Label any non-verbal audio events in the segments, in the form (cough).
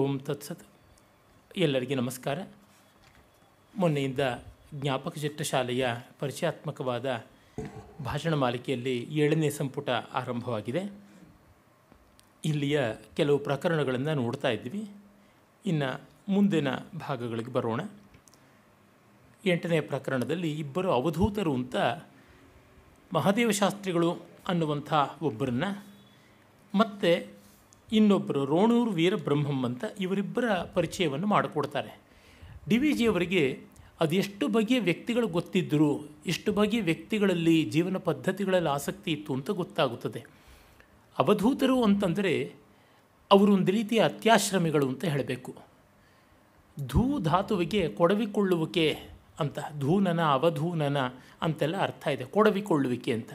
ಓಂ ತತ್ಸತ್ ಎಲ್ಲರಿಗೆ ನಮಸ್ಕಾರ ಮೊನ್ನೆಯಿಂದ ಜ್ಞಾಪಕ ಚಿಟ್ಟ ಶಾಲೆಯ ಪರಿಚಯಾತ್ಮಕವಾದ ಭಾಷಣ ಮಾಲಿಕೆಯಲ್ಲಿ ಏಳನೇ ಸಂಪುಟ ಆರಂಭವಾಗಿದೆ ಇಲ್ಲಿಯ ಕೆಲವು ಪ್ರಕರಣಗಳನ್ನು ನೋಡ್ತಾ ಇದ್ವಿ ಇನ್ನು ಮುಂದಿನ ಭಾಗಗಳಿಗೆ ಬರೋಣ ಎಂಟನೇ ಪ್ರಕರಣದಲ್ಲಿ ಇಬ್ಬರು ಅವಧೂತರು ಅಂತ ಮಹಾದೇವ ಶಾಸ್ತ್ರಿಗಳು ಅನ್ನುವಂಥ ಒಬ್ಬರನ್ನು ಮತ್ತು ಇನ್ನೊಬ್ಬರು ರೋಣೂರು ವೀರ ಅಂತ ಇವರಿಬ್ಬರ ಪರಿಚಯವನ್ನು ಮಾಡಿಕೊಡ್ತಾರೆ ಡಿ ವಿ ಜಿಯವರಿಗೆ ಅದೆಷ್ಟು ಬಗೆಯ ವ್ಯಕ್ತಿಗಳು ಗೊತ್ತಿದ್ದರು ಎಷ್ಟು ಬಗೆಯ ವ್ಯಕ್ತಿಗಳಲ್ಲಿ ಜೀವನ ಪದ್ಧತಿಗಳಲ್ಲಿ ಆಸಕ್ತಿ ಇತ್ತು ಅಂತ ಗೊತ್ತಾಗುತ್ತದೆ ಅವಧೂತರು ಅಂತಂದರೆ ಅವರು ಒಂದು ರೀತಿಯ ಅತ್ಯಾಶ್ರಮಿಗಳು ಅಂತ ಹೇಳಬೇಕು ಧೂ ಧಾತುವಿಗೆ ಕೊಡವಿಕೊಳ್ಳುವಿಕೆ ಅಂತ ಧೂನನ ಅವಧೂನನ ಅಂತೆಲ್ಲ ಅರ್ಥ ಇದೆ ಕೊಡವಿಕೊಳ್ಳುವಿಕೆ ಅಂತ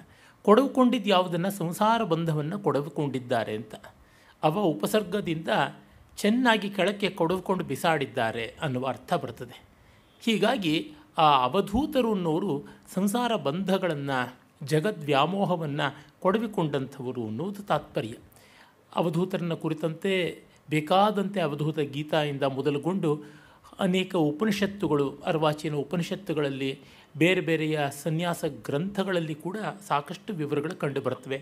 ಕೊಡವುಕೊಂಡಿದ್ದು ಯಾವುದನ್ನು ಸಂಸಾರ ಬಂಧವನ್ನು ಕೊಡವಿಕೊಂಡಿದ್ದಾರೆ ಅಂತ ಅವ ಉಪಸರ್ಗದಿಂದ ಚೆನ್ನಾಗಿ ಕೆಳಕ್ಕೆ ಕೊಡಕೊಂಡು ಬಿಸಾಡಿದ್ದಾರೆ ಅನ್ನುವ ಅರ್ಥ ಬರ್ತದೆ ಹೀಗಾಗಿ ಆ ಅವಧೂತರು ಅನ್ನೋರು ಸಂಸಾರ ಬಂಧಗಳನ್ನು ಜಗದ್ ವ್ಯಾಮೋಹವನ್ನು ಕೊಡವಿಕೊಂಡಂಥವರು ಅನ್ನೋದು ತಾತ್ಪರ್ಯ ಅವಧೂತರನ್ನ ಕುರಿತಂತೆ ಬೇಕಾದಂತೆ ಅವಧೂತ ಗೀತಾಯಿಂದ ಮೊದಲುಗೊಂಡು ಅನೇಕ ಉಪನಿಷತ್ತುಗಳು ಅರ್ವಾಚೀನ ಉಪನಿಷತ್ತುಗಳಲ್ಲಿ ಬೇರೆ ಬೇರೆಯ ಸನ್ಯಾಸ ಗ್ರಂಥಗಳಲ್ಲಿ ಕೂಡ ಸಾಕಷ್ಟು ವಿವರಗಳು ಕಂಡುಬರುತ್ತವೆ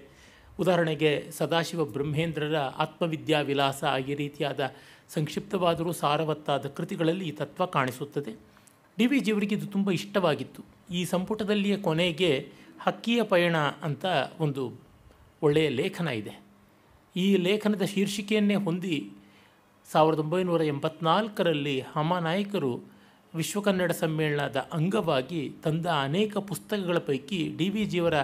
ಉದಾಹರಣೆಗೆ ಸದಾಶಿವ ಬ್ರಹ್ಮೇಂದ್ರರ ಆತ್ಮವಿದ್ಯಾ ವಿಲಾಸ ಈ ರೀತಿಯಾದ ಸಂಕ್ಷಿಪ್ತವಾದರೂ ಸಾರವತ್ತಾದ ಕೃತಿಗಳಲ್ಲಿ ಈ ತತ್ವ ಕಾಣಿಸುತ್ತದೆ ಡಿ ವಿ ಜಿಯವರಿಗೆ ಇದು ತುಂಬ ಇಷ್ಟವಾಗಿತ್ತು ಈ ಸಂಪುಟದಲ್ಲಿಯೇ ಕೊನೆಗೆ ಹಕ್ಕಿಯ ಪಯಣ ಅಂತ ಒಂದು ಒಳ್ಳೆಯ ಲೇಖನ ಇದೆ ಈ ಲೇಖನದ ಶೀರ್ಷಿಕೆಯನ್ನೇ ಹೊಂದಿ ಸಾವಿರದ ಒಂಬೈನೂರ ಎಂಬತ್ನಾಲ್ಕರಲ್ಲಿ ಹಮಾನಾಯಕರು ವಿಶ್ವಕನ್ನಡ ಸಮ್ಮೇಳನದ ಅಂಗವಾಗಿ ತಂದ ಅನೇಕ ಪುಸ್ತಕಗಳ ಪೈಕಿ ಡಿ ವಿ ಜಿಯವರ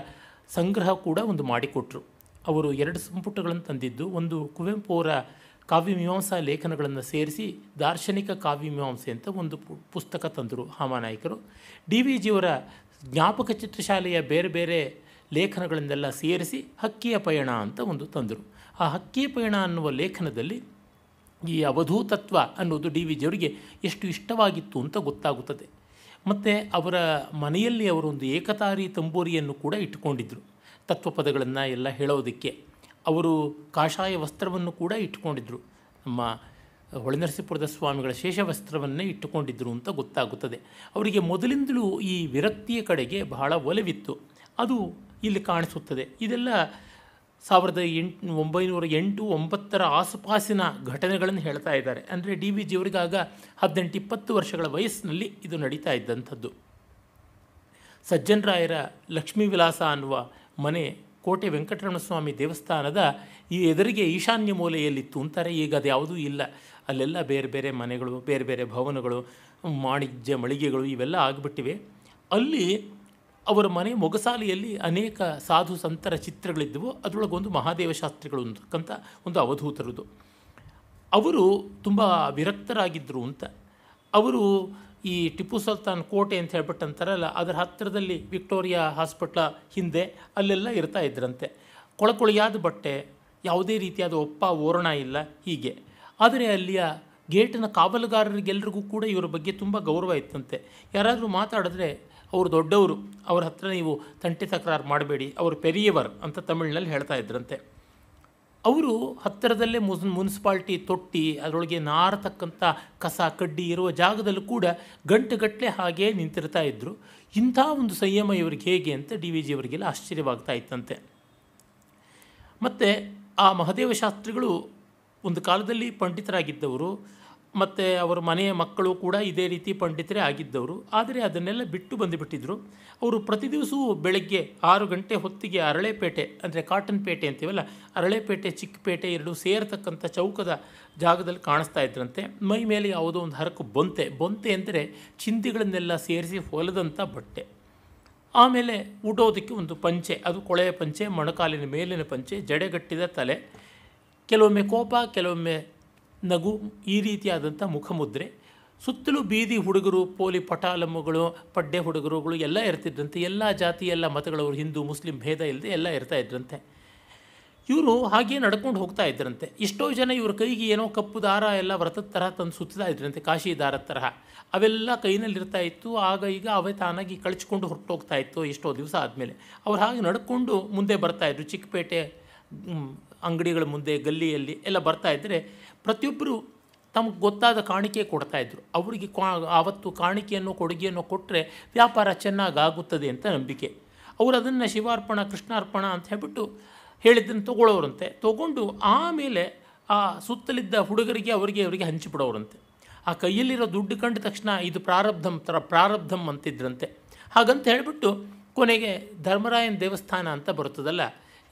ಸಂಗ್ರಹ ಕೂಡ ಒಂದು ಮಾಡಿಕೊಟ್ರು ಅವರು ಎರಡು ಸಂಪುಟಗಳನ್ನು ತಂದಿದ್ದು ಒಂದು ಕುವೆಂಪು ಅವರ ಕಾವ್ಯಮೀಮಾಂಸಾ ಲೇಖನಗಳನ್ನು ಸೇರಿಸಿ ದಾರ್ಶನಿಕ ಕಾವ್ಯಮೀಮಾಂಸೆ ಅಂತ ಒಂದು ಪುಸ್ತಕ ತಂದರು ಹಾಮಾನಾಯಕರು ಡಿ ವಿ ಜಿಯವರ ಜ್ಞಾಪಕ ಚಿತ್ರಶಾಲೆಯ ಬೇರೆ ಬೇರೆ ಲೇಖನಗಳನ್ನೆಲ್ಲ ಸೇರಿಸಿ ಹಕ್ಕಿಯ ಪಯಣ ಅಂತ ಒಂದು ತಂದರು ಆ ಹಕ್ಕಿಯ ಪಯಣ ಅನ್ನುವ ಲೇಖನದಲ್ಲಿ ಈ ಅವಧೂತತ್ವ ಅನ್ನೋದು ಡಿ ವಿ ಜಿಯವರಿಗೆ ಎಷ್ಟು ಇಷ್ಟವಾಗಿತ್ತು ಅಂತ ಗೊತ್ತಾಗುತ್ತದೆ ಮತ್ತು ಅವರ ಮನೆಯಲ್ಲಿ ಅವರೊಂದು ಏಕತಾರಿ ತಂಬೂರಿಯನ್ನು ಕೂಡ ಇಟ್ಟುಕೊಂಡಿದ್ದರು ತತ್ವಪದಗಳನ್ನು ಎಲ್ಲ ಹೇಳೋದಕ್ಕೆ ಅವರು ಕಾಷಾಯ ವಸ್ತ್ರವನ್ನು ಕೂಡ ಇಟ್ಟುಕೊಂಡಿದ್ದರು ನಮ್ಮ ಹೊಳೆನರಸೀಪುರದ ಸ್ವಾಮಿಗಳ ಶೇಷ ವಸ್ತ್ರವನ್ನೇ ಇಟ್ಟುಕೊಂಡಿದ್ದರು ಅಂತ ಗೊತ್ತಾಗುತ್ತದೆ ಅವರಿಗೆ ಮೊದಲಿಂದಲೂ ಈ ವಿರಕ್ತಿಯ ಕಡೆಗೆ ಬಹಳ ಒಲವಿತ್ತು ಅದು ಇಲ್ಲಿ ಕಾಣಿಸುತ್ತದೆ ಇದೆಲ್ಲ ಸಾವಿರದ ಎಂಟು ಒಂಬೈನೂರ ಎಂಟು ಒಂಬತ್ತರ ಆಸುಪಾಸಿನ ಘಟನೆಗಳನ್ನು ಹೇಳ್ತಾ ಇದ್ದಾರೆ ಅಂದರೆ ಡಿ ವಿ ಜಿಯವರಿಗಾಗ ಹದಿನೆಂಟು ಇಪ್ಪತ್ತು ವರ್ಷಗಳ ವಯಸ್ಸಿನಲ್ಲಿ ಇದು ನಡೀತಾ ಇದ್ದಂಥದ್ದು ರಾಯರ ಲಕ್ಷ್ಮೀ ವಿಲಾಸ ಅನ್ನುವ ಮನೆ ಕೋಟೆ ವೆಂಕಟರಮಣ ಸ್ವಾಮಿ ದೇವಸ್ಥಾನದ ಈ ಎದುರಿಗೆ ಈಶಾನ್ಯ ಮೂಲೆಯಲ್ಲಿತ್ತು ಅಂತಾರೆ ಈಗ ಅದು ಯಾವುದೂ ಇಲ್ಲ ಅಲ್ಲೆಲ್ಲ ಬೇರೆ ಬೇರೆ ಮನೆಗಳು ಬೇರೆ ಬೇರೆ ಭವನಗಳು ವಾಣಿಜ್ಯ ಮಳಿಗೆಗಳು ಇವೆಲ್ಲ ಆಗಿಬಿಟ್ಟಿವೆ ಅಲ್ಲಿ ಅವರ ಮನೆ ಮೊಗಸಾಲೆಯಲ್ಲಿ ಅನೇಕ ಸಾಧು ಸಂತರ ಚಿತ್ರಗಳಿದ್ದವು ಅದರೊಳಗೊಂದು ಮಹಾದೇವ ಶಾಸ್ತ್ರಿಗಳು ಅಂತಕ್ಕಂಥ ಒಂದು ಅವಧೂತರದು ಅವರು ತುಂಬ ವಿರಕ್ತರಾಗಿದ್ದರು ಅಂತ ಅವರು ಈ ಟಿಪ್ಪು ಸುಲ್ತಾನ್ ಕೋಟೆ ಅಂತ ಹೇಳ್ಬಿಟ್ಟು ಅಂತಾರಲ್ಲ ಅದರ ಹತ್ತಿರದಲ್ಲಿ ವಿಕ್ಟೋರಿಯಾ ಹಾಸ್ಪಿಟ್ಲ ಹಿಂದೆ ಅಲ್ಲೆಲ್ಲ ಇರ್ತಾ ಇದ್ರಂತೆ ಕೊಳಕೊಳಿಯಾದ ಬಟ್ಟೆ ಯಾವುದೇ ರೀತಿಯಾದ ಒಪ್ಪ ಓರಣ ಇಲ್ಲ ಹೀಗೆ ಆದರೆ ಅಲ್ಲಿಯ ಗೇಟಿನ ಕಾವಲುಗಾರರಿಗೆಲ್ಲರಿಗೂ ಕೂಡ ಇವರ ಬಗ್ಗೆ ತುಂಬ ಗೌರವ ಇತ್ತಂತೆ ಯಾರಾದರೂ ಮಾತಾಡಿದ್ರೆ ಅವರು ದೊಡ್ಡವರು ಅವ್ರ ಹತ್ರ ನೀವು ತಂಟೆ ತಕರಾರು ಮಾಡಬೇಡಿ ಅವರು ಪೆರಿಯವರ್ ಅಂತ ತಮಿಳಿನಲ್ಲಿ ಹೇಳ್ತಾ ಇದ್ರಂತೆ ಅವರು ಹತ್ತಿರದಲ್ಲೇ ಮುನ್ ಮುನ್ಸಿಪಾಲ್ಟಿ ತೊಟ್ಟಿ ಅದರೊಳಗೆ ನಾರತಕ್ಕಂಥ ಕಸ ಕಡ್ಡಿ ಇರುವ ಜಾಗದಲ್ಲೂ ಕೂಡ ಗಂಟೆಗಟ್ಟಲೆ ಹಾಗೆ ನಿಂತಿರ್ತಾ ಇದ್ದರು ಇಂಥ ಒಂದು ಸಂಯಮ ಇವರಿಗೆ ಹೇಗೆ ಅಂತ ಡಿ ವಿ ಜಿ ಅವರಿಗೆಲ್ಲ ಆಶ್ಚರ್ಯವಾಗ್ತಾ ಇತ್ತಂತೆ ಮತ್ತು ಆ ಮಹದೇವ ಶಾಸ್ತ್ರಿಗಳು ಒಂದು ಕಾಲದಲ್ಲಿ ಪಂಡಿತರಾಗಿದ್ದವರು ಮತ್ತು ಅವರ ಮನೆಯ ಮಕ್ಕಳು ಕೂಡ ಇದೇ ರೀತಿ ಪಂಡಿತರೇ ಆಗಿದ್ದವರು ಆದರೆ ಅದನ್ನೆಲ್ಲ ಬಿಟ್ಟು ಬಂದುಬಿಟ್ಟಿದ್ರು ಅವರು ಪ್ರತಿ ದಿವಸವೂ ಬೆಳಗ್ಗೆ ಆರು ಗಂಟೆ ಹೊತ್ತಿಗೆ ಅರಳೆಪೇಟೆ ಅಂದರೆ ಕಾಟನ್ ಪೇಟೆ ಅಂತೀವಲ್ಲ ಅರಳೆಪೇಟೆ ಚಿಕ್ಕಪೇಟೆ ಎರಡು ಸೇರತಕ್ಕಂಥ ಚೌಕದ ಜಾಗದಲ್ಲಿ ಕಾಣಿಸ್ತಾ ಇದ್ರಂತೆ ಮೈ ಮೇಲೆ ಯಾವುದೋ ಒಂದು ಹರಕು ಬೊಂತೆ ಬೊಂತೆ ಅಂದರೆ ಚಿಂದಿಗಳನ್ನೆಲ್ಲ ಸೇರಿಸಿ ಹೊಲದಂಥ ಬಟ್ಟೆ ಆಮೇಲೆ ಊಟೋದಕ್ಕೆ ಒಂದು ಪಂಚೆ ಅದು ಕೊಳೆಯ ಪಂಚೆ ಮೊಣಕಾಲಿನ ಮೇಲಿನ ಪಂಚೆ ಜಡೆಗಟ್ಟಿದ ತಲೆ ಕೆಲವೊಮ್ಮೆ ಕೋಪ ಕೆಲವೊಮ್ಮೆ ನಗು ಈ ರೀತಿಯಾದಂಥ ಮುಖಮುದ್ರೆ ಸುತ್ತಲೂ ಬೀದಿ ಹುಡುಗರು ಪೋಲಿ ಪಟಾಲಮ್ಮುಗಳು ಪಡ್ಡೆ ಹುಡುಗರುಗಳು ಎಲ್ಲ ಇರ್ತಿದ್ರಂತೆ ಎಲ್ಲ ಜಾತಿ ಎಲ್ಲ ಮತಗಳವರು ಹಿಂದೂ ಮುಸ್ಲಿಂ ಭೇದ ಇಲ್ಲದೆ ಎಲ್ಲ ಇರ್ತಾ ಇದ್ರಂತೆ ಇವರು ಹಾಗೆ ನಡ್ಕೊಂಡು ಹೋಗ್ತಾ ಇದ್ರಂತೆ ಎಷ್ಟೋ ಜನ ಇವರ ಕೈಗೆ ಏನೋ ಕಪ್ಪು ದಾರ ಎಲ್ಲ ವ್ರತದ ತರಹ ತಂದು ಸುತ್ತಾ ಇದ್ರಂತೆ ಕಾಶಿ ದಾರದ ತರಹ ಅವೆಲ್ಲ ಕೈನಲ್ಲಿರ್ತಾ ಇತ್ತು ಆಗ ಈಗ ಅವೇ ತಾನಾಗಿ ಕಳ್ಚ್ಕೊಂಡು ಹೊರಟೋಗ್ತಾ ಇತ್ತು ಎಷ್ಟೋ ದಿವಸ ಆದಮೇಲೆ ಅವ್ರು ಹಾಗೆ ನಡ್ಕೊಂಡು ಮುಂದೆ ಬರ್ತಾಯಿದ್ರು ಚಿಕ್ಕಪೇಟೆ ಅಂಗಡಿಗಳ ಮುಂದೆ ಗಲ್ಲಿಯಲ್ಲಿ ಎಲ್ಲ ಇದ್ದರೆ ಪ್ರತಿಯೊಬ್ಬರು ತಮಗೆ ಗೊತ್ತಾದ ಕಾಣಿಕೆ ಕೊಡ್ತಾಯಿದ್ರು ಅವರಿಗೆ ಕಾ ಆವತ್ತು ಕಾಣಿಕೆಯನ್ನು ಕೊಡುಗೆಯನ್ನು ಕೊಟ್ಟರೆ ವ್ಯಾಪಾರ ಚೆನ್ನಾಗಾಗುತ್ತದೆ ಅಂತ ನಂಬಿಕೆ ಅವರು ಅದನ್ನು ಶಿವಾರ್ಪಣ ಕೃಷ್ಣಾರ್ಪಣ ಅಂತ ಹೇಳ್ಬಿಟ್ಟು ಹೇಳಿದ್ದನ್ನು ತಗೊಳ್ಳೋರಂತೆ ತಗೊಂಡು ಆಮೇಲೆ ಆ ಸುತ್ತಲಿದ್ದ ಹುಡುಗರಿಗೆ ಅವರಿಗೆ ಅವರಿಗೆ ಹಂಚಿಬಿಡೋರಂತೆ ಆ ಕೈಯಲ್ಲಿರೋ ದುಡ್ಡು ಕಂಡ ತಕ್ಷಣ ಇದು ಪ್ರಾರಬ್ಧಂ ಥರ ಪ್ರಾರಬ್ಧಂ ಅಂತಿದ್ರಂತೆ ಹಾಗಂತ ಹೇಳಿಬಿಟ್ಟು ಕೊನೆಗೆ ಧರ್ಮರಾಯನ ದೇವಸ್ಥಾನ ಅಂತ ಬರುತ್ತದಲ್ಲ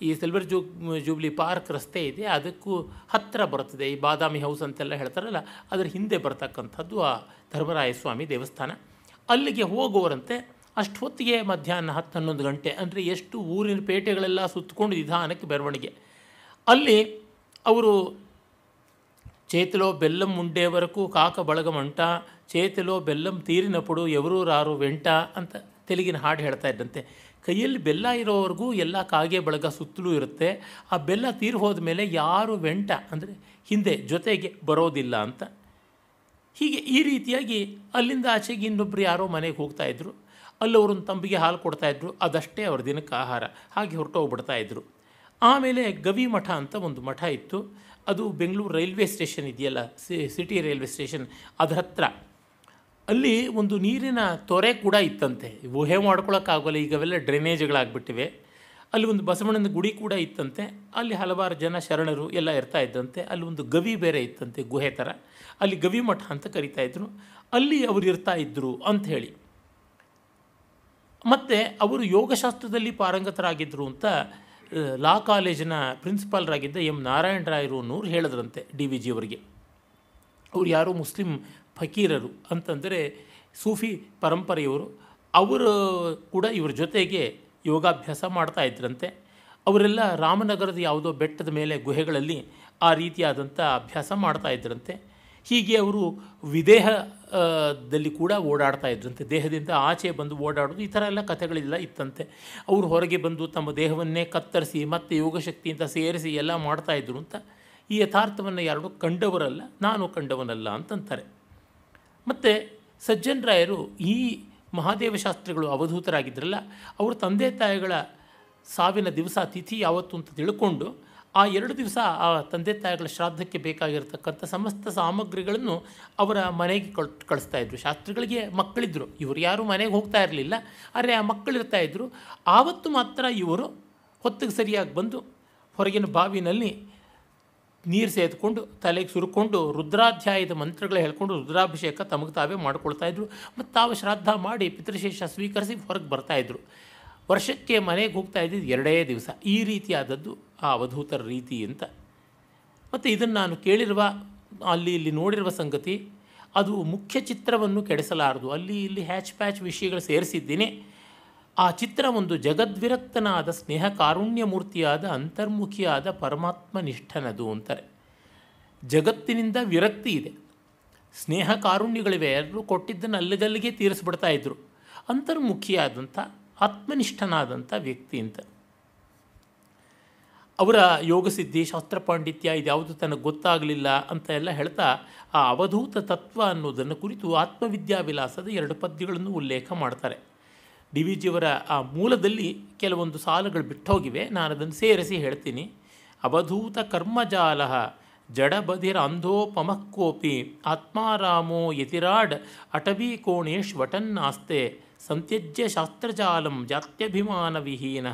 ಈ ಸಿಲ್ವರ್ ಜೂ ಜೂಬ್ಲಿ ಪಾರ್ಕ್ ರಸ್ತೆ ಇದೆ ಅದಕ್ಕೂ ಹತ್ತಿರ ಬರ್ತದೆ ಈ ಬಾದಾಮಿ ಹೌಸ್ ಅಂತೆಲ್ಲ ಹೇಳ್ತಾರಲ್ಲ ಅದರ ಹಿಂದೆ ಬರ್ತಕ್ಕಂಥದ್ದು ಆ ಧರ್ಮರಾಯ ಸ್ವಾಮಿ ದೇವಸ್ಥಾನ ಅಲ್ಲಿಗೆ ಹೋಗುವರಂತೆ ಅಷ್ಟು ಹೊತ್ತಿಗೆ ಮಧ್ಯಾಹ್ನ ಹತ್ತು ಹನ್ನೊಂದು ಗಂಟೆ ಅಂದರೆ ಎಷ್ಟು ಊರಿನ ಪೇಟೆಗಳೆಲ್ಲ ಸುತ್ತಕೊಂಡು ನಿಧಾನಕ್ಕೆ ಬೆರವಣಿಗೆ ಅಲ್ಲಿ ಅವರು ಚೇತಲೋ ಬೆಲ್ಲಂ ఉండే ಕಾಕ ಬಳಗ ಬಳಗಮಂಟ ಚೇತಲೋ ಬೆಲ್ಲಂ ತೀರಿನಪುಡು ಎವರೂರಾರು ವೆಂಟ ವೆಂಟ ಅಂತ ತೆಲುಗಿನ ಹಾಡು ಹೇಳ್ತಾ ಇದ್ದಂತೆ ಕೈಯಲ್ಲಿ ಬೆಲ್ಲ ಇರೋವರೆಗೂ ಎಲ್ಲ ಕಾಗೆ ಬಳಗ ಸುತ್ತಲೂ ಇರುತ್ತೆ ಆ ಬೆಲ್ಲ ತೀರು ಹೋದ ಮೇಲೆ ಯಾರು ವೆಂಟ ಅಂದರೆ ಹಿಂದೆ ಜೊತೆಗೆ ಬರೋದಿಲ್ಲ ಅಂತ ಹೀಗೆ ಈ ರೀತಿಯಾಗಿ ಅಲ್ಲಿಂದ ಆಚೆಗೆ ಇನ್ನೊಬ್ಬರು ಯಾರೋ ಮನೆಗೆ ಹೋಗ್ತಾಯಿದ್ರು ಅಲ್ಲವ್ರನ್ನ ತಂಬಿಗೆ ಹಾಲು ಕೊಡ್ತಾಯಿದ್ರು ಅದಷ್ಟೇ ಅವ್ರ ದಿನಕ್ಕೆ ಆಹಾರ ಹಾಗೆ ಹೊರಟೋಗ್ಬಿಡ್ತಾಯಿದ್ರು ಆಮೇಲೆ ಗವಿ ಮಠ ಅಂತ ಒಂದು ಮಠ ಇತ್ತು ಅದು ಬೆಂಗಳೂರು ರೈಲ್ವೆ ಸ್ಟೇಷನ್ ಇದೆಯಲ್ಲ ಸಿಟಿ ರೈಲ್ವೆ ಸ್ಟೇಷನ್ ಅದರ ಹತ್ರ ಅಲ್ಲಿ ಒಂದು ನೀರಿನ ತೊರೆ ಕೂಡ ಇತ್ತಂತೆ ಊಹೆ ಮಾಡ್ಕೊಳಕ್ಕಾಗೋಲ್ಲ ಈಗವೆಲ್ಲ ಡ್ರೈನೇಜ್ಗಳಾಗ್ಬಿಟ್ಟಿವೆ ಅಲ್ಲಿ ಒಂದು ಬಸವಣ್ಣನ ಗುಡಿ ಕೂಡ ಇತ್ತಂತೆ ಅಲ್ಲಿ ಹಲವಾರು ಜನ ಶರಣರು ಎಲ್ಲ ಇರ್ತಾ ಇದ್ದಂತೆ ಅಲ್ಲಿ ಒಂದು ಗವಿ ಬೇರೆ ಇತ್ತಂತೆ ಗುಹೆ ಥರ ಅಲ್ಲಿ ಗವಿ ಮಠ ಅಂತ ಇದ್ರು ಅಲ್ಲಿ ಅವರು ಇರ್ತಾ ಇದ್ದರು ಹೇಳಿ ಮತ್ತು ಅವರು ಯೋಗಶಾಸ್ತ್ರದಲ್ಲಿ ಪಾರಂಗತರಾಗಿದ್ದರು ಅಂತ ಲಾ ಕಾಲೇಜಿನ ಪ್ರಿನ್ಸಿಪಾಲ್ರಾಗಿದ್ದ ಎಂ ನಾರಾಯಣರಾಯರು ಅನ್ನೋರು ಹೇಳಿದ್ರಂತೆ ಡಿ ವಿ ಜಿ ಅವರಿಗೆ ಅವ್ರು ಯಾರೋ ಮುಸ್ಲಿಂ ಫಕೀರರು ಅಂತಂದರೆ ಸೂಫಿ ಪರಂಪರೆಯವರು ಅವರು ಕೂಡ ಇವ್ರ ಜೊತೆಗೆ ಯೋಗಾಭ್ಯಾಸ ಮಾಡ್ತಾ ಇದ್ರಂತೆ ಅವರೆಲ್ಲ ರಾಮನಗರದ ಯಾವುದೋ ಬೆಟ್ಟದ ಮೇಲೆ ಗುಹೆಗಳಲ್ಲಿ ಆ ರೀತಿಯಾದಂಥ ಅಭ್ಯಾಸ ಮಾಡ್ತಾ ಇದ್ರಂತೆ ಹೀಗೆ ಅವರು ವಿದೇಹದಲ್ಲಿ ಕೂಡ ಓಡಾಡ್ತಾ ಇದ್ರಂತೆ ದೇಹದಿಂದ ಆಚೆ ಬಂದು ಓಡಾಡೋದು ಈ ಥರ ಎಲ್ಲ ಕಥೆಗಳೆಲ್ಲ ಇತ್ತಂತೆ ಅವರು ಹೊರಗೆ ಬಂದು ತಮ್ಮ ದೇಹವನ್ನೇ ಕತ್ತರಿಸಿ ಮತ್ತೆ ಯೋಗಶಕ್ತಿಯಿಂದ ಸೇರಿಸಿ ಎಲ್ಲ ಮಾಡ್ತಾಯಿದ್ರು ಅಂತ ಈ ಯಥಾರ್ಥವನ್ನು ಯಾರು ಕಂಡವರಲ್ಲ ನಾನು ಕಂಡವನಲ್ಲ ಅಂತಂತಾರೆ ಮತ್ತು ಸಜ್ಜನ್ ರಾಯರು ಈ ಮಹಾದೇವಶಾಸ್ತ್ರಿಗಳು ಅವಧೂತರಾಗಿದ್ದರಲ್ಲ ಅವರು ತಂದೆ ತಾಯಿಗಳ ಸಾವಿನ ದಿವಸ ತಿಥಿ ಯಾವತ್ತು ಅಂತ ತಿಳ್ಕೊಂಡು ಆ ಎರಡು ದಿವಸ ಆ ತಂದೆ ತಾಯಿಗಳ ಶ್ರಾದ್ದಕ್ಕೆ ಬೇಕಾಗಿರ್ತಕ್ಕಂಥ ಸಮಸ್ತ ಸಾಮಗ್ರಿಗಳನ್ನು ಅವರ ಮನೆಗೆ ಕಳ್ ಕಳಿಸ್ತಾ ಇದ್ದರು ಶಾಸ್ತ್ರಿಗಳಿಗೆ ಮಕ್ಕಳಿದ್ದರು ಇವರು ಯಾರೂ ಮನೆಗೆ ಹೋಗ್ತಾ ಇರಲಿಲ್ಲ ಆದರೆ ಆ ಮಕ್ಕಳಿರ್ತಾ ಇದ್ದರು ಆವತ್ತು ಮಾತ್ರ ಇವರು ಹೊತ್ತಿಗೆ ಸರಿಯಾಗಿ ಬಂದು ಹೊರಗಿನ ಬಾವಿನಲ್ಲಿ ನೀರು ಸೇದ್ಕೊಂಡು ತಲೆಗೆ ಸುರುಕೊಂಡು ರುದ್ರಾಧ್ಯಾಯದ ಮಂತ್ರಗಳು ಹೇಳ್ಕೊಂಡು ರುದ್ರಾಭಿಷೇಕ ತಮಗೆ ತಾವೇ ಇದ್ರು ಮತ್ತು ತಾವು ಶ್ರಾದ್ದ ಮಾಡಿ ಪಿತೃಶೇಷ ಸ್ವೀಕರಿಸಿ ಹೊರಗೆ ಬರ್ತಾಯಿದ್ರು ವರ್ಷಕ್ಕೆ ಮನೆಗೆ ಹೋಗ್ತಾ ಇದ್ದಿದ್ದು ಎರಡೇ ದಿವಸ ಈ ರೀತಿಯಾದದ್ದು ಆ ಅವಧೂತರ ರೀತಿ ಅಂತ ಮತ್ತು ಇದನ್ನು ನಾನು ಕೇಳಿರುವ ಅಲ್ಲಿ ಇಲ್ಲಿ ನೋಡಿರುವ ಸಂಗತಿ ಅದು ಮುಖ್ಯ ಚಿತ್ರವನ್ನು ಕೆಡಿಸಲಾರದು ಅಲ್ಲಿ ಇಲ್ಲಿ ಹ್ಯಾಚ್ ಪ್ಯಾಚ್ ವಿಷಯಗಳು ಸೇರಿಸಿದ್ದೀನಿ ಆ ಚಿತ್ರ ಒಂದು ಜಗದ್ವಿರಕ್ತನಾದ ಸ್ನೇಹ ಮೂರ್ತಿಯಾದ ಅಂತರ್ಮುಖಿಯಾದ ಪರಮಾತ್ಮ ನಿಷ್ಠನದು ಅಂತಾರೆ ಜಗತ್ತಿನಿಂದ ವಿರಕ್ತಿ ಇದೆ ಸ್ನೇಹ ಕಾರುಣ್ಯಗಳಿವೆ ಎಲ್ಲರೂ ಕೊಟ್ಟಿದ್ದನ್ನು ಅಲ್ಲಿಗಲ್ಲಿಗೆ ತೀರಿಸ್ಬಿಡ್ತಾ ಇದ್ದರು ಅಂತರ್ಮುಖಿಯಾದಂಥ ಆತ್ಮನಿಷ್ಠನಾದಂಥ ವ್ಯಕ್ತಿ ಅಂತ ಅವರ ಯೋಗಸಿದ್ಧಿ ಶಾಸ್ತ್ರ ಪಾಂಡಿತ್ಯ ಇದ್ಯಾವುದು ತನಗೆ ಗೊತ್ತಾಗಲಿಲ್ಲ ಅಂತ ಎಲ್ಲ ಹೇಳ್ತಾ ಆ ಅವಧೂತ ತತ್ವ ಅನ್ನೋದನ್ನು ಕುರಿತು ಆತ್ಮವಿದ್ಯಾವಿಲಾಸದ ಎರಡು ಪದ್ಯಗಳನ್ನು ಉಲ್ಲೇಖ ಮಾಡ್ತಾರೆ ಡಿ ವಿ ಜಿಯವರ ಆ ಮೂಲದಲ್ಲಿ ಕೆಲವೊಂದು ಸಾಲುಗಳು ಬಿಟ್ಟೋಗಿವೆ ನಾನು ಅದನ್ನು ಸೇರಿಸಿ ಹೇಳ್ತೀನಿ ಅವಧೂತ ಕರ್ಮಜಾಲ ಜಡಬದಿರ ಅಂಧೋಪಮಕ್ಕೋಪಿ ಆತ್ಮಾರಾಮೋ ಯತಿರಾಡ್ ಅಟವಿ ಕೋಣೇಶ್ವಟನ್ನಾಸ್ತೆ ಸಂತ್ಯಜ್ಯ ಶಾಸ್ತ್ರಜಾಲಂ ವಿಹೀನ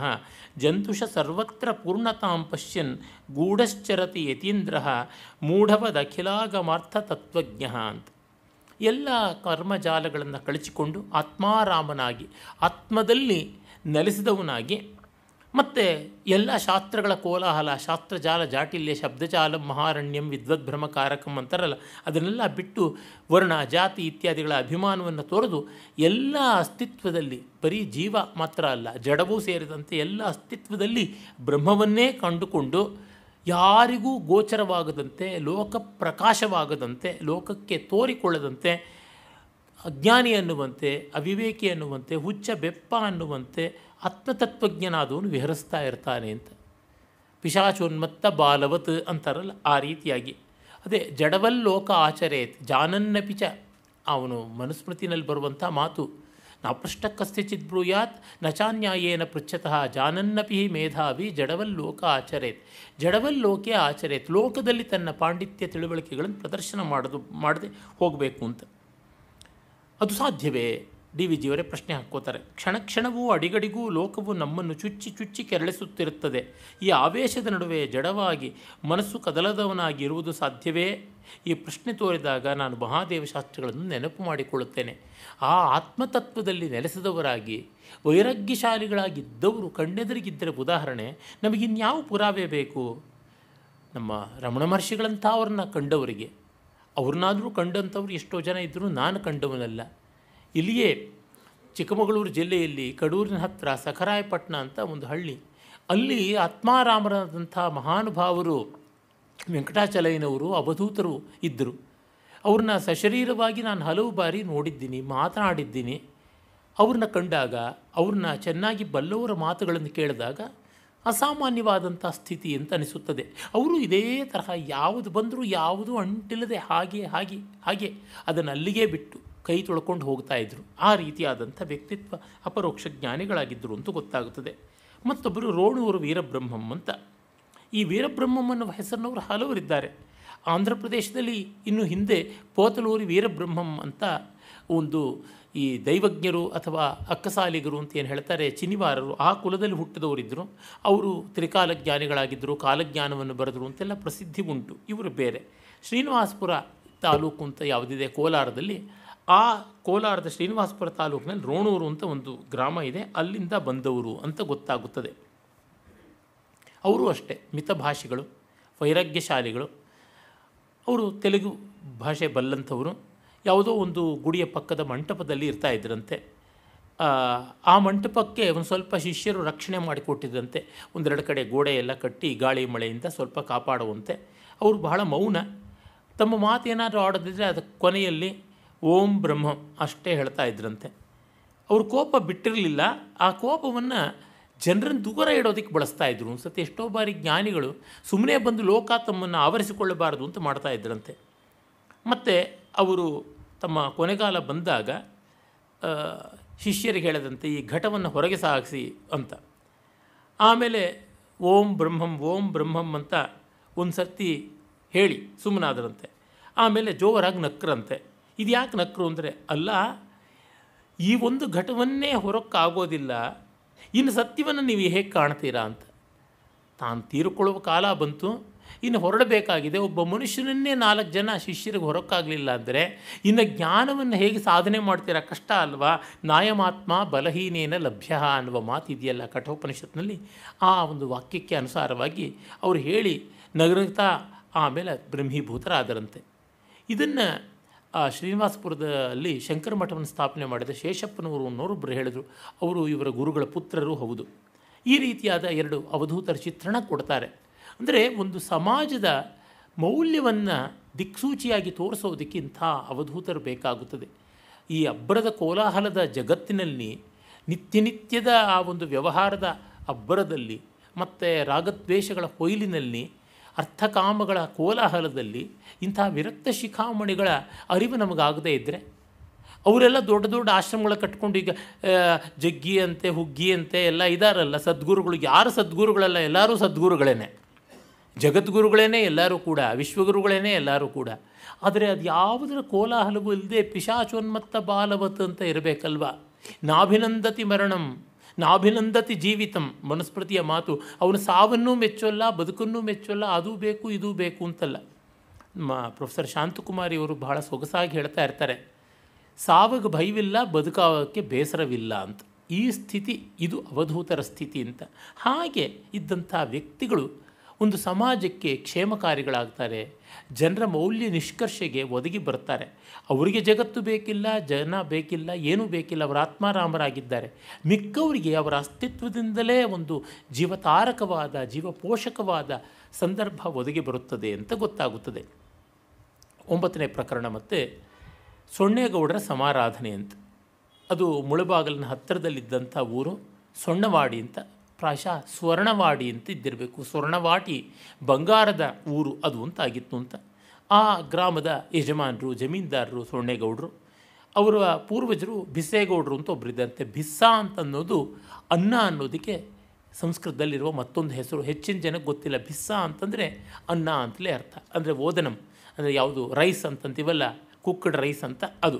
ಜಂತುಷ ಸರ್ವತ್ರ ಪೂರ್ಣತಾಂ ಪಶ್ಯನ್ ಗೂಢಶ್ಚರತಿ ಯತೀಂದ್ರ ಮೂಢವದಖಿಲಾಗಮಾರ್ಥ ತತ್ವಜ್ಞ ಅಂತ ಎಲ್ಲ ಕರ್ಮಜಾಲಗಳನ್ನು ಕಳಚಿಕೊಂಡು ಆತ್ಮಾರಾಮನಾಗಿ ಆತ್ಮದಲ್ಲಿ ನೆಲೆಸಿದವನಾಗಿ ಮತ್ತು ಎಲ್ಲ ಶಾಸ್ತ್ರಗಳ ಕೋಲಾಹಲ ಶಾಸ್ತ್ರಜಾಲ ಜಾಟಿಲ್ಯ ಶಬ್ದಜಾಲ ಮಹಾರಣ್ಯಂ ವಿದ್ವದ್ಭ್ರಮಕಾರಕಂ ಅಂತಾರಲ್ಲ ಅದನ್ನೆಲ್ಲ ಬಿಟ್ಟು ವರ್ಣ ಜಾತಿ ಇತ್ಯಾದಿಗಳ ಅಭಿಮಾನವನ್ನು ತೊರೆದು ಎಲ್ಲ ಅಸ್ತಿತ್ವದಲ್ಲಿ ಬರೀ ಜೀವ ಮಾತ್ರ ಅಲ್ಲ ಜಡವೂ ಸೇರಿದಂತೆ ಎಲ್ಲ ಅಸ್ತಿತ್ವದಲ್ಲಿ ಬ್ರಹ್ಮವನ್ನೇ ಕಂಡುಕೊಂಡು ಯಾರಿಗೂ ಗೋಚರವಾಗದಂತೆ ಲೋಕ ಪ್ರಕಾಶವಾಗದಂತೆ ಲೋಕಕ್ಕೆ ತೋರಿಕೊಳ್ಳದಂತೆ ಅಜ್ಞಾನಿ ಅನ್ನುವಂತೆ ಅವಿವೇಕಿ ಅನ್ನುವಂತೆ ಹುಚ್ಚ ಬೆಪ್ಪ ಅನ್ನುವಂತೆ ಆತ್ಮತತ್ವಜ್ಞನಾದವನು ವಿಹರಿಸ್ತಾ ಇರ್ತಾನೆ ಅಂತ ಪಿಶಾಚೋನ್ಮತ್ತ ಬಾಲವತ್ ಅಂತಾರಲ್ಲ ಆ ರೀತಿಯಾಗಿ ಅದೇ ಜಡವಲ್ಲೋಕ ಆಚರೇತ್ ಜಾನನ್ನಪಿಚ ಅವನು ಮನುಸ್ಮೃತಿನಲ್ಲಿ ಬರುವಂಥ ಮಾತು ನಾಪೃಷ್ಟಕ್ಕಸ್ತಿ ಚಿತ್ ಬ್ರೂಯಾತ್ ನಚಾನ್ಯಾಯೇನ ಪೃಚ್ಛತಃ ಜಾನನ್ನಪಿ ಮೇಧಾವಿ ಜಡವಲ್ಲೋಕ ಆಚರೇತ್ ಜಡವಲ್ಲೋಕೆ ಆಚರೇತ್ ಲೋಕದಲ್ಲಿ ತನ್ನ ಪಾಂಡಿತ್ಯ ತಿಳುವಳಿಕೆಗಳನ್ನು ಪ್ರದರ್ಶನ ಮಾಡೋದು ಮಾಡದೆ ಹೋಗಬೇಕು ಅಂತ ಅದು ಸಾಧ್ಯವೇ ಡಿ ವಿ ಜಿಯವರೇ ಪ್ರಶ್ನೆ ಹಾಕ್ಕೋತಾರೆ ಕ್ಷಣ ಕ್ಷಣವೂ ಅಡಿಗಡಿಗೂ ಲೋಕವು ನಮ್ಮನ್ನು ಚುಚ್ಚಿ ಚುಚ್ಚಿ ಕೆರಳಿಸುತ್ತಿರುತ್ತದೆ ಈ ಆವೇಶದ ನಡುವೆ ಜಡವಾಗಿ ಮನಸ್ಸು ಕದಲದವನಾಗಿ ಇರುವುದು ಸಾಧ್ಯವೇ ಈ ಪ್ರಶ್ನೆ ತೋರಿದಾಗ ನಾನು ಮಹಾದೇವ ಶಾಸ್ತ್ರಗಳನ್ನು ನೆನಪು ಮಾಡಿಕೊಳ್ಳುತ್ತೇನೆ ಆ ಆತ್ಮತತ್ವದಲ್ಲಿ ನೆಲೆಸಿದವರಾಗಿ ವೈರಾಗ್ಯಶಾಲಿಗಳಾಗಿದ್ದವರು ಕಣ್ಣೆದುರಿಗಿದ್ದರೆ ಉದಾಹರಣೆ ನಮಗಿನ್ಯಾವ ಪುರಾವೆ ಬೇಕು ನಮ್ಮ ರಮಣ ಮಹರ್ಷಿಗಳಂಥ ಅವ್ರನ್ನ ಕಂಡವರಿಗೆ ಅವ್ರನ್ನಾದರೂ ಕಂಡಂಥವ್ರು ಎಷ್ಟೋ ಜನ ಇದ್ದರೂ ನಾನು ಕಂಡವನಲ್ಲ ಇಲ್ಲಿಯೇ ಚಿಕ್ಕಮಗಳೂರು ಜಿಲ್ಲೆಯಲ್ಲಿ ಕಡೂರಿನ ಹತ್ರ ಸಖರಾಯಪಟ್ಟಣ ಅಂತ ಒಂದು ಹಳ್ಳಿ ಅಲ್ಲಿ ಆತ್ಮಾರಾಮರಾದಂಥ ಮಹಾನುಭಾವರು ವೆಂಕಟಾಚಲಯ್ಯನವರು ಅವಧೂತರು ಇದ್ದರು ಅವ್ರನ್ನ ಸಶರೀರವಾಗಿ ನಾನು ಹಲವು ಬಾರಿ ನೋಡಿದ್ದೀನಿ ಮಾತನಾಡಿದ್ದೀನಿ ಅವ್ರನ್ನ ಕಂಡಾಗ ಅವ್ರನ್ನ ಚೆನ್ನಾಗಿ ಬಲ್ಲವರ ಮಾತುಗಳನ್ನು ಕೇಳಿದಾಗ ಅಸಾಮಾನ್ಯವಾದಂಥ ಸ್ಥಿತಿ ಅಂತ ಅನಿಸುತ್ತದೆ ಅವರು ಇದೇ ತರಹ ಯಾವುದು ಬಂದರೂ ಯಾವುದು ಅಂಟಿಲ್ಲದೆ ಹಾಗೆ ಹಾಗೆ ಹಾಗೆ ಅದನ್ನು ಅಲ್ಲಿಗೆ ಬಿಟ್ಟು ಕೈ ತೊಳ್ಕೊಂಡು ಹೋಗ್ತಾ ಇದ್ದರು ಆ ರೀತಿಯಾದಂಥ ವ್ಯಕ್ತಿತ್ವ ಅಪರೋಕ್ಷ ಜ್ಞಾನಿಗಳಾಗಿದ್ದರು ಅಂತೂ ಗೊತ್ತಾಗುತ್ತದೆ ಮತ್ತೊಬ್ಬರು ರೋಣೂರು ವೀರಬ್ರಹ್ಮಂ ಅಂತ ಈ ವೀರಬ್ರಹ್ಮಂ ಅನ್ನುವ ಹೆಸರಿನವರು ಹಲವರಿದ್ದಾರೆ ಆಂಧ್ರ ಪ್ರದೇಶದಲ್ಲಿ ಇನ್ನು ಹಿಂದೆ ಪೋತಲೂರಿ ವೀರಬ್ರಹ್ಮಂ ಅಂತ ಒಂದು ಈ ದೈವಜ್ಞರು ಅಥವಾ ಅಕ್ಕಸಾಲಿಗರು ಅಂತ ಏನು ಹೇಳ್ತಾರೆ ಚಿನಿವಾರರು ಆ ಕುಲದಲ್ಲಿ ಹುಟ್ಟಿದವರಿದ್ದರು ಅವರು ತ್ರಿಕಾಲಜ್ಞಾನಿಗಳಾಗಿದ್ದರು ಕಾಲಜ್ಞಾನವನ್ನು ಬರೆದರು ಅಂತೆಲ್ಲ ಪ್ರಸಿದ್ಧಿ ಉಂಟು ಇವರು ಬೇರೆ ಶ್ರೀನಿವಾಸಪುರ ತಾಲೂಕು ಅಂತ ಯಾವುದಿದೆ ಕೋಲಾರದಲ್ಲಿ ಆ ಕೋಲಾರದ ಶ್ರೀನಿವಾಸಪುರ ತಾಲೂಕಿನಲ್ಲಿ ರೋಣೂರು ಅಂತ ಒಂದು ಗ್ರಾಮ ಇದೆ ಅಲ್ಲಿಂದ ಬಂದವರು ಅಂತ ಗೊತ್ತಾಗುತ್ತದೆ ಅವರು ಅಷ್ಟೇ ಮಿತಭಾಷಿಗಳು ವೈರಾಗ್ಯಶಾಲಿಗಳು ಅವರು ತೆಲುಗು ಭಾಷೆ ಬಲ್ಲಂಥವರು ಯಾವುದೋ ಒಂದು ಗುಡಿಯ ಪಕ್ಕದ ಮಂಟಪದಲ್ಲಿ ಇರ್ತಾ ಇದ್ದರಂತೆ ಆ ಮಂಟಪಕ್ಕೆ ಒಂದು ಸ್ವಲ್ಪ ಶಿಷ್ಯರು ರಕ್ಷಣೆ ಮಾಡಿಕೊಟ್ಟಿದ್ದಂತೆ ಒಂದೆರಡು ಕಡೆ ಗೋಡೆ ಎಲ್ಲ ಕಟ್ಟಿ ಗಾಳಿ ಮಳೆಯಿಂದ ಸ್ವಲ್ಪ ಕಾಪಾಡುವಂತೆ ಅವರು ಬಹಳ ಮೌನ ತಮ್ಮ ಮಾತು ಏನಾದರೂ ಆಡೋದಿದ್ದರೆ ಅದಕ್ಕೆ ಕೊನೆಯಲ್ಲಿ ಓಂ ಬ್ರಹ್ಮ ಅಷ್ಟೇ ಹೇಳ್ತಾ ಇದ್ರಂತೆ ಅವ್ರ ಕೋಪ ಬಿಟ್ಟಿರಲಿಲ್ಲ ಆ ಕೋಪವನ್ನು ಜನರನ್ನು ದೂರ ಇಡೋದಕ್ಕೆ ಬಳಸ್ತಾ ಇದ್ರು ಅನ್ಸುತ್ತೆ ಎಷ್ಟೋ ಬಾರಿ ಜ್ಞಾನಿಗಳು ಸುಮ್ಮನೆ ಬಂದು ಲೋಕ ತಮ್ಮನ್ನು ಆವರಿಸಿಕೊಳ್ಳಬಾರದು ಅಂತ ಮಾಡ್ತಾ ಇದ್ರಂತೆ ಮತ್ತು ಅವರು ತಮ್ಮ ಕೊನೆಗಾಲ ಬಂದಾಗ ಶಿಷ್ಯರಿಗೆ ಹೇಳದಂತೆ ಈ ಘಟವನ್ನು ಹೊರಗೆ ಸಾಗಿಸಿ ಅಂತ ಆಮೇಲೆ ಓಂ ಬ್ರಹ್ಮಂ ಓಂ ಬ್ರಹ್ಮಂ ಅಂತ ಒಂದು ಸರ್ತಿ ಹೇಳಿ ಸುಮ್ಮನಾದ್ರಂತೆ ಆಮೇಲೆ ಜೋರಾಗಿ ನಕ್ರಂತೆ ಇದು ಯಾಕೆ ನಕ್ರು ಅಂದರೆ ಅಲ್ಲ ಈ ಒಂದು ಘಟವನ್ನೇ ಹೊರಕ್ಕಾಗೋದಿಲ್ಲ ಇನ್ನು ಸತ್ಯವನ್ನು ನೀವು ಹೇಗೆ ಕಾಣ್ತೀರಾ ಅಂತ ತಾನು ತೀರಿಕೊಳ್ಳುವ ಕಾಲ ಬಂತು ಇನ್ನು ಹೊರಡಬೇಕಾಗಿದೆ ಒಬ್ಬ ಮನುಷ್ಯನನ್ನೇ ನಾಲ್ಕು ಜನ ಶಿಷ್ಯರಿಗೆ ಹೊರಕ್ಕಾಗಲಿಲ್ಲ ಅಂದರೆ ಇನ್ನು ಜ್ಞಾನವನ್ನು ಹೇಗೆ ಸಾಧನೆ ಮಾಡ್ತೀರಾ ಕಷ್ಟ ಅಲ್ವಾ ನಾಯಮಾತ್ಮ ಬಲಹೀನೇನ ಲಭ್ಯ ಅನ್ನುವ ಇದೆಯಲ್ಲ ಕಠೋಪನಿಷತ್ನಲ್ಲಿ ಆ ಒಂದು ವಾಕ್ಯಕ್ಕೆ ಅನುಸಾರವಾಗಿ ಅವರು ಹೇಳಿ ನಗರತಾ ಆಮೇಲೆ ಬ್ರಹ್ಮೀಭೂತರಾದರಂತೆ ಇದನ್ನು ಆ ಶ್ರೀನಿವಾಸಪುರದಲ್ಲಿ ಶಂಕರ ಮಠವನ್ನು ಸ್ಥಾಪನೆ ಮಾಡಿದ ಶೇಷಪ್ಪನವರು ಅನ್ನೋರೊಬ್ಬರು ಹೇಳಿದರು ಅವರು ಇವರ ಗುರುಗಳ ಪುತ್ರರು ಹೌದು ಈ ರೀತಿಯಾದ ಎರಡು ಅವಧೂತರ ಚಿತ್ರಣ ಕೊಡ್ತಾರೆ ಅಂದರೆ ಒಂದು ಸಮಾಜದ ಮೌಲ್ಯವನ್ನು ದಿಕ್ಸೂಚಿಯಾಗಿ ತೋರಿಸೋದಕ್ಕಿಂತ ಅವಧೂತರು ಬೇಕಾಗುತ್ತದೆ ಈ ಅಬ್ಬರದ ಕೋಲಾಹಲದ ಜಗತ್ತಿನಲ್ಲಿ ನಿತ್ಯನಿತ್ಯದ ಆ ಒಂದು ವ್ಯವಹಾರದ ಅಬ್ಬರದಲ್ಲಿ ಮತ್ತು ರಾಗದ್ವೇಷಗಳ ಕೊಯ್ಲಿನಲ್ಲಿ ಅರ್ಥಕಾಮಗಳ ಕೋಲಾಹಲದಲ್ಲಿ ಇಂಥ ವಿರಕ್ತ ಶಿಖಾಮಣಿಗಳ ಅರಿವು ನಮಗಾಗದೇ ಇದ್ದರೆ ಅವರೆಲ್ಲ ದೊಡ್ಡ ದೊಡ್ಡ ಆಶ್ರಮಗಳ ಕಟ್ಕೊಂಡು ಈಗ ಜಗ್ಗಿ ಅಂತೆ ಹುಗ್ಗಿ ಅಂತೆ ಎಲ್ಲ ಇದಾರಲ್ಲ ಸದ್ಗುರುಗಳು ಯಾರು ಸದ್ಗುರುಗಳಲ್ಲ ಎಲ್ಲರೂ ಸದ್ಗುರುಗಳೇನೆ ಜಗದ್ಗುರುಗಳೇ ಎಲ್ಲರೂ ಕೂಡ ವಿಶ್ವಗುರುಗಳೇ ಎಲ್ಲರೂ ಕೂಡ ಆದರೆ ಅದು ಯಾವುದರ ಕೋಲಾಹಲವೂ ಇಲ್ಲದೆ ಪಿಶಾಚೋನ್ಮತ್ತ ಬಾಲವತ್ ಅಂತ ಇರಬೇಕಲ್ವ ನಾಭಿನಂದತಿ ಮರಣಂ ನಾಭಿನಂದತಿ ಜೀವಿತಂ ಮನುಸ್ಮೃತಿಯ ಮಾತು ಅವನು ಸಾವನ್ನೂ ಮೆಚ್ಚೋಲ್ಲ ಬದುಕನ್ನೂ ಮೆಚ್ಚೋಲ್ಲ ಅದು ಬೇಕು ಇದು ಬೇಕು ಅಂತಲ್ಲ ಮ ಪ್ರೊಫೆಸರ್ ಶಾಂತಕುಮಾರಿ ಅವರು ಬಹಳ ಸೊಗಸಾಗಿ ಹೇಳ್ತಾ ಇರ್ತಾರೆ ಸಾವಿಗೆ ಭಯವಿಲ್ಲ ಬದುಕೋಕ್ಕೆ ಬೇಸರವಿಲ್ಲ ಅಂತ ಈ ಸ್ಥಿತಿ ಇದು ಅವಧೂತರ ಸ್ಥಿತಿ ಅಂತ ಹಾಗೆ ಇದ್ದಂಥ ವ್ಯಕ್ತಿಗಳು ಒಂದು ಸಮಾಜಕ್ಕೆ ಕ್ಷೇಮಕಾರಿಗಳಾಗ್ತಾರೆ ಜನರ ಮೌಲ್ಯ ನಿಷ್ಕರ್ಷೆಗೆ ಒದಗಿ ಬರ್ತಾರೆ ಅವರಿಗೆ ಜಗತ್ತು ಬೇಕಿಲ್ಲ ಜನ ಬೇಕಿಲ್ಲ ಏನೂ ಬೇಕಿಲ್ಲ ಅವರು ಆತ್ಮಾರಾಮರಾಗಿದ್ದಾರೆ ಮಿಕ್ಕವರಿಗೆ ಅವರ ಅಸ್ತಿತ್ವದಿಂದಲೇ ಒಂದು ಜೀವತಾರಕವಾದ ಜೀವಪೋಷಕವಾದ ಸಂದರ್ಭ ಒದಗಿ ಬರುತ್ತದೆ ಅಂತ ಗೊತ್ತಾಗುತ್ತದೆ ಒಂಬತ್ತನೇ ಪ್ರಕರಣ ಮತ್ತು ಸೊಣ್ಣೇಗೌಡರ ಸಮಾರಾಧನೆ ಅಂತ ಅದು ಮುಳಬಾಗಲಿನ ಹತ್ತಿರದಲ್ಲಿದ್ದಂಥ ಊರು ಸೊಣ್ಣವಾಡಿ ಅಂತ ಪ್ರಾಯಶಃ ಸ್ವರ್ಣವಾಡಿ ಅಂತ ಇದ್ದಿರಬೇಕು ಸ್ವರ್ಣವಾಟಿ ಬಂಗಾರದ ಊರು ಅದು ಅಂತ ಆಗಿತ್ತು ಅಂತ ಆ ಗ್ರಾಮದ ಯಜಮಾನರು ಜಮೀನ್ದಾರರು ಸೊಣ್ಣೇಗೌಡರು ಅವರ ಪೂರ್ವಜರು ಬಿಸ್ಸೇಗೌಡರು ಅಂತ ಒಬ್ಬರಿದ್ದಂತೆ ಬಿಸ್ಸಾ ಅಂತ ಅನ್ನೋದು ಅನ್ನ ಅನ್ನೋದಕ್ಕೆ ಸಂಸ್ಕೃತದಲ್ಲಿರುವ ಮತ್ತೊಂದು ಹೆಸರು ಹೆಚ್ಚಿನ ಜನಕ್ಕೆ ಗೊತ್ತಿಲ್ಲ ಬಿಸ್ಸಾ ಅಂತಂದರೆ ಅನ್ನ ಅಂತಲೇ ಅರ್ಥ ಅಂದರೆ ಓದನಂ ಅಂದರೆ ಯಾವುದು ರೈಸ್ ಅಂತಂತೀವಲ್ಲ ಕುಕ್ಕಡ್ ರೈಸ್ ಅಂತ ಅದು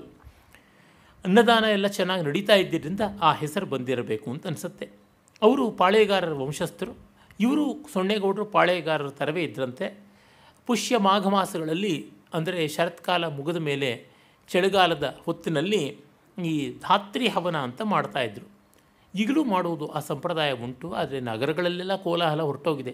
ಅನ್ನದಾನ ಎಲ್ಲ ಚೆನ್ನಾಗಿ ನಡೀತಾ ಇದ್ದಿದ್ದರಿಂದ ಆ ಹೆಸರು ಬಂದಿರಬೇಕು ಅಂತ ಅನಿಸುತ್ತೆ ಅವರು ಪಾಳೆಗಾರರ ವಂಶಸ್ಥರು ಇವರು ಸೊನ್ನೆಗೌಡರು ಪಾಳೆಗಾರರ ಥರವೇ ಇದ್ರಂತೆ ಪುಷ್ಯ ಮಾಘ ಮಾಸಗಳಲ್ಲಿ ಅಂದರೆ ಶರತ್ಕಾಲ ಮುಗಿದ ಮೇಲೆ ಚಳಿಗಾಲದ ಹೊತ್ತಿನಲ್ಲಿ ಈ ಧಾತ್ರಿ ಹವನ ಅಂತ ಮಾಡ್ತಾಯಿದ್ರು ಈಗಲೂ ಮಾಡುವುದು ಆ ಸಂಪ್ರದಾಯ ಉಂಟು ಆದರೆ ನಗರಗಳಲ್ಲೆಲ್ಲ ಕೋಲಾಹಲ ಹೊರಟೋಗಿದೆ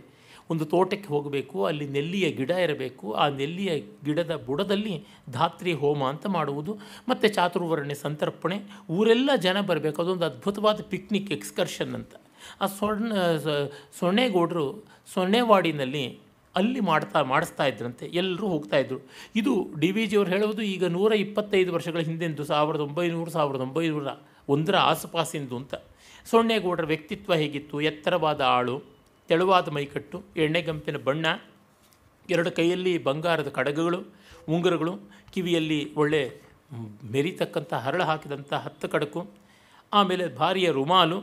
ಒಂದು ತೋಟಕ್ಕೆ ಹೋಗಬೇಕು ಅಲ್ಲಿ ನೆಲ್ಲಿಯ ಗಿಡ ಇರಬೇಕು ಆ ನೆಲ್ಲಿಯ ಗಿಡದ ಬುಡದಲ್ಲಿ ಧಾತ್ರಿ ಹೋಮ ಅಂತ ಮಾಡುವುದು ಮತ್ತು ಚಾತುರ್ವರ್ಣೆ ಸಂತರ್ಪಣೆ ಊರೆಲ್ಲ ಜನ ಬರಬೇಕು ಅದೊಂದು ಅದ್ಭುತವಾದ ಪಿಕ್ನಿಕ್ ಎಕ್ಸ್ಕರ್ಷನ್ ಅಂತ ಆ ಸೊಣ್ಣ ಸೊನ್ನೆಗೌಡರು ಸೊನ್ನೆವಾಡಿನಲ್ಲಿ ಅಲ್ಲಿ ಮಾಡ್ತಾ ಮಾಡಿಸ್ತಾ ಇದ್ರಂತೆ ಎಲ್ಲರೂ ಹೋಗ್ತಾಯಿದ್ರು ಇದು ಡಿ ವಿ ಜಿಯವರು ಹೇಳೋದು ಈಗ ನೂರ ಇಪ್ಪತ್ತೈದು ವರ್ಷಗಳ ಹಿಂದೆಂದು ಸಾವಿರದ ಒಂಬೈನೂರು ಸಾವಿರದ ಒಂಬೈನೂರ ಒಂದರ ಆಸುಪಾಸಿಂದು ಅಂತ ಸೊಣ್ಣೆಗೌಡರ ವ್ಯಕ್ತಿತ್ವ ಹೇಗಿತ್ತು ಎತ್ತರವಾದ ಆಳು ತೆಳುವಾದ ಮೈಕಟ್ಟು ಎಣ್ಣೆಗಂಪಿನ ಬಣ್ಣ ಎರಡು ಕೈಯಲ್ಲಿ ಬಂಗಾರದ ಕಡಗಗಳು ಉಂಗುರಗಳು ಕಿವಿಯಲ್ಲಿ ಒಳ್ಳೆ ಮೆರಿತಕ್ಕಂಥ ಹರಳು ಹಾಕಿದಂಥ ಹತ್ತು ಕಡಕು ಆಮೇಲೆ ಭಾರಿಯ ರುಮಾಲು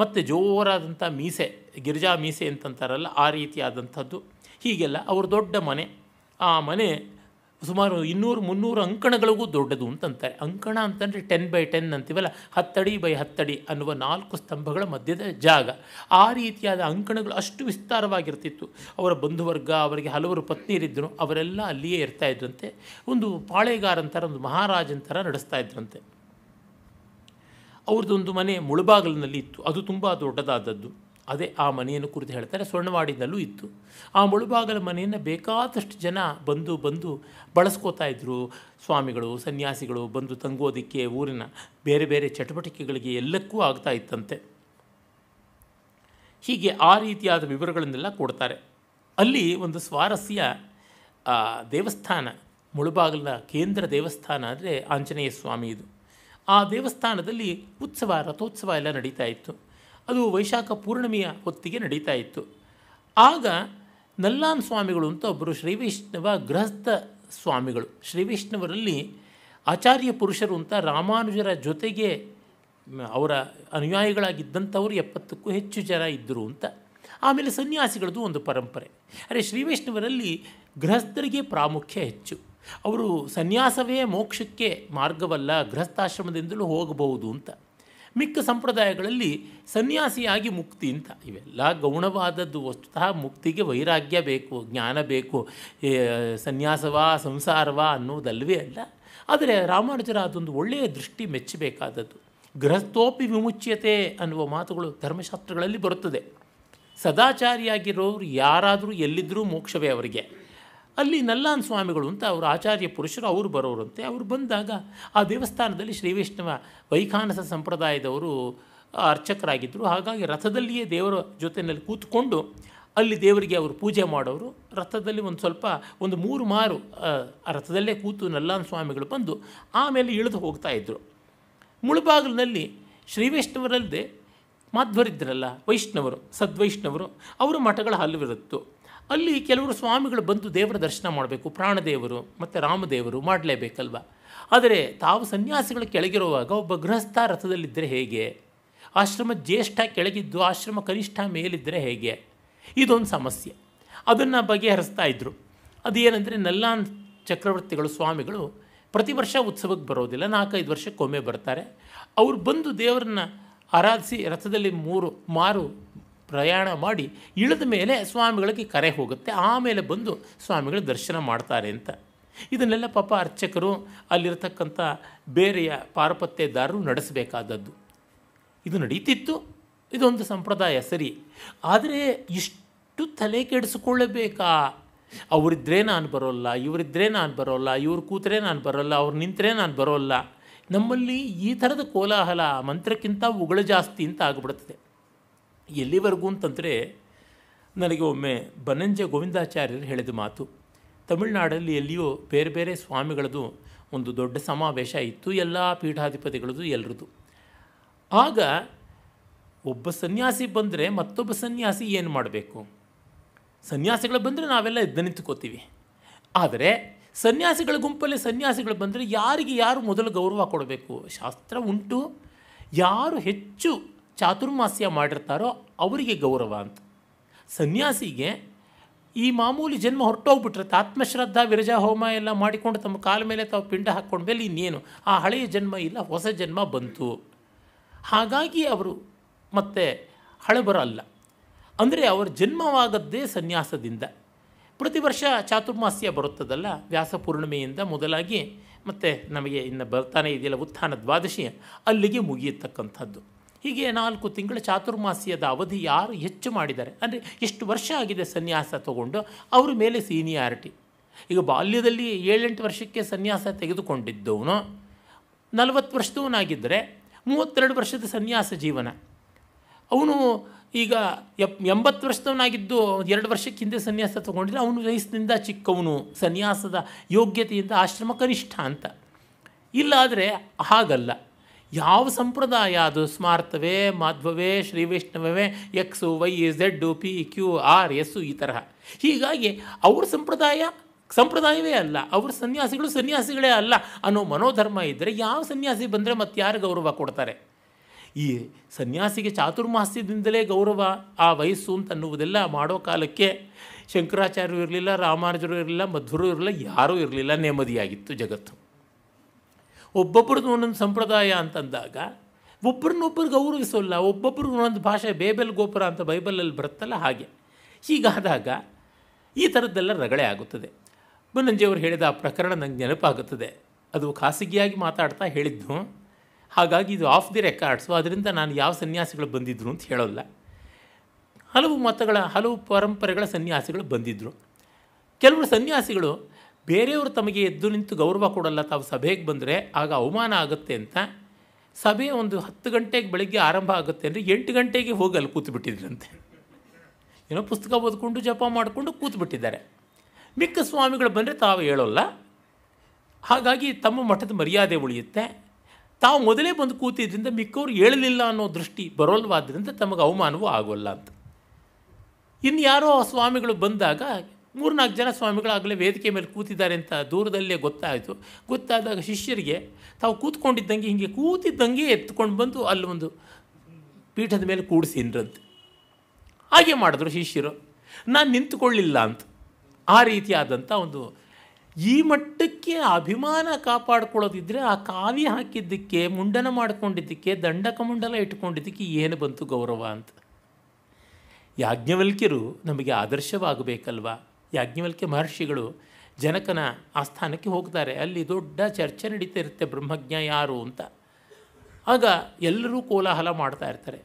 ಮತ್ತು ಜೋರಾದಂಥ ಮೀಸೆ ಗಿರಿಜಾ ಮೀಸೆ ಅಂತಂತಾರಲ್ಲ ಆ ರೀತಿಯಾದಂಥದ್ದು ಹೀಗೆಲ್ಲ ಅವ್ರ ದೊಡ್ಡ ಮನೆ ಆ ಮನೆ ಸುಮಾರು ಇನ್ನೂರು ಮುನ್ನೂರು ಅಂಕಣಗಳಿಗೂ ದೊಡ್ಡದು ಅಂತಂತಾರೆ ಅಂಕಣ ಅಂತಂದರೆ ಟೆನ್ ಬೈ ಟೆನ್ ಅಂತೀವಲ್ಲ ಹತ್ತಡಿ ಬೈ ಹತ್ತಡಿ ಅನ್ನುವ ನಾಲ್ಕು ಸ್ತಂಭಗಳ ಮಧ್ಯದ ಜಾಗ ಆ ರೀತಿಯಾದ ಅಂಕಣಗಳು ಅಷ್ಟು ವಿಸ್ತಾರವಾಗಿರ್ತಿತ್ತು ಅವರ ಬಂಧುವರ್ಗ ಅವರಿಗೆ ಹಲವರು ಪತ್ನಿಯರಿದ್ದರು ಅವರೆಲ್ಲ ಅಲ್ಲಿಯೇ ಇರ್ತಾ ಇದ್ರಂತೆ ಒಂದು ಪಾಳೆಗಾರಂತರ ಒಂದು ಮಹಾರಾಜಂತರ ಥರ ನಡೆಸ್ತಾ ಇದ್ರಂತೆ ಅವ್ರದ್ದೊಂದು ಮನೆ ಮುಳುಬಾಗಿಲಿನಲ್ಲಿ ಇತ್ತು ಅದು ತುಂಬ ದೊಡ್ಡದಾದದ್ದು ಅದೇ ಆ ಮನೆಯನ್ನು ಕುರಿತು ಹೇಳ್ತಾರೆ ಸ್ವರ್ಣವಾಡಿನಲ್ಲೂ ಇತ್ತು ಆ ಮುಳುಬಾಗಲ ಮನೆಯನ್ನು ಬೇಕಾದಷ್ಟು ಜನ ಬಂದು ಬಂದು ಬಳಸ್ಕೋತಾ ಇದ್ದರು ಸ್ವಾಮಿಗಳು ಸನ್ಯಾಸಿಗಳು ಬಂದು ತಂಗೋದಿಕ್ಕೆ ಊರಿನ ಬೇರೆ ಬೇರೆ ಚಟುವಟಿಕೆಗಳಿಗೆ ಎಲ್ಲಕ್ಕೂ ಆಗ್ತಾ ಇತ್ತಂತೆ ಹೀಗೆ ಆ ರೀತಿಯಾದ ವಿವರಗಳನ್ನೆಲ್ಲ ಕೊಡ್ತಾರೆ ಅಲ್ಲಿ ಒಂದು ಸ್ವಾರಸ್ಯ ದೇವಸ್ಥಾನ ಮುಳುಬಾಗಲ ಕೇಂದ್ರ ದೇವಸ್ಥಾನ ಅಂದರೆ ಆಂಜನೇಯ ಸ್ವಾಮಿ ಇದು ಆ ದೇವಸ್ಥಾನದಲ್ಲಿ ಉತ್ಸವ ರಥೋತ್ಸವ ಎಲ್ಲ ನಡೀತಾ ಇತ್ತು ಅದು ವೈಶಾಖ ಪೂರ್ಣಿಮೆಯ ಹೊತ್ತಿಗೆ ನಡೀತಾ ಇತ್ತು ಆಗ ನಲ್ಲಾನ್ ಸ್ವಾಮಿಗಳು ಅಂತ ಒಬ್ಬರು ಶ್ರೀವೈಷ್ಣವ ಗೃಹಸ್ಥ ಸ್ವಾಮಿಗಳು ವೈಷ್ಣವರಲ್ಲಿ ಆಚಾರ್ಯ ಪುರುಷರು ಅಂತ ರಾಮಾನುಜರ ಜೊತೆಗೆ ಅವರ ಅನುಯಾಯಿಗಳಾಗಿದ್ದಂಥವ್ರು ಎಪ್ಪತ್ತಕ್ಕೂ ಹೆಚ್ಚು ಜನ ಇದ್ದರು ಅಂತ ಆಮೇಲೆ ಸನ್ಯಾಸಿಗಳದ್ದು ಒಂದು ಪರಂಪರೆ ಅರೆ ಶ್ರೀವೈಷ್ಣವರಲ್ಲಿ ಗೃಹಸ್ಥರಿಗೆ ಪ್ರಾಮುಖ್ಯ ಹೆಚ್ಚು ಅವರು ಸನ್ಯಾಸವೇ ಮೋಕ್ಷಕ್ಕೆ ಮಾರ್ಗವಲ್ಲ ಗೃಹಸ್ಥಾಶ್ರಮದಿಂದಲೂ ಹೋಗಬಹುದು ಅಂತ ಮಿಕ್ಕ ಸಂಪ್ರದಾಯಗಳಲ್ಲಿ ಸನ್ಯಾಸಿಯಾಗಿ ಮುಕ್ತಿ ಅಂತ ಇವೆಲ್ಲ ಗೌಣವಾದದ್ದು ವಸ್ತುತಃ ಮುಕ್ತಿಗೆ ವೈರಾಗ್ಯ ಬೇಕು ಜ್ಞಾನ ಬೇಕು ಸನ್ಯಾಸವಾ ಸಂಸಾರವಾ ಅನ್ನೋದಲ್ವೇ ಅಲ್ಲ ಆದರೆ ರಾಮಾನುಜರ ಅದೊಂದು ಒಳ್ಳೆಯ ದೃಷ್ಟಿ ಮೆಚ್ಚಬೇಕಾದದ್ದು ಗೃಹಸ್ಥೋಪಿ ವಿಮುಚ್ಯತೆ ಅನ್ನುವ ಮಾತುಗಳು ಧರ್ಮಶಾಸ್ತ್ರಗಳಲ್ಲಿ ಬರುತ್ತದೆ ಸದಾಚಾರಿಯಾಗಿರೋರು ಯಾರಾದರೂ ಎಲ್ಲಿದ್ದರೂ ಮೋಕ್ಷವೇ ಅವರಿಗೆ ಅಲ್ಲಿ ನಲ್ಲಾನ್ ಸ್ವಾಮಿಗಳು ಅಂತ ಅವರು ಆಚಾರ್ಯ ಪುರುಷರು ಅವರು ಬರೋರಂತೆ ಅವರು ಬಂದಾಗ ಆ ದೇವಸ್ಥಾನದಲ್ಲಿ ಶ್ರೀ ವೈಷ್ಣವ ವೈಖಾನಸ ಸಂಪ್ರದಾಯದವರು ಅರ್ಚಕರಾಗಿದ್ದರು ಹಾಗಾಗಿ ರಥದಲ್ಲಿಯೇ ದೇವರ ಜೊತೆಯಲ್ಲಿ ಕೂತ್ಕೊಂಡು ಅಲ್ಲಿ ದೇವರಿಗೆ ಅವರು ಪೂಜೆ ಮಾಡೋರು ರಥದಲ್ಲಿ ಒಂದು ಸ್ವಲ್ಪ ಒಂದು ಮೂರು ಮಾರು ರಥದಲ್ಲೇ ಕೂತು ನಲ್ಲಾನ್ ಸ್ವಾಮಿಗಳು ಬಂದು ಆಮೇಲೆ ಇಳಿದು ಹೋಗ್ತಾ ಇದ್ದರು ಮುಳುಬಾಗಿಲಿನಲ್ಲಿ ಶ್ರೀ ವೈಷ್ಣವರಲ್ಲದೆ ಮಾಧ್ವರಿದ್ರಲ್ಲ ವೈಷ್ಣವರು ಸದ್ವೈಷ್ಣವರು ಅವರು ಮಠಗಳ ಹಲ್ಲವಿರುತ್ತು ಅಲ್ಲಿ ಕೆಲವರು ಸ್ವಾಮಿಗಳು ಬಂದು ದೇವರ ದರ್ಶನ ಮಾಡಬೇಕು ಪ್ರಾಣದೇವರು ಮತ್ತು ರಾಮದೇವರು ಮಾಡಲೇಬೇಕಲ್ವ ಆದರೆ ತಾವು ಸನ್ಯಾಸಿಗಳು ಕೆಳಗಿರುವಾಗ ಒಬ್ಬ ಗೃಹಸ್ಥ ರಥದಲ್ಲಿದ್ದರೆ ಹೇಗೆ ಆಶ್ರಮ ಜ್ಯೇಷ್ಠ ಕೆಳಗಿದ್ದು ಆಶ್ರಮ ಕನಿಷ್ಠ ಮೇಲಿದ್ದರೆ ಹೇಗೆ ಇದೊಂದು ಸಮಸ್ಯೆ ಅದನ್ನು ಬಗೆಹರಿಸ್ತಾ ಇದ್ದರು ಅದೇನೆಂದರೆ ನಲ್ಲಾನ್ ಚಕ್ರವರ್ತಿಗಳು ಸ್ವಾಮಿಗಳು ಪ್ರತಿ ವರ್ಷ ಉತ್ಸವಕ್ಕೆ ಬರೋದಿಲ್ಲ ನಾಲ್ಕೈದು ವರ್ಷಕ್ಕೊಮ್ಮೆ ಬರ್ತಾರೆ ಅವರು ಬಂದು ದೇವರನ್ನ ಆರಾಧಿಸಿ ರಥದಲ್ಲಿ ಮೂರು ಮಾರು ಪ್ರಯಾಣ ಮಾಡಿ ಇಳಿದ ಮೇಲೆ ಸ್ವಾಮಿಗಳಿಗೆ ಕರೆ ಹೋಗುತ್ತೆ ಆಮೇಲೆ ಬಂದು ಸ್ವಾಮಿಗಳು ದರ್ಶನ ಮಾಡ್ತಾರೆ ಅಂತ ಇದನ್ನೆಲ್ಲ ಪಾಪ ಅರ್ಚಕರು ಅಲ್ಲಿರತಕ್ಕಂಥ ಬೇರೆಯ ಪಾರಪತ್ಯದಾರರು ನಡೆಸಬೇಕಾದದ್ದು ಇದು ನಡೀತಿತ್ತು ಇದೊಂದು ಸಂಪ್ರದಾಯ ಸರಿ ಆದರೆ ಇಷ್ಟು ತಲೆ ಕೆಡಿಸಿಕೊಳ್ಳಬೇಕಾ ಅವರಿದ್ದರೆ ನಾನು ಬರೋಲ್ಲ ಇವರಿದ್ದರೆ ನಾನು ಬರೋಲ್ಲ ಇವ್ರು ಕೂತರೆ ನಾನು ಬರೋಲ್ಲ ಅವ್ರು ನಿಂತರೆ ನಾನು ಬರೋಲ್ಲ ನಮ್ಮಲ್ಲಿ ಈ ಥರದ ಕೋಲಾಹಲ ಮಂತ್ರಕ್ಕಿಂತ ಉಗಳ ಜಾಸ್ತಿ ಅಂತ ಆಗಿಬಿಡ್ತದೆ ಎಲ್ಲಿವರೆಗೂ ಅಂತಂದರೆ ನನಗೆ ಒಮ್ಮೆ ಬನಂಜ ಗೋವಿಂದಾಚಾರ್ಯರು ಹೇಳಿದ ಮಾತು ತಮಿಳುನಾಡಲ್ಲಿ ಎಲ್ಲಿಯೂ ಬೇರೆ ಬೇರೆ ಸ್ವಾಮಿಗಳದು ಒಂದು ದೊಡ್ಡ ಸಮಾವೇಶ ಇತ್ತು ಎಲ್ಲ ಪೀಠಾಧಿಪತಿಗಳದು ಎಲ್ಲರದು ಆಗ ಒಬ್ಬ ಸನ್ಯಾಸಿ ಬಂದರೆ ಮತ್ತೊಬ್ಬ ಸನ್ಯಾಸಿ ಏನು ಮಾಡಬೇಕು ಸನ್ಯಾಸಿಗಳು ಬಂದರೆ ನಾವೆಲ್ಲ ಇದ್ದ ನಿಂತ್ಕೋತೀವಿ ಆದರೆ ಸನ್ಯಾಸಿಗಳ ಗುಂಪಲ್ಲಿ ಸನ್ಯಾಸಿಗಳು ಬಂದರೆ ಯಾರಿಗೆ ಯಾರು ಮೊದಲು ಗೌರವ ಕೊಡಬೇಕು ಶಾಸ್ತ್ರ ಉಂಟು ಯಾರು ಹೆಚ್ಚು ಚಾತುರ್ಮಾಸ್ಯ ಮಾಡಿರ್ತಾರೋ ಅವರಿಗೆ ಗೌರವ ಅಂತ ಸನ್ಯಾಸಿಗೆ ಈ ಮಾಮೂಲಿ ಜನ್ಮ ಹೊರಟೋಗ್ಬಿಟ್ಟಿರುತ್ತೆ ಆತ್ಮಶ್ರದ್ಧಾ ವಿರಜಾ ಹೋಮ ಎಲ್ಲ ಮಾಡಿಕೊಂಡು ತಮ್ಮ ಕಾಲ ಮೇಲೆ ತಾವು ಪಿಂಡ ಮೇಲೆ ಇನ್ನೇನು ಆ ಹಳೆಯ ಜನ್ಮ ಇಲ್ಲ ಹೊಸ ಜನ್ಮ ಬಂತು ಹಾಗಾಗಿ ಅವರು ಮತ್ತೆ ಅಲ್ಲ ಅಂದರೆ ಅವರ ಜನ್ಮವಾಗದ್ದೇ ಸನ್ಯಾಸದಿಂದ ಪ್ರತಿ ವರ್ಷ ಚಾತುರ್ಮಾಸ್ಯ ಬರುತ್ತದಲ್ಲ ವ್ಯಾಸ ಪೂರ್ಣಿಮೆಯಿಂದ ಮೊದಲಾಗಿ ಮತ್ತು ನಮಗೆ ಇನ್ನು ಬರ್ತಾನೆ ಇದೆಯಲ್ಲ ಉತ್ಥಾನ ದ್ವಾದಶಿ ಅಲ್ಲಿಗೆ ಮುಗಿಯತಕ್ಕಂಥದ್ದು ಹೀಗೆ ನಾಲ್ಕು ತಿಂಗಳ ಚಾತುರ್ಮಾಸ್ಯದ ಅವಧಿ ಯಾರು ಹೆಚ್ಚು ಮಾಡಿದ್ದಾರೆ ಅಂದರೆ ಎಷ್ಟು ವರ್ಷ ಆಗಿದೆ ಸನ್ಯಾಸ ತಗೊಂಡು ಅವ್ರ ಮೇಲೆ ಸೀನಿಯಾರಿಟಿ ಈಗ ಬಾಲ್ಯದಲ್ಲಿ ಏಳೆಂಟು ವರ್ಷಕ್ಕೆ ಸನ್ಯಾಸ ತೆಗೆದುಕೊಂಡಿದ್ದವನು ನಲವತ್ತು ವರ್ಷದವನಾಗಿದ್ದರೆ ಮೂವತ್ತೆರಡು ವರ್ಷದ ಸನ್ಯಾಸ ಜೀವನ ಅವನು ಈಗ ಎಪ್ ಎಂಬತ್ತು ವರ್ಷದವನಾಗಿದ್ದು ಎರಡು ವರ್ಷಕ್ಕೆ ಹಿಂದೆ ಸನ್ಯಾಸ ತೊಗೊಂಡಿದ್ರೆ ಅವನು ವಯಸ್ಸಿನಿಂದ ಚಿಕ್ಕವನು ಸನ್ಯಾಸದ ಯೋಗ್ಯತೆಯಿಂದ ಆಶ್ರಮ ಕನಿಷ್ಠ ಅಂತ ಇಲ್ಲಾದರೆ ಹಾಗಲ್ಲ ಯಾವ ಸಂಪ್ರದಾಯ ಅದು ಸ್ಮಾರ್ತವೇ ಮಾಧ್ವವೇ ಶ್ರೀ ವೈಷ್ಣವೇ X Y Z P Q R S ಈ ತರಹ ಹೀಗಾಗಿ ಅವ್ರ ಸಂಪ್ರದಾಯ ಸಂಪ್ರದಾಯವೇ ಅಲ್ಲ ಅವ್ರ ಸನ್ಯಾಸಿಗಳು ಸನ್ಯಾಸಿಗಳೇ ಅಲ್ಲ ಅನ್ನೋ ಮನೋಧರ್ಮ ಇದ್ದರೆ ಯಾವ ಸನ್ಯಾಸಿ ಬಂದರೆ ಮತ್ತೆ ಯಾರು ಗೌರವ ಕೊಡ್ತಾರೆ ಈ ಸನ್ಯಾಸಿಗೆ ಚಾತುರ್ಮಾಸ್ಯದಿಂದಲೇ ಗೌರವ ಆ ವಯಸ್ಸು ಅಂತ ಅನ್ನುವುದೆಲ್ಲ ಮಾಡೋ ಕಾಲಕ್ಕೆ ಶಂಕರಾಚಾರ್ಯರು ಇರಲಿಲ್ಲ ರಾಮಾನುಜರು ಇರಲಿಲ್ಲ ಮಧ್ವರು ಇರಲಿಲ್ಲ ಯಾರೂ ಇರಲಿಲ್ಲ ನೆಮ್ಮದಿಯಾಗಿತ್ತು ಜಗತ್ತು ಒಬ್ಬೊಬ್ರದ್ದು ಒಂದೊಂದು ಸಂಪ್ರದಾಯ ಅಂತಂದಾಗ ಒಬ್ಬರನ್ನೊಬ್ಬರು ಗೌರವಿಸೋಲ್ಲ ಒಬ್ಬೊಬ್ರಿಗೆ ಒಂದೊಂದು ಭಾಷೆ ಬೇಬೆಲ್ ಗೋಪುರ ಅಂತ ಬೈಬಲಲ್ಲಿ ಬರುತ್ತಲ್ಲ ಹಾಗೆ ಹೀಗಾದಾಗ ಈ ಥರದ್ದೆಲ್ಲ ರಗಳೆ ಆಗುತ್ತದೆ ಬನ್ನಂಜಿಯವರು ಹೇಳಿದ ಆ ಪ್ರಕರಣ ನನಗೆ ನೆನಪಾಗುತ್ತದೆ ಅದು ಖಾಸಗಿಯಾಗಿ ಮಾತಾಡ್ತಾ ಹೇಳಿದ್ದು ಹಾಗಾಗಿ ಇದು ಆಫ್ ದಿ ರೆಕಾರ್ಡ್ಸು ಅದರಿಂದ ನಾನು ಯಾವ ಸನ್ಯಾಸಿಗಳು ಬಂದಿದ್ದರು ಅಂತ ಹೇಳೋಲ್ಲ ಹಲವು ಮತಗಳ ಹಲವು ಪರಂಪರೆಗಳ ಸನ್ಯಾಸಿಗಳು ಬಂದಿದ್ದರು ಕೆಲವರು ಸನ್ಯಾಸಿಗಳು ಬೇರೆಯವರು ತಮಗೆ ಎದ್ದು ನಿಂತು ಗೌರವ ಕೊಡಲ್ಲ ತಾವು ಸಭೆಗೆ ಬಂದರೆ ಆಗ ಅವಮಾನ ಆಗುತ್ತೆ ಅಂತ ಸಭೆ ಒಂದು ಹತ್ತು ಗಂಟೆಗೆ ಬೆಳಗ್ಗೆ ಆರಂಭ ಆಗುತ್ತೆ ಅಂದರೆ ಎಂಟು ಗಂಟೆಗೆ ಹೋಗಿ ಅಲ್ಲಿ ಕೂತ್ಬಿಟ್ಟಿದ್ರಂತೆ ಏನೋ ಪುಸ್ತಕ ಓದ್ಕೊಂಡು ಜಪ ಮಾಡಿಕೊಂಡು ಕೂತ್ಬಿಟ್ಟಿದ್ದಾರೆ ಮಿಕ್ಕ ಸ್ವಾಮಿಗಳು ಬಂದರೆ ತಾವು ಹೇಳೋಲ್ಲ ಹಾಗಾಗಿ ತಮ್ಮ ಮಠದ ಮರ್ಯಾದೆ ಉಳಿಯುತ್ತೆ ತಾವು ಮೊದಲೇ ಬಂದು ಕೂತಿದ್ದರಿಂದ ಮಿಕ್ಕವರು ಹೇಳಲಿಲ್ಲ ಅನ್ನೋ ದೃಷ್ಟಿ ಬರೋಲ್ವಾದ್ದರಿಂದ ತಮಗೆ ಅವಮಾನವೂ ಆಗೋಲ್ಲ ಅಂತ ಇನ್ಯಾರೋ ಆ ಸ್ವಾಮಿಗಳು ಬಂದಾಗ ಮೂರ್ನಾಲ್ಕು ಜನ ಸ್ವಾಮಿಗಳಾಗಲೇ ವೇದಿಕೆ ಮೇಲೆ ಕೂತಿದ್ದಾರೆ ಅಂತ ದೂರದಲ್ಲೇ ಗೊತ್ತಾಯಿತು ಗೊತ್ತಾದಾಗ ಶಿಷ್ಯರಿಗೆ ತಾವು ಕೂತ್ಕೊಂಡಿದ್ದಂಗೆ ಹೀಗೆ ಕೂತಿದ್ದಂಗೆ ಎತ್ಕೊಂಡು ಬಂದು ಅಲ್ಲಿ ಒಂದು ಪೀಠದ ಮೇಲೆ ಕೂಡಿಸಿದ್ರಂತೆ ಹಾಗೆ ಮಾಡಿದ್ರು ಶಿಷ್ಯರು ನಾನು ನಿಂತುಕೊಳ್ಳಿಲ್ಲ ಅಂತ ಆ ರೀತಿಯಾದಂಥ ಒಂದು ಈ ಮಟ್ಟಕ್ಕೆ ಅಭಿಮಾನ ಕಾಪಾಡ್ಕೊಳ್ಳೋದಿದ್ದರೆ ಆ ಕಾವಿ ಹಾಕಿದ್ದಕ್ಕೆ ಮುಂಡನ ಮಾಡಿಕೊಂಡಿದ್ದಕ್ಕೆ ಮುಂಡಲ ಇಟ್ಕೊಂಡಿದ್ದಕ್ಕೆ ಏನು ಬಂತು ಗೌರವ ಅಂತ ಯಾಜ್ಞವಲ್ಕ್ಯರು ನಮಗೆ ಆದರ್ಶವಾಗಬೇಕಲ್ವಾ ಯಾಜ್ಞವಲ್ಕೆ ಮಹರ್ಷಿಗಳು ಜನಕನ ಆಸ್ಥಾನಕ್ಕೆ ಹೋಗ್ತಾರೆ ಅಲ್ಲಿ ದೊಡ್ಡ ಚರ್ಚೆ ನಡೀತಾ ಇರುತ್ತೆ ಬ್ರಹ್ಮಜ್ಞ ಯಾರು ಅಂತ ಆಗ ಎಲ್ಲರೂ ಕೋಲಾಹಲ ಮಾಡ್ತಾ ಇರ್ತಾರೆ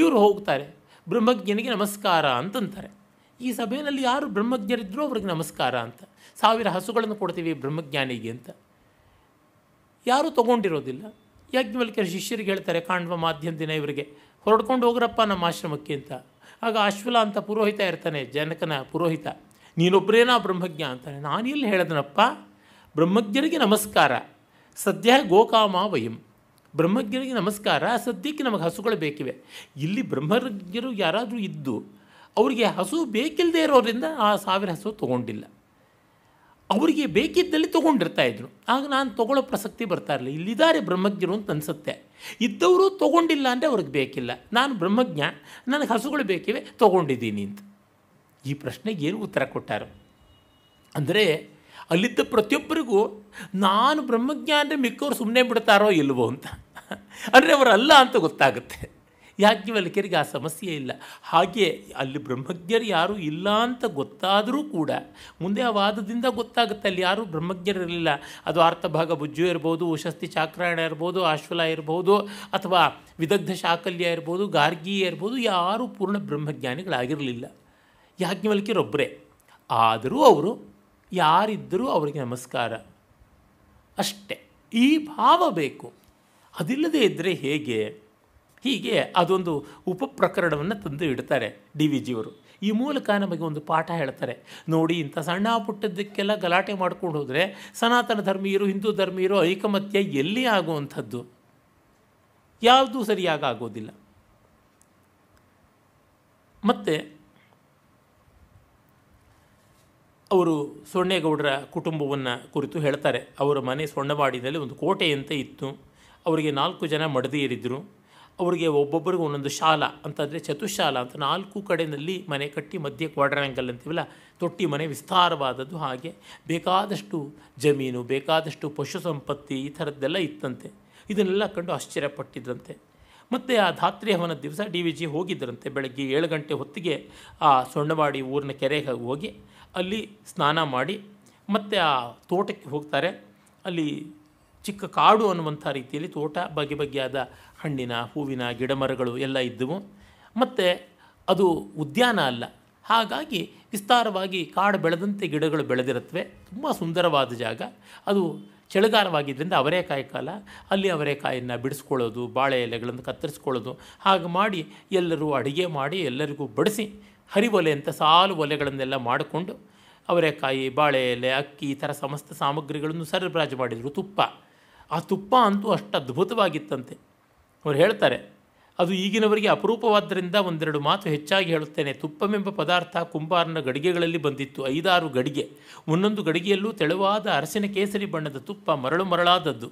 ಇವರು ಹೋಗ್ತಾರೆ ಬ್ರಹ್ಮಜ್ಞನಿಗೆ ನಮಸ್ಕಾರ ಅಂತಂತಾರೆ ಈ ಸಭೆಯಲ್ಲಿ ಯಾರು ಬ್ರಹ್ಮಜ್ಞರಿದ್ದರೂ ಅವ್ರಿಗೆ ನಮಸ್ಕಾರ ಅಂತ ಸಾವಿರ ಹಸುಗಳನ್ನು ಕೊಡ್ತೀವಿ ಬ್ರಹ್ಮಜ್ಞಾನಿಗೆ ಅಂತ ಯಾರೂ ತೊಗೊಂಡಿರೋದಿಲ್ಲ ಯಾಜ್ಞವಲ್ಕೆ ಶಿಷ್ಯರಿಗೆ ಹೇಳ್ತಾರೆ ಕಾಣ್ವ ಮಾಧ್ಯಮ ದಿನ ಇವರಿಗೆ ಹೊರಡ್ಕೊಂಡು ಹೋಗ್ರಪ್ಪ ನಮ್ಮ ಆಶ್ರಮಕ್ಕೆ ಅಂತ ಆಗ ಅಶ್ವಲ ಅಂತ ಪುರೋಹಿತ ಇರ್ತಾನೆ ಜನಕನ ಪುರೋಹಿತ ನೀನೊಬ್ಬರೇನ ಬ್ರಹ್ಮಜ್ಞ ಅಂತಾನೆ ನಾನು ಎಲ್ಲಿ ಹೇಳಿದನಪ್ಪ ಬ್ರಹ್ಮಜ್ಞರಿಗೆ ನಮಸ್ಕಾರ ಸದ್ಯ ಗೋಕಾಮ ವಯಂ ಬ್ರಹ್ಮಜ್ಞರಿಗೆ ನಮಸ್ಕಾರ ಸದ್ಯಕ್ಕೆ ನಮಗೆ ಹಸುಗಳು ಬೇಕಿವೆ ಇಲ್ಲಿ ಬ್ರಹ್ಮಜ್ಞರು ಯಾರಾದರೂ ಇದ್ದು ಅವರಿಗೆ ಹಸು ಬೇಕಿಲ್ಲದೆ ಇರೋರಿಂದ ಆ ಸಾವಿರ ಹಸು ತೊಗೊಂಡಿಲ್ಲ ಅವರಿಗೆ ಬೇಕಿದ್ದಲ್ಲಿ ತೊಗೊಂಡಿರ್ತಾ ಇದ್ರು ಆಗ ನಾನು ತೊಗೊಳ್ಳೋ ಪ್ರಸಕ್ತಿ ಬರ್ತಾ ಇರಲಿಲ್ಲ ಇಲ್ಲಿದ್ದಾರೆ ಬ್ರಹ್ಮಜ್ಞರು ಅಂತ ಅನಿಸುತ್ತೆ ಇದ್ದವರು ತೊಗೊಂಡಿಲ್ಲ ಅಂದರೆ ಅವ್ರಿಗೆ ಬೇಕಿಲ್ಲ ನಾನು ಬ್ರಹ್ಮಜ್ಞ ನನಗೆ ಹಸುಗಳು ಬೇಕಿವೆ ತೊಗೊಂಡಿದ್ದೀನಿ ಅಂತ ಈ ಪ್ರಶ್ನೆಗೆ ಏನು ಉತ್ತರ ಕೊಟ್ಟಾರೋ ಅಂದರೆ ಅಲ್ಲಿದ್ದ ಪ್ರತಿಯೊಬ್ಬರಿಗೂ ನಾನು ಬ್ರಹ್ಮಜ್ಞಾನ ಮಿಕ್ಕೋರು ಸುಮ್ಮನೆ ಬಿಡ್ತಾರೋ ಇಲ್ವೋ ಅಂತ ಅಂದರೆ ಅವರಲ್ಲ ಅಂತ ಗೊತ್ತಾಗುತ್ತೆ ಯಾಜ್ಞವಲ್ಕ್ಯರಿಗೆ ಆ ಸಮಸ್ಯೆ ಇಲ್ಲ ಹಾಗೆ ಅಲ್ಲಿ ಬ್ರಹ್ಮಜ್ಞರು ಯಾರೂ ಇಲ್ಲ ಅಂತ ಗೊತ್ತಾದರೂ ಕೂಡ ಮುಂದೆ ಆ ವಾದದಿಂದ ಗೊತ್ತಾಗುತ್ತೆ ಅಲ್ಲಿ ಯಾರೂ ಬ್ರಹ್ಮಜ್ಞರಿರಲಿಲ್ಲ ಅದು ಅರ್ಥಭಾಗ ಬುಜ್ಜು ಇರ್ಬೋದು ಉಶಸ್ತಿ ಚಾಕ್ರಾಯಣ ಇರ್ಬೋದು ಆಶ್ವಲ ಇರ್ಬೋದು ಅಥವಾ ವಿದಗ್ಧ ಶಾಕಲ್ಯ ಇರ್ಬೋದು ಗಾರ್ಗಿ ಇರ್ಬೋದು ಯಾರೂ ಪೂರ್ಣ ಬ್ರಹ್ಮಜ್ಞಾನಿಗಳಾಗಿರಲಿಲ್ಲ ಯಾಜ್ಞವಲ್ಕಿರೊಬ್ಬರೇ ಆದರೂ ಅವರು ಯಾರಿದ್ದರೂ ಅವರಿಗೆ ನಮಸ್ಕಾರ ಅಷ್ಟೆ ಈ ಭಾವ ಬೇಕು ಅದಿಲ್ಲದೇ ಇದ್ದರೆ ಹೇಗೆ ಹೀಗೆ ಅದೊಂದು ಉಪ ಪ್ರಕರಣವನ್ನು ತಂದು ಇಡ್ತಾರೆ ಡಿ ವಿ ಜಿಯವರು ಈ ಮೂಲಕ ನಮಗೆ ಒಂದು ಪಾಠ ಹೇಳ್ತಾರೆ ನೋಡಿ ಇಂಥ ಸಣ್ಣ ಪುಟ್ಟದ್ದಕ್ಕೆಲ್ಲ ಗಲಾಟೆ ಮಾಡ್ಕೊಂಡು ಹೋದರೆ ಸನಾತನ ಧರ್ಮೀಯರು ಹಿಂದೂ ಧರ್ಮೀಯರು ಐಕಮತ್ಯ ಎಲ್ಲಿ ಆಗುವಂಥದ್ದು ಯಾವುದೂ ಸರಿಯಾಗಿ ಆಗೋದಿಲ್ಲ ಮತ್ತು ಅವರು ಸೊಣ್ಣೇಗೌಡರ ಕುಟುಂಬವನ್ನು ಕುರಿತು ಹೇಳ್ತಾರೆ ಅವರ ಮನೆ ಸೊಣ್ಣವಾಡಿನಲ್ಲಿ ಒಂದು ಕೋಟೆಯಂತೆ ಇತ್ತು ಅವರಿಗೆ ನಾಲ್ಕು ಜನ ಮಡದಿಯರಿದ್ದರು ಅವರಿಗೆ ಒಬ್ಬೊಬ್ಬರಿಗೆ ಒಂದೊಂದು ಶಾಲ ಅಂತಂದರೆ ಚತುಶಾಲ ಅಂತ ನಾಲ್ಕು ಕಡೆಯಲ್ಲಿ ಮನೆ ಕಟ್ಟಿ ಮಧ್ಯ ಕ್ವಾಡ್ರಾಂಗಲ್ ಅಂತೀವಲ್ಲ ತೊಟ್ಟಿ ಮನೆ ವಿಸ್ತಾರವಾದದ್ದು ಹಾಗೆ ಬೇಕಾದಷ್ಟು ಜಮೀನು ಬೇಕಾದಷ್ಟು ಪಶು ಸಂಪತ್ತಿ ಈ ಥರದ್ದೆಲ್ಲ ಇತ್ತಂತೆ ಇದನ್ನೆಲ್ಲ ಕಂಡು ಆಶ್ಚರ್ಯಪಟ್ಟಿದ್ರಂತೆ ಮತ್ತು ಆ ಧಾತ್ರಿ ಹವನ ದಿವಸ ಡಿ ವಿ ಜಿ ಹೋಗಿದ್ದರಂತೆ ಬೆಳಗ್ಗೆ ಏಳು ಗಂಟೆ ಹೊತ್ತಿಗೆ ಆ ಸೊಣ್ಣವಾಡಿ ಊರಿನ ಕೆರೆಗೆ ಹೋಗಿ ಅಲ್ಲಿ ಸ್ನಾನ ಮಾಡಿ ಮತ್ತೆ ಆ ತೋಟಕ್ಕೆ ಹೋಗ್ತಾರೆ ಅಲ್ಲಿ ಚಿಕ್ಕ ಕಾಡು ಅನ್ನುವಂಥ ರೀತಿಯಲ್ಲಿ ತೋಟ ಬಗೆ ಬಗೆಯಾದ ಹಣ್ಣಿನ ಹೂವಿನ ಗಿಡಮರಗಳು ಎಲ್ಲ ಇದ್ದವು ಮತ್ತು ಅದು ಉದ್ಯಾನ ಅಲ್ಲ ಹಾಗಾಗಿ ವಿಸ್ತಾರವಾಗಿ ಕಾಡು ಬೆಳೆದಂತೆ ಗಿಡಗಳು ಬೆಳೆದಿರುತ್ತವೆ ತುಂಬ ಸುಂದರವಾದ ಜಾಗ ಅದು ಚಳಿಗಾಲವಾಗಿದ್ದರಿಂದ ಅವರೆಕಾಯಿ ಕಾಲ ಅಲ್ಲಿ ಅವರೆಕಾಯನ್ನು ಬಿಡಿಸ್ಕೊಳ್ಳೋದು ಬಾಳೆ ಎಲೆಗಳನ್ನು ಕತ್ತರಿಸ್ಕೊಳ್ಳೋದು ಹಾಗೆ ಮಾಡಿ ಎಲ್ಲರೂ ಅಡುಗೆ ಮಾಡಿ ಎಲ್ಲರಿಗೂ ಬಡಿಸಿ ಹರಿವೊಲೆ ಅಂತ ಸಾಲು ಒಲೆಗಳನ್ನೆಲ್ಲ ಮಾಡಿಕೊಂಡು ಅವರೆಕಾಯಿ ಬಾಳೆ ಎಲೆ ಅಕ್ಕಿ ಈ ಥರ ಸಮಸ್ತ ಸಾಮಗ್ರಿಗಳನ್ನು ಸರಬರಾಜು ಮಾಡಿದರು ತುಪ್ಪ ಆ ತುಪ್ಪ ಅಂತೂ ಅಷ್ಟು ಅದ್ಭುತವಾಗಿತ್ತಂತೆ ಅವ್ರು ಹೇಳ್ತಾರೆ ಅದು ಈಗಿನವರಿಗೆ ಅಪರೂಪವಾದ್ದರಿಂದ ಒಂದೆರಡು ಮಾತು ಹೆಚ್ಚಾಗಿ ಹೇಳುತ್ತೇನೆ ತುಪ್ಪವೆಂಬ ಪದಾರ್ಥ ಕುಂಬಾರನ ಗಡಿಗೆಗಳಲ್ಲಿ ಬಂದಿತ್ತು ಐದಾರು ಗಡಿಗೆ ಒಂದೊಂದು ಗಡಿಗೆಯಲ್ಲೂ ತೆಳುವಾದ ಅರಸಿನ ಕೇಸರಿ ಬಣ್ಣದ ತುಪ್ಪ ಮರಳು ಮರಳಾದದ್ದು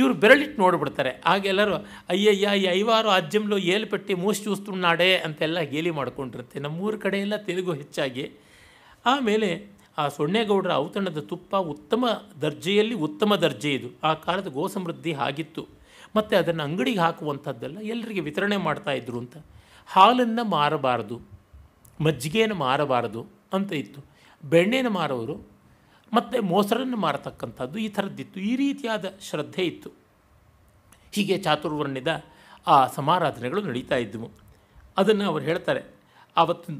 ಇವರು ಬೆರಳಿಟ್ಟು ನೋಡಿಬಿಡ್ತಾರೆ ಹಾಗೆಲ್ಲರೂ ಅಯ್ಯಯ್ಯ ಈ ಐವಾರು ಏಲು ಏಲ್ಪೆಟ್ಟಿ ಮೂಸ್ ನಾಡೆ ಅಂತೆಲ್ಲ ಗೇಲಿ ಮಾಡ್ಕೊಂಡಿರುತ್ತೆ ನಮ್ಮೂರ ಕಡೆಯೆಲ್ಲ ತೆಲುಗು ಹೆಚ್ಚಾಗಿ ಆಮೇಲೆ ಆ ಸೊಣ್ಣೇಗೌಡರ ಔತಣದ ತುಪ್ಪ ಉತ್ತಮ ದರ್ಜೆಯಲ್ಲಿ ಉತ್ತಮ ದರ್ಜೆ ಇದು ಆ ಕಾಲದ ಗೋಸಮೃದ್ಧಿ ಆಗಿತ್ತು ಮತ್ತು ಅದನ್ನು ಅಂಗಡಿಗೆ ಹಾಕುವಂಥದ್ದೆಲ್ಲ ಎಲ್ಲರಿಗೆ ವಿತರಣೆ ಮಾಡ್ತಾಯಿದ್ರು ಅಂತ ಹಾಲನ್ನು ಮಾರಬಾರದು ಮಜ್ಜಿಗೆಯನ್ನು ಮಾರಬಾರದು ಅಂತ ಇತ್ತು ಬೆಣ್ಣೆನ ಮಾರೋರು ಮತ್ತು ಮೊಸರನ್ನು ಮಾರತಕ್ಕಂಥದ್ದು ಈ ಥರದ್ದಿತ್ತು ಈ ರೀತಿಯಾದ ಶ್ರದ್ಧೆ ಇತ್ತು ಹೀಗೆ ಚಾತುರ್ವರ್ಣ್ಯದ ಆ ಸಮಾರಾಧನೆಗಳು ನಡೀತಾ ಇದ್ದವು ಅದನ್ನು ಅವರು ಹೇಳ್ತಾರೆ ಆವತ್ತು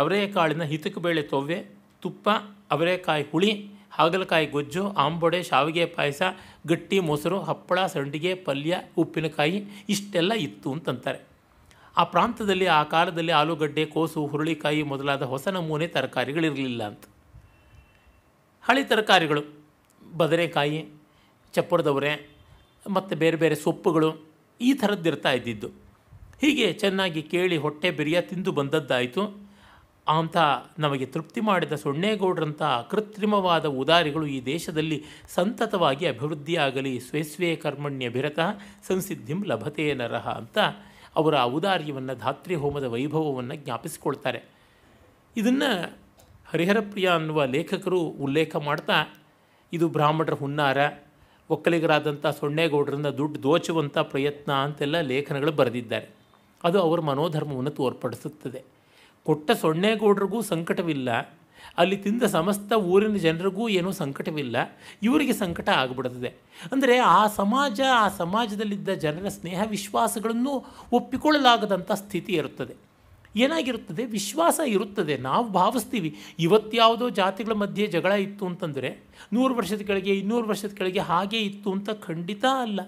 ಅವರೇಕಾಳಿನ ಬೇಳೆ ತೊವ್ವೆ ತುಪ್ಪ ಅವರೇಕಾಯಿ ಹುಳಿ ಹಾಗಲಕಾಯಿ ಗೊಜ್ಜು ಆಂಬೊಡೆ ಶಾವಿಗೆ ಪಾಯಸ ಗಟ್ಟಿ ಮೊಸರು ಹಪ್ಪಳ ಸಂಡಿಗೆ ಪಲ್ಯ ಉಪ್ಪಿನಕಾಯಿ ಇಷ್ಟೆಲ್ಲ ಇತ್ತು ಅಂತಂತಾರೆ ಆ ಪ್ರಾಂತದಲ್ಲಿ ಆ ಕಾಲದಲ್ಲಿ ಆಲೂಗಡ್ಡೆ ಕೋಸು ಹುರುಳಿಕಾಯಿ ಮೊದಲಾದ ಹೊಸ ನಮೂನೆ ತರಕಾರಿಗಳಿರಲಿಲ್ಲ ಅಂತ ಹಳೆ ತರಕಾರಿಗಳು ಬದನೆಕಾಯಿ ಚಪ್ಪರದವರೆ ಮತ್ತು ಬೇರೆ ಬೇರೆ ಸೊಪ್ಪುಗಳು ಈ ಥರದ್ದಿರ್ತಾ ಇದ್ದಿದ್ದು ಹೀಗೆ ಚೆನ್ನಾಗಿ ಕೇಳಿ ಹೊಟ್ಟೆ ಬಿರಿಯ ತಿಂದು ಬಂದದ್ದಾಯಿತು ಅಂಥ ನಮಗೆ ತೃಪ್ತಿ ಮಾಡಿದ ಸೊನ್ನೇಗೌಡರಂಥ ಕೃತ್ರಿಮವಾದ ಉದಾರಿಗಳು ಈ ದೇಶದಲ್ಲಿ ಸಂತತವಾಗಿ ಅಭಿವೃದ್ಧಿಯಾಗಲಿ ಸ್ವೇಸ್ವೇ ಕರ್ಮಣ್ಯ ಭಿರತಃ ಸಂಸಿದ್ಧಿಂ ಲಭತೆ ನರಹ ಅಂತ ಅವರ ಔದಾರ್ಯವನ್ನು ಧಾತ್ರಿ ಹೋಮದ ವೈಭವವನ್ನು ಜ್ಞಾಪಿಸಿಕೊಳ್ತಾರೆ ಇದನ್ನು ಹರಿಹರಪ್ರಿಯ ಅನ್ನುವ ಲೇಖಕರು ಉಲ್ಲೇಖ ಮಾಡ್ತಾ ಇದು ಬ್ರಾಹ್ಮಣರ ಹುನ್ನಾರ ಒಕ್ಕಲಿಗರಾದಂಥ ಸೊನ್ನೆಗೌಡರನ್ನ ದುಡ್ಡು ದೋಚುವಂಥ ಪ್ರಯತ್ನ ಅಂತೆಲ್ಲ ಲೇಖನಗಳು ಬರೆದಿದ್ದಾರೆ ಅದು ಅವರ ಮನೋಧರ್ಮವನ್ನು ತೋರ್ಪಡಿಸುತ್ತದೆ ಕೊಟ್ಟ ಸೊಣ್ಣೇಗೌಡ್ರಿಗೂ ಸಂಕಟವಿಲ್ಲ ಅಲ್ಲಿ ತಿಂದ ಸಮಸ್ತ ಊರಿನ ಜನರಿಗೂ ಏನೂ ಸಂಕಟವಿಲ್ಲ ಇವರಿಗೆ ಸಂಕಟ ಆಗಿಬಿಡುತ್ತದೆ ಅಂದರೆ ಆ ಸಮಾಜ ಆ ಸಮಾಜದಲ್ಲಿದ್ದ ಜನರ ಸ್ನೇಹ ವಿಶ್ವಾಸಗಳನ್ನು ಒಪ್ಪಿಕೊಳ್ಳಲಾಗದಂಥ ಸ್ಥಿತಿ ಇರುತ್ತದೆ ಏನಾಗಿರುತ್ತದೆ ವಿಶ್ವಾಸ ಇರುತ್ತದೆ ನಾವು ಭಾವಿಸ್ತೀವಿ ಯಾವುದೋ ಜಾತಿಗಳ ಮಧ್ಯೆ ಜಗಳ ಇತ್ತು ಅಂತಂದರೆ ನೂರು ವರ್ಷದ ಕೆಳಗೆ ಇನ್ನೂರು ವರ್ಷದ ಕೆಳಗೆ ಹಾಗೆ ಇತ್ತು ಅಂತ ಖಂಡಿತ ಅಲ್ಲ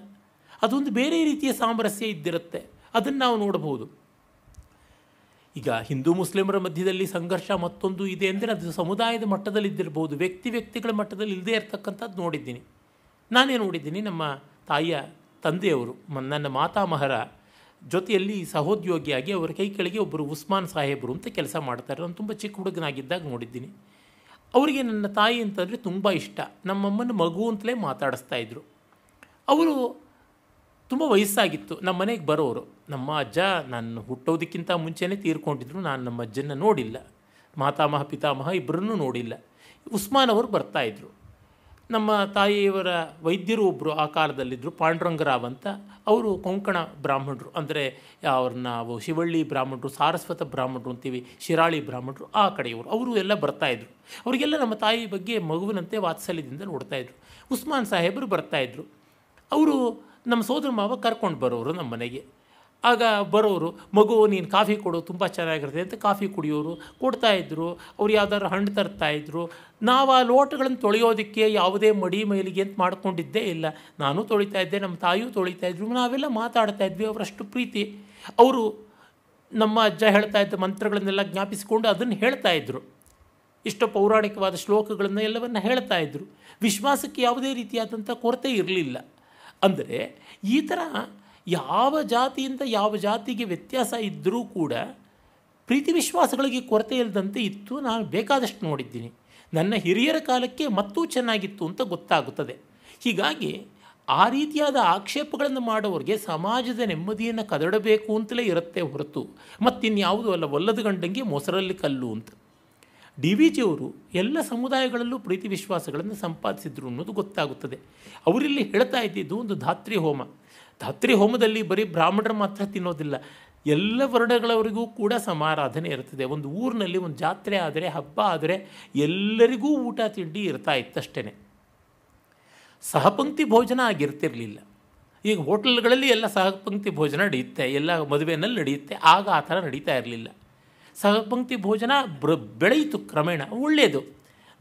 ಅದೊಂದು ಬೇರೆ ರೀತಿಯ ಸಾಮರಸ್ಯ ಇದ್ದಿರುತ್ತೆ ಅದನ್ನು ನಾವು ನೋಡಬಹುದು ಈಗ ಹಿಂದೂ ಮುಸ್ಲಿಮರ ಮಧ್ಯದಲ್ಲಿ ಸಂಘರ್ಷ ಮತ್ತೊಂದು ಇದೆ ಅಂದರೆ ಅದು ಸಮುದಾಯದ ಮಟ್ಟದಲ್ಲಿ ಇದ್ದಿರಬಹುದು ವ್ಯಕ್ತಿ ವ್ಯಕ್ತಿಗಳ ಮಟ್ಟದಲ್ಲಿ ಇಲ್ಲದೇ ಇರತಕ್ಕಂಥದ್ದು ನೋಡಿದ್ದೀನಿ ನಾನೇ ನೋಡಿದ್ದೀನಿ ನಮ್ಮ ತಾಯಿಯ ತಂದೆಯವರು ನನ್ನ ಮಾತಾಮಹರ ಜೊತೆಯಲ್ಲಿ ಸಹೋದ್ಯೋಗಿಯಾಗಿ ಅವರ ಕೈ ಕೆಳಗೆ ಒಬ್ಬರು ಉಸ್ಮಾನ್ ಸಾಹೇಬರು ಅಂತ ಕೆಲಸ ಮಾಡ್ತಾರೆ ನಾನು ತುಂಬ ಚಿಕ್ಕ ಹುಡುಗನಾಗಿದ್ದಾಗ ನೋಡಿದ್ದೀನಿ ಅವರಿಗೆ ನನ್ನ ತಾಯಿ ಅಂತಂದರೆ ತುಂಬ ಇಷ್ಟ ನಮ್ಮಮ್ಮನ ಮಗು ಅಂತಲೇ ಮಾತಾಡಿಸ್ತಾ ಇದ್ದರು ಅವರು ತುಂಬ ವಯಸ್ಸಾಗಿತ್ತು ನಮ್ಮ ಮನೆಗೆ ಬರೋರು ನಮ್ಮ ಅಜ್ಜ ನಾನು ಹುಟ್ಟೋದಕ್ಕಿಂತ ಮುಂಚೆನೇ ತೀರ್ಕೊಂಡಿದ್ರು ನಾನು ನಮ್ಮ ಅಜ್ಜನ ನೋಡಿಲ್ಲ ಮಾತಾಮಹ ಪಿತಾಮಹ ಇಬ್ಬರನ್ನೂ ನೋಡಿಲ್ಲ ಉಸ್ಮಾನ್ ಅವರು ಬರ್ತಾಯಿದ್ರು ನಮ್ಮ ತಾಯಿಯವರ ವೈದ್ಯರು ಒಬ್ಬರು ಆ ಕಾಲದಲ್ಲಿದ್ದರು ಪಾಂಡುರಂಗರಾವ್ ಅಂತ ಅವರು ಕೊಂಕಣ ಬ್ರಾಹ್ಮಣರು ಅಂದರೆ ಅವ್ರನ್ನ ಶಿವಳ್ಳಿ ಬ್ರಾಹ್ಮಣರು ಸಾರಸ್ವತ ಬ್ರಾಹ್ಮಣರು ಅಂತೀವಿ ಶಿರಾಳಿ ಬ್ರಾಹ್ಮಣರು ಆ ಕಡೆಯವರು ಅವರು ಎಲ್ಲ ಬರ್ತಾಯಿದ್ರು ಅವರಿಗೆಲ್ಲ ನಮ್ಮ ತಾಯಿ ಬಗ್ಗೆ ಮಗುವಿನಂತೆ ವಾತ್ಸಲ್ಯದಿಂದ ನೋಡ್ತಾಯಿದ್ರು ಉಸ್ಮಾನ್ ಸಾಹೇಬರು ಬರ್ತಾಯಿದ್ರು ಅವರು ನಮ್ಮ ಸೋದರ ಮಾವ ಕರ್ಕೊಂಡು ಬರೋರು ನಮ್ಮ ಮನೆಗೆ ಆಗ ಬರೋರು ಮಗು ನೀನು ಕಾಫಿ ಕೊಡು ತುಂಬ ಚೆನ್ನಾಗಿರುತ್ತೆ ಅಂತ ಕಾಫಿ ಕುಡಿಯೋರು ಕೊಡ್ತಾಯಿದ್ರು ಅವ್ರು ಯಾವ್ದಾದ್ರು ಹಣ್ಣು ತರ್ತಾಯಿದ್ರು ನಾವು ಆ ಲೋಟಗಳನ್ನು ತೊಳೆಯೋದಕ್ಕೆ ಯಾವುದೇ ಮಡಿ ಮೈಲಿಗೆ ಅಂತ ಮಾಡ್ಕೊಂಡಿದ್ದೇ ಇಲ್ಲ ನಾನು ತೊಳಿತಾ ಇದ್ದೆ ನಮ್ಮ ತಾಯಿಯೂ ತೊಳಿತಾ ಇದ್ರು ನಾವೆಲ್ಲ ಮಾತಾಡ್ತಾ ಇದ್ವಿ ಅವರಷ್ಟು ಪ್ರೀತಿ ಅವರು ನಮ್ಮ ಅಜ್ಜ ಹೇಳ್ತಾ ಇದ್ದ ಮಂತ್ರಗಳನ್ನೆಲ್ಲ ಜ್ಞಾಪಿಸಿಕೊಂಡು ಅದನ್ನು ಹೇಳ್ತಾ ಇದ್ದರು ಇಷ್ಟು ಪೌರಾಣಿಕವಾದ ಶ್ಲೋಕಗಳನ್ನು ಎಲ್ಲವನ್ನು ಹೇಳ್ತಾ ಇದ್ದರು ವಿಶ್ವಾಸಕ್ಕೆ ಯಾವುದೇ ರೀತಿಯಾದಂಥ ಕೊರತೆ ಇರಲಿಲ್ಲ ಅಂದರೆ ಈ ಥರ ಯಾವ ಜಾತಿಯಿಂದ ಯಾವ ಜಾತಿಗೆ ವ್ಯತ್ಯಾಸ ಇದ್ದರೂ ಕೂಡ ಪ್ರೀತಿ ವಿಶ್ವಾಸಗಳಿಗೆ ಕೊರತೆ ಇಲ್ಲದಂತೆ ಇತ್ತು ನಾನು ಬೇಕಾದಷ್ಟು ನೋಡಿದ್ದೀನಿ ನನ್ನ ಹಿರಿಯರ ಕಾಲಕ್ಕೆ ಮತ್ತೂ ಚೆನ್ನಾಗಿತ್ತು ಅಂತ ಗೊತ್ತಾಗುತ್ತದೆ ಹೀಗಾಗಿ ಆ ರೀತಿಯಾದ ಆಕ್ಷೇಪಗಳನ್ನು ಮಾಡೋರಿಗೆ ಸಮಾಜದ ನೆಮ್ಮದಿಯನ್ನು ಕದಡಬೇಕು ಅಂತಲೇ ಇರುತ್ತೆ ಹೊರತು ಮತ್ತಿನ್ಯಾವುದೂ ಅಲ್ಲ ಒಲ್ಲದ ಗಂಡಂಗೆ ಮೊಸರಲ್ಲಿ ಕಲ್ಲು ಅಂತ ಡಿ ವಿ ಜಿಯವರು ಎಲ್ಲ ಸಮುದಾಯಗಳಲ್ಲೂ ಪ್ರೀತಿ ವಿಶ್ವಾಸಗಳನ್ನು ಸಂಪಾದಿಸಿದ್ರು ಅನ್ನೋದು ಗೊತ್ತಾಗುತ್ತದೆ ಅವರಿಲ್ಲಿ ಹೇಳ್ತಾ ಇದ್ದಿದ್ದು ಒಂದು ಧಾತ್ರಿ ಹೋಮ ಧಾತ್ರಿ ಹೋಮದಲ್ಲಿ ಬರೀ ಬ್ರಾಹ್ಮಣರು ಮಾತ್ರ ತಿನ್ನೋದಿಲ್ಲ ಎಲ್ಲ ವರ್ಣಗಳವರಿಗೂ ಕೂಡ ಸಮಾರಾಧನೆ ಇರ್ತದೆ ಒಂದು ಊರಿನಲ್ಲಿ ಒಂದು ಜಾತ್ರೆ ಆದರೆ ಹಬ್ಬ ಆದರೆ ಎಲ್ಲರಿಗೂ ಊಟ ತಿಂಡಿ ಇರ್ತಾ ಇತ್ತಷ್ಟೇ ಸಹಪಂಕ್ತಿ ಭೋಜನ ಆಗಿರ್ತಿರಲಿಲ್ಲ ಈಗ ಹೋಟೆಲ್ಗಳಲ್ಲಿ ಎಲ್ಲ ಸಹಪಂಕ್ತಿ ಭೋಜನ ನಡೆಯುತ್ತೆ ಎಲ್ಲ ಮದುವೆನಲ್ಲಿ ನಡೆಯುತ್ತೆ ಆಗ ಆ ಥರ ನಡೀತಾ ಇರಲಿಲ್ಲ ಸಹಪಂಕ್ತಿ ಭೋಜನ ಬೆಳೆಯಿತು ಕ್ರಮೇಣ ಒಳ್ಳೆಯದು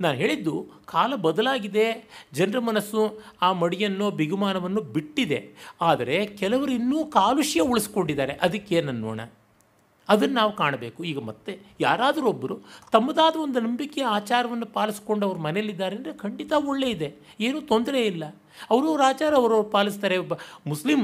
ನಾನು ಹೇಳಿದ್ದು ಕಾಲ ಬದಲಾಗಿದೆ ಜನರ ಮನಸ್ಸು ಆ ಮಡಿಯನ್ನು ಬಿಗುಮಾನವನ್ನು ಬಿಟ್ಟಿದೆ ಆದರೆ ಕೆಲವರು ಇನ್ನೂ ಕಾಲುಷ್ಯ ಉಳಿಸ್ಕೊಂಡಿದ್ದಾರೆ ನೋಣ ಅದನ್ನು ನಾವು ಕಾಣಬೇಕು ಈಗ ಮತ್ತೆ ಯಾರಾದರೂ ಒಬ್ಬರು ತಮ್ಮದಾದ ಒಂದು ನಂಬಿಕೆಯ ಆಚಾರವನ್ನು ಪಾಲಿಸ್ಕೊಂಡು ಅವ್ರ ಮನೇಲಿದ್ದಾರೆ ಅಂದರೆ ಖಂಡಿತ ಇದೆ ಏನೂ ತೊಂದರೆ ಇಲ್ಲ ಅವರು ಅವ್ರ ಆಚಾರ ಅವರವ್ರು ಪಾಲಿಸ್ತಾರೆ ಒಬ್ಬ ಮುಸ್ಲಿಂ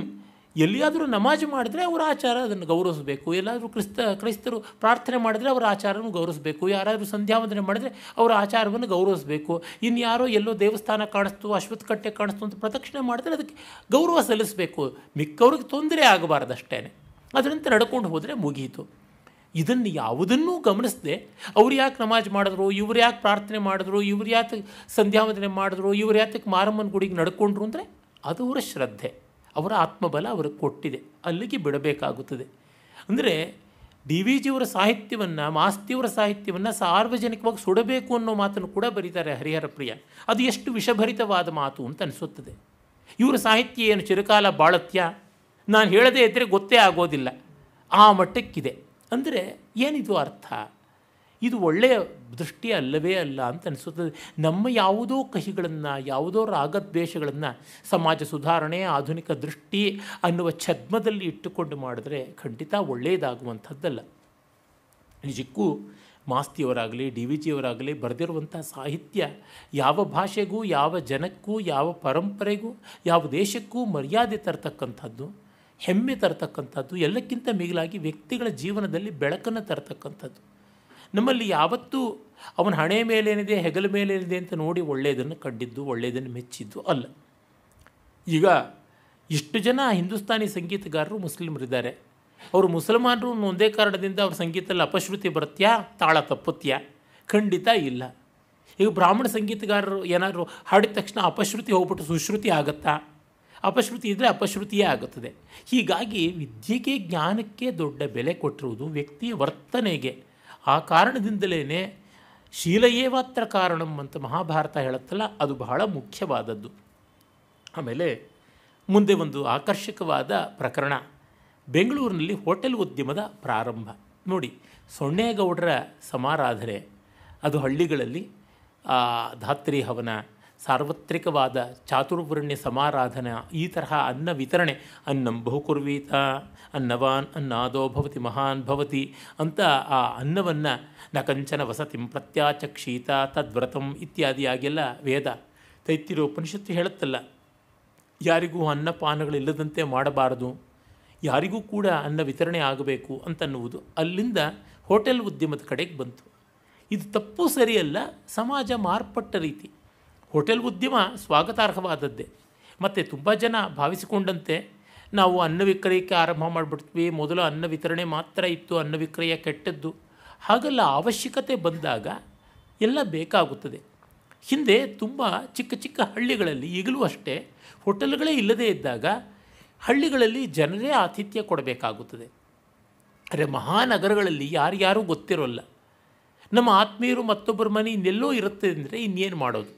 ಎಲ್ಲಿಯಾದರೂ ನಮಾಜ್ ಮಾಡಿದರೆ ಅವರ ಆಚಾರ ಅದನ್ನು ಗೌರವಿಸಬೇಕು ಎಲ್ಲಾದರೂ ಕ್ರಿಸ್ತ ಕ್ರೈಸ್ತರು ಪ್ರಾರ್ಥನೆ ಮಾಡಿದರೆ ಅವರ ಆಚಾರವನ್ನು ಗೌರವಿಸಬೇಕು ಯಾರಾದರೂ ಸಂಧ್ಯಾವಂದನೆ ಮಾಡಿದರೆ ಅವರ ಆಚಾರವನ್ನು ಗೌರವಿಸಬೇಕು ಇನ್ಯಾರೋ ಎಲ್ಲೋ ದೇವಸ್ಥಾನ ಕಾಣಿಸ್ತು ಅಶ್ವತ್ಥಕಟ್ಟೆ ಕಾಣಿಸ್ತು ಅಂತ ಪ್ರದಕ್ಷಿಣೆ ಮಾಡಿದ್ರೆ ಅದಕ್ಕೆ ಗೌರವ ಸಲ್ಲಿಸಬೇಕು ಮಿಕ್ಕವ್ರಿಗೆ ತೊಂದರೆ ಆಗಬಾರ್ದಷ್ಟೇ ಅದರಂತೆ ನಡ್ಕೊಂಡು ಹೋದರೆ ಮುಗಿಯಿತು ಇದನ್ನು ಯಾವುದನ್ನೂ ಗಮನಿಸದೆ ಅವ್ರು ಯಾಕೆ ನಮಾಜ್ ಮಾಡಿದ್ರು ಇವ್ರು ಯಾಕೆ ಪ್ರಾರ್ಥನೆ ಮಾಡಿದ್ರು ಇವ್ರು ಯಾತಕ್ಕೆ ಸಂಧ್ಯಾವಂದನೆ ಮಾಡಿದ್ರು ಇವ್ರು ಯಾತಕ್ಕೆ ಮಾರಮ್ಮನ ಗುಡಿಗೆ ನಡ್ಕೊಂಡ್ರು ಅಂದರೆ ಅದು ಅವರ ಶ್ರದ್ಧೆ ಅವರ ಆತ್ಮಬಲ ಅವರಿಗೆ ಕೊಟ್ಟಿದೆ ಅಲ್ಲಿಗೆ ಬಿಡಬೇಕಾಗುತ್ತದೆ ಅಂದರೆ ಡಿ ವಿ ಜಿಯವರ ಸಾಹಿತ್ಯವನ್ನು ಮಾಸ್ತಿಯವರ ಸಾಹಿತ್ಯವನ್ನು ಸಾರ್ವಜನಿಕವಾಗಿ ಸುಡಬೇಕು ಅನ್ನೋ ಮಾತನ್ನು ಕೂಡ ಬರೀತಾರೆ ಹರಿಹರ ಪ್ರಿಯ ಅದು ಎಷ್ಟು ವಿಷಭರಿತವಾದ ಮಾತು ಅಂತ ಅನಿಸುತ್ತದೆ ಇವರ ಸಾಹಿತ್ಯ ಏನು ಚಿರಕಾಲ ಬಾಳತ್ಯ ನಾನು ಹೇಳದೇ ಇದ್ದರೆ ಗೊತ್ತೇ ಆಗೋದಿಲ್ಲ ಆ ಮಟ್ಟಕ್ಕಿದೆ ಅಂದರೆ ಏನಿದು ಅರ್ಥ ಇದು ಒಳ್ಳೆಯ ದೃಷ್ಟಿ ಅಲ್ಲವೇ ಅಲ್ಲ ಅಂತ ಅನಿಸುತ್ತದೆ ನಮ್ಮ ಯಾವುದೋ ಕಹಿಗಳನ್ನು ಯಾವುದೋ ರಾಗದ್ವೇಷಗಳನ್ನು ಸಮಾಜ ಸುಧಾರಣೆ ಆಧುನಿಕ ದೃಷ್ಟಿ ಅನ್ನುವ ಛದ್ಮದಲ್ಲಿ ಇಟ್ಟುಕೊಂಡು ಮಾಡಿದ್ರೆ ಖಂಡಿತ ಒಳ್ಳೆಯದಾಗುವಂಥದ್ದಲ್ಲ ನಿಜಕ್ಕೂ ಮಾಸ್ತಿಯವರಾಗಲಿ ಡಿ ವಿ ಜಿಯವರಾಗಲಿ ಬರೆದಿರುವಂಥ ಸಾಹಿತ್ಯ ಯಾವ ಭಾಷೆಗೂ ಯಾವ ಜನಕ್ಕೂ ಯಾವ ಪರಂಪರೆಗೂ ಯಾವ ದೇಶಕ್ಕೂ ಮರ್ಯಾದೆ ತರತಕ್ಕಂಥದ್ದು ಹೆಮ್ಮೆ ತರತಕ್ಕಂಥದ್ದು ಎಲ್ಲಕ್ಕಿಂತ ಮಿಗಿಲಾಗಿ ವ್ಯಕ್ತಿಗಳ ಜೀವನದಲ್ಲಿ ಬೆಳಕನ್ನು ತರತಕ್ಕಂಥದ್ದು ನಮ್ಮಲ್ಲಿ ಯಾವತ್ತೂ ಅವನ ಹಣೆ ಮೇಲೇನಿದೆ ಹೆಗಲ ಮೇಲೇನಿದೆ ಅಂತ ನೋಡಿ ಒಳ್ಳೆಯದನ್ನು ಕಂಡಿದ್ದು ಒಳ್ಳೆಯದನ್ನು ಮೆಚ್ಚಿದ್ದು ಅಲ್ಲ ಈಗ ಇಷ್ಟು ಜನ ಹಿಂದೂಸ್ತಾನಿ ಸಂಗೀತಗಾರರು ಮುಸ್ಲಿಮರಿದ್ದಾರೆ ಅವರು ಮುಸಲ್ಮಾನರು ಒಂದೇ ಕಾರಣದಿಂದ ಅವ್ರ ಸಂಗೀತದಲ್ಲಿ ಅಪಶ್ರುತಿ ಬರುತ್ತ್ಯಾ ತಾಳ ತಪ್ಪುತ್ತ್ಯಾ ಖಂಡಿತ ಇಲ್ಲ ಈಗ ಬ್ರಾಹ್ಮಣ ಸಂಗೀತಗಾರರು ಏನಾದರೂ ಹಾಡಿದ ತಕ್ಷಣ ಅಪಶ್ರುತಿ ಹೋಗ್ಬಿಟ್ಟು ಸುಶ್ರುತಿ ಆಗುತ್ತಾ ಅಪಶ್ರುತಿ ಇದ್ದರೆ ಅಪಶ್ರುತಿಯೇ ಆಗುತ್ತದೆ ಹೀಗಾಗಿ ವಿದ್ಯೆಗೆ ಜ್ಞಾನಕ್ಕೆ ದೊಡ್ಡ ಬೆಲೆ ಕೊಟ್ಟಿರುವುದು ವ್ಯಕ್ತಿಯ ವರ್ತನೆಗೆ ಆ ಕಾರಣದಿಂದಲೇ ಮಾತ್ರ ಕಾರಣಂ ಅಂತ ಮಹಾಭಾರತ ಹೇಳುತ್ತಲ್ಲ ಅದು ಬಹಳ ಮುಖ್ಯವಾದದ್ದು ಆಮೇಲೆ ಮುಂದೆ ಒಂದು ಆಕರ್ಷಕವಾದ ಪ್ರಕರಣ ಬೆಂಗಳೂರಿನಲ್ಲಿ ಹೋಟೆಲ್ ಉದ್ಯಮದ ಪ್ರಾರಂಭ ನೋಡಿ ಸೊಣ್ಣೇಗೌಡರ ಸಮಾರಾಧನೆ ಅದು ಹಳ್ಳಿಗಳಲ್ಲಿ ಧಾತ್ರಿ ಹವನ ಸಾರ್ವತ್ರಿಕವಾದ ಚಾತುರ್ವರ್ಣ್ಯ ಸಮಾರಾಧನಾ ಈ ತರಹ ಅನ್ನ ವಿತರಣೆ ಅನ್ನಂ ಬಹುಕುರ್ವೀತ ಅನ್ನವಾನ್ ಅನ್ನಾದೋ ಭವತಿ ಮಹಾನ್ ಭವತಿ ಅಂತ ಆ ಅನ್ನವನ್ನು ನ ಕಂಚನ ವಸತಿಂ ಪ್ರತ್ಯಾಚಕ್ಷೀತ ತದ್ವ್ರತಂ ಇತ್ಯಾದಿಯಾಗೆಲ್ಲ ವೇದ ತೈತಿರೋಪನಿಷತ್ತು ಹೇಳುತ್ತಲ್ಲ ಯಾರಿಗೂ ಅನ್ನಪಾನಗಳಿಲ್ಲದಂತೆ ಮಾಡಬಾರದು ಯಾರಿಗೂ ಕೂಡ ಅನ್ನ ವಿತರಣೆ ಆಗಬೇಕು ಅಂತನ್ನುವುದು ಅಲ್ಲಿಂದ ಹೋಟೆಲ್ ಉದ್ಯಮದ ಕಡೆಗೆ ಬಂತು ಇದು ತಪ್ಪು ಸರಿಯಲ್ಲ ಸಮಾಜ ಮಾರ್ಪಟ್ಟ ರೀತಿ ಹೋಟೆಲ್ ಉದ್ಯಮ ಸ್ವಾಗತಾರ್ಹವಾದದ್ದೇ ಮತ್ತು ತುಂಬ ಜನ ಭಾವಿಸಿಕೊಂಡಂತೆ ನಾವು ಅನ್ನ ವಿಕ್ರಯಕ್ಕೆ ಆರಂಭ ಮಾಡಿಬಿಡ್ತೀವಿ ಮೊದಲು ಅನ್ನ ವಿತರಣೆ ಮಾತ್ರ ಇತ್ತು ಅನ್ನ ವಿಕ್ರಯ ಕೆಟ್ಟದ್ದು ಹಾಗೆಲ್ಲ ಅವಶ್ಯಕತೆ ಬಂದಾಗ ಎಲ್ಲ ಬೇಕಾಗುತ್ತದೆ ಹಿಂದೆ ತುಂಬ ಚಿಕ್ಕ ಚಿಕ್ಕ ಹಳ್ಳಿಗಳಲ್ಲಿ ಈಗಲೂ ಅಷ್ಟೇ ಹೋಟೆಲ್ಗಳೇ ಇಲ್ಲದೇ ಇದ್ದಾಗ ಹಳ್ಳಿಗಳಲ್ಲಿ ಜನರೇ ಆತಿಥ್ಯ ಕೊಡಬೇಕಾಗುತ್ತದೆ ಅರೆ ಮಹಾನಗರಗಳಲ್ಲಿ ಯಾರ್ಯಾರೂ ಗೊತ್ತಿರೋಲ್ಲ ನಮ್ಮ ಆತ್ಮೀಯರು ಮತ್ತೊಬ್ಬರ ಮನೆ ಇನ್ನೆಲ್ಲೋ ಇರುತ್ತೆ ಅಂದರೆ ಇನ್ನೇನು ಮಾಡೋದು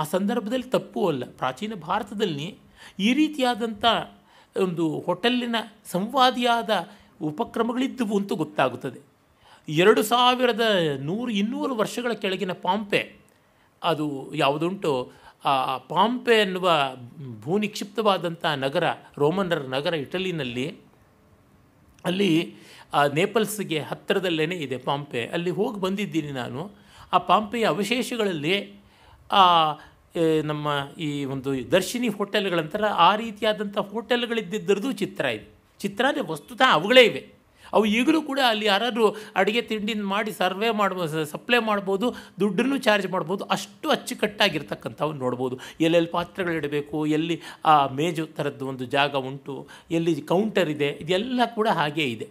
ಆ ಸಂದರ್ಭದಲ್ಲಿ ತಪ್ಪು ಅಲ್ಲ ಪ್ರಾಚೀನ ಭಾರತದಲ್ಲಿ ಈ ರೀತಿಯಾದಂಥ ಒಂದು ಹೋಟೆಲ್ಲಿನ ಸಂವಾದಿಯಾದ ಉಪಕ್ರಮಗಳಿದ್ದುವು ಅಂತೂ ಗೊತ್ತಾಗುತ್ತದೆ ಎರಡು ಸಾವಿರದ ನೂರು ಇನ್ನೂರು ವರ್ಷಗಳ ಕೆಳಗಿನ ಪಾಂಪೆ ಅದು ಯಾವುದುಂಟು ಆ ಪಾಂಪೆ ಎನ್ನುವ ಭೂ ನಿಕ್ಷಿಪ್ತವಾದಂಥ ನಗರ ರೋಮನ್ನರ ನಗರ ಇಟಲಿನಲ್ಲಿ ಅಲ್ಲಿ ನೇಪಲ್ಸ್ಗೆ ಹತ್ತಿರದಲ್ಲೇ ಇದೆ ಪಾಂಪೆ ಅಲ್ಲಿ ಹೋಗಿ ಬಂದಿದ್ದೀನಿ ನಾನು ಆ ಪಾಂಪೆಯ ಅವಶೇಷಗಳಲ್ಲಿ ನಮ್ಮ ಈ ಒಂದು ದರ್ಶಿನಿ ಹೋಟೆಲ್ಗಳಂತಾರೆ ಆ ರೀತಿಯಾದಂಥ ಹೋಟೆಲ್ಗಳಿದ್ದರದ್ದು ಚಿತ್ರ ಇದೆ ಚಿತ್ರ ಅಂದರೆ ವಸ್ತುತ ಅವುಗಳೇ ಇವೆ ಅವು ಈಗಲೂ ಕೂಡ ಅಲ್ಲಿ ಯಾರಾದರೂ ಅಡುಗೆ ತಿಂಡಿನ ಮಾಡಿ ಸರ್ವೆ ಮಾಡ್ಬೋದು ಸಪ್ಲೈ ಮಾಡ್ಬೋದು ದುಡ್ಡನ್ನು ಚಾರ್ಜ್ ಮಾಡ್ಬೋದು ಅಷ್ಟು ಅಚ್ಚುಕಟ್ಟಾಗಿರ್ತಕ್ಕಂಥವು ನೋಡ್ಬೋದು ಎಲ್ಲೆಲ್ಲಿ ಪಾತ್ರೆಗಳಿಡಬೇಕು ಎಲ್ಲಿ ಆ ಮೇಜು ಥರದ್ದು ಒಂದು ಜಾಗ ಉಂಟು ಎಲ್ಲಿ ಕೌಂಟರ್ ಇದೆ ಇದೆಲ್ಲ ಕೂಡ ಹಾಗೇ ಇದೆ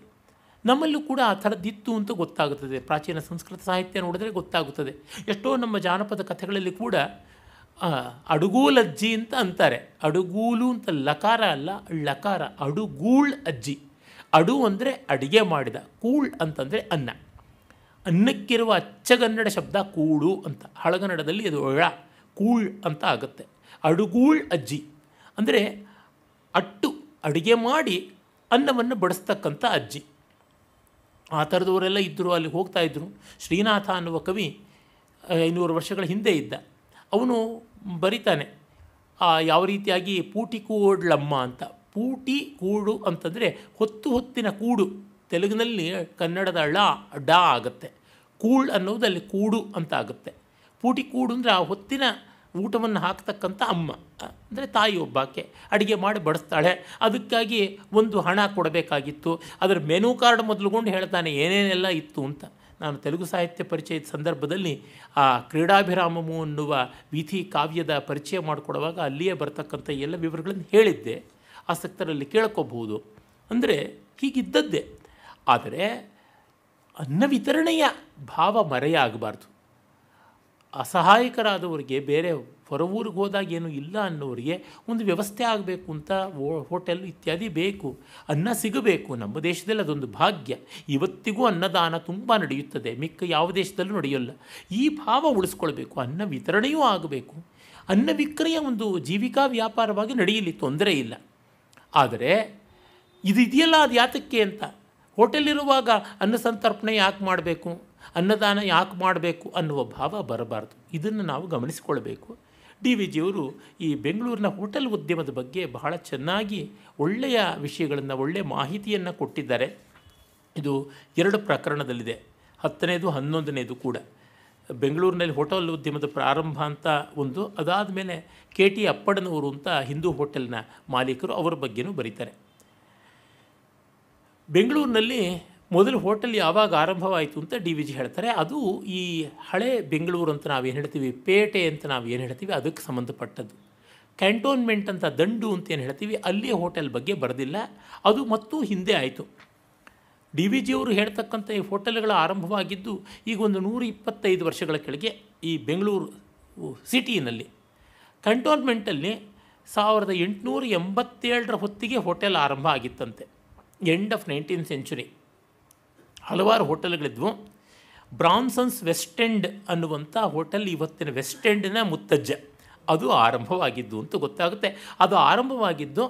ನಮ್ಮಲ್ಲೂ ಕೂಡ ಆ ಥರದ್ದಿತ್ತು ಅಂತ ಗೊತ್ತಾಗುತ್ತದೆ ಪ್ರಾಚೀನ ಸಂಸ್ಕೃತ ಸಾಹಿತ್ಯ ನೋಡಿದ್ರೆ ಗೊತ್ತಾಗುತ್ತದೆ ಎಷ್ಟೋ ನಮ್ಮ ಜಾನಪದ ಕಥೆಗಳಲ್ಲಿ ಕೂಡ ಅಡುಗೂಲ್ ಅಜ್ಜಿ ಅಂತ ಅಂತಾರೆ ಅಡುಗೂಲು ಅಂತ ಲಕಾರ ಅಲ್ಲ ಲಕಾರ ಅಡುಗೂಳ್ ಅಜ್ಜಿ ಅಡು ಅಂದರೆ ಅಡುಗೆ ಮಾಡಿದ ಕೂಳ್ ಅಂತಂದರೆ ಅನ್ನ ಅನ್ನಕ್ಕಿರುವ ಅಚ್ಚಗನ್ನಡ ಶಬ್ದ ಕೂಳು ಅಂತ ಹಳಗನ್ನಡದಲ್ಲಿ ಅದು ಒಳ ಕೂಳ್ ಅಂತ ಆಗುತ್ತೆ ಅಡುಗೂಳ್ ಅಜ್ಜಿ ಅಂದರೆ ಅಟ್ಟು ಅಡುಗೆ ಮಾಡಿ ಅನ್ನವನ್ನು ಬಡಿಸ್ತಕ್ಕಂಥ ಅಜ್ಜಿ ಆ ಥರದವರೆಲ್ಲ ಇದ್ದರು ಅಲ್ಲಿ ಹೋಗ್ತಾಯಿದ್ರು ಶ್ರೀನಾಥ ಅನ್ನುವ ಕವಿ ಐನೂರು ವರ್ಷಗಳ ಹಿಂದೆ ಇದ್ದ ಅವನು ಬರಿತಾನೆ ಯಾವ ರೀತಿಯಾಗಿ ಪೂಟಿ ಕೂಡ್ಲಮ್ಮ ಅಂತ ಪೂಟಿ ಕೂಡು ಅಂತಂದರೆ ಹೊತ್ತು ಹೊತ್ತಿನ ಕೂಡು ತೆಲುಗಿನಲ್ಲಿ ಕನ್ನಡದ ಳ ಡ ಆಗುತ್ತೆ ಕೂಳ್ ಅಲ್ಲಿ ಕೂಡು ಅಂತ ಆಗುತ್ತೆ ಪೂಟಿ ಕೂಡು ಅಂದರೆ ಆ ಹೊತ್ತಿನ ಊಟವನ್ನು ಹಾಕ್ತಕ್ಕಂಥ ಅಮ್ಮ ಅಂದರೆ ತಾಯಿ ಒಬ್ಬಾಕೆ ಅಡುಗೆ ಮಾಡಿ ಬಡಿಸ್ತಾಳೆ ಅದಕ್ಕಾಗಿ ಒಂದು ಹಣ ಕೊಡಬೇಕಾಗಿತ್ತು ಅದರ ಮೆನು ಕಾರ್ಡ್ ಮೊದಲುಗೊಂಡು ಹೇಳ್ತಾನೆ ಏನೇನೆಲ್ಲ ಇತ್ತು ಅಂತ ನಾನು ತೆಲುಗು ಸಾಹಿತ್ಯ ಪರಿಚಯದ ಸಂದರ್ಭದಲ್ಲಿ ಆ ಕ್ರೀಡಾಭಿರಾಮಮು ಅನ್ನುವ ವಿಧಿ ಕಾವ್ಯದ ಪರಿಚಯ ಮಾಡಿಕೊಡುವಾಗ ಅಲ್ಲಿಯೇ ಬರ್ತಕ್ಕಂಥ ಎಲ್ಲ ವಿವರಗಳನ್ನು ಹೇಳಿದ್ದೆ ಆಸಕ್ತರಲ್ಲಿ ಕೇಳ್ಕೋಬಹುದು ಅಂದರೆ ಹೀಗಿದ್ದದ್ದೇ ಆದರೆ ಅನ್ನ ವಿತರಣೆಯ ಭಾವ ಮರೆಯಾಗಬಾರ್ದು ಅಸಹಾಯಕರಾದವರಿಗೆ ಬೇರೆ ಹೊರವೂರಿಗೆ ಹೋದಾಗ ಏನೂ ಇಲ್ಲ ಅನ್ನೋರಿಗೆ ಒಂದು ವ್ಯವಸ್ಥೆ ಆಗಬೇಕು ಅಂತ ಹೋಟೆಲ್ ಇತ್ಯಾದಿ ಬೇಕು ಅನ್ನ ಸಿಗಬೇಕು ನಮ್ಮ ದೇಶದಲ್ಲಿ ಅದೊಂದು ಭಾಗ್ಯ ಇವತ್ತಿಗೂ ಅನ್ನದಾನ ತುಂಬ ನಡೆಯುತ್ತದೆ ಮಿಕ್ಕ ಯಾವ ದೇಶದಲ್ಲೂ ನಡೆಯೋಲ್ಲ ಈ ಭಾವ ಉಳಿಸ್ಕೊಳ್ಬೇಕು ಅನ್ನ ವಿತರಣೆಯೂ ಆಗಬೇಕು ಅನ್ನ ವಿಕ್ರಯ ಒಂದು ಜೀವಿಕಾ ವ್ಯಾಪಾರವಾಗಿ ನಡೆಯಲಿ ತೊಂದರೆ ಇಲ್ಲ ಆದರೆ ಇದಿದೆಯಲ್ಲ ಇದೆಯಲ್ಲ ಅದು ಯಾತಕ್ಕೆ ಅಂತ ಹೋಟೆಲಿರುವಾಗ ಅನ್ನ ಸಂತರ್ಪಣೆ ಯಾಕೆ ಮಾಡಬೇಕು ಅನ್ನದಾನ ಯಾಕೆ ಮಾಡಬೇಕು ಅನ್ನುವ ಭಾವ ಬರಬಾರ್ದು ಇದನ್ನು ನಾವು ಗಮನಿಸಿಕೊಳ್ಬೇಕು ಡಿ ವಿ ಜಿಯವರು ಈ ಬೆಂಗಳೂರಿನ ಹೋಟೆಲ್ ಉದ್ಯಮದ ಬಗ್ಗೆ ಬಹಳ ಚೆನ್ನಾಗಿ ಒಳ್ಳೆಯ ವಿಷಯಗಳನ್ನು ಒಳ್ಳೆಯ ಮಾಹಿತಿಯನ್ನು ಕೊಟ್ಟಿದ್ದಾರೆ ಇದು ಎರಡು ಪ್ರಕರಣದಲ್ಲಿದೆ ಹತ್ತನೇದು ಹನ್ನೊಂದನೇದು ಕೂಡ ಬೆಂಗಳೂರಿನಲ್ಲಿ ಹೋಟೆಲ್ ಉದ್ಯಮದ ಪ್ರಾರಂಭ ಅಂತ ಒಂದು ಅದಾದ ಮೇಲೆ ಕೆ ಟಿ ಅಪ್ಪಡನವರು ಅಂತ ಹಿಂದೂ ಹೋಟೆಲ್ನ ಮಾಲೀಕರು ಅವರ ಬಗ್ಗೆನೂ ಬರೀತಾರೆ ಬೆಂಗಳೂರಿನಲ್ಲಿ ಮೊದಲು ಹೋಟೆಲ್ ಯಾವಾಗ ಆರಂಭವಾಯಿತು ಅಂತ ಡಿ ವಿ ಜಿ ಹೇಳ್ತಾರೆ ಅದು ಈ ಹಳೆ ಬೆಂಗಳೂರು ಅಂತ ನಾವೇನು ಹೇಳ್ತೀವಿ ಪೇಟೆ ಅಂತ ನಾವು ಏನು ಹೇಳ್ತೀವಿ ಅದಕ್ಕೆ ಸಂಬಂಧಪಟ್ಟದ್ದು ಕ್ಯಾಂಟೋನ್ಮೆಂಟ್ ಅಂತ ದಂಡು ಅಂತ ಏನು ಹೇಳ್ತೀವಿ ಅಲ್ಲಿಯ ಹೋಟೆಲ್ ಬಗ್ಗೆ ಬರೆದಿಲ್ಲ ಅದು ಮತ್ತು ಹಿಂದೆ ಆಯಿತು ಡಿ ವಿ ಅವರು ಹೇಳ್ತಕ್ಕಂಥ ಈ ಹೋಟೆಲ್ಗಳ ಆರಂಭವಾಗಿದ್ದು ಈಗ ಒಂದು ನೂರ ಇಪ್ಪತ್ತೈದು ವರ್ಷಗಳ ಕೆಳಗೆ ಈ ಬೆಂಗಳೂರು ಸಿಟಿನಲ್ಲಿ ಕಂಟೋನ್ಮೆಂಟಲ್ಲಿ ಸಾವಿರದ ಎಂಟುನೂರ ಎಂಬತ್ತೇಳರ ಹೊತ್ತಿಗೆ ಹೋಟೆಲ್ ಆರಂಭ ಆಗಿತ್ತಂತೆ ಎಂಡ್ ಆಫ್ ನೈನ್ಟೀನ್ ಸೆಂಚುರಿ ಹಲವಾರು ಹೋಟೆಲ್ಗಳಿದ್ವು ಬ್ರಾಮ್ಸನ್ಸ್ ವೆಸ್ಟ್ ಎಂಡ್ ಅನ್ನುವಂಥ ಹೋಟೆಲ್ ಇವತ್ತಿನ ವೆಸ್ಟ್ ಮುತ್ತಜ್ಜ ಅದು ಆರಂಭವಾಗಿದ್ದು ಅಂತ ಗೊತ್ತಾಗುತ್ತೆ ಅದು ಆರಂಭವಾಗಿದ್ದು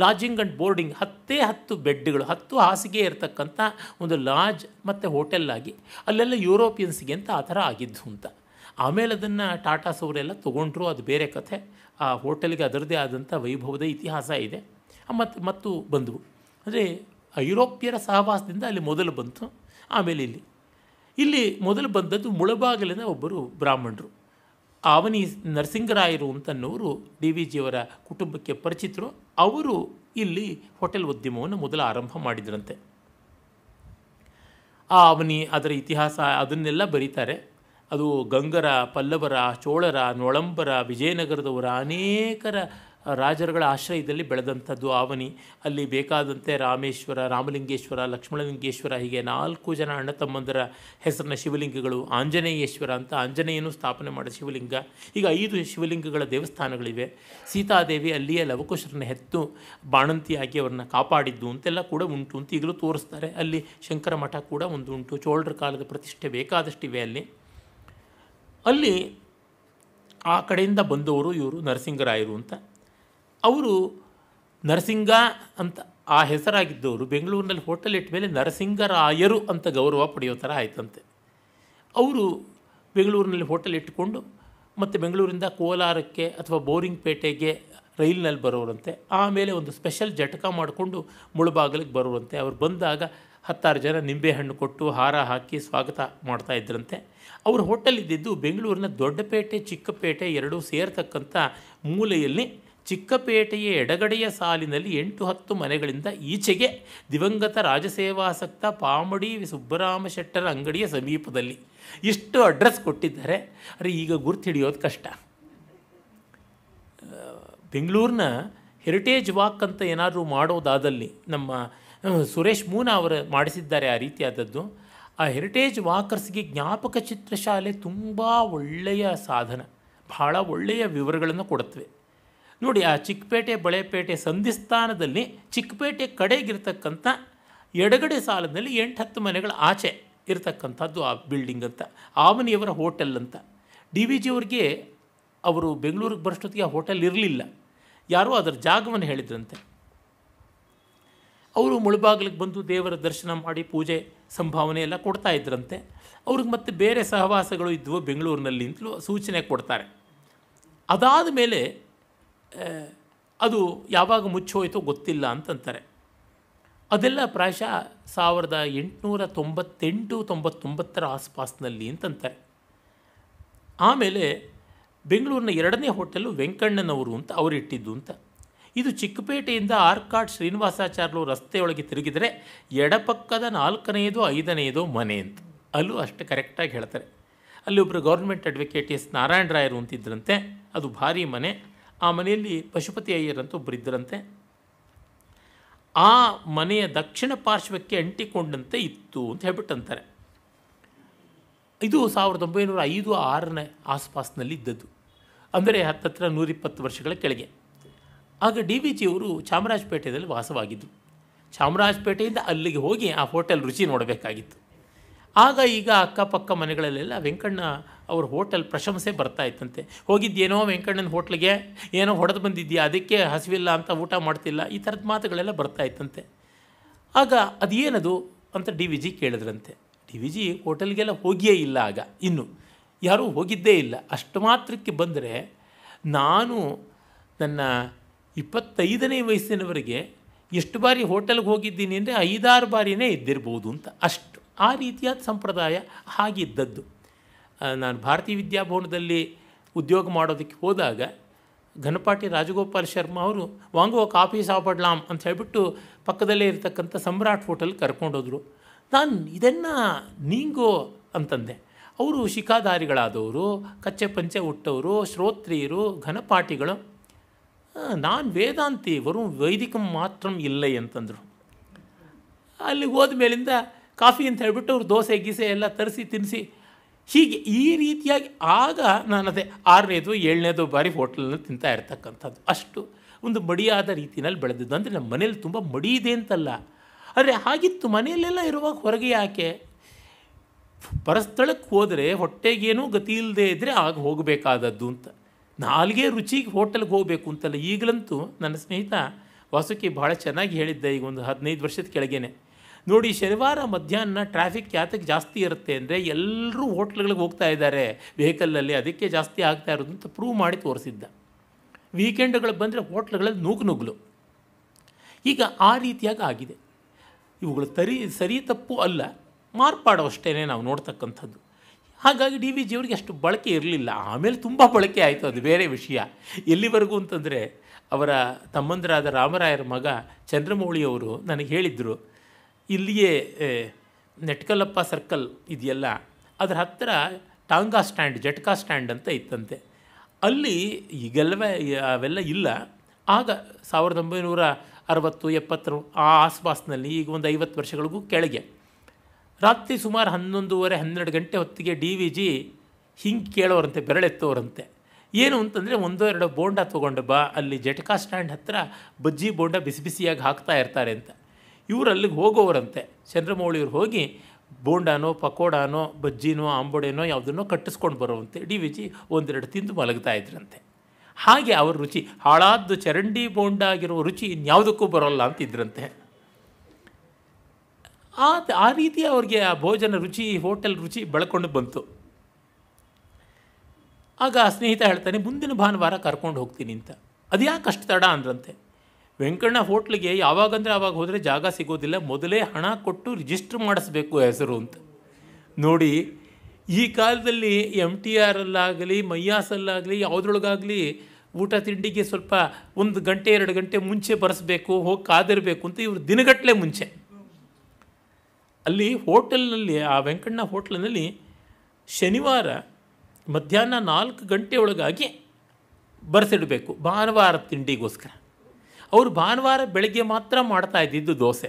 ಲಾಜಿಂಗ್ ಆ್ಯಂಡ್ ಬೋರ್ಡಿಂಗ್ ಹತ್ತೇ ಹತ್ತು ಬೆಡ್ಗಳು ಹತ್ತು ಹಾಸಿಗೆ ಇರತಕ್ಕಂಥ ಒಂದು ಲಾಜ್ ಮತ್ತು ಹೋಟೆಲ್ಲಾಗಿ ಅಲ್ಲೆಲ್ಲ ಯುರೋಪಿಯನ್ಸ್ಗೆ ಅಂತ ಆ ಥರ ಆಗಿದ್ದು ಅಂತ ಆಮೇಲೆ ಅದನ್ನು ಟಾಟಾ ಸೌರೆಲ್ಲ ತೊಗೊಂಡ್ರು ಅದು ಬೇರೆ ಕಥೆ ಆ ಹೋಟೆಲ್ಗೆ ಅದರದೇ ಆದಂಥ ವೈಭವದ ಇತಿಹಾಸ ಇದೆ ಮತ್ತು ಮತ್ತು ಬಂದವು ಅಂದರೆ ಯುರೋಪಿಯರ ಸಹವಾಸದಿಂದ ಅಲ್ಲಿ ಮೊದಲು ಬಂತು ಆಮೇಲೆ ಇಲ್ಲಿ ಇಲ್ಲಿ ಮೊದಲು ಬಂದದ್ದು ಮುಳಬಾಗಿಲಿನ ಒಬ್ಬರು ಬ್ರಾಹ್ಮಣರು ಅವನಿ ನರಸಿಂಗರಾಯರು ಅಂತನ್ನೋರು ಡಿ ವಿ ಜಿಯವರ ಕುಟುಂಬಕ್ಕೆ ಪರಿಚಿತರು ಅವರು ಇಲ್ಲಿ ಹೋಟೆಲ್ ಉದ್ಯಮವನ್ನು ಮೊದಲು ಆರಂಭ ಮಾಡಿದ್ರಂತೆ ಆ ಅವನಿ ಅದರ ಇತಿಹಾಸ ಅದನ್ನೆಲ್ಲ ಬರೀತಾರೆ ಅದು ಗಂಗರ ಪಲ್ಲವರ ಚೋಳರ ನೊಳಂಬರ ವಿಜಯನಗರದವರ ಅನೇಕರ ರಾಜರುಗಳ ಆಶ್ರಯದಲ್ಲಿ ಬೆಳೆದಂಥದ್ದು ಆವನಿ ಅಲ್ಲಿ ಬೇಕಾದಂತೆ ರಾಮೇಶ್ವರ ರಾಮಲಿಂಗೇಶ್ವರ ಲಕ್ಷ್ಮಣಲಿಂಗೇಶ್ವರ ಹೀಗೆ ನಾಲ್ಕು ಜನ ಅಣ್ಣ ತಮ್ಮಂದರ ಹೆಸರಿನ ಶಿವಲಿಂಗಗಳು ಆಂಜನೇಯೇಶ್ವರ ಅಂತ ಆಂಜನೇಯನು ಸ್ಥಾಪನೆ ಮಾಡಿದ ಶಿವಲಿಂಗ ಈಗ ಐದು ಶಿವಲಿಂಗಗಳ ದೇವಸ್ಥಾನಗಳಿವೆ ಸೀತಾದೇವಿ ಅಲ್ಲಿಯೇ ಲವಕುಶರನ್ನ ಹೆತ್ತು ಬಾಣಂತಿಯಾಗಿ ಅವರನ್ನ ಕಾಪಾಡಿದ್ದು ಅಂತೆಲ್ಲ ಕೂಡ ಉಂಟು ಅಂತ ಈಗಲೂ ತೋರಿಸ್ತಾರೆ ಅಲ್ಲಿ ಶಂಕರ ಮಠ ಕೂಡ ಒಂದು ಉಂಟು ಚೋಳರ ಕಾಲದ ಪ್ರತಿಷ್ಠೆ ಬೇಕಾದಷ್ಟಿವೆ ಅಲ್ಲಿ ಅಲ್ಲಿ ಆ ಕಡೆಯಿಂದ ಬಂದವರು ಇವರು ನರಸಿಂಗರಾಯರು ಅಂತ ಅವರು ನರಸಿಂಗ ಅಂತ ಆ ಹೆಸರಾಗಿದ್ದವರು ಬೆಂಗಳೂರಿನಲ್ಲಿ ಹೋಟೆಲ್ ಇಟ್ಟ ಮೇಲೆ ನರಸಿಂಗರಾಯರು ಅಂತ ಗೌರವ ಪಡೆಯೋ ಥರ ಆಯ್ತಂತೆ ಅವರು ಬೆಂಗಳೂರಿನಲ್ಲಿ ಹೋಟೆಲ್ ಇಟ್ಟುಕೊಂಡು ಮತ್ತು ಬೆಂಗಳೂರಿಂದ ಕೋಲಾರಕ್ಕೆ ಅಥವಾ ಬೋರಿಂಗ್ ಪೇಟೆಗೆ ರೈಲಿನಲ್ಲಿ ಬರೋರಂತೆ ಆಮೇಲೆ ಒಂದು ಸ್ಪೆಷಲ್ ಜಟಕ ಮಾಡಿಕೊಂಡು ಮುಳುಬಾಗಲಿಗೆ ಬರೋರಂತೆ ಅವ್ರು ಬಂದಾಗ ಹತ್ತಾರು ಜನ ನಿಂಬೆಹಣ್ಣು ಕೊಟ್ಟು ಹಾರ ಹಾಕಿ ಸ್ವಾಗತ ಮಾಡ್ತಾ ಇದ್ರಂತೆ ಅವ್ರ ಹೋಟೆಲ್ ಇದ್ದಿದ್ದು ಬೆಂಗಳೂರಿನ ದೊಡ್ಡಪೇಟೆ ಚಿಕ್ಕಪೇಟೆ ಎರಡೂ ಸೇರ್ತಕ್ಕಂಥ ಮೂಲೆಯಲ್ಲಿ ಚಿಕ್ಕಪೇಟೆಯ ಎಡಗಡೆಯ ಸಾಲಿನಲ್ಲಿ ಎಂಟು ಹತ್ತು ಮನೆಗಳಿಂದ ಈಚೆಗೆ ದಿವಂಗತ ರಾಜಸೇವಾಸಕ್ತ ಪಾಮಡಿ ಸುಬ್ಬರಾಮ ಶೆಟ್ಟರ ಅಂಗಡಿಯ ಸಮೀಪದಲ್ಲಿ ಇಷ್ಟು ಅಡ್ರೆಸ್ ಕೊಟ್ಟಿದ್ದಾರೆ ಅರೆ ಈಗ ಗುರ್ತು ಹಿಡಿಯೋದು ಕಷ್ಟ ಬೆಂಗಳೂರಿನ ಹೆರಿಟೇಜ್ ವಾಕ್ ಅಂತ ಏನಾದರೂ ಮಾಡೋದಾದಲ್ಲಿ ನಮ್ಮ ಸುರೇಶ್ ಮೂನ ಅವರು ಮಾಡಿಸಿದ್ದಾರೆ ಆ ರೀತಿಯಾದದ್ದು ಆ ಹೆರಿಟೇಜ್ ವಾಕರ್ಸ್ಗೆ ಜ್ಞಾಪಕ ಚಿತ್ರಶಾಲೆ ತುಂಬ ಒಳ್ಳೆಯ ಸಾಧನ ಭಾಳ ಒಳ್ಳೆಯ ವಿವರಗಳನ್ನು ಕೊಡುತ್ತವೆ ನೋಡಿ ಆ ಚಿಕ್ಕಪೇಟೆ ಬಳೆಪೇಟೆ ಸಂಧಿಸ್ಥಾನದಲ್ಲಿ ಚಿಕ್ಕಪೇಟೆ ಕಡೆಗಿರ್ತಕ್ಕಂಥ ಎಡಗಡೆ ಸಾಲಿನಲ್ಲಿ ಎಂಟು ಹತ್ತು ಮನೆಗಳ ಆಚೆ ಇರತಕ್ಕಂಥದ್ದು ಆ ಬಿಲ್ಡಿಂಗ್ ಅಂತ ಆಮನಿಯವರ ಹೋಟೆಲ್ ಅಂತ ಡಿ ವಿ ಜಿಯವ್ರಿಗೆ ಅವರು ಬೆಂಗಳೂರಿಗೆ ಬರೋಷ್ಟೊತ್ತಿಗೆ ಆ ಹೋಟೆಲ್ ಇರಲಿಲ್ಲ ಯಾರೋ ಅದರ ಜಾಗವನ್ನು ಹೇಳಿದ್ರಂತೆ ಅವರು ಮುಳುಬಾಗಿಲಿಗೆ ಬಂದು ದೇವರ ದರ್ಶನ ಮಾಡಿ ಪೂಜೆ ಸಂಭಾವನೆ ಎಲ್ಲ ಕೊಡ್ತಾ ಇದ್ರಂತೆ ಅವ್ರಿಗೆ ಮತ್ತೆ ಬೇರೆ ಸಹವಾಸಗಳು ಇದ್ವು ಬೆಂಗಳೂರಿನಲ್ಲಿ ಅಂತಲೂ ಸೂಚನೆ ಕೊಡ್ತಾರೆ ಅದಾದ ಮೇಲೆ ಅದು ಯಾವಾಗ ಮುಚ್ಚೋಯಿತೋ ಗೊತ್ತಿಲ್ಲ ಅಂತಂತಾರೆ ಅದೆಲ್ಲ ಪ್ರಾಯಶಃ ಸಾವಿರದ ಎಂಟುನೂರ ತೊಂಬತ್ತೆಂಟು ತೊಂಬತ್ತೊಂಬತ್ತರ ಆಸ್ಪಾಸ್ನಲ್ಲಿ ಅಂತಂತಾರೆ ಆಮೇಲೆ ಬೆಂಗಳೂರಿನ ಎರಡನೇ ಹೋಟೆಲು ವೆಂಕಣ್ಣನವರು ಅಂತ ಅವರಿಟ್ಟಿದ್ದು ಅಂತ ಇದು ಚಿಕ್ಕಪೇಟೆಯಿಂದ ಆರ್ಕಾಡ್ ಶ್ರೀನಿವಾಸಾಚಾರ್ಯರು ರಸ್ತೆಯೊಳಗೆ ತಿರುಗಿದರೆ ಎಡಪಕ್ಕದ ನಾಲ್ಕನೆಯದು ಐದನೆಯದೋ ಮನೆ ಅಂತ ಅಲ್ಲೂ ಅಷ್ಟು ಕರೆಕ್ಟಾಗಿ ಹೇಳ್ತಾರೆ ಅಲ್ಲಿ ಒಬ್ಬರು ಗೌರ್ಮೆಂಟ್ ಅಡ್ವೊಕೇಟ್ ಎಸ್ ನಾರಾಯಣರಾಯರು ರಾಯರು ಅಂತಿದ್ದರಂತೆ ಅದು ಭಾರಿ ಮನೆ ಆ ಮನೆಯಲ್ಲಿ ಪಶುಪತಿ ಅಯ್ಯರಂತ ಒಬ್ಬರಿದ್ದರಂತೆ ಆ ಮನೆಯ ದಕ್ಷಿಣ ಪಾರ್ಶ್ವಕ್ಕೆ ಅಂಟಿಕೊಂಡಂತೆ ಇತ್ತು ಅಂತ ಹೇಳ್ಬಿಟ್ಟಂತಾರೆ ಇದು ಸಾವಿರದ ಒಂಬೈನೂರ ಐದು ಆರನೇ ಆಸ್ಪಾಸ್ನಲ್ಲಿ ಇದ್ದದ್ದು ಅಂದರೆ ಹತ್ತತ್ರ ನೂರಿಪ್ಪತ್ತು ವರ್ಷಗಳ ಕೆಳಗೆ ಆಗ ಡಿ ವಿ ಜಿಯವರು ಚಾಮರಾಜಪೇಟೆಯಲ್ಲಿ ವಾಸವಾಗಿದ್ದರು ಚಾಮರಾಜಪೇಟೆಯಿಂದ ಅಲ್ಲಿಗೆ ಹೋಗಿ ಆ ಹೋಟೆಲ್ ರುಚಿ ನೋಡಬೇಕಾಗಿತ್ತು ಆಗ ಈಗ ಅಕ್ಕಪಕ್ಕ ಮನೆಗಳಲ್ಲೆಲ್ಲ ವೆಂಕಣ್ಣ ಅವ್ರ ಹೋಟೆಲ್ ಪ್ರಶಂಸೆ ಬರ್ತಾ ಇತ್ತಂತೆ ಹೋಗಿದ್ದೇನೋ ವೆಂಕಣ್ಣನ ಹೋಟ್ಲಿಗೆ ಏನೋ ಹೊಡೆದು ಬಂದಿದ್ದೀಯಾ ಅದಕ್ಕೆ ಹಸಿವಿಲ್ಲ ಅಂತ ಊಟ ಮಾಡ್ತಿಲ್ಲ ಈ ಥರದ ಮಾತುಗಳೆಲ್ಲ ಬರ್ತಾ ಇತ್ತಂತೆ ಆಗ ಅದೇನದು ಅಂತ ಡಿ ವಿ ಜಿ ಕೇಳಿದ್ರಂತೆ ಡಿ ವಿ ಜಿ ಹೋಟೆಲ್ಗೆಲ್ಲ ಹೋಗಿಯೇ ಇಲ್ಲ ಆಗ ಇನ್ನು ಯಾರೂ ಹೋಗಿದ್ದೇ ಇಲ್ಲ ಅಷ್ಟು ಮಾತ್ರಕ್ಕೆ ಬಂದರೆ ನಾನು ನನ್ನ ಇಪ್ಪತ್ತೈದನೇ ವಯಸ್ಸಿನವರೆಗೆ ಎಷ್ಟು ಬಾರಿ ಹೋಟೆಲ್ಗೆ ಹೋಗಿದ್ದೀನಿ ಅಂದರೆ ಐದಾರು ಬಾರಿನೇ ಇದ್ದಿರ್ಬೋದು ಅಂತ ಅಷ್ಟು ಆ ರೀತಿಯಾದ ಸಂಪ್ರದಾಯ ಹಾಗಿದ್ದದ್ದು ನಾನು ಭಾರತೀಯ ವಿದ್ಯಾಭವನದಲ್ಲಿ ಉದ್ಯೋಗ ಮಾಡೋದಕ್ಕೆ ಹೋದಾಗ ಘನಪಾಟಿ ರಾಜಗೋಪಾಲ್ ಶರ್ಮ ಅವರು ವಾಂಗೋ ಕಾಫಿ ಸಾಪಡ್ಲಾಮ್ ಅಂತ ಹೇಳಿಬಿಟ್ಟು ಪಕ್ಕದಲ್ಲೇ ಇರತಕ್ಕಂಥ ಸಮ್ರಾಟ್ ಹೋಟೆಲ್ ಕರ್ಕೊಂಡೋದ್ರು ನಾನು ಇದನ್ನು ನೀಂಗೋ ಅಂತಂದೆ ಅವರು ಶಿಖಾಧಾರಿಗಳಾದವರು ಕಚ್ಚೆ ಪಂಚೆ ಹುಟ್ಟವರು ಶ್ರೋತ್ರಿಯರು ಘನಪಾಠಿಗಳು ನಾನು ವೇದಾಂತಿ ವರು ವೈದಿಕ ಮಾತ್ರ ಇಲ್ಲ ಅಂತಂದರು ಅಲ್ಲಿಗೆ ಹೋದ ಮೇಲಿಂದ ಕಾಫಿ ಅಂತ ಹೇಳಿಬಿಟ್ಟು ಅವರು ದೋಸೆ ಗೀಸೆ ಎಲ್ಲ ತರಿಸಿ ತಿನ್ನಿಸಿ ಹೀಗೆ ಈ ರೀತಿಯಾಗಿ ಆಗ ನಾನು ಅದೇ ಆರನೇದು ಏಳನೇದು ಬಾರಿ ಹೋಟ್ಲಲ್ಲಿ ತಿಂತಾ ಇರ್ತಕ್ಕಂಥದ್ದು ಅಷ್ಟು ಒಂದು ಮಡಿಯಾದ ರೀತಿಯಲ್ಲಿ ಬೆಳೆದಿದ್ದು ಅಂದರೆ ನಮ್ಮ ಮನೇಲಿ ತುಂಬ ಮಡಿ ಇದೆ ಅಂತಲ್ಲ ಆದರೆ ಹಾಗಿತ್ತು ಮನೆಯಲ್ಲೆಲ್ಲ ಇರುವಾಗ ಹೊರಗೆ ಯಾಕೆ ಪರಸ್ಥಳಕ್ಕೆ ಹೋದರೆ ಹೊಟ್ಟೆಗೇನೂ ಗತಿ ಇಲ್ಲದೆ ಇದ್ದರೆ ಆಗ ಹೋಗಬೇಕಾದದ್ದು ಅಂತ ನಾಲ್ಗೆ ರುಚಿಗೆ ಹೋಟೆಲ್ಗೆ ಹೋಗಬೇಕು ಅಂತಲ್ಲ ಈಗಲಂತೂ ನನ್ನ ಸ್ನೇಹಿತ ವಾಸುಕಿ ಭಾಳ ಚೆನ್ನಾಗಿ ಹೇಳಿದ್ದೆ ಈಗ ಒಂದು ಹದಿನೈದು ವರ್ಷದ ಕೆಳಗೇನೆ ನೋಡಿ ಶನಿವಾರ ಮಧ್ಯಾಹ್ನ ಟ್ರಾಫಿಕ್ ಯಾತಕ್ಕೆ ಜಾಸ್ತಿ ಇರುತ್ತೆ ಅಂದರೆ ಎಲ್ಲರೂ ಹೋಟ್ಲ್ಗಳಿಗೆ ಹೋಗ್ತಾ ಇದ್ದಾರೆ ವೆಹಿಕಲಲ್ಲಿ ಅದಕ್ಕೆ ಜಾಸ್ತಿ ಆಗ್ತಾ ಇರೋದು ಅಂತ ಪ್ರೂವ್ ಮಾಡಿ ತೋರಿಸಿದ್ದ ವೀಕೆಂಡ್ಗಳು ಬಂದರೆ ಹೋಟ್ಲ್ಗಳಲ್ಲಿ ನೂಕು ನುಗ್ಲು ಈಗ ಆ ರೀತಿಯಾಗಿ ಆಗಿದೆ ಇವುಗಳು ತರಿ ಸರಿ ತಪ್ಪು ಅಲ್ಲ ಮಾರ್ಪಾಡು ಅಷ್ಟೇ ನಾವು ನೋಡ್ತಕ್ಕಂಥದ್ದು ಹಾಗಾಗಿ ಡಿ ವಿ ಜಿಯವರಿಗೆ ಅಷ್ಟು ಬಳಕೆ ಇರಲಿಲ್ಲ ಆಮೇಲೆ ತುಂಬ ಬಳಕೆ ಆಯಿತು ಅದು ಬೇರೆ ವಿಷಯ ಎಲ್ಲಿವರೆಗೂ ಅಂತಂದರೆ ಅವರ ತಮ್ಮಂದರಾದ ರಾಮರಾಯರ ಮಗ ಚಂದ್ರಮೌಳಿಯವರು ನನಗೆ ಹೇಳಿದ್ದರು ಇಲ್ಲಿಯೇ ನೆಟ್ಕಲಪ್ಪ ಸರ್ಕಲ್ ಇದೆಯಲ್ಲ ಅದರ ಹತ್ತಿರ ಟಾಂಗಾ ಸ್ಟ್ಯಾಂಡ್ ಜಟ್ಕಾ ಸ್ಟ್ಯಾಂಡ್ ಅಂತ ಇತ್ತಂತೆ ಅಲ್ಲಿ ಈಗೆಲ್ಲವೇ ಅವೆಲ್ಲ ಇಲ್ಲ ಆಗ ಸಾವಿರದ ಒಂಬೈನೂರ ಅರವತ್ತು ಎಪ್ಪತ್ತರ ಆ ಆಸ್ಪಾಸ್ನಲ್ಲಿ ಈಗ ಒಂದು ಐವತ್ತು ವರ್ಷಗಳಿಗೂ ಕೆಳಗೆ ರಾತ್ರಿ ಸುಮಾರು ಹನ್ನೊಂದೂವರೆ ಹನ್ನೆರಡು ಗಂಟೆ ಹೊತ್ತಿಗೆ ಡಿ ವಿ ಜಿ ಹಿಂಗೆ ಕೇಳೋರಂತೆ ಬೆರಳೆತ್ತೋರಂತೆ ಏನು ಅಂತಂದರೆ ಒಂದೋ ಎರಡೋ ಬೋಂಡ ತೊಗೊಂಡು ಬಾ ಅಲ್ಲಿ ಜಟ್ಕಾ ಸ್ಟ್ಯಾಂಡ್ ಹತ್ತಿರ ಬಜ್ಜಿ ಬೋಂಡ ಬಿಸಿ ಬಿಸಿಯಾಗಿ ಹಾಕ್ತಾ ಇರ್ತಾರೆ ಅಂತ ಇವರು ಅಲ್ಲಿಗೆ ಹೋಗೋರಂತೆ ಚಂದ್ರಮೌಳಿಯವ್ರು ಹೋಗಿ ಬೋಂಡಾನೋ ಪಕೋಡಾನೋ ಬಜ್ಜಿನೋ ಆಂಬೋಡೆನೋ ಯಾವುದನ್ನೋ ಕಟ್ಟಿಸ್ಕೊಂಡು ಬರುವಂತೆ ಡಿ ವಿ ಜಿ ಒಂದೆರಡು ತಿಂದು ಮಲಗ್ತಾ ಇದ್ರಂತೆ ಹಾಗೆ ಅವ್ರ ರುಚಿ ಹಾಳಾದ್ದು ಚರಂಡಿ ಬೋಂಡ ರುಚಿ ಇನ್ಯಾವುದಕ್ಕೂ ಬರೋಲ್ಲ ಅಂತಿದ್ರಂತೆ ಆ ಆ ರೀತಿ ಅವ್ರಿಗೆ ಆ ಭೋಜನ ರುಚಿ ಹೋಟೆಲ್ ರುಚಿ ಬೆಳ್ಕೊಂಡು ಬಂತು ಆಗ ಸ್ನೇಹಿತ ಹೇಳ್ತಾನೆ ಮುಂದಿನ ಭಾನುವಾರ ಕರ್ಕೊಂಡು ಹೋಗ್ತೀನಿ ಅಂತ ಅದು ಯಾಕೆ ಅಷ್ಟು ತಡ ಅಂದ್ರಂತೆ ವೆಂಕಣ್ಣ ಹೋಟ್ಲಿಗೆ ಯಾವಾಗಂದರೆ ಆವಾಗ ಹೋದರೆ ಜಾಗ ಸಿಗೋದಿಲ್ಲ ಮೊದಲೇ ಹಣ ಕೊಟ್ಟು ರಿಜಿಸ್ಟ್ರ್ ಮಾಡಿಸ್ಬೇಕು ಹೆಸರು ಅಂತ ನೋಡಿ ಈ ಕಾಲದಲ್ಲಿ ಎಮ್ ಟಿ ಆರಲ್ಲಾಗಲಿ ಮೈಯಾಸಲ್ಲಾಗಲಿ ಯಾವುದ್ರೊಳಗಾಗಲಿ ಊಟ ತಿಂಡಿಗೆ ಸ್ವಲ್ಪ ಒಂದು ಗಂಟೆ ಎರಡು ಗಂಟೆ ಮುಂಚೆ ಬರೆಸ್ಬೇಕು ಹೋಗಿ ಕಾದಿರಬೇಕು ಅಂತ ಇವರು ದಿನಗಟ್ಟಲೆ ಮುಂಚೆ ಅಲ್ಲಿ ಹೋಟೆಲ್ನಲ್ಲಿ ಆ ವೆಂಕಣ್ಣ ಹೋಟ್ಲಿನಲ್ಲಿ ಶನಿವಾರ ಮಧ್ಯಾಹ್ನ ನಾಲ್ಕು ಗಂಟೆ ಒಳಗಾಗಿ ಬರೆಸಿಡಬೇಕು ಭಾನುವಾರ ತಿಂಡಿಗೋಸ್ಕರ ಅವರು ಭಾನುವಾರ ಬೆಳಗ್ಗೆ ಮಾತ್ರ ಮಾಡ್ತಾ ಇದ್ದಿದ್ದು ದೋಸೆ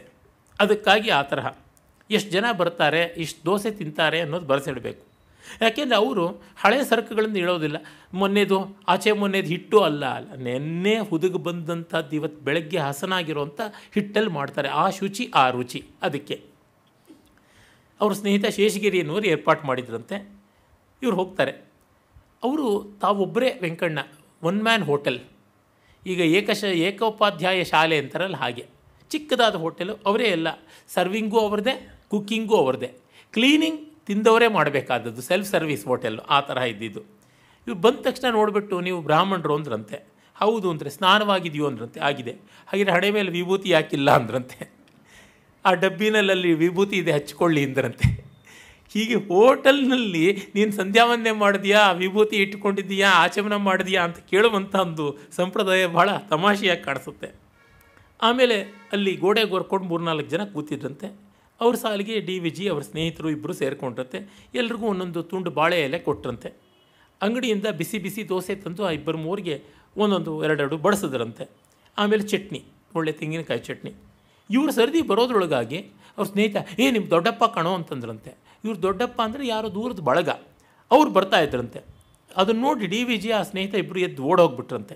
ಅದಕ್ಕಾಗಿ ಆ ತರಹ ಎಷ್ಟು ಜನ ಬರ್ತಾರೆ ಇಷ್ಟು ದೋಸೆ ತಿಂತಾರೆ ಅನ್ನೋದು ಬರೆಸಿಡಬೇಕು ಯಾಕೆಂದರೆ ಅವರು ಹಳೆ ಸರಕುಗಳನ್ನು ಹೇಳೋದಿಲ್ಲ ಮೊನ್ನೆದು ಆಚೆ ಮೊನ್ನೆದು ಹಿಟ್ಟು ಅಲ್ಲ ಅಲ್ಲ ನೆನ್ನೆ ಹುದುಗು ಬಂದಂಥದ್ದು ಇವತ್ತು ಬೆಳಗ್ಗೆ ಹಸನಾಗಿರುವಂಥ ಹಿಟ್ಟಲ್ಲಿ ಮಾಡ್ತಾರೆ ಆ ಶುಚಿ ಆ ರುಚಿ ಅದಕ್ಕೆ ಅವ್ರ ಸ್ನೇಹಿತ ಶೇಷಗಿರಿ ಎನ್ನುವರು ಏರ್ಪಾಟ್ ಮಾಡಿದ್ರಂತೆ ಇವ್ರು ಹೋಗ್ತಾರೆ ಅವರು ತಾವೊಬ್ಬರೇ ವೆಂಕಣ್ಣ ಒನ್ ಮ್ಯಾನ್ ಹೋಟೆಲ್ ಈಗ ಏಕಶ ಏಕೋಪಾಧ್ಯಾಯ ಶಾಲೆ ಅಂತಾರಲ್ಲ ಹಾಗೆ ಚಿಕ್ಕದಾದ ಹೋಟೆಲು ಅವರೇ ಎಲ್ಲ ಸರ್ವಿಂಗೂ ಅವ್ರದ್ದೇ ಕುಕ್ಕಿಂಗೂ ಅವ್ರದ್ದೇ ಕ್ಲೀನಿಂಗ್ ತಿಂದವರೇ ಮಾಡಬೇಕಾದದ್ದು ಸೆಲ್ಫ್ ಸರ್ವಿಸ್ ಹೋಟೆಲ್ಲು ಆ ಥರ ಇದ್ದಿದ್ದು ಇವು ಬಂದ ತಕ್ಷಣ ನೋಡಿಬಿಟ್ಟು ನೀವು ಬ್ರಾಹ್ಮಣರು ಅಂದ್ರಂತೆ ಹೌದು ಅಂದರೆ ಸ್ನಾನವಾಗಿದೆಯೋ ಅಂದ್ರಂತೆ ಆಗಿದೆ ಹಾಗೆ ಹಣೆ ಮೇಲೆ ವಿಭೂತಿ ಯಾಕಿಲ್ಲ ಅಂದ್ರಂತೆ ಆ ಡಬ್ಬಿನಲ್ಲಿ ವಿಭೂತಿ ಇದೆ ಹಚ್ಕೊಳ್ಳಿ ಅಂದ್ರಂತೆ ಹೀಗೆ ಹೋಟೆಲ್ನಲ್ಲಿ ನೀನು ಸಂಧ್ಯಾವಂದನೆ ಮಾಡಿದೀಯಾ ವಿಭೂತಿ ಇಟ್ಕೊಂಡಿದ್ದೀಯಾ ಆಚಮನ ಮಾಡಿದೆಯಾ ಅಂತ ಕೇಳುವಂಥ ಒಂದು ಸಂಪ್ರದಾಯ ಭಾಳ ತಮಾಷೆಯಾಗಿ ಕಾಣಿಸುತ್ತೆ ಆಮೇಲೆ ಅಲ್ಲಿ ಗೋಡೆ ಮೂರು ಮೂರ್ನಾಲ್ಕು ಜನ ಕೂತಿದ್ರಂತೆ ಅವ್ರ ಸಾಲಿಗೆ ಡಿ ವಿ ಜಿ ಅವ್ರ ಸ್ನೇಹಿತರು ಇಬ್ಬರು ಸೇರಿಕೊಂಡ್ರಂತೆ ಎಲ್ರಿಗೂ ಒಂದೊಂದು ತುಂಡು ಬಾಳೆ ಎಲೆ ಕೊಟ್ರಂತೆ ಅಂಗಡಿಯಿಂದ ಬಿಸಿ ಬಿಸಿ ದೋಸೆ ತಂದು ಆ ಇಬ್ಬರು ಮೂರಿಗೆ ಒಂದೊಂದು ಎರಡೆರಡು ಬಡಿಸಿದ್ರಂತೆ ಆಮೇಲೆ ಚಟ್ನಿ ಒಳ್ಳೆ ತೆಂಗಿನಕಾಯಿ ಚಟ್ನಿ ಇವರು ಸರದಿ ಬರೋದ್ರೊಳಗಾಗಿ ಅವ್ರ ಸ್ನೇಹಿತ ಏ ನಿಮ್ಮ ದೊಡ್ಡಪ್ಪ ಕಣೋ ಅಂತಂದ್ರಂತೆ ಇವರು ದೊಡ್ಡಪ್ಪ ಅಂದರೆ ಯಾರೋ ದೂರದ ಬಳಗ ಅವ್ರು ಬರ್ತಾ ಇದ್ರಂತೆ ಅದನ್ನು ನೋಡಿ ಡಿ ವಿ ಜಿ ಆ ಸ್ನೇಹಿತ ಇಬ್ಬರು ಎದ್ದು ಓಡೋಗ್ಬಿಟ್ರಂತೆ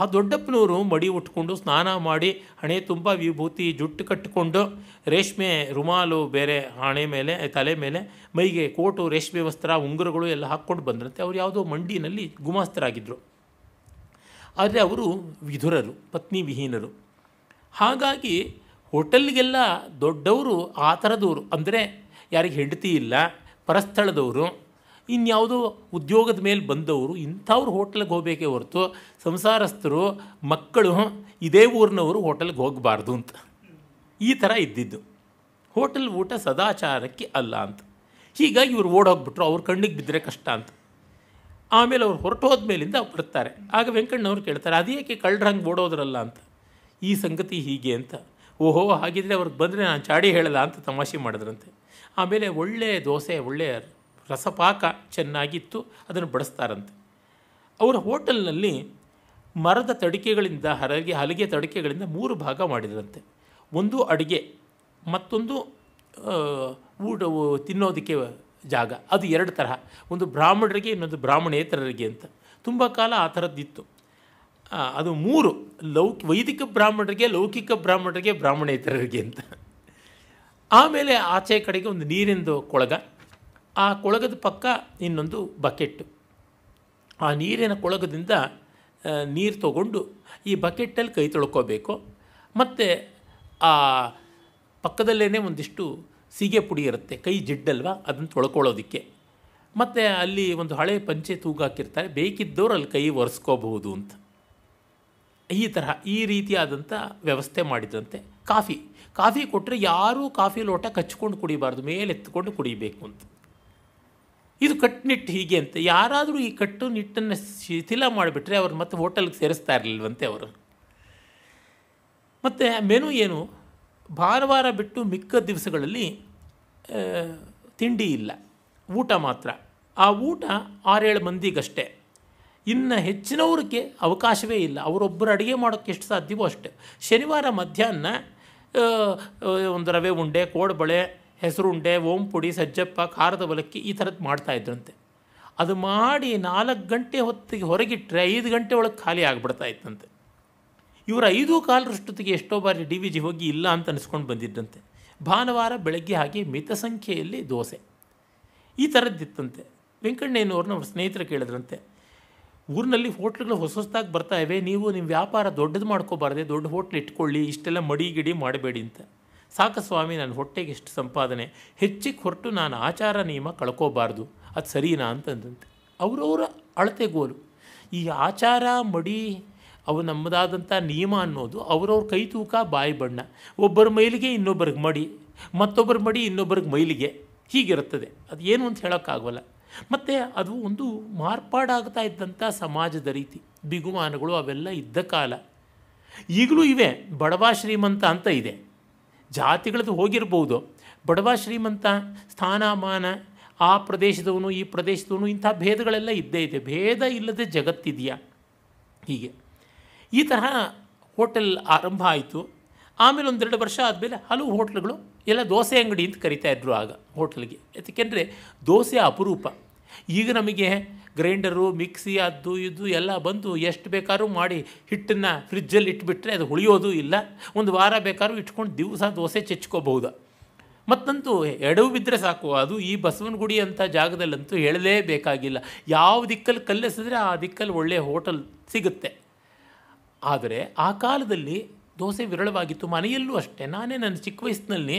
ಆ ದೊಡ್ಡಪ್ಪನವರು ಮಡಿ ಉಟ್ಕೊಂಡು ಸ್ನಾನ ಮಾಡಿ ಹಣೆ ತುಂಬ ವಿಭೂತಿ ಜುಟ್ಟು ಕಟ್ಟಿಕೊಂಡು ರೇಷ್ಮೆ ರುಮಾಲು ಬೇರೆ ಹಣೆ ಮೇಲೆ ತಲೆ ಮೇಲೆ ಮೈಗೆ ಕೋಟು ರೇಷ್ಮೆ ವಸ್ತ್ರ ಉಂಗುರಗಳು ಎಲ್ಲ ಹಾಕ್ಕೊಂಡು ಬಂದ್ರಂತೆ ಅವ್ರು ಯಾವುದೋ ಮಂಡಿನಲ್ಲಿ ಗುಮಾಸ್ತರಾಗಿದ್ದರು ಆದರೆ ಅವರು ವಿಧುರರು ಪತ್ನಿ ವಿಹೀನರು ಹಾಗಾಗಿ ಹೋಟೆಲ್ಗೆಲ್ಲ ದೊಡ್ಡವರು ಆ ಥರದವರು ಅಂದರೆ ಯಾರಿಗೆ ಹೆಂಡತಿ ಇಲ್ಲ ಪರಸ್ಥಳದವರು ಇನ್ಯಾವುದೋ ಉದ್ಯೋಗದ ಮೇಲೆ ಬಂದವರು ಇಂಥವ್ರು ಹೋಟ್ಲಿಗೆ ಹೋಗಬೇಕೇ ಹೊರತು ಸಂಸಾರಸ್ಥರು ಮಕ್ಕಳು ಇದೇ ಊರಿನವರು ಹೋಟೆಲ್ಗೆ ಹೋಗಬಾರ್ದು ಅಂತ ಈ ಥರ ಇದ್ದಿದ್ದು ಹೋಟೆಲ್ ಊಟ ಸದಾಚಾರಕ್ಕೆ ಅಲ್ಲ ಅಂತ ಹೀಗಾಗಿ ಇವರು ಓಡೋಗ್ಬಿಟ್ರು ಅವ್ರ ಕಣ್ಣಿಗೆ ಬಿದ್ದರೆ ಕಷ್ಟ ಅಂತ ಆಮೇಲೆ ಅವ್ರು ಹೊರಟು ಹೋದ್ಮೇಲಿಂದ ಬರ್ತಾರೆ ಆಗ ವೆಂಕಣ್ಣವ್ರು ಕೇಳ್ತಾರೆ ಅದೇಕೆ ಕಳ್ಳರ ಹಂಗೆ ಓಡೋದ್ರಲ್ಲ ಅಂತ ಈ ಸಂಗತಿ ಹೀಗೆ ಅಂತ ಓಹೋ ಹಾಗಿದ್ರೆ ಅವ್ರಿಗೆ ಬಂದರೆ ನಾನು ಚಾಡಿ ಹೇಳಲ್ಲ ಅಂತ ತಮಾಷೆ ಮಾಡಿದ್ರಂತೆ ಆಮೇಲೆ ಒಳ್ಳೆಯ ದೋಸೆ ಒಳ್ಳೆಯ ರಸಪಾಕ ಚೆನ್ನಾಗಿತ್ತು ಅದನ್ನು ಬಡಿಸ್ತಾರಂತೆ ಅವರ ಹೋಟೆಲ್ನಲ್ಲಿ ಮರದ ತಡಿಕೆಗಳಿಂದ ಹರಗೆ ಹಲಗೆ ತಡಿಕೆಗಳಿಂದ ಮೂರು ಭಾಗ ಮಾಡಿದ್ರಂತೆ ಒಂದು ಅಡುಗೆ ಮತ್ತೊಂದು ಊಟ ತಿನ್ನೋದಕ್ಕೆ ಜಾಗ ಅದು ಎರಡು ತರಹ ಒಂದು ಬ್ರಾಹ್ಮಣರಿಗೆ ಇನ್ನೊಂದು ಬ್ರಾಹ್ಮಣೇತರರಿಗೆ ಅಂತ ತುಂಬ ಕಾಲ ಆ ಥರದ್ದಿತ್ತು ಅದು ಮೂರು ಲೌಕ್ ವೈದಿಕ ಬ್ರಾಹ್ಮಣರಿಗೆ ಲೌಕಿಕ ಬ್ರಾಹ್ಮಣರಿಗೆ ಬ್ರಾಹ್ಮಣೇತರರಿಗೆ ಅಂತ ಆಮೇಲೆ ಆಚೆ ಕಡೆಗೆ ಒಂದು ನೀರಿಂದು ಕೊಳಗ ಆ ಕೊಳಗದ ಪಕ್ಕ ಇನ್ನೊಂದು ಬಕೆಟ್ಟು ಆ ನೀರಿನ ಕೊಳಗದಿಂದ ನೀರು ತಗೊಂಡು ಈ ಬಕೆಟ್ಟಲ್ಲಿ ಕೈ ತೊಳ್ಕೋಬೇಕು ಮತ್ತು ಆ ಪಕ್ಕದಲ್ಲೇ ಒಂದಿಷ್ಟು ಸೀಗೆ ಪುಡಿ ಇರುತ್ತೆ ಕೈ ಜಿಡ್ಡಲ್ವ ಅದನ್ನು ತೊಳ್ಕೊಳ್ಳೋದಕ್ಕೆ ಮತ್ತು ಅಲ್ಲಿ ಒಂದು ಹಳೆ ಪಂಚೆ ತೂಗಾಕಿರ್ತಾರೆ ಬೇಕಿದ್ದವರು ಅಲ್ಲಿ ಕೈ ಒರೆಸ್ಕೋಬಹುದು ಅಂತ ಈ ತರಹ ಈ ರೀತಿಯಾದಂಥ ವ್ಯವಸ್ಥೆ ಮಾಡಿದಂತೆ ಕಾಫಿ ಕಾಫಿ ಕೊಟ್ಟರೆ ಯಾರೂ ಕಾಫಿ ಲೋಟ ಕಚ್ಕೊಂಡು ಕುಡಿಬಾರ್ದು ಮೇಲೆತ್ತುಕೊಂಡು ಕುಡಿಬೇಕು ಅಂತ ಇದು ಕಟ್ಟುನಿಟ್ಟು ಹೀಗೆ ಅಂತ ಯಾರಾದರೂ ಈ ಕಟ್ಟು ನಿಟ್ಟನ್ನು ಶಿಥಿಲ ಮಾಡಿಬಿಟ್ರೆ ಅವ್ರು ಮತ್ತೆ ಹೋಟೆಲ್ಗೆ ಸೇರಿಸ್ತಾ ಇರಲಿಲ್ವಂತೆ ಅವರು ಮತ್ತು ಮೆನು ಏನು ಭಾನುವಾರ ಬಿಟ್ಟು ಮಿಕ್ಕ ದಿವಸಗಳಲ್ಲಿ ತಿಂಡಿ ಇಲ್ಲ ಊಟ ಮಾತ್ರ ಆ ಊಟ ಆರೇಳು ಮಂದಿಗಷ್ಟೇ ಇನ್ನು ಹೆಚ್ಚಿನವ್ರಿಗೆ ಅವಕಾಶವೇ ಇಲ್ಲ ಅವರೊಬ್ಬರು ಅಡುಗೆ ಮಾಡೋಕ್ಕೆ ಎಷ್ಟು ಸಾಧ್ಯವೋ ಅಷ್ಟೆ ಶನಿವಾರ ಮಧ್ಯಾಹ್ನ ಒಂದು ರವೆ ಉಂಡೆ ಕೋಡ್ಬಳೆ ಹೆಸರು ಉಂಡೆ ಓಂ ಪುಡಿ ಸಜ್ಜಪ್ಪ ಖಾರದ ಬಲಕ್ಕಿ ಈ ಥರದ್ದು ಮಾಡ್ತಾಯಿದ್ರಂತೆ ಅದು ಮಾಡಿ ನಾಲ್ಕು ಗಂಟೆ ಹೊತ್ತಿಗೆ ಹೊರಗಿಟ್ಟರೆ ಐದು ಗಂಟೆ ಒಳಗೆ ಖಾಲಿ ಆಗಿಬಿಡ್ತಾ ಇತ್ತಂತೆ ಇವರು ಐದು ಕಾಲರಷ್ಟೊತ್ತಿಗೆ ಎಷ್ಟೋ ಬಾರಿ ಡಿ ವಿ ಜಿ ಹೋಗಿ ಇಲ್ಲ ಅಂತ ಅನಿಸ್ಕೊಂಡು ಬಂದಿದ್ದಂತೆ ಭಾನುವಾರ ಬೆಳಗ್ಗೆ ಹಾಗೆ ಮಿತ ಸಂಖ್ಯೆಯಲ್ಲಿ ದೋಸೆ ಈ ಥರದ್ದಿತ್ತಂತೆ ವೆಂಕಣ್ಣಯ್ಯನವ್ರನ್ನ ಅವ್ರ ಸ್ನೇಹಿತರು ಕೇಳಿದ್ರಂತೆ ಊರಿನಲ್ಲಿ ಹೋಟ್ಲುಗಳು ಹೊಸ ಹೊಸದಾಗಿ ಬರ್ತಾ ಇವೆ ನೀವು ನಿಮ್ಮ ವ್ಯಾಪಾರ ದೊಡ್ಡದು ಮಾಡ್ಕೋಬಾರ್ದೆ ದೊಡ್ಡ ಹೋಟ್ಲ್ ಇಟ್ಕೊಳ್ಳಿ ಇಷ್ಟೆಲ್ಲ ಮಡಿಗಿಡಿ ಮಾಡಬೇಡಿ ಅಂತ ಸಾಕು ಸ್ವಾಮಿ ನಾನು ಹೊಟ್ಟೆಗೆ ಎಷ್ಟು ಸಂಪಾದನೆ ಹೆಚ್ಚಿಗೆ ಹೊರಟು ನಾನು ಆಚಾರ ನಿಯಮ ಕಳ್ಕೋಬಾರ್ದು ಅದು ಸರಿನಾ ಅಂತಂದಂತೆ ಅವರವರ ಅಳತೆಗೋಲು ಈ ಆಚಾರ ಮಡಿ ಅವು ನಮ್ಮದಾದಂಥ ನಿಯಮ ಅನ್ನೋದು ಅವರವ್ರ ಕೈ ತೂಕ ಬಾಯಿ ಬಣ್ಣ ಒಬ್ಬರ ಮೈಲಿಗೆ ಇನ್ನೊಬ್ಬರಿಗೆ ಮಡಿ ಮತ್ತೊಬ್ಬರ ಮಡಿ ಇನ್ನೊಬ್ಬರಿಗೆ ಮೈಲಿಗೆ ಹೀಗಿರುತ್ತದೆ ಅದು ಏನು ಅಂತ ಹೇಳೋಕ್ಕಾಗಲ್ಲ ಮತ್ತು ಅದು ಒಂದು ಮಾರ್ಪಾಡಾಗ್ತಾ ಇದ್ದಂಥ ಸಮಾಜದ ರೀತಿ ಬಿಗುಮಾನಗಳು ಅವೆಲ್ಲ ಇದ್ದ ಕಾಲ ಈಗಲೂ ಇವೆ ಬಡವ ಶ್ರೀಮಂತ ಅಂತ ಇದೆ ಜಾತಿಗಳದ್ದು ಹೋಗಿರ್ಬೋದು ಬಡವ ಶ್ರೀಮಂತ ಸ್ಥಾನಮಾನ ಆ ಪ್ರದೇಶದವನು ಈ ಪ್ರದೇಶದವನು ಇಂಥ ಭೇದಗಳೆಲ್ಲ ಇದ್ದೇ ಇದೆ ಭೇದ ಇಲ್ಲದೆ ಜಗತ್ತಿದೆಯಾ ಹೀಗೆ ಈ ತರಹ ಹೋಟೆಲ್ ಆರಂಭ ಆಯಿತು ಆಮೇಲೆ ಒಂದೆರಡು ವರ್ಷ ಆದಮೇಲೆ ಹಲವು ಹೋಟ್ಲುಗಳು ಎಲ್ಲ ದೋಸೆ ಅಂಗಡಿ ಅಂತ ಕರಿತಾಯಿದ್ರು ಆಗ ಹೋಟ್ಲಿಗೆ ಯಾಕೆಂದರೆ ದೋಸೆ ಅಪರೂಪ ಈಗ ನಮಗೆ ಗ್ರೈಂಡರು ಮಿಕ್ಸಿ ಅದು ಇದು ಎಲ್ಲ ಬಂದು ಎಷ್ಟು ಬೇಕಾದ್ರೂ ಮಾಡಿ ಹಿಟ್ಟನ್ನು ಫ್ರಿಜ್ಜಲ್ಲಿ ಇಟ್ಬಿಟ್ರೆ ಅದು ಉಳಿಯೋದು ಇಲ್ಲ ಒಂದು ವಾರ ಬೇಕಾದ್ರೂ ಇಟ್ಕೊಂಡು ದಿವಸ ದೋಸೆ ಚೆಚ್ಕೋಬಹುದು ಮತ್ತಂತೂ ಎಡವು ಬಿದ್ದರೆ ಸಾಕು ಅದು ಈ ಬಸವನಗುಡಿ ಅಂತ ಜಾಗದಲ್ಲಂತೂ ಹೇಳಲೇಬೇಕಾಗಿಲ್ಲ ಯಾವ ದಿಕ್ಕಲ್ಲಿ ಕಲ್ಲಿಸಿದ್ರೆ ಆ ದಿಕ್ಕಲ್ಲಿ ಒಳ್ಳೆಯ ಹೋಟೆಲ್ ಸಿಗುತ್ತೆ ಆದರೆ ಆ ಕಾಲದಲ್ಲಿ ದೋಸೆ ವಿರಳವಾಗಿತ್ತು ಮನೆಯಲ್ಲೂ ಅಷ್ಟೇ ನಾನೇ ನನ್ನ ಚಿಕ್ಕ ವಯಸ್ಸಿನಲ್ಲಿ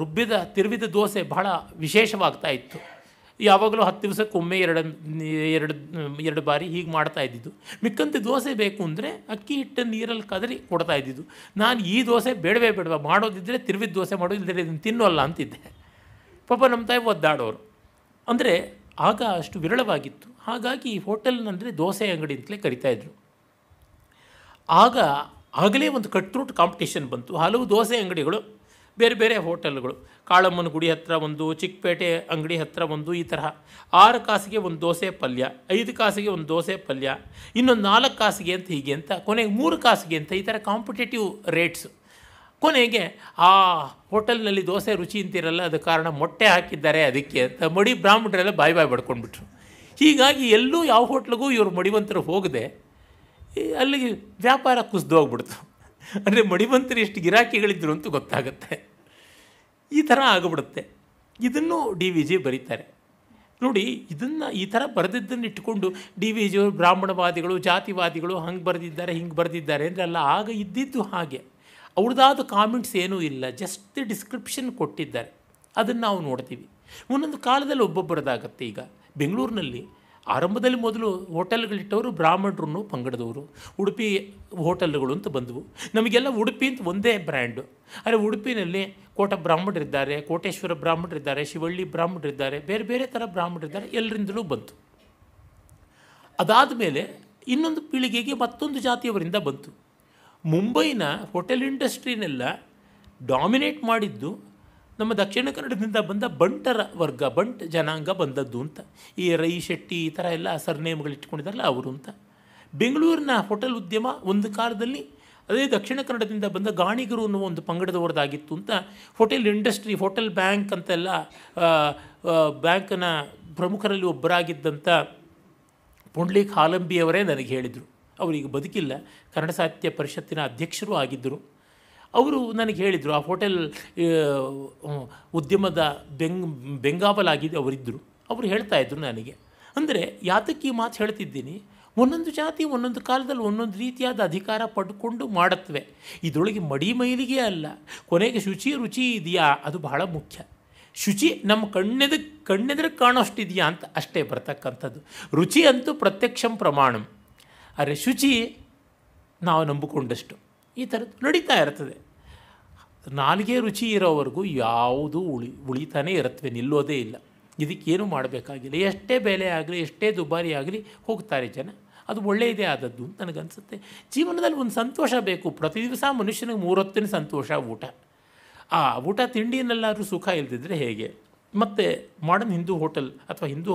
ರುಬ್ಬಿದ ತಿರುವಿದ ದೋಸೆ ಬಹಳ ವಿಶೇಷವಾಗ್ತಾ ಇತ್ತು ಯಾವಾಗಲೂ ಹತ್ತು ದಿವಸಕ್ಕೊಮ್ಮೆ ಎರಡು ಎರಡು ಎರಡು ಬಾರಿ ಹೀಗೆ ಮಾಡ್ತಾ ಇದ್ದಿದ್ದು ಮಿಕ್ಕಂತೆ ದೋಸೆ ಬೇಕು ಅಂದರೆ ಅಕ್ಕಿ ಹಿಟ್ಟು ನೀರಲ್ಲಿ ಕದರಿ ಕೊಡ್ತಾ ಇದ್ದಿದ್ದು ನಾನು ಈ ದೋಸೆ ಬೇಡವೇ ಬೇಡವಾ ಮಾಡೋದಿದ್ದರೆ ತಿರುವಿದ ದೋಸೆ ಮಾಡೋದು ಇದನ್ನು ತಿನ್ನೋಲ್ಲ ಅಂತಿದ್ದೆ ಪಾಪ ನಮ್ಮ ತಾಯಿ ಒದ್ದಾಡೋರು ಅಂದರೆ ಆಗ ಅಷ್ಟು ವಿರಳವಾಗಿತ್ತು ಹಾಗಾಗಿ ಈ ಹೋಟೆಲ್ನಂದರೆ ದೋಸೆ ಅಂಗಡಿ ಅಂತಲೇ ಕರಿತಾಯಿದ್ರು ಆಗ ಆಗಲೇ ಒಂದು ಕಟ್ರೂಟ್ ಕಾಂಪಿಟೇಷನ್ ಬಂತು ಹಲವು ದೋಸೆ ಅಂಗಡಿಗಳು ಬೇರೆ ಬೇರೆ ಹೋಟೆಲ್ಗಳು ಕಾಳಮ್ಮನ ಗುಡಿ ಹತ್ತಿರ ಒಂದು ಚಿಕ್ಕಪೇಟೆ ಅಂಗಡಿ ಹತ್ತಿರ ಒಂದು ಈ ತರಹ ಆರು ಕಾಸಿಗೆ ಒಂದು ದೋಸೆ ಪಲ್ಯ ಐದು ಕಾಸಿಗೆ ಒಂದು ದೋಸೆ ಪಲ್ಯ ಇನ್ನೊಂದು ನಾಲ್ಕು ಕಾಸಿಗೆ ಅಂತ ಹೀಗೆ ಅಂತ ಕೊನೆಗೆ ಮೂರು ಕಾಸಿಗೆ ಅಂತ ಈ ಥರ ಕಾಂಪಿಟೇಟಿವ್ ರೇಟ್ಸ್ ಕೊನೆಗೆ ಆ ಹೋಟೆಲ್ನಲ್ಲಿ ದೋಸೆ ರುಚಿ ಅಂತಿರಲ್ಲ ಅದು ಕಾರಣ ಮೊಟ್ಟೆ ಹಾಕಿದ್ದಾರೆ ಅದಕ್ಕೆ ಅಂತ ಮಡಿ ಬ್ರಾಹ್ಮಣರೆಲ್ಲ ಬಾಯ್ ಬಾಯ್ ಪಡ್ಕೊಂಡ್ಬಿಟ್ರು ಹೀಗಾಗಿ ಎಲ್ಲೂ ಯಾವ ಹೋಟ್ಲಿಗೂ ಇವರು ಮಡಿವಂತರು ಹೋಗದೆ ಅಲ್ಲಿಗೆ ವ್ಯಾಪಾರ ಕುಸಿದು ಹೋಗ್ಬಿಡ್ತು ಅಂದರೆ ಮಡಿವಂತರು ಎಷ್ಟು ಗಿರಾಕಿಗಳಿದ್ರು ಅಂತೂ ಗೊತ್ತಾಗುತ್ತೆ ಈ ಥರ ಆಗಿಬಿಡುತ್ತೆ ಇದನ್ನು ಡಿ ವಿ ಜಿ ಬರೀತಾರೆ ನೋಡಿ ಇದನ್ನು ಈ ಥರ ಬರೆದಿದ್ದನ್ನು ಇಟ್ಟುಕೊಂಡು ಡಿ ವಿ ಜಿಯವರು ಬ್ರಾಹ್ಮಣವಾದಿಗಳು ಜಾತಿವಾದಿಗಳು ಹಂಗೆ ಬರೆದಿದ್ದಾರೆ ಹಿಂಗೆ ಬರೆದಿದ್ದಾರೆ ಅಂದರೆ ಅಲ್ಲ ಆಗ ಇದ್ದಿದ್ದು ಹಾಗೆ ಅವ್ರದ್ದಾದ ಕಾಮೆಂಟ್ಸ್ ಏನೂ ಇಲ್ಲ ಜಸ್ಟ್ ಡಿಸ್ಕ್ರಿಪ್ಷನ್ ಕೊಟ್ಟಿದ್ದಾರೆ ಅದನ್ನು ನಾವು ನೋಡ್ತೀವಿ ಒಂದೊಂದು ಕಾಲದಲ್ಲಿ ಒಬ್ಬೊಬ್ಬರದಾಗತ್ತೆ ಈಗ ಬೆಂಗಳೂರಿನಲ್ಲಿ ಆರಂಭದಲ್ಲಿ ಮೊದಲು ಹೋಟೆಲ್ಗಳಿಟ್ಟವರು ಬ್ರಾಹ್ಮಣರು ಪಂಗಡದವರು ಉಡುಪಿ ಹೋಟೆಲ್ಗಳು ಅಂತ ಬಂದವು ನಮಗೆಲ್ಲ ಉಡುಪಿ ಅಂತ ಒಂದೇ ಬ್ರ್ಯಾಂಡು ಆದರೆ ಉಡುಪಿನಲ್ಲಿ ಕೋಟ ಬ್ರಾಹ್ಮಣರಿದ್ದಾರೆ ಕೋಟೇಶ್ವರ ಬ್ರಾಹ್ಮಣರಿದ್ದಾರೆ ಶಿವಳ್ಳಿ ಬ್ರಾಹ್ಮಣರಿದ್ದಾರೆ ಬೇರೆ ಬೇರೆ ಥರ ಬ್ರಾಹ್ಮಣರಿದ್ದಾರೆ ಎಲ್ಲರಿಂದಲೂ ಬಂತು ಅದಾದ ಮೇಲೆ ಇನ್ನೊಂದು ಪೀಳಿಗೆಗೆ ಮತ್ತೊಂದು ಜಾತಿಯವರಿಂದ ಬಂತು ಮುಂಬೈನ ಹೋಟೆಲ್ ಇಂಡಸ್ಟ್ರಿನೆಲ್ಲ ಡಾಮಿನೇಟ್ ಮಾಡಿದ್ದು ನಮ್ಮ ದಕ್ಷಿಣ ಕನ್ನಡದಿಂದ ಬಂದ ಬಂಟರ ವರ್ಗ ಬಂಟ್ ಜನಾಂಗ ಬಂದದ್ದು ಅಂತ ಈ ರೈ ಶೆಟ್ಟಿ ಈ ಥರ ಎಲ್ಲ ಸರ್ನೇಮ್ಗಳಿಟ್ಕೊಂಡಿದ್ದಾರಲ್ಲ ಅವರು ಅಂತ ಬೆಂಗಳೂರಿನ ಹೋಟೆಲ್ ಉದ್ಯಮ ಒಂದು ಕಾಲದಲ್ಲಿ ಅದೇ ದಕ್ಷಿಣ ಕನ್ನಡದಿಂದ ಬಂದ ಗಾಣಿಗರು ಅನ್ನುವ ಒಂದು ಪಂಗಡದವರದಾಗಿತ್ತು ಅಂತ ಹೋಟೆಲ್ ಇಂಡಸ್ಟ್ರಿ ಹೋಟೆಲ್ ಬ್ಯಾಂಕ್ ಅಂತೆಲ್ಲ ಬ್ಯಾಂಕ್ನ ಪ್ರಮುಖರಲ್ಲಿ ಒಬ್ಬರಾಗಿದ್ದಂಥ ಪುಂಡ್ಲೀಕ್ ಹಾಲಂಬಿಯವರೇ ನನಗೆ ಹೇಳಿದರು ಅವರಿಗೆ ಬದುಕಿಲ್ಲ ಕನ್ನಡ ಸಾಹಿತ್ಯ ಪರಿಷತ್ತಿನ ಅಧ್ಯಕ್ಷರು ಆಗಿದ್ದರು ಅವರು ನನಗೆ ಹೇಳಿದರು ಆ ಹೋಟೆಲ್ ಉದ್ಯಮದ ಬೆಂಗ್ ಬೆಂಗಾವಲಾಗಿದ್ದು ಅವರಿದ್ದರು ಅವರು ಹೇಳ್ತಾ ಇದ್ದರು ನನಗೆ ಅಂದರೆ ಯಾತಕ್ಕೆ ಈ ಮಾತು ಹೇಳ್ತಿದ್ದೀನಿ ಒಂದೊಂದು ಜಾತಿ ಒಂದೊಂದು ಕಾಲದಲ್ಲಿ ಒಂದೊಂದು ರೀತಿಯಾದ ಅಧಿಕಾರ ಪಡ್ಕೊಂಡು ಮಾಡುತ್ತವೆ ಇದರೊಳಗೆ ಮಡಿ ಮೈಲಿಗೆ ಅಲ್ಲ ಕೊನೆಗೆ ಶುಚಿ ರುಚಿ ಇದೆಯಾ ಅದು ಬಹಳ ಮುಖ್ಯ ಶುಚಿ ನಮ್ಮ ಕಣ್ಣೆದ ಕಣ್ಣೆದ್ರೆ ಕಾಣೋಷ್ಟಿದೆಯಾ ಅಂತ ಅಷ್ಟೇ ಬರ್ತಕ್ಕಂಥದ್ದು ರುಚಿ ಅಂತೂ ಪ್ರತ್ಯಕ್ಷಂ ಪ್ರಮಾಣಂ ಆದರೆ ಶುಚಿ ನಾವು ನಂಬಿಕೊಂಡಷ್ಟು ಈ ಥರದ್ದು ನಡೀತಾ ಇರ್ತದೆ ನಾಲಿಗೆ ರುಚಿ ಇರೋವರೆಗೂ ಯಾವುದೂ ಉಳಿ ಉಳಿತಾನೇ ಇರುತ್ತವೆ ನಿಲ್ಲೋದೇ ಇಲ್ಲ ಇದಕ್ಕೇನು ಮಾಡಬೇಕಾಗಿಲ್ಲ ಎಷ್ಟೇ ಬೆಲೆ ಆಗಲಿ ಎಷ್ಟೇ ದುಬಾರಿ ಆಗಲಿ ಹೋಗ್ತಾರೆ ಜನ ಅದು ಒಳ್ಳೆಯದೇ ಆದದ್ದು ಅಂತ ನನಗನ್ಸುತ್ತೆ ಜೀವನದಲ್ಲಿ ಒಂದು ಸಂತೋಷ ಬೇಕು ಪ್ರತಿ ದಿವಸ ಮನುಷ್ಯನಿಗೆ ಮೂರೊತ್ತಿನ ಸಂತೋಷ ಊಟ ಆ ಊಟ ತಿಂಡಿಯನ್ನೆಲ್ಲಾದರೂ ಸುಖ ಇಲ್ಲದಿದ್ದರೆ ಹೇಗೆ ಮತ್ತು ಮಾಡರ್ನ್ ಹಿಂದೂ ಹೋಟೆಲ್ ಅಥವಾ ಹಿಂದೂ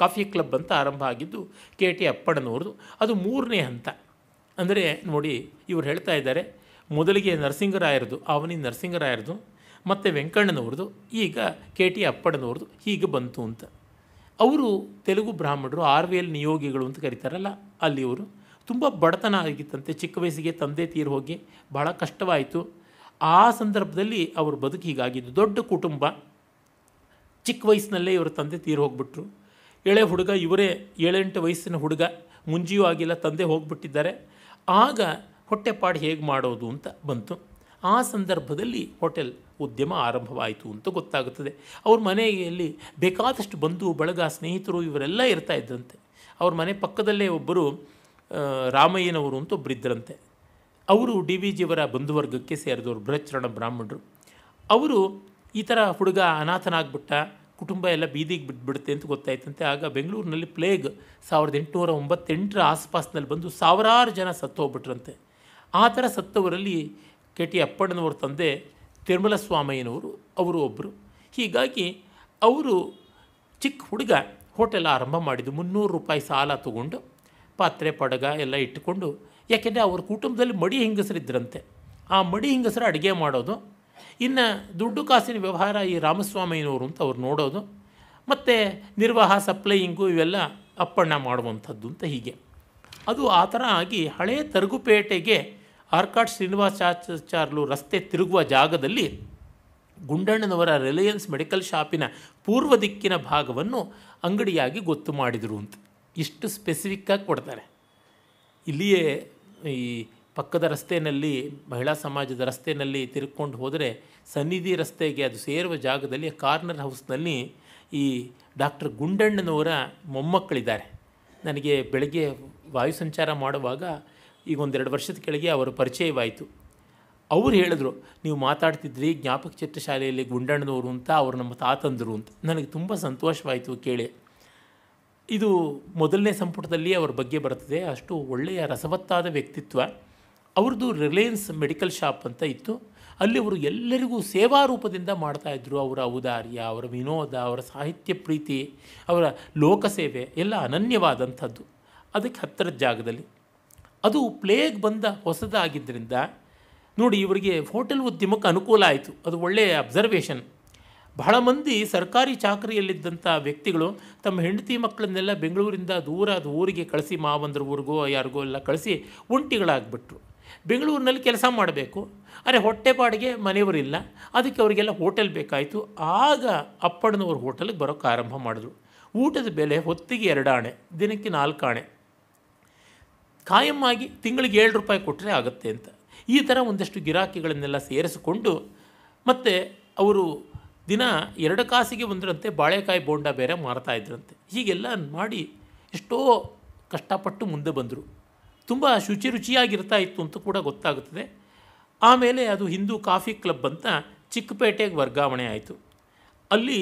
ಕಾಫಿ ಕ್ಲಬ್ ಅಂತ ಆರಂಭ ಆಗಿದ್ದು ಕೆ ಟಿ ಅಪ್ಪಣ್ಣನವ್ರದ್ದು ಅದು ಮೂರನೇ ಹಂತ ಅಂದರೆ ನೋಡಿ ಇವರು ಹೇಳ್ತಾ ಇದ್ದಾರೆ ಮೊದಲಿಗೆ ನರಸಿಂಗರಾಯರದು ಅವನಿ ನರಸಿಂಗರಾಯರದು ಮತ್ತು ವೆಂಕಣ್ಣನವ್ರದ್ದು ಈಗ ಕೆ ಟಿ ಅಪ್ಪಣ್ಣನವ್ರದ್ದು ಹೀಗೆ ಬಂತು ಅಂತ ಅವರು ತೆಲುಗು ಬ್ರಾಹ್ಮಣರು ಆರ್ ವಿ ಎಲ್ ನಿಯೋಗಿಗಳು ಅಂತ ಕರೀತಾರಲ್ಲ ಅಲ್ಲಿ ಅವರು ತುಂಬ ಬಡತನ ಆಗಿತ್ತಂತೆ ಚಿಕ್ಕ ವಯಸ್ಸಿಗೆ ತಂದೆ ತೀರು ಹೋಗಿ ಭಾಳ ಕಷ್ಟವಾಯಿತು ಆ ಸಂದರ್ಭದಲ್ಲಿ ಅವರು ಬದುಕು ಹೀಗಾಗಿದ್ದು ದೊಡ್ಡ ಕುಟುಂಬ ಚಿಕ್ಕ ವಯಸ್ಸಿನಲ್ಲೇ ಇವರ ತಂದೆ ತೀರು ಹೋಗಿಬಿಟ್ರು ಎಳೆ ಹುಡುಗ ಇವರೇ ಏಳೆಂಟು ವಯಸ್ಸಿನ ಹುಡುಗ ಮುಂಜಿಯೂ ಆಗಿಲ್ಲ ತಂದೆ ಹೋಗ್ಬಿಟ್ಟಿದ್ದಾರೆ ಆಗ ಹೊಟ್ಟೆಪಾಡು ಹೇಗೆ ಮಾಡೋದು ಅಂತ ಬಂತು ಆ ಸಂದರ್ಭದಲ್ಲಿ ಹೋಟೆಲ್ ಉದ್ಯಮ ಆರಂಭವಾಯಿತು ಅಂತ ಗೊತ್ತಾಗುತ್ತದೆ ಅವ್ರ ಮನೆಯಲ್ಲಿ ಬೇಕಾದಷ್ಟು ಬಂಧು ಬಳಗ ಸ್ನೇಹಿತರು ಇವರೆಲ್ಲ ಇರ್ತಾ ಇದ್ದರಂತೆ ಅವ್ರ ಮನೆ ಪಕ್ಕದಲ್ಲೇ ಒಬ್ಬರು ರಾಮಯ್ಯನವರು ಅಂತ ಒಬ್ಬರಿದ್ದರಂತೆ ಅವರು ಡಿ ವಿ ಜಿಯವರ ಬಂಧುವರ್ಗಕ್ಕೆ ಸೇರಿದವರು ಬೃಹಚರಣ ಬ್ರಾಹ್ಮಣರು ಅವರು ಈ ಥರ ಹುಡುಗ ಅನಾಥನಾಗ್ಬಿಟ್ಟ ಕುಟುಂಬ ಎಲ್ಲ ಬೀದಿಗೆ ಬಿಟ್ಬಿಡುತ್ತೆ ಅಂತ ಗೊತ್ತಾಯ್ತಂತೆ ಆಗ ಬೆಂಗಳೂರಿನಲ್ಲಿ ಪ್ಲೇಗ್ ಸಾವಿರದ ಎಂಟುನೂರ ಒಂಬತ್ತೆಂಟರ ಆಸ್ಪಾಸ್ನಲ್ಲಿ ಬಂದು ಸಾವಿರಾರು ಜನ ಸತ್ತು ಹೋಗ್ಬಿಟ್ರಂತೆ ಆ ಥರ ಸತ್ತವರಲ್ಲಿ ಕೆ ಟಿ ಅಪ್ಪಣ್ಣನವ್ರ ತಂದೆ ತಿರುಮಲ ಸ್ವಾಮಯ್ಯನವರು ಅವರು ಒಬ್ಬರು ಹೀಗಾಗಿ ಅವರು ಚಿಕ್ಕ ಹುಡುಗ ಹೋಟೆಲ್ ಆರಂಭ ಮಾಡಿದ್ದು ಮುನ್ನೂರು ರೂಪಾಯಿ ಸಾಲ ತಗೊಂಡು ಪಾತ್ರೆ ಪಡಗ ಎಲ್ಲ ಇಟ್ಟುಕೊಂಡು ಯಾಕೆಂದರೆ ಅವ್ರ ಕುಟುಂಬದಲ್ಲಿ ಮಡಿ ಹೆಂಗಸರಿದ್ದರಂತೆ ಆ ಮಡಿ ಹೆಂಗಸರು ಅಡುಗೆ ಮಾಡೋದು ಇನ್ನು ದುಡ್ಡು ಕಾಸಿನ ವ್ಯವಹಾರ ಈ ರಾಮಸ್ವಾಮಿಯವರು ಅಂತ ಅವ್ರು ನೋಡೋದು ಮತ್ತು ನಿರ್ವಾಹ ಸಪ್ಲೈಯಿಂಗು ಇವೆಲ್ಲ ಅಪ್ಪಣ್ಣ ಮಾಡುವಂಥದ್ದು ಅಂತ ಹೀಗೆ ಅದು ಆ ಥರ ಆಗಿ ಹಳೆಯ ತರಗುಪೇಟೆಗೆ ಆರ್ಕಾಡ್ ಶ್ರೀನಿವಾಸಾಚಾರ್ಲು ರಸ್ತೆ ತಿರುಗುವ ಜಾಗದಲ್ಲಿ ಗುಂಡಣ್ಣನವರ ರಿಲಯನ್ಸ್ ಮೆಡಿಕಲ್ ಶಾಪಿನ ಪೂರ್ವ ದಿಕ್ಕಿನ ಭಾಗವನ್ನು ಅಂಗಡಿಯಾಗಿ ಗೊತ್ತು ಮಾಡಿದರು ಅಂತ ಇಷ್ಟು ಸ್ಪೆಸಿಫಿಕ್ಕಾಗಿ ಕೊಡ್ತಾರೆ ಇಲ್ಲಿಯೇ ಈ ಪಕ್ಕದ ರಸ್ತೆಯಲ್ಲಿ ಮಹಿಳಾ ಸಮಾಜದ ರಸ್ತೆಯಲ್ಲಿ ತಿರ್ಕೊಂಡು ಹೋದರೆ ಸನ್ನಿಧಿ ರಸ್ತೆಗೆ ಅದು ಸೇರುವ ಜಾಗದಲ್ಲಿ ಕಾರ್ನರ್ ಹೌಸ್ನಲ್ಲಿ ಈ ಡಾಕ್ಟರ್ ಗುಂಡಣ್ಣನವರ ಮೊಮ್ಮಕ್ಕಳಿದ್ದಾರೆ ನನಗೆ ಬೆಳಗ್ಗೆ ವಾಯು ಸಂಚಾರ ಮಾಡುವಾಗ ಈಗ ಒಂದೆರಡು ವರ್ಷದ ಕೆಳಗೆ ಅವರ ಪರಿಚಯವಾಯಿತು ಅವರು ಹೇಳಿದ್ರು ನೀವು ಮಾತಾಡ್ತಿದ್ರಿ ಜ್ಞಾಪಕ ಚಿತ್ರಶಾಲೆಯಲ್ಲಿ ಗುಂಡಣ್ಣನವರು ಅಂತ ಅವರು ನಮ್ಮ ತಾತಂದರು ಅಂತ ನನಗೆ ತುಂಬ ಸಂತೋಷವಾಯಿತು ಕೇಳಿ ಇದು ಮೊದಲನೇ ಸಂಪುಟದಲ್ಲಿ ಅವರ ಬಗ್ಗೆ ಬರ್ತದೆ ಅಷ್ಟು ಒಳ್ಳೆಯ ರಸವತ್ತಾದ ವ್ಯಕ್ತಿತ್ವ ಅವ್ರದ್ದು ರಿಲಯನ್ಸ್ ಮೆಡಿಕಲ್ ಶಾಪ್ ಅಂತ ಇತ್ತು ಅಲ್ಲಿ ಅವರು ಎಲ್ಲರಿಗೂ ಸೇವಾ ರೂಪದಿಂದ ಮಾಡ್ತಾಯಿದ್ರು ಅವರ ಔದಾರ್ಯ ಅವರ ವಿನೋದ ಅವರ ಸಾಹಿತ್ಯ ಪ್ರೀತಿ ಅವರ ಲೋಕಸೇವೆ ಎಲ್ಲ ಅನನ್ಯವಾದಂಥದ್ದು ಅದಕ್ಕೆ ಹತ್ತಿರದ ಜಾಗದಲ್ಲಿ ಅದು ಪ್ಲೇಗ್ ಬಂದ ಹೊಸದಾಗಿದ್ದರಿಂದ ನೋಡಿ ಇವರಿಗೆ ಹೋಟೆಲ್ ಉದ್ಯಮಕ್ಕೆ ಅನುಕೂಲ ಆಯಿತು ಅದು ಒಳ್ಳೆಯ ಅಬ್ಸರ್ವೇಷನ್ ಬಹಳ ಮಂದಿ ಸರ್ಕಾರಿ ಚಾಕರಿಯಲ್ಲಿದ್ದಂಥ ವ್ಯಕ್ತಿಗಳು ತಮ್ಮ ಹೆಂಡತಿ ಮಕ್ಕಳನ್ನೆಲ್ಲ ಬೆಂಗಳೂರಿಂದ ದೂರ ಅದು ಊರಿಗೆ ಕಳಿಸಿ ಮಾವಂದ್ರ ಊರಿಗೋ ಯಾರಿಗೋ ಎಲ್ಲ ಕಳಿಸಿ ಒಂಟಿಗಳಾಗ್ಬಿಟ್ರು ಬೆಂಗಳೂರಿನಲ್ಲಿ ಕೆಲಸ ಮಾಡಬೇಕು ಅರೆ ಪಾಡಿಗೆ ಮನೆಯವರಿಲ್ಲ ಅದಕ್ಕೆ ಅವರಿಗೆಲ್ಲ ಹೋಟೆಲ್ ಬೇಕಾಯಿತು ಆಗ ಅಪ್ಪಣ್ಣನವ್ರ ಹೋಟೆಲ್ಗೆ ಬರೋಕ್ಕೆ ಆರಂಭ ಮಾಡಿದ್ರು ಊಟದ ಬೆಲೆ ಹೊತ್ತಿಗೆ ಎರಡು ಆಣೆ ದಿನಕ್ಕೆ ನಾಲ್ಕು ಆಣೆ ಆಗಿ ತಿಂಗಳಿಗೆ ಏಳು ರೂಪಾಯಿ ಕೊಟ್ಟರೆ ಆಗುತ್ತೆ ಅಂತ ಈ ಥರ ಒಂದಷ್ಟು ಗಿರಾಕಿಗಳನ್ನೆಲ್ಲ ಸೇರಿಸಿಕೊಂಡು ಮತ್ತು ಅವರು ದಿನ ಎರಡು ಕಾಸಿಗೆ ಒಂದರಂತೆ ಬಾಳೆಕಾಯಿ ಬೋಂಡ ಬೇರೆ ಮಾರ್ತಾಯಿದ್ರಂತೆ ಹೀಗೆಲ್ಲ ಮಾಡಿ ಎಷ್ಟೋ ಕಷ್ಟಪಟ್ಟು ಮುಂದೆ ಬಂದರು ತುಂಬ ಶುಚಿ ರುಚಿಯಾಗಿರ್ತಾ ಇತ್ತು ಅಂತ ಕೂಡ ಗೊತ್ತಾಗುತ್ತದೆ ಆಮೇಲೆ ಅದು ಹಿಂದೂ ಕಾಫಿ ಕ್ಲಬ್ ಅಂತ ಚಿಕ್ಕಪೇಟೆಗೆ ವರ್ಗಾವಣೆ ಆಯಿತು ಅಲ್ಲಿ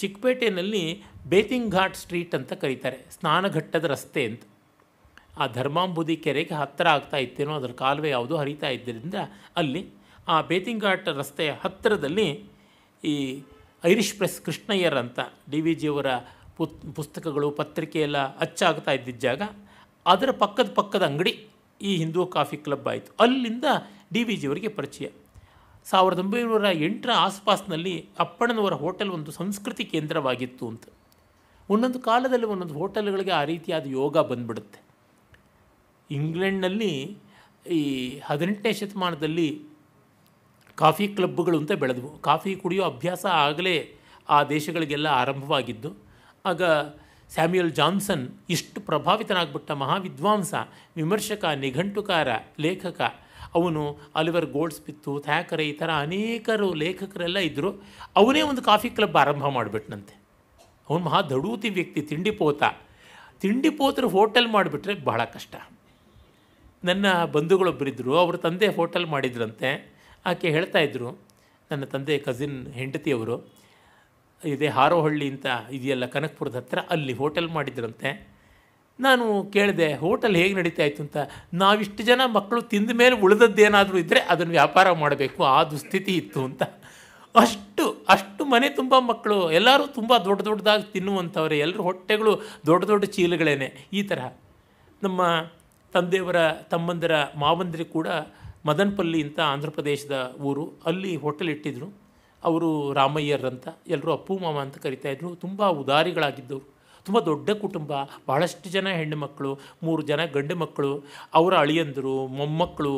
ಚಿಕ್ಕಪೇಟೆಯಲ್ಲಿ ಬೇತಿಂಗ್ ಘಾಟ್ ಸ್ಟ್ರೀಟ್ ಅಂತ ಕರೀತಾರೆ ಸ್ನಾನಘಟ್ಟದ ರಸ್ತೆ ಅಂತ ಆ ಧರ್ಮಾಂಬುದಿ ಕೆರೆಗೆ ಹತ್ತಿರ ಆಗ್ತಾ ಇತ್ತೇನೋ ಅದರ ಕಾಲುವೆ ಯಾವುದು ಹರಿತಾ ಇದ್ದರಿಂದ ಅಲ್ಲಿ ಆ ಬೇತಿಂಗ್ ಘಾಟ್ ರಸ್ತೆಯ ಹತ್ತಿರದಲ್ಲಿ ಈ ಐರಿಷ್ ಪ್ರೆಸ್ ಕೃಷ್ಣಯ್ಯರ್ ಅಂತ ಡಿ ವಿ ಜಿಯವರ ಪುತ್ ಪುಸ್ತಕಗಳು ಪತ್ರಿಕೆ ಎಲ್ಲ ಅಚ್ಚಾಗ್ತಾ ಇದ್ದಿದ್ದ ಜಾಗ ಅದರ ಪಕ್ಕದ ಪಕ್ಕದ ಅಂಗಡಿ ಈ ಹಿಂದೂ ಕಾಫಿ ಕ್ಲಬ್ ಆಯಿತು ಅಲ್ಲಿಂದ ಡಿ ವಿ ಜಿಯವರಿಗೆ ಪರಿಚಯ ಸಾವಿರದ ಒಂಬೈನೂರ ಎಂಟರ ಆಸ್ಪಾಸ್ನಲ್ಲಿ ಅಪ್ಪಣ್ಣನವರ ಹೋಟೆಲ್ ಒಂದು ಸಂಸ್ಕೃತಿ ಕೇಂದ್ರವಾಗಿತ್ತು ಅಂತ ಒಂದೊಂದು ಕಾಲದಲ್ಲಿ ಒಂದೊಂದು ಹೋಟೆಲ್ಗಳಿಗೆ ಆ ರೀತಿಯಾದ ಯೋಗ ಬಂದ್ಬಿಡುತ್ತೆ ಇಂಗ್ಲೆಂಡ್ನಲ್ಲಿ ಈ ಹದಿನೆಂಟನೇ ಶತಮಾನದಲ್ಲಿ ಕಾಫಿ ಕ್ಲಬ್ಗಳು ಅಂತ ಬೆಳೆದವು ಕಾಫಿ ಕುಡಿಯೋ ಅಭ್ಯಾಸ ಆಗಲೇ ಆ ದೇಶಗಳಿಗೆಲ್ಲ ಆರಂಭವಾಗಿದ್ದು ಆಗ ಸ್ಯಾಮ್ಯುಯಲ್ ಜಾನ್ಸನ್ ಇಷ್ಟು ಪ್ರಭಾವಿತನಾಗ್ಬಿಟ್ಟ ಮಹಾವಿದ್ವಾಂಸ ವಿಮರ್ಶಕ ನಿಘಂಟುಕಾರ ಲೇಖಕ ಅವನು ಅಲಿವರ್ ಗೋಲ್ಡ್ಸ್ ಪಿತ್ತು ಥ್ಯಾಕರೆ ಈ ಥರ ಅನೇಕರು ಲೇಖಕರೆಲ್ಲ ಇದ್ದರು ಅವನೇ ಒಂದು ಕಾಫಿ ಕ್ಲಬ್ ಆರಂಭ ಮಾಡಿಬಿಟ್ನಂತೆ ಅವನು ಮಹಾ ದಡೂತಿ ವ್ಯಕ್ತಿ ತಿಂಡಿಪೋತ ತಿಂಡಿಪೋತ್ರ ಹೋಟೆಲ್ ಮಾಡಿಬಿಟ್ರೆ ಬಹಳ ಕಷ್ಟ ನನ್ನ ಬಂಧುಗಳೊಬ್ಬರಿದ್ದರು ಅವ್ರ ತಂದೆ ಹೋಟೆಲ್ ಮಾಡಿದ್ರಂತೆ ಆಕೆ ಹೇಳ್ತಾಯಿದ್ರು ನನ್ನ ತಂದೆ ಕಸಿನ್ ಹೆಂಡತಿಯವರು ಇದೆ ಹಾರೋಹಳ್ಳಿ ಅಂತ ಇದೆಯಲ್ಲ ಕನಕಪುರದ ಹತ್ರ ಅಲ್ಲಿ ಹೋಟೆಲ್ ಮಾಡಿದ್ರಂತೆ ನಾನು ಕೇಳಿದೆ ಹೋಟೆಲ್ ಹೇಗೆ ನಡೀತಾ ಇತ್ತು ಅಂತ ನಾವಿಷ್ಟು ಜನ ಮಕ್ಕಳು ತಿಂದ ಮೇಲೆ ಉಳಿದದ್ದೇನಾದರೂ ಇದ್ದರೆ ಅದನ್ನು ವ್ಯಾಪಾರ ಮಾಡಬೇಕು ಆ ದುಸ್ಥಿತಿ ಇತ್ತು ಅಂತ ಅಷ್ಟು ಅಷ್ಟು ಮನೆ ತುಂಬ ಮಕ್ಕಳು ಎಲ್ಲರೂ ತುಂಬ ದೊಡ್ಡ ದೊಡ್ಡದಾಗಿ ತಿನ್ನುವಂಥವ್ರೆ ಎಲ್ಲರ ಹೊಟ್ಟೆಗಳು ದೊಡ್ಡ ದೊಡ್ಡ ಚೀಲಗಳೇನೆ ಈ ತರಹ ನಮ್ಮ ತಂದೆಯವರ ತಮ್ಮಂದಿರ ಮಾವಂದಿರು ಕೂಡ ಮದನ್ಪಲ್ಲಿ ಅಂತ ಆಂಧ್ರ ಪ್ರದೇಶದ ಊರು ಅಲ್ಲಿ ಹೋಟೆಲ್ ಇಟ್ಟಿದ್ರು ಅವರು ರಾಮಯ್ಯರಂತ ಎಲ್ಲರೂ ಅಪ್ಪು ಮಾಮ ಅಂತ ಇದ್ದರು ತುಂಬ ಉದಾರಿಗಳಾಗಿದ್ದವು ತುಂಬ ದೊಡ್ಡ ಕುಟುಂಬ ಬಹಳಷ್ಟು ಜನ ಹೆಣ್ಣು ಮಕ್ಕಳು ಮೂರು ಜನ ಗಂಡು ಮಕ್ಕಳು ಅವರ ಅಳಿಯಂದರು ಮೊಮ್ಮಕ್ಕಳು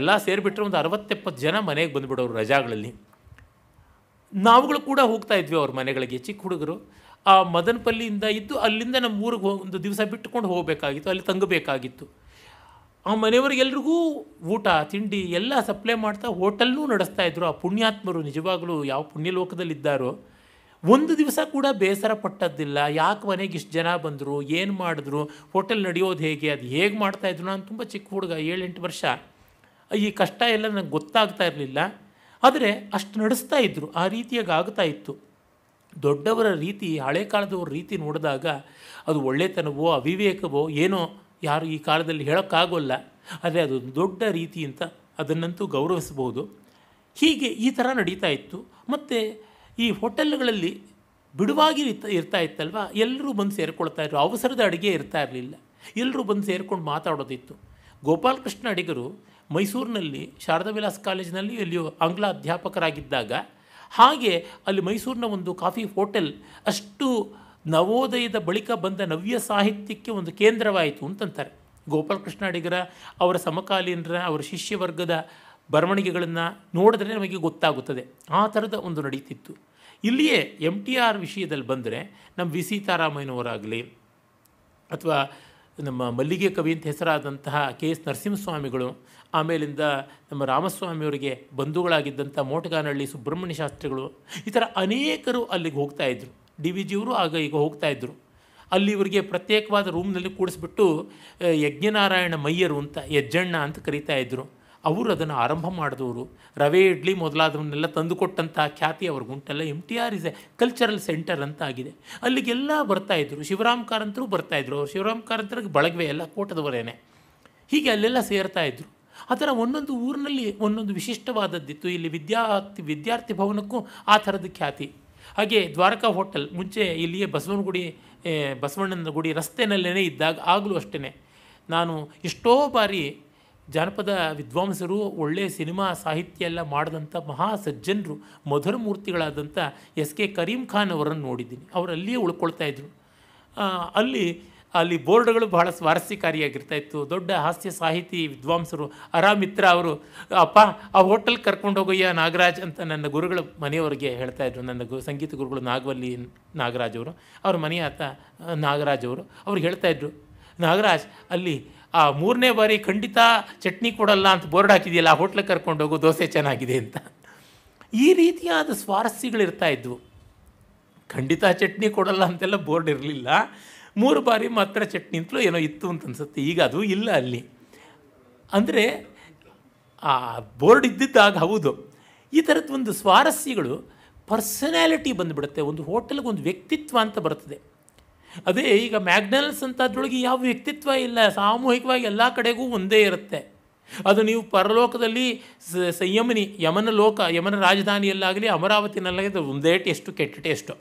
ಎಲ್ಲ ಸೇರಿಬಿಟ್ರೆ ಒಂದು ಅರವತ್ತೆಪ್ಪತ್ತು ಜನ ಮನೆಗೆ ಬಂದುಬಿಡೋರು ರಜಾಗಳಲ್ಲಿ ನಾವುಗಳು ಕೂಡ ಹೋಗ್ತಾ ಇದ್ವಿ ಅವ್ರ ಮನೆಗಳಿಗೆ ಚಿಕ್ಕ ಹುಡುಗರು ಆ ಮದನಪಲ್ಲಿಯಿಂದ ಇದ್ದು ಅಲ್ಲಿಂದ ನಮ್ಮ ಊರಿಗೆ ಒಂದು ದಿವಸ ಬಿಟ್ಟುಕೊಂಡು ಹೋಗಬೇಕಾಗಿತ್ತು ಅಲ್ಲಿ ತಂಗಬೇಕಾಗಿತ್ತು ಆ ಮನೆಯವರಿಗೆಲ್ರಿಗೂ ಊಟ ತಿಂಡಿ ಎಲ್ಲ ಸಪ್ಲೈ ಮಾಡ್ತಾ ಹೋಟೆಲ್ನೂ ನಡೆಸ್ತಾ ಇದ್ರು ಆ ಪುಣ್ಯಾತ್ಮರು ನಿಜವಾಗಲೂ ಯಾವ ಪುಣ್ಯಲೋಕದಲ್ಲಿದ್ದಾರೋ ಒಂದು ದಿವಸ ಕೂಡ ಬೇಸರ ಪಟ್ಟದ್ದಿಲ್ಲ ಯಾಕೆ ಮನೆಗೆ ಇಷ್ಟು ಜನ ಬಂದರು ಏನು ಮಾಡಿದ್ರು ಹೋಟೆಲ್ ನಡೆಯೋದು ಹೇಗೆ ಅದು ಹೇಗೆ ಮಾಡ್ತಾಯಿದ್ರು ನಾನು ತುಂಬ ಚಿಕ್ಕ ಹುಡುಗ ಏಳೆಂಟು ವರ್ಷ ಈ ಕಷ್ಟ ಎಲ್ಲ ನನಗೆ ಗೊತ್ತಾಗ್ತಾ ಇರಲಿಲ್ಲ ಆದರೆ ಅಷ್ಟು ನಡೆಸ್ತಾ ಇದ್ದರು ಆ ರೀತಿಯಾಗಿ ಆಗ್ತಾ ಇತ್ತು ದೊಡ್ಡವರ ರೀತಿ ಹಳೆ ಕಾಲದವ್ರ ರೀತಿ ನೋಡಿದಾಗ ಅದು ಒಳ್ಳೆತನವೋ ಅವಿವೇಕವೋ ಏನೋ ಯಾರು ಈ ಕಾಲದಲ್ಲಿ ಹೇಳೋಕ್ಕಾಗೋಲ್ಲ ಆದರೆ ಅದು ದೊಡ್ಡ ರೀತಿ ಅಂತ ಅದನ್ನಂತೂ ಗೌರವಿಸಬಹುದು ಹೀಗೆ ಈ ಥರ ನಡೀತಾ ಇತ್ತು ಮತ್ತು ಈ ಹೋಟೆಲ್ಗಳಲ್ಲಿ ಬಿಡುವಾಗಿ ಇರ್ತಾ ಇತ್ತಲ್ವ ಎಲ್ಲರೂ ಬಂದು ಸೇರಿಕೊಳ್ತಾ ಇದ್ರು ಅವಸರದ ಅಡುಗೆ ಇರ್ತಾ ಇರಲಿಲ್ಲ ಎಲ್ಲರೂ ಬಂದು ಸೇರಿಕೊಂಡು ಮಾತಾಡೋದಿತ್ತು ಗೋಪಾಲಕೃಷ್ಣ ಅಡಿಗರು ಮೈಸೂರಿನಲ್ಲಿ ಶಾರದಾ ವಿಲಾಸ್ ಕಾಲೇಜಿನಲ್ಲಿ ಎಲ್ಲಿಯೋ ಆಂಗ್ಲ ಅಧ್ಯಾಪಕರಾಗಿದ್ದಾಗ ಹಾಗೆ ಅಲ್ಲಿ ಮೈಸೂರಿನ ಒಂದು ಕಾಫಿ ಹೋಟೆಲ್ ಅಷ್ಟು ನವೋದಯದ ಬಳಿಕ ಬಂದ ನವ್ಯ ಸಾಹಿತ್ಯಕ್ಕೆ ಒಂದು ಕೇಂದ್ರವಾಯಿತು ಅಂತಂತಾರೆ ಗೋಪಾಲಕೃಷ್ಣ ಅಡಿಗರ ಅವರ ಸಮಕಾಲೀನರ ಅವರ ಶಿಷ್ಯವರ್ಗದ ಬರವಣಿಗೆಗಳನ್ನು ನೋಡಿದ್ರೆ ನಮಗೆ ಗೊತ್ತಾಗುತ್ತದೆ ಆ ಥರದ ಒಂದು ನಡೀತಿತ್ತು ಇಲ್ಲಿಯೇ ಎಮ್ ಟಿ ಆರ್ ವಿಷಯದಲ್ಲಿ ಬಂದರೆ ನಮ್ಮ ವಿ ಸೀತಾರಾಮಯ್ಯನವರಾಗಲಿ ಅಥವಾ ನಮ್ಮ ಮಲ್ಲಿಗೆ ಕವಿ ಅಂತ ಹೆಸರಾದಂತಹ ಕೆ ಎಸ್ ನರಸಿಂಹಸ್ವಾಮಿಗಳು ಆಮೇಲಿಂದ ನಮ್ಮ ರಾಮಸ್ವಾಮಿಯವರಿಗೆ ಬಂಧುಗಳಾಗಿದ್ದಂಥ ಮೋಟಗಾನಹಳ್ಳಿ ಸುಬ್ರಹ್ಮಣ್ಯ ಶಾಸ್ತ್ರಿಗಳು ಈ ಥರ ಅನೇಕರು ಅಲ್ಲಿಗೆ ಹೋಗ್ತಾ ಇದ್ದರು ಡಿ ವಿ ಜಿಯವರು ಆಗ ಈಗ ಹೋಗ್ತಾ ಇದ್ದರು ಅಲ್ಲಿ ಇವರಿಗೆ ಪ್ರತ್ಯೇಕವಾದ ರೂಮ್ನಲ್ಲಿ ಕೂಡಿಸ್ಬಿಟ್ಟು ಯಜ್ಞನಾರಾಯಣ ಮಯ್ಯರು ಅಂತ ಯಜ್ಜಣ್ಣ ಅಂತ ಕರೀತಾ ಇದ್ದರು ಅವರು ಅದನ್ನು ಆರಂಭ ಮಾಡಿದವರು ರವೆ ಇಡ್ಲಿ ಮೊದಲಾದವನ್ನೆಲ್ಲ ತಂದುಕೊಟ್ಟಂತಹ ಖ್ಯಾತಿ ಉಂಟಲ್ಲ M T R is a cultural centre ಅಂತ ಆಗಿದೆ ಅಲ್ಲಿಗೆಲ್ಲ ಇದ್ದರು ಶಿವರಾಮ್ ಕಾರಂತರು ಬರ್ತಾಯಿದ್ರು ಅವರು ಶಿವರಾಮ್ ಕಾರಂತರಿಗೆ ಬಳಗವೆ ಎಲ್ಲ ಕೋಟದವರೇನೆ ಹೀಗೆ ಅಲ್ಲೆಲ್ಲ ಸೇರ್ತಾ ಇದ್ದರು ಆ ಥರ ಒಂದೊಂದು ಊರಿನಲ್ಲಿ ಒಂದೊಂದು ವಿಶಿಷ್ಟವಾದದ್ದಿತ್ತು ಇಲ್ಲಿ ವಿದ್ಯಾರ್ಥಿ ವಿದ್ಯಾರ್ಥಿ ಭವನಕ್ಕೂ ಆ ಥರದ ಖ್ಯಾತಿ ಹಾಗೆ ದ್ವಾರಕಾ ಹೋಟೆಲ್ ಮುಂಚೆ ಇಲ್ಲಿಯೇ ಬಸವನಗುಡಿ ಬಸವಣ್ಣನ ಗುಡಿ ರಸ್ತೆಯಲ್ಲೇ ಇದ್ದಾಗ ಆಗಲೂ ಅಷ್ಟೇ ನಾನು ಎಷ್ಟೋ ಬಾರಿ ಜಾನಪದ ವಿದ್ವಾಂಸರು ಒಳ್ಳೆಯ ಸಿನಿಮಾ ಸಾಹಿತ್ಯ ಎಲ್ಲ ಮಾಡಿದಂಥ ಮಹಾ ಸಜ್ಜನರು ಮಧುರ ಮೂರ್ತಿಗಳಾದಂಥ ಎಸ್ ಕೆ ಕರೀಂ ಖಾನ್ ಅವರನ್ನು ನೋಡಿದ್ದೀನಿ ಅವರಲ್ಲಿಯೇ ಅಲ್ಲಿಯೇ ಉಳ್ಕೊಳ್ತಾ ಇದ್ದರು ಅಲ್ಲಿ ಅಲ್ಲಿ ಬೋರ್ಡ್ಗಳು ಬಹಳ ಸ್ವಾರಸ್ಯಕಾರಿಯಾಗಿರ್ತಾ ಇತ್ತು ದೊಡ್ಡ ಹಾಸ್ಯ ಸಾಹಿತಿ ವಿದ್ವಾಂಸರು ಅರಾಮಿತ್ರ ಅವರು ಅಪ್ಪ ಆ ಹೋಟೆಲ್ಗೆ ಕರ್ಕೊಂಡು ಹೋಗೋಯ್ಯ ನಾಗರಾಜ್ ಅಂತ ನನ್ನ ಗುರುಗಳ ಮನೆಯವರಿಗೆ ಹೇಳ್ತಾ ಇದ್ರು ನನ್ನ ಗು ಸಂಗೀತ ಗುರುಗಳು ನಾಗವಲ್ಲಿ ನಾಗರಾಜ್ ಅವರು ಅವ್ರ ಮನೆಯ ಆತ ನಾಗರಾಜ್ ಅವರು ಅವ್ರು ಹೇಳ್ತಾ ಇದ್ರು ನಾಗರಾಜ್ ಅಲ್ಲಿ ಆ ಮೂರನೇ ಬಾರಿ ಖಂಡಿತ ಚಟ್ನಿ ಕೊಡಲ್ಲ ಅಂತ ಬೋರ್ಡ್ ಹಾಕಿದೆಯಲ್ಲ ಆ ಹೋಟ್ಲಗೆ ಕರ್ಕೊಂಡು ಹೋಗು ದೋಸೆ ಚೆನ್ನಾಗಿದೆ ಅಂತ ಈ ರೀತಿಯಾದ ಸ್ವಾರಸ್ಯಗಳಿರ್ತಾ ಇದ್ವು ಖಂಡಿತ ಚಟ್ನಿ ಕೊಡಲ್ಲ ಅಂತೆಲ್ಲ ಬೋರ್ಡ್ ಇರಲಿಲ್ಲ ಮೂರು ಬಾರಿ ಮಾತ್ರ ಚಟ್ನಿ ಅಂತಲೂ ಏನೋ ಇತ್ತು ಅಂತ ಅನ್ಸುತ್ತೆ ಈಗ ಅದು ಇಲ್ಲ ಅಲ್ಲಿ ಅಂದರೆ ಆ ಬೋರ್ಡ್ ಇದ್ದಿದ್ದಾಗ ಹೌದು ಈ ಥರದ್ದು ಒಂದು ಸ್ವಾರಸ್ಯಗಳು ಪರ್ಸನಾಲಿಟಿ ಬಂದುಬಿಡುತ್ತೆ ಒಂದು ಹೋಟೆಲ್ಗೆ ಒಂದು ವ್ಯಕ್ತಿತ್ವ ಅಂತ ಬರ್ತದೆ ಅದೇ ಈಗ ಮ್ಯಾಗ್ನಲ್ಸ್ ಅಂತ ಅದ್ರೊಳಗೆ ಯಾವ ವ್ಯಕ್ತಿತ್ವ ಇಲ್ಲ ಸಾಮೂಹಿಕವಾಗಿ ಎಲ್ಲ ಕಡೆಗೂ ಒಂದೇ ಇರುತ್ತೆ ಅದು ನೀವು ಪರಲೋಕದಲ್ಲಿ ಸಂಯಮನಿ ಯಮನ ಲೋಕ ಯಮನ ರಾಜಧಾನಿಯಲ್ಲಾಗಲಿ ಅಮರಾವತಿನಲ್ಲಾಗಲಿ ಒಂದೇ ಟೇಸ್ಟು ಕೆಟ್ಟ ಟೇಸ್ಟು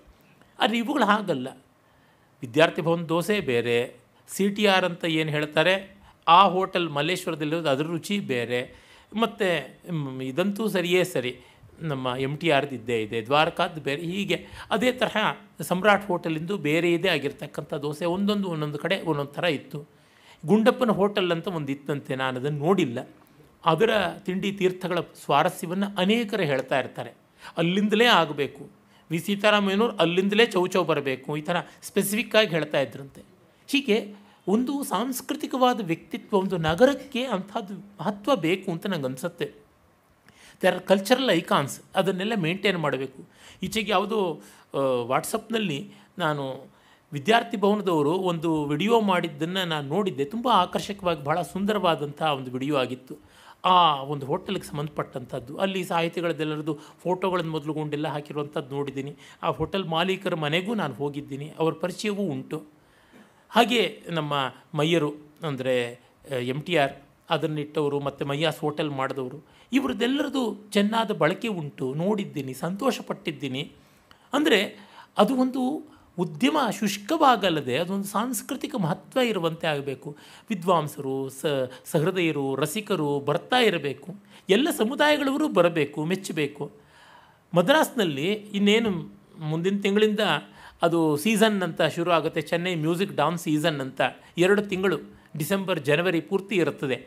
ಆದರೆ ಇವುಗಳು ಹಾಗಲ್ಲ ವಿದ್ಯಾರ್ಥಿ ಭವನ್ ದೋಸೆ ಬೇರೆ ಸಿ ಟಿ ಆರ್ ಅಂತ ಏನು ಹೇಳ್ತಾರೆ ಆ ಹೋಟೆಲ್ ಮಲ್ಲೇಶ್ವರದಲ್ಲಿರೋದು ಅದರ ರುಚಿ ಬೇರೆ ಮತ್ತು ಇದಂತೂ ಸರಿಯೇ ಸರಿ ನಮ್ಮ ಎಮ್ ಟಿ ಇದ್ದೇ ಇದೆ ದ್ವಾರಕಾದ ಬೇರೆ ಹೀಗೆ ಅದೇ ತರಹ ಸಮ್ರಾಟ್ ಹೋಟೆಲಿಂದು ಬೇರೆ ಇದೇ ಆಗಿರ್ತಕ್ಕಂಥ ದೋಸೆ ಒಂದೊಂದು ಒಂದೊಂದು ಕಡೆ ಒಂದೊಂದು ಥರ ಇತ್ತು ಗುಂಡಪ್ಪನ ಹೋಟೆಲ್ ಅಂತ ಒಂದು ಇತ್ತಂತೆ ನಾನು ಅದನ್ನು ನೋಡಿಲ್ಲ ಅದರ ತಿಂಡಿ ತೀರ್ಥಗಳ ಸ್ವಾರಸ್ಯವನ್ನು ಅನೇಕರು ಹೇಳ್ತಾ ಇರ್ತಾರೆ ಅಲ್ಲಿಂದಲೇ ಆಗಬೇಕು ವಿ ಸೀತಾರಾಮಯ್ಯನವರು ಅಲ್ಲಿಂದಲೇ ಚೌಚೌ ಬರಬೇಕು ಈ ಥರ ಸ್ಪೆಸಿಫಿಕ್ಕಾಗಿ ಹೇಳ್ತಾ ಇದ್ರಂತೆ ಹೀಗೆ ಒಂದು ಸಾಂಸ್ಕೃತಿಕವಾದ ವ್ಯಕ್ತಿತ್ವ ಒಂದು ನಗರಕ್ಕೆ ಅಂಥದ್ದು ಮಹತ್ವ ಬೇಕು ಅಂತ ನಂಗೆ ಅನಿಸುತ್ತೆ ಆರ್ ಕಲ್ಚರಲ್ ಐಕಾನ್ಸ್ ಅದನ್ನೆಲ್ಲ ಮೇಂಟೈನ್ ಮಾಡಬೇಕು ಈಚೆಗೆ ಯಾವುದೋ ವಾಟ್ಸಪ್ನಲ್ಲಿ ನಾನು ವಿದ್ಯಾರ್ಥಿ ಭವನದವರು ಒಂದು ವಿಡಿಯೋ ಮಾಡಿದ್ದನ್ನು ನಾನು ನೋಡಿದ್ದೆ ತುಂಬ ಆಕರ್ಷಕವಾಗಿ ಬಹಳ ಸುಂದರವಾದಂಥ ಒಂದು ವಿಡಿಯೋ ಆಗಿತ್ತು ಆ ಒಂದು ಹೋಟೆಲ್ಗೆ ಸಂಬಂಧಪಟ್ಟಂಥದ್ದು ಅಲ್ಲಿ ಸಾಹಿತಿಗಳದ್ದೆಲ್ಲರದು ಫೋಟೋಗಳನ್ನು ಮೊದಲುಗೊಂಡೆಲ್ಲ ಹಾಕಿರುವಂಥದ್ದು ನೋಡಿದ್ದೀನಿ ಆ ಹೋಟೆಲ್ ಮಾಲೀಕರ ಮನೆಗೂ ನಾನು ಹೋಗಿದ್ದೀನಿ ಅವರ ಪರಿಚಯವೂ ಉಂಟು ಹಾಗೆ ನಮ್ಮ ಮೈಯರು ಅಂದರೆ ಎಮ್ ಟಿ ಆರ್ ಅದನ್ನಿಟ್ಟವರು ಮತ್ತು ಮಯ್ಯಾಸ್ ಹೋಟೆಲ್ ಮಾಡಿದವರು ಇವ್ರದ್ದೆಲ್ಲರದ್ದು ಚೆನ್ನಾದ ಬಳಕೆ ಉಂಟು ನೋಡಿದ್ದೀನಿ ಸಂತೋಷಪಟ್ಟಿದ್ದೀನಿ ಅಂದರೆ ಅದು ಒಂದು ಉದ್ಯಮ ಶುಷ್ಕವಾಗಲ್ಲದೆ ಅದೊಂದು ಸಾಂಸ್ಕೃತಿಕ ಮಹತ್ವ ಇರುವಂತೆ ಆಗಬೇಕು ವಿದ್ವಾಂಸರು ಸ ಸಹೃದಯರು ರಸಿಕರು ಬರ್ತಾ ಇರಬೇಕು ಎಲ್ಲ ಸಮುದಾಯಗಳವರು ಬರಬೇಕು ಮೆಚ್ಚಬೇಕು ಮದ್ರಾಸ್ನಲ್ಲಿ ಇನ್ನೇನು ಮುಂದಿನ ತಿಂಗಳಿಂದ ಅದು ಸೀಸನ್ ಅಂತ ಶುರು ಆಗುತ್ತೆ ಚೆನ್ನೈ ಮ್ಯೂಸಿಕ್ ಡಾನ್ಸ್ ಸೀಸನ್ ಅಂತ ಎರಡು ತಿಂಗಳು ಡಿಸೆಂಬರ್ ಜನವರಿ ಪೂರ್ತಿ ಇರುತ್ತದೆ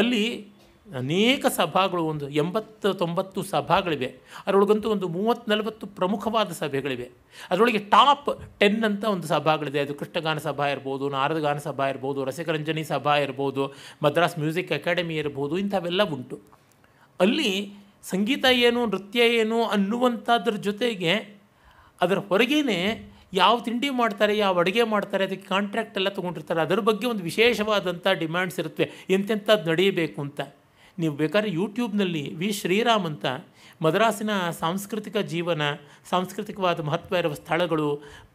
ಅಲ್ಲಿ ಅನೇಕ ಸಭಾಗಳು ಒಂದು ಎಂಬತ್ತು ತೊಂಬತ್ತು ಸಭಾಗಳಿವೆ ಅದರೊಳಗಂತೂ ಒಂದು ಮೂವತ್ತು ನಲವತ್ತು ಪ್ರಮುಖವಾದ ಸಭೆಗಳಿವೆ ಅದರೊಳಗೆ ಟಾಪ್ ಟೆನ್ ಅಂತ ಒಂದು ಸಭಾಗಳಿದೆ ಅದು ಕೃಷ್ಣಗಾನ ಸಭಾ ಇರ್ಬೋದು ನಾರದಗಾನ ಸಭಾ ಇರ್ಬೋದು ರಸಿಕರಂಜನಿ ಸಭಾ ಇರ್ಬೋದು ಮದ್ರಾಸ್ ಮ್ಯೂಸಿಕ್ ಅಕಾಡೆಮಿ ಇರ್ಬೋದು ಇಂಥವೆಲ್ಲ ಉಂಟು ಅಲ್ಲಿ ಸಂಗೀತ ಏನು ನೃತ್ಯ ಏನು ಅನ್ನುವಂಥದ್ರ ಜೊತೆಗೆ ಅದರ ಹೊರಗೇನೆ ಯಾವ ತಿಂಡಿ ಮಾಡ್ತಾರೆ ಯಾವ ಅಡುಗೆ ಮಾಡ್ತಾರೆ ಅದಕ್ಕೆ ಕಾಂಟ್ರಾಕ್ಟ್ ಎಲ್ಲ ತೊಗೊಂಡಿರ್ತಾರೆ ಅದರ ಬಗ್ಗೆ ಒಂದು ವಿಶೇಷವಾದಂಥ ಡಿಮ್ಯಾಂಡ್ಸ್ ಇರುತ್ತೆ ಎಂತೆಂಥದ್ದು ನಡೆಯಬೇಕು ಅಂತ ನೀವು ಬೇಕಾದ್ರೆ ಯೂಟ್ಯೂಬ್ನಲ್ಲಿ ವಿ ಶ್ರೀರಾಮ್ ಅಂತ ಮದ್ರಾಸಿನ ಸಾಂಸ್ಕೃತಿಕ ಜೀವನ ಸಾಂಸ್ಕೃತಿಕವಾದ ಮಹತ್ವ ಇರುವ ಸ್ಥಳಗಳು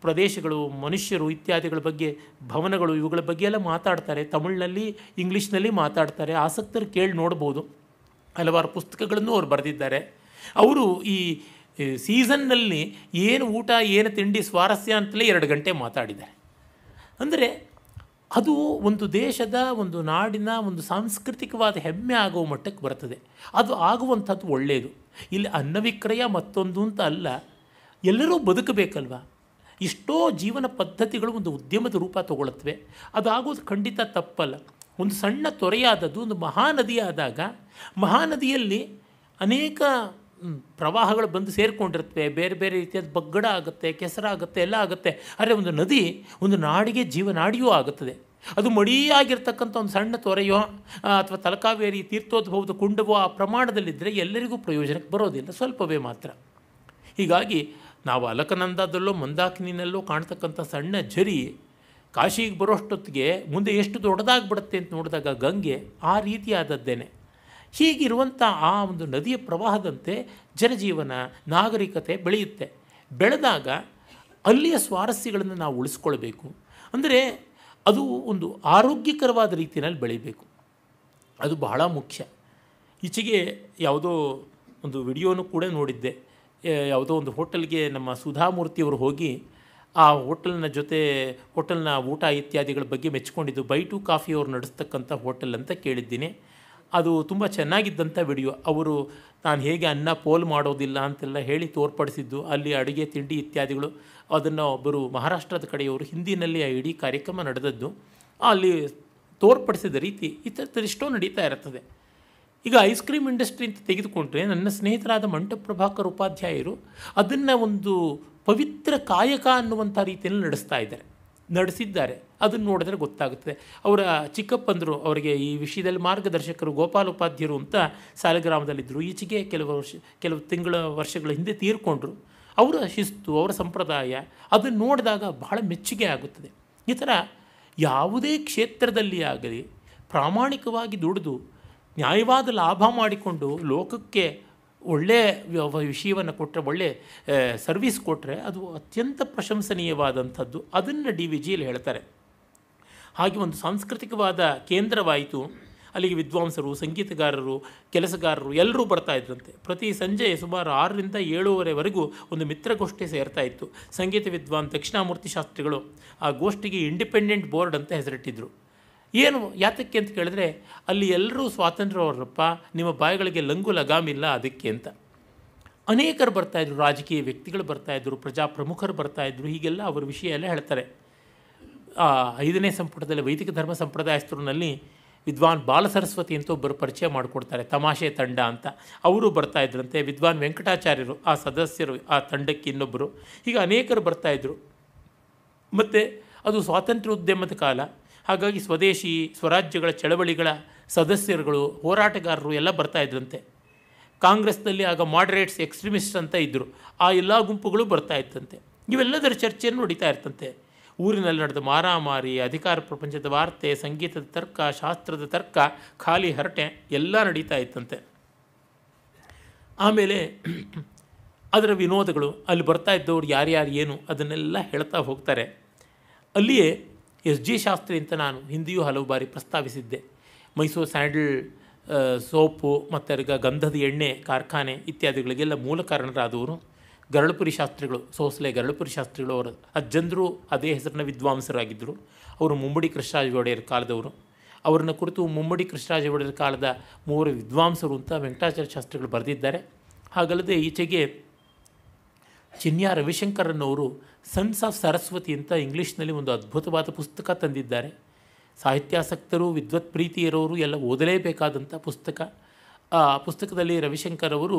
ಪ್ರದೇಶಗಳು ಮನುಷ್ಯರು ಇತ್ಯಾದಿಗಳ ಬಗ್ಗೆ ಭವನಗಳು ಇವುಗಳ ಬಗ್ಗೆ ಎಲ್ಲ ಮಾತಾಡ್ತಾರೆ ತಮಿಳಿನಲ್ಲಿ ಇಂಗ್ಲೀಷ್ನಲ್ಲಿ ಮಾತಾಡ್ತಾರೆ ಆಸಕ್ತರು ಕೇಳಿ ನೋಡ್ಬೋದು ಹಲವಾರು ಪುಸ್ತಕಗಳನ್ನು ಅವ್ರು ಬರೆದಿದ್ದಾರೆ ಅವರು ಈ ಸೀಸನ್ನಲ್ಲಿ ಏನು ಊಟ ಏನು ತಿಂಡಿ ಸ್ವಾರಸ್ಯ ಅಂತಲೇ ಎರಡು ಗಂಟೆ ಮಾತಾಡಿದ್ದಾರೆ ಅಂದರೆ ಅದು ಒಂದು ದೇಶದ ಒಂದು ನಾಡಿನ ಒಂದು ಸಾಂಸ್ಕೃತಿಕವಾದ ಹೆಮ್ಮೆ ಆಗೋ ಮಟ್ಟಕ್ಕೆ ಬರ್ತದೆ ಅದು ಆಗುವಂಥದ್ದು ಒಳ್ಳೆಯದು ಇಲ್ಲಿ ಅನ್ನವಿಕ್ರಯ ಮತ್ತೊಂದು ಅಂತ ಅಲ್ಲ ಎಲ್ಲರೂ ಬದುಕಬೇಕಲ್ವ ಇಷ್ಟೋ ಜೀವನ ಪದ್ಧತಿಗಳು ಒಂದು ಉದ್ಯಮದ ರೂಪ ಅದು ಆಗೋದು ಖಂಡಿತ ತಪ್ಪಲ್ಲ ಒಂದು ಸಣ್ಣ ತೊರೆಯಾದದ್ದು ಒಂದು ಮಹಾನದಿಯಾದಾಗ ಮಹಾನದಿಯಲ್ಲಿ ಅನೇಕ ಪ್ರವಾಹಗಳು ಬಂದು ಸೇರಿಕೊಂಡಿರ್ತವೆ ಬೇರೆ ಬೇರೆ ರೀತಿಯಾದ ಬಗ್ಗಡ ಆಗುತ್ತೆ ಕೆಸರಾಗುತ್ತೆ ಎಲ್ಲ ಆಗುತ್ತೆ ಆದರೆ ಒಂದು ನದಿ ಒಂದು ನಾಡಿಗೆ ಜೀವನಾಡಿಯೂ ಆಗುತ್ತದೆ ಅದು ಮಡಿಯಾಗಿರ್ತಕ್ಕಂಥ ಒಂದು ಸಣ್ಣ ತೊರೆಯೋ ಅಥವಾ ತಲಕಾವೇರಿ ತೀರ್ಥೋದ್ಭವದ ಕುಂಡವೋ ಆ ಪ್ರಮಾಣದಲ್ಲಿದ್ದರೆ ಎಲ್ಲರಿಗೂ ಪ್ರಯೋಜನಕ್ಕೆ ಬರೋದಿಲ್ಲ ಸ್ವಲ್ಪವೇ ಮಾತ್ರ ಹೀಗಾಗಿ ನಾವು ಅಲಕನಂದದಲ್ಲೋ ಮಂದಾಕಿನಲ್ಲೋ ಕಾಣ್ತಕ್ಕಂಥ ಸಣ್ಣ ಝರಿ ಕಾಶಿಗೆ ಬರೋಷ್ಟೊತ್ತಿಗೆ ಮುಂದೆ ಎಷ್ಟು ಬಿಡುತ್ತೆ ಅಂತ ನೋಡಿದಾಗ ಗಂಗೆ ಆ ರೀತಿಯಾದದ್ದೇನೆ ಹೀಗಿರುವಂಥ ಆ ಒಂದು ನದಿಯ ಪ್ರವಾಹದಂತೆ ಜನಜೀವನ ನಾಗರಿಕತೆ ಬೆಳೆಯುತ್ತೆ ಬೆಳೆದಾಗ ಅಲ್ಲಿಯ ಸ್ವಾರಸ್ಯಗಳನ್ನು ನಾವು ಉಳಿಸ್ಕೊಳ್ಬೇಕು ಅಂದರೆ ಅದು ಒಂದು ಆರೋಗ್ಯಕರವಾದ ರೀತಿಯಲ್ಲಿ ಬೆಳೀಬೇಕು ಅದು ಬಹಳ ಮುಖ್ಯ ಈಚೆಗೆ ಯಾವುದೋ ಒಂದು ವಿಡಿಯೋನು ಕೂಡ ನೋಡಿದ್ದೆ ಯಾವುದೋ ಒಂದು ಹೋಟೆಲ್ಗೆ ನಮ್ಮ ಸುಧಾಮೂರ್ತಿಯವರು ಹೋಗಿ ಆ ಹೋಟೆಲ್ನ ಜೊತೆ ಹೋಟೆಲ್ನ ಊಟ ಇತ್ಯಾದಿಗಳ ಬಗ್ಗೆ ಮೆಚ್ಚಿಕೊಂಡಿದ್ದು ಬೈ ಟು ಕಾಫಿ ಅವರು ನಡೆಸ್ತಕ್ಕಂಥ ಹೋಟೆಲ್ ಅಂತ ಕೇಳಿದ್ದೀನಿ ಅದು ತುಂಬ ಚೆನ್ನಾಗಿದ್ದಂಥ ವಿಡಿಯೋ ಅವರು ನಾನು ಹೇಗೆ ಅನ್ನ ಪೋಲ್ ಮಾಡೋದಿಲ್ಲ ಅಂತೆಲ್ಲ ಹೇಳಿ ತೋರ್ಪಡಿಸಿದ್ದು ಅಲ್ಲಿ ಅಡುಗೆ ತಿಂಡಿ ಇತ್ಯಾದಿಗಳು ಅದನ್ನು ಒಬ್ಬರು ಮಹಾರಾಷ್ಟ್ರದ ಕಡೆಯವರು ಹಿಂದಿನಲ್ಲಿ ಆ ಇಡೀ ಕಾರ್ಯಕ್ರಮ ನಡೆದದ್ದು ಅಲ್ಲಿ ತೋರ್ಪಡಿಸಿದ ರೀತಿ ಈ ಎಷ್ಟೋ ನಡೀತಾ ಇರ್ತದೆ ಈಗ ಐಸ್ ಕ್ರೀಮ್ ಇಂಡಸ್ಟ್ರಿ ಅಂತ ತೆಗೆದುಕೊಂಡ್ರೆ ನನ್ನ ಸ್ನೇಹಿತರಾದ ಮಂಟಪ್ರಭಾಕರ್ ಉಪಾಧ್ಯಾಯರು ಅದನ್ನು ಒಂದು ಪವಿತ್ರ ಕಾಯಕ ಅನ್ನುವಂಥ ರೀತಿಯಲ್ಲಿ ನಡೆಸ್ತಾ ಇದ್ದಾರೆ ನಡೆಸಿದ್ದಾರೆ ಅದನ್ನು ನೋಡಿದ್ರೆ ಗೊತ್ತಾಗುತ್ತದೆ ಅವರ ಚಿಕ್ಕಪ್ಪಂದರು ಅವರಿಗೆ ಈ ವಿಷಯದಲ್ಲಿ ಮಾರ್ಗದರ್ಶಕರು ಗೋಪಾಲ ಉಪಾಧ್ಯರು ಅಂತ ಸಾಲಗ್ರಾಮದಲ್ಲಿದ್ದರು ಈಚೆಗೆ ಕೆಲವು ವರ್ಷ ಕೆಲವು ತಿಂಗಳ ವರ್ಷಗಳ ಹಿಂದೆ ತೀರ್ಕೊಂಡ್ರು ಅವರ ಶಿಸ್ತು ಅವರ ಸಂಪ್ರದಾಯ ಅದನ್ನು ನೋಡಿದಾಗ ಬಹಳ ಮೆಚ್ಚುಗೆ ಆಗುತ್ತದೆ ಈ ಥರ ಯಾವುದೇ ಕ್ಷೇತ್ರದಲ್ಲಿ ಆಗಲಿ ಪ್ರಾಮಾಣಿಕವಾಗಿ ದುಡಿದು ನ್ಯಾಯವಾದ ಲಾಭ ಮಾಡಿಕೊಂಡು ಲೋಕಕ್ಕೆ ಒಳ್ಳೆಯ ವಿಷಯವನ್ನು ಕೊಟ್ಟರೆ ಒಳ್ಳೆ ಸರ್ವಿಸ್ ಕೊಟ್ಟರೆ ಅದು ಅತ್ಯಂತ ಪ್ರಶಂಸನೀಯವಾದಂಥದ್ದು ಅದನ್ನು ಡಿ ವಿ ಜಿಯಲ್ಲಿ ಹೇಳ್ತಾರೆ ಹಾಗೆ ಒಂದು ಸಾಂಸ್ಕೃತಿಕವಾದ ಕೇಂದ್ರವಾಯಿತು ಅಲ್ಲಿಗೆ ವಿದ್ವಾಂಸರು ಸಂಗೀತಗಾರರು ಕೆಲಸಗಾರರು ಎಲ್ಲರೂ ಬರ್ತಾ ಇದ್ರಂತೆ ಪ್ರತಿ ಸಂಜೆ ಸುಮಾರು ಆರರಿಂದ ಏಳುವರೆವರೆಗೂ ಒಂದು ಮಿತ್ರಗೋಷ್ಠಿ ಸೇರ್ತಾ ಇತ್ತು ಸಂಗೀತ ವಿದ್ವಾನ್ ದಕ್ಷಿಣಾಮೂರ್ತಿ ಶಾಸ್ತ್ರಿಗಳು ಆ ಗೋಷ್ಠಿಗೆ ಇಂಡಿಪೆಂಡೆಂಟ್ ಬೋರ್ಡ್ ಅಂತ ಹೆಸರಿಟ್ಟಿದ್ರು ಏನು ಯಾತಕ್ಕೆ ಅಂತ ಕೇಳಿದ್ರೆ ಅಲ್ಲಿ ಎಲ್ಲರೂ ಸ್ವಾತಂತ್ರ್ಯವ್ರಪ್ಪ ನಿಮ್ಮ ಬಾಯಿಗಳಿಗೆ ಲಂಗು ಲಗಾಮಿಲ್ಲ ಅದಕ್ಕೆ ಅಂತ ಅನೇಕರು ಬರ್ತಾಯಿದ್ರು ರಾಜಕೀಯ ವ್ಯಕ್ತಿಗಳು ಬರ್ತಾಯಿದ್ರು ಪ್ರಜಾಪ್ರಮುಖರು ಬರ್ತಾಯಿದ್ರು ಹೀಗೆಲ್ಲ ಅವರ ವಿಷಯ ಎಲ್ಲ ಹೇಳ್ತಾರೆ ಐದನೇ ಸಂಪುಟದಲ್ಲಿ ವೈದಿಕ ಧರ್ಮ ಸಂಪ್ರದಾಯಸ್ಥರಲ್ಲಿ ವಿದ್ವಾನ್ ಬಾಲಸರಸ್ವತಿ ಅಂತ ಒಬ್ಬರು ಪರಿಚಯ ಮಾಡಿಕೊಡ್ತಾರೆ ತಮಾಷೆ ತಂಡ ಅಂತ ಅವರು ಬರ್ತಾಯಿದ್ರಂತೆ ವಿದ್ವಾನ್ ವೆಂಕಟಾಚಾರ್ಯರು ಆ ಸದಸ್ಯರು ಆ ತಂಡಕ್ಕೆ ಇನ್ನೊಬ್ಬರು ಹೀಗೆ ಅನೇಕರು ಬರ್ತಾಯಿದ್ರು ಮತ್ತು ಅದು ಉದ್ಯಮದ ಕಾಲ ಹಾಗಾಗಿ ಸ್ವದೇಶಿ ಸ್ವರಾಜ್ಯಗಳ ಚಳವಳಿಗಳ ಸದಸ್ಯರುಗಳು ಹೋರಾಟಗಾರರು ಎಲ್ಲ ಬರ್ತಾಯಿದ್ರಂತೆ ಕಾಂಗ್ರೆಸ್ನಲ್ಲಿ ಆಗ ಮಾಡರೇಟ್ಸ್ ಎಕ್ಸ್ಟ್ರೀಮಿಸ್ಟ್ ಅಂತ ಇದ್ದರು ಆ ಎಲ್ಲ ಗುಂಪುಗಳು ಬರ್ತಾ ಇತ್ತಂತೆ ಇವೆಲ್ಲದರ ಚರ್ಚೆಯನ್ನು ನಡೀತಾ ಇರ್ತಂತೆ ಊರಿನಲ್ಲಿ ನಡೆದ ಮಾರಾಮಾರಿ ಅಧಿಕಾರ ಪ್ರಪಂಚದ ವಾರ್ತೆ ಸಂಗೀತದ ತರ್ಕ ಶಾಸ್ತ್ರದ ತರ್ಕ ಖಾಲಿ ಹರಟೆ ಎಲ್ಲ ನಡೀತಾ ಇತ್ತಂತೆ ಆಮೇಲೆ ಅದರ ವಿನೋದಗಳು ಅಲ್ಲಿ ಬರ್ತಾ ಇದ್ದವ್ರು ಯಾರ್ಯಾರು ಏನು ಅದನ್ನೆಲ್ಲ ಹೇಳ್ತಾ ಹೋಗ್ತಾರೆ ಅಲ್ಲಿಯೇ ಎಸ್ ಜಿ ಶಾಸ್ತ್ರಿ ಅಂತ ನಾನು ಹಿಂದಿಯೂ ಹಲವು ಬಾರಿ ಪ್ರಸ್ತಾವಿಸಿದ್ದೆ ಮೈಸೂರು ಸ್ಯಾಂಡಲ್ ಸೋಪು ಮತ್ತು ಗಂಧದ ಎಣ್ಣೆ ಕಾರ್ಖಾನೆ ಇತ್ಯಾದಿಗಳಿಗೆಲ್ಲ ಮೂಲ ಕಾರಣರಾದವರು ಗರಳಪುರಿ ಶಾಸ್ತ್ರಿಗಳು ಸೋಸಲೆ ಗರಳಪುರಿ ಶಾಸ್ತ್ರಿಗಳು ಅವರು ಅಜ್ಜಂದರು ಅದೇ ಹೆಸರಿನ ವಿದ್ವಾಂಸರಾಗಿದ್ದರು ಅವರು ಮುಮ್ಮಡಿ ಕೃಷ್ಣರಾಜ ಒಡೆಯರ್ ಕಾಲದವರು ಅವರನ್ನು ಕುರಿತು ಮುಮ್ಮಡಿ ಕೃಷ್ಣರಾಜ ಒಡೆಯರ್ ಕಾಲದ ಮೂವರು ವಿದ್ವಾಂಸರು ಅಂತ ವೆಂಕಟಾಚಾರ್ಯ ಶಾಸ್ತ್ರಿಗಳು ಬರೆದಿದ್ದಾರೆ ಹಾಗಲ್ಲದೆ ಈಚೆಗೆ ಚಿನ್ಯ ರವಿಶಂಕರನ್ನವರು ಸನ್ಸ್ ಆಫ್ ಸರಸ್ವತಿ ಅಂತ ಇಂಗ್ಲೀಷ್ನಲ್ಲಿ ಒಂದು ಅದ್ಭುತವಾದ ಪುಸ್ತಕ ತಂದಿದ್ದಾರೆ ಸಾಹಿತ್ಯಾಸಕ್ತರು ವಿದ್ವತ್ ಪ್ರೀತಿ ಇರೋರು ಎಲ್ಲ ಓದಲೇಬೇಕಾದಂಥ ಪುಸ್ತಕ ಆ ಪುಸ್ತಕದಲ್ಲಿ ರವಿಶಂಕರ್ ಅವರು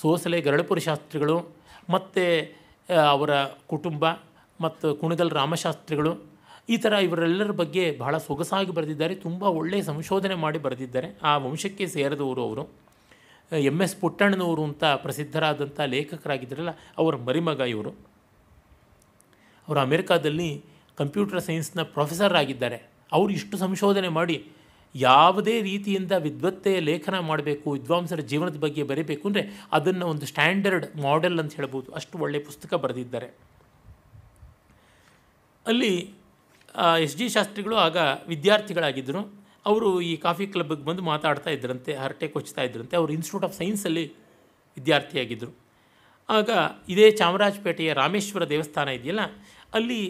ಸೋಸಲೆ ಗರಳಪುರಿ ಶಾಸ್ತ್ರಿಗಳು ಮತ್ತು ಅವರ ಕುಟುಂಬ ಮತ್ತು ಕುಣಿದಲ್ ರಾಮಶಾಸ್ತ್ರಿಗಳು ಈ ಥರ ಇವರೆಲ್ಲರ ಬಗ್ಗೆ ಬಹಳ ಸೊಗಸಾಗಿ ಬರೆದಿದ್ದಾರೆ ತುಂಬ ಒಳ್ಳೆಯ ಸಂಶೋಧನೆ ಮಾಡಿ ಬರೆದಿದ್ದಾರೆ ಆ ವಂಶಕ್ಕೆ ಸೇರಿದವರು ಅವರು ಎಮ್ ಎಸ್ ಪುಟ್ಟಣ್ಣನವರು ಅಂತ ಪ್ರಸಿದ್ಧರಾದಂಥ ಲೇಖಕರಾಗಿದ್ದರಲ್ಲ ಅವರ ಮರಿಮಗ ಇವರು ಅವರು ಅಮೆರಿಕಾದಲ್ಲಿ ಕಂಪ್ಯೂಟರ್ ಸೈನ್ಸ್ನ ಪ್ರೊಫೆಸರ್ ಆಗಿದ್ದಾರೆ ಅವರು ಇಷ್ಟು ಸಂಶೋಧನೆ ಮಾಡಿ ಯಾವುದೇ ರೀತಿಯಿಂದ ವಿದ್ವತ್ತೆಯ ಲೇಖನ ಮಾಡಬೇಕು ವಿದ್ವಾಂಸರ ಜೀವನದ ಬಗ್ಗೆ ಬರೀಬೇಕು ಅಂದರೆ ಅದನ್ನು ಒಂದು ಸ್ಟ್ಯಾಂಡರ್ಡ್ ಮಾಡೆಲ್ ಅಂತ ಹೇಳ್ಬೋದು ಅಷ್ಟು ಒಳ್ಳೆಯ ಪುಸ್ತಕ ಬರೆದಿದ್ದಾರೆ ಅಲ್ಲಿ ಎಸ್ ಜಿ ಶಾಸ್ತ್ರಿಗಳು ಆಗ ವಿದ್ಯಾರ್ಥಿಗಳಾಗಿದ್ದರು ಅವರು ಈ ಕಾಫಿ ಕ್ಲಬ್ಗೆ ಬಂದು ಮಾತಾಡ್ತಾ ಇದ್ದರಂತೆ ಹರಟೆ ಹೊಚ್ತಾ ಇದ್ದರಂತೆ ಅವರು ಇನ್ಸ್ಟಿಟ್ಯೂಟ್ ಆಫ್ ಸೈನ್ಸಲ್ಲಿ ವಿದ್ಯಾರ್ಥಿಯಾಗಿದ್ದರು ಆಗ ಇದೇ ಚಾಮರಾಜಪೇಟೆಯ ರಾಮೇಶ್ವರ ದೇವಸ್ಥಾನ ಇದೆಯಲ್ಲ ಅಲ್ಲಿ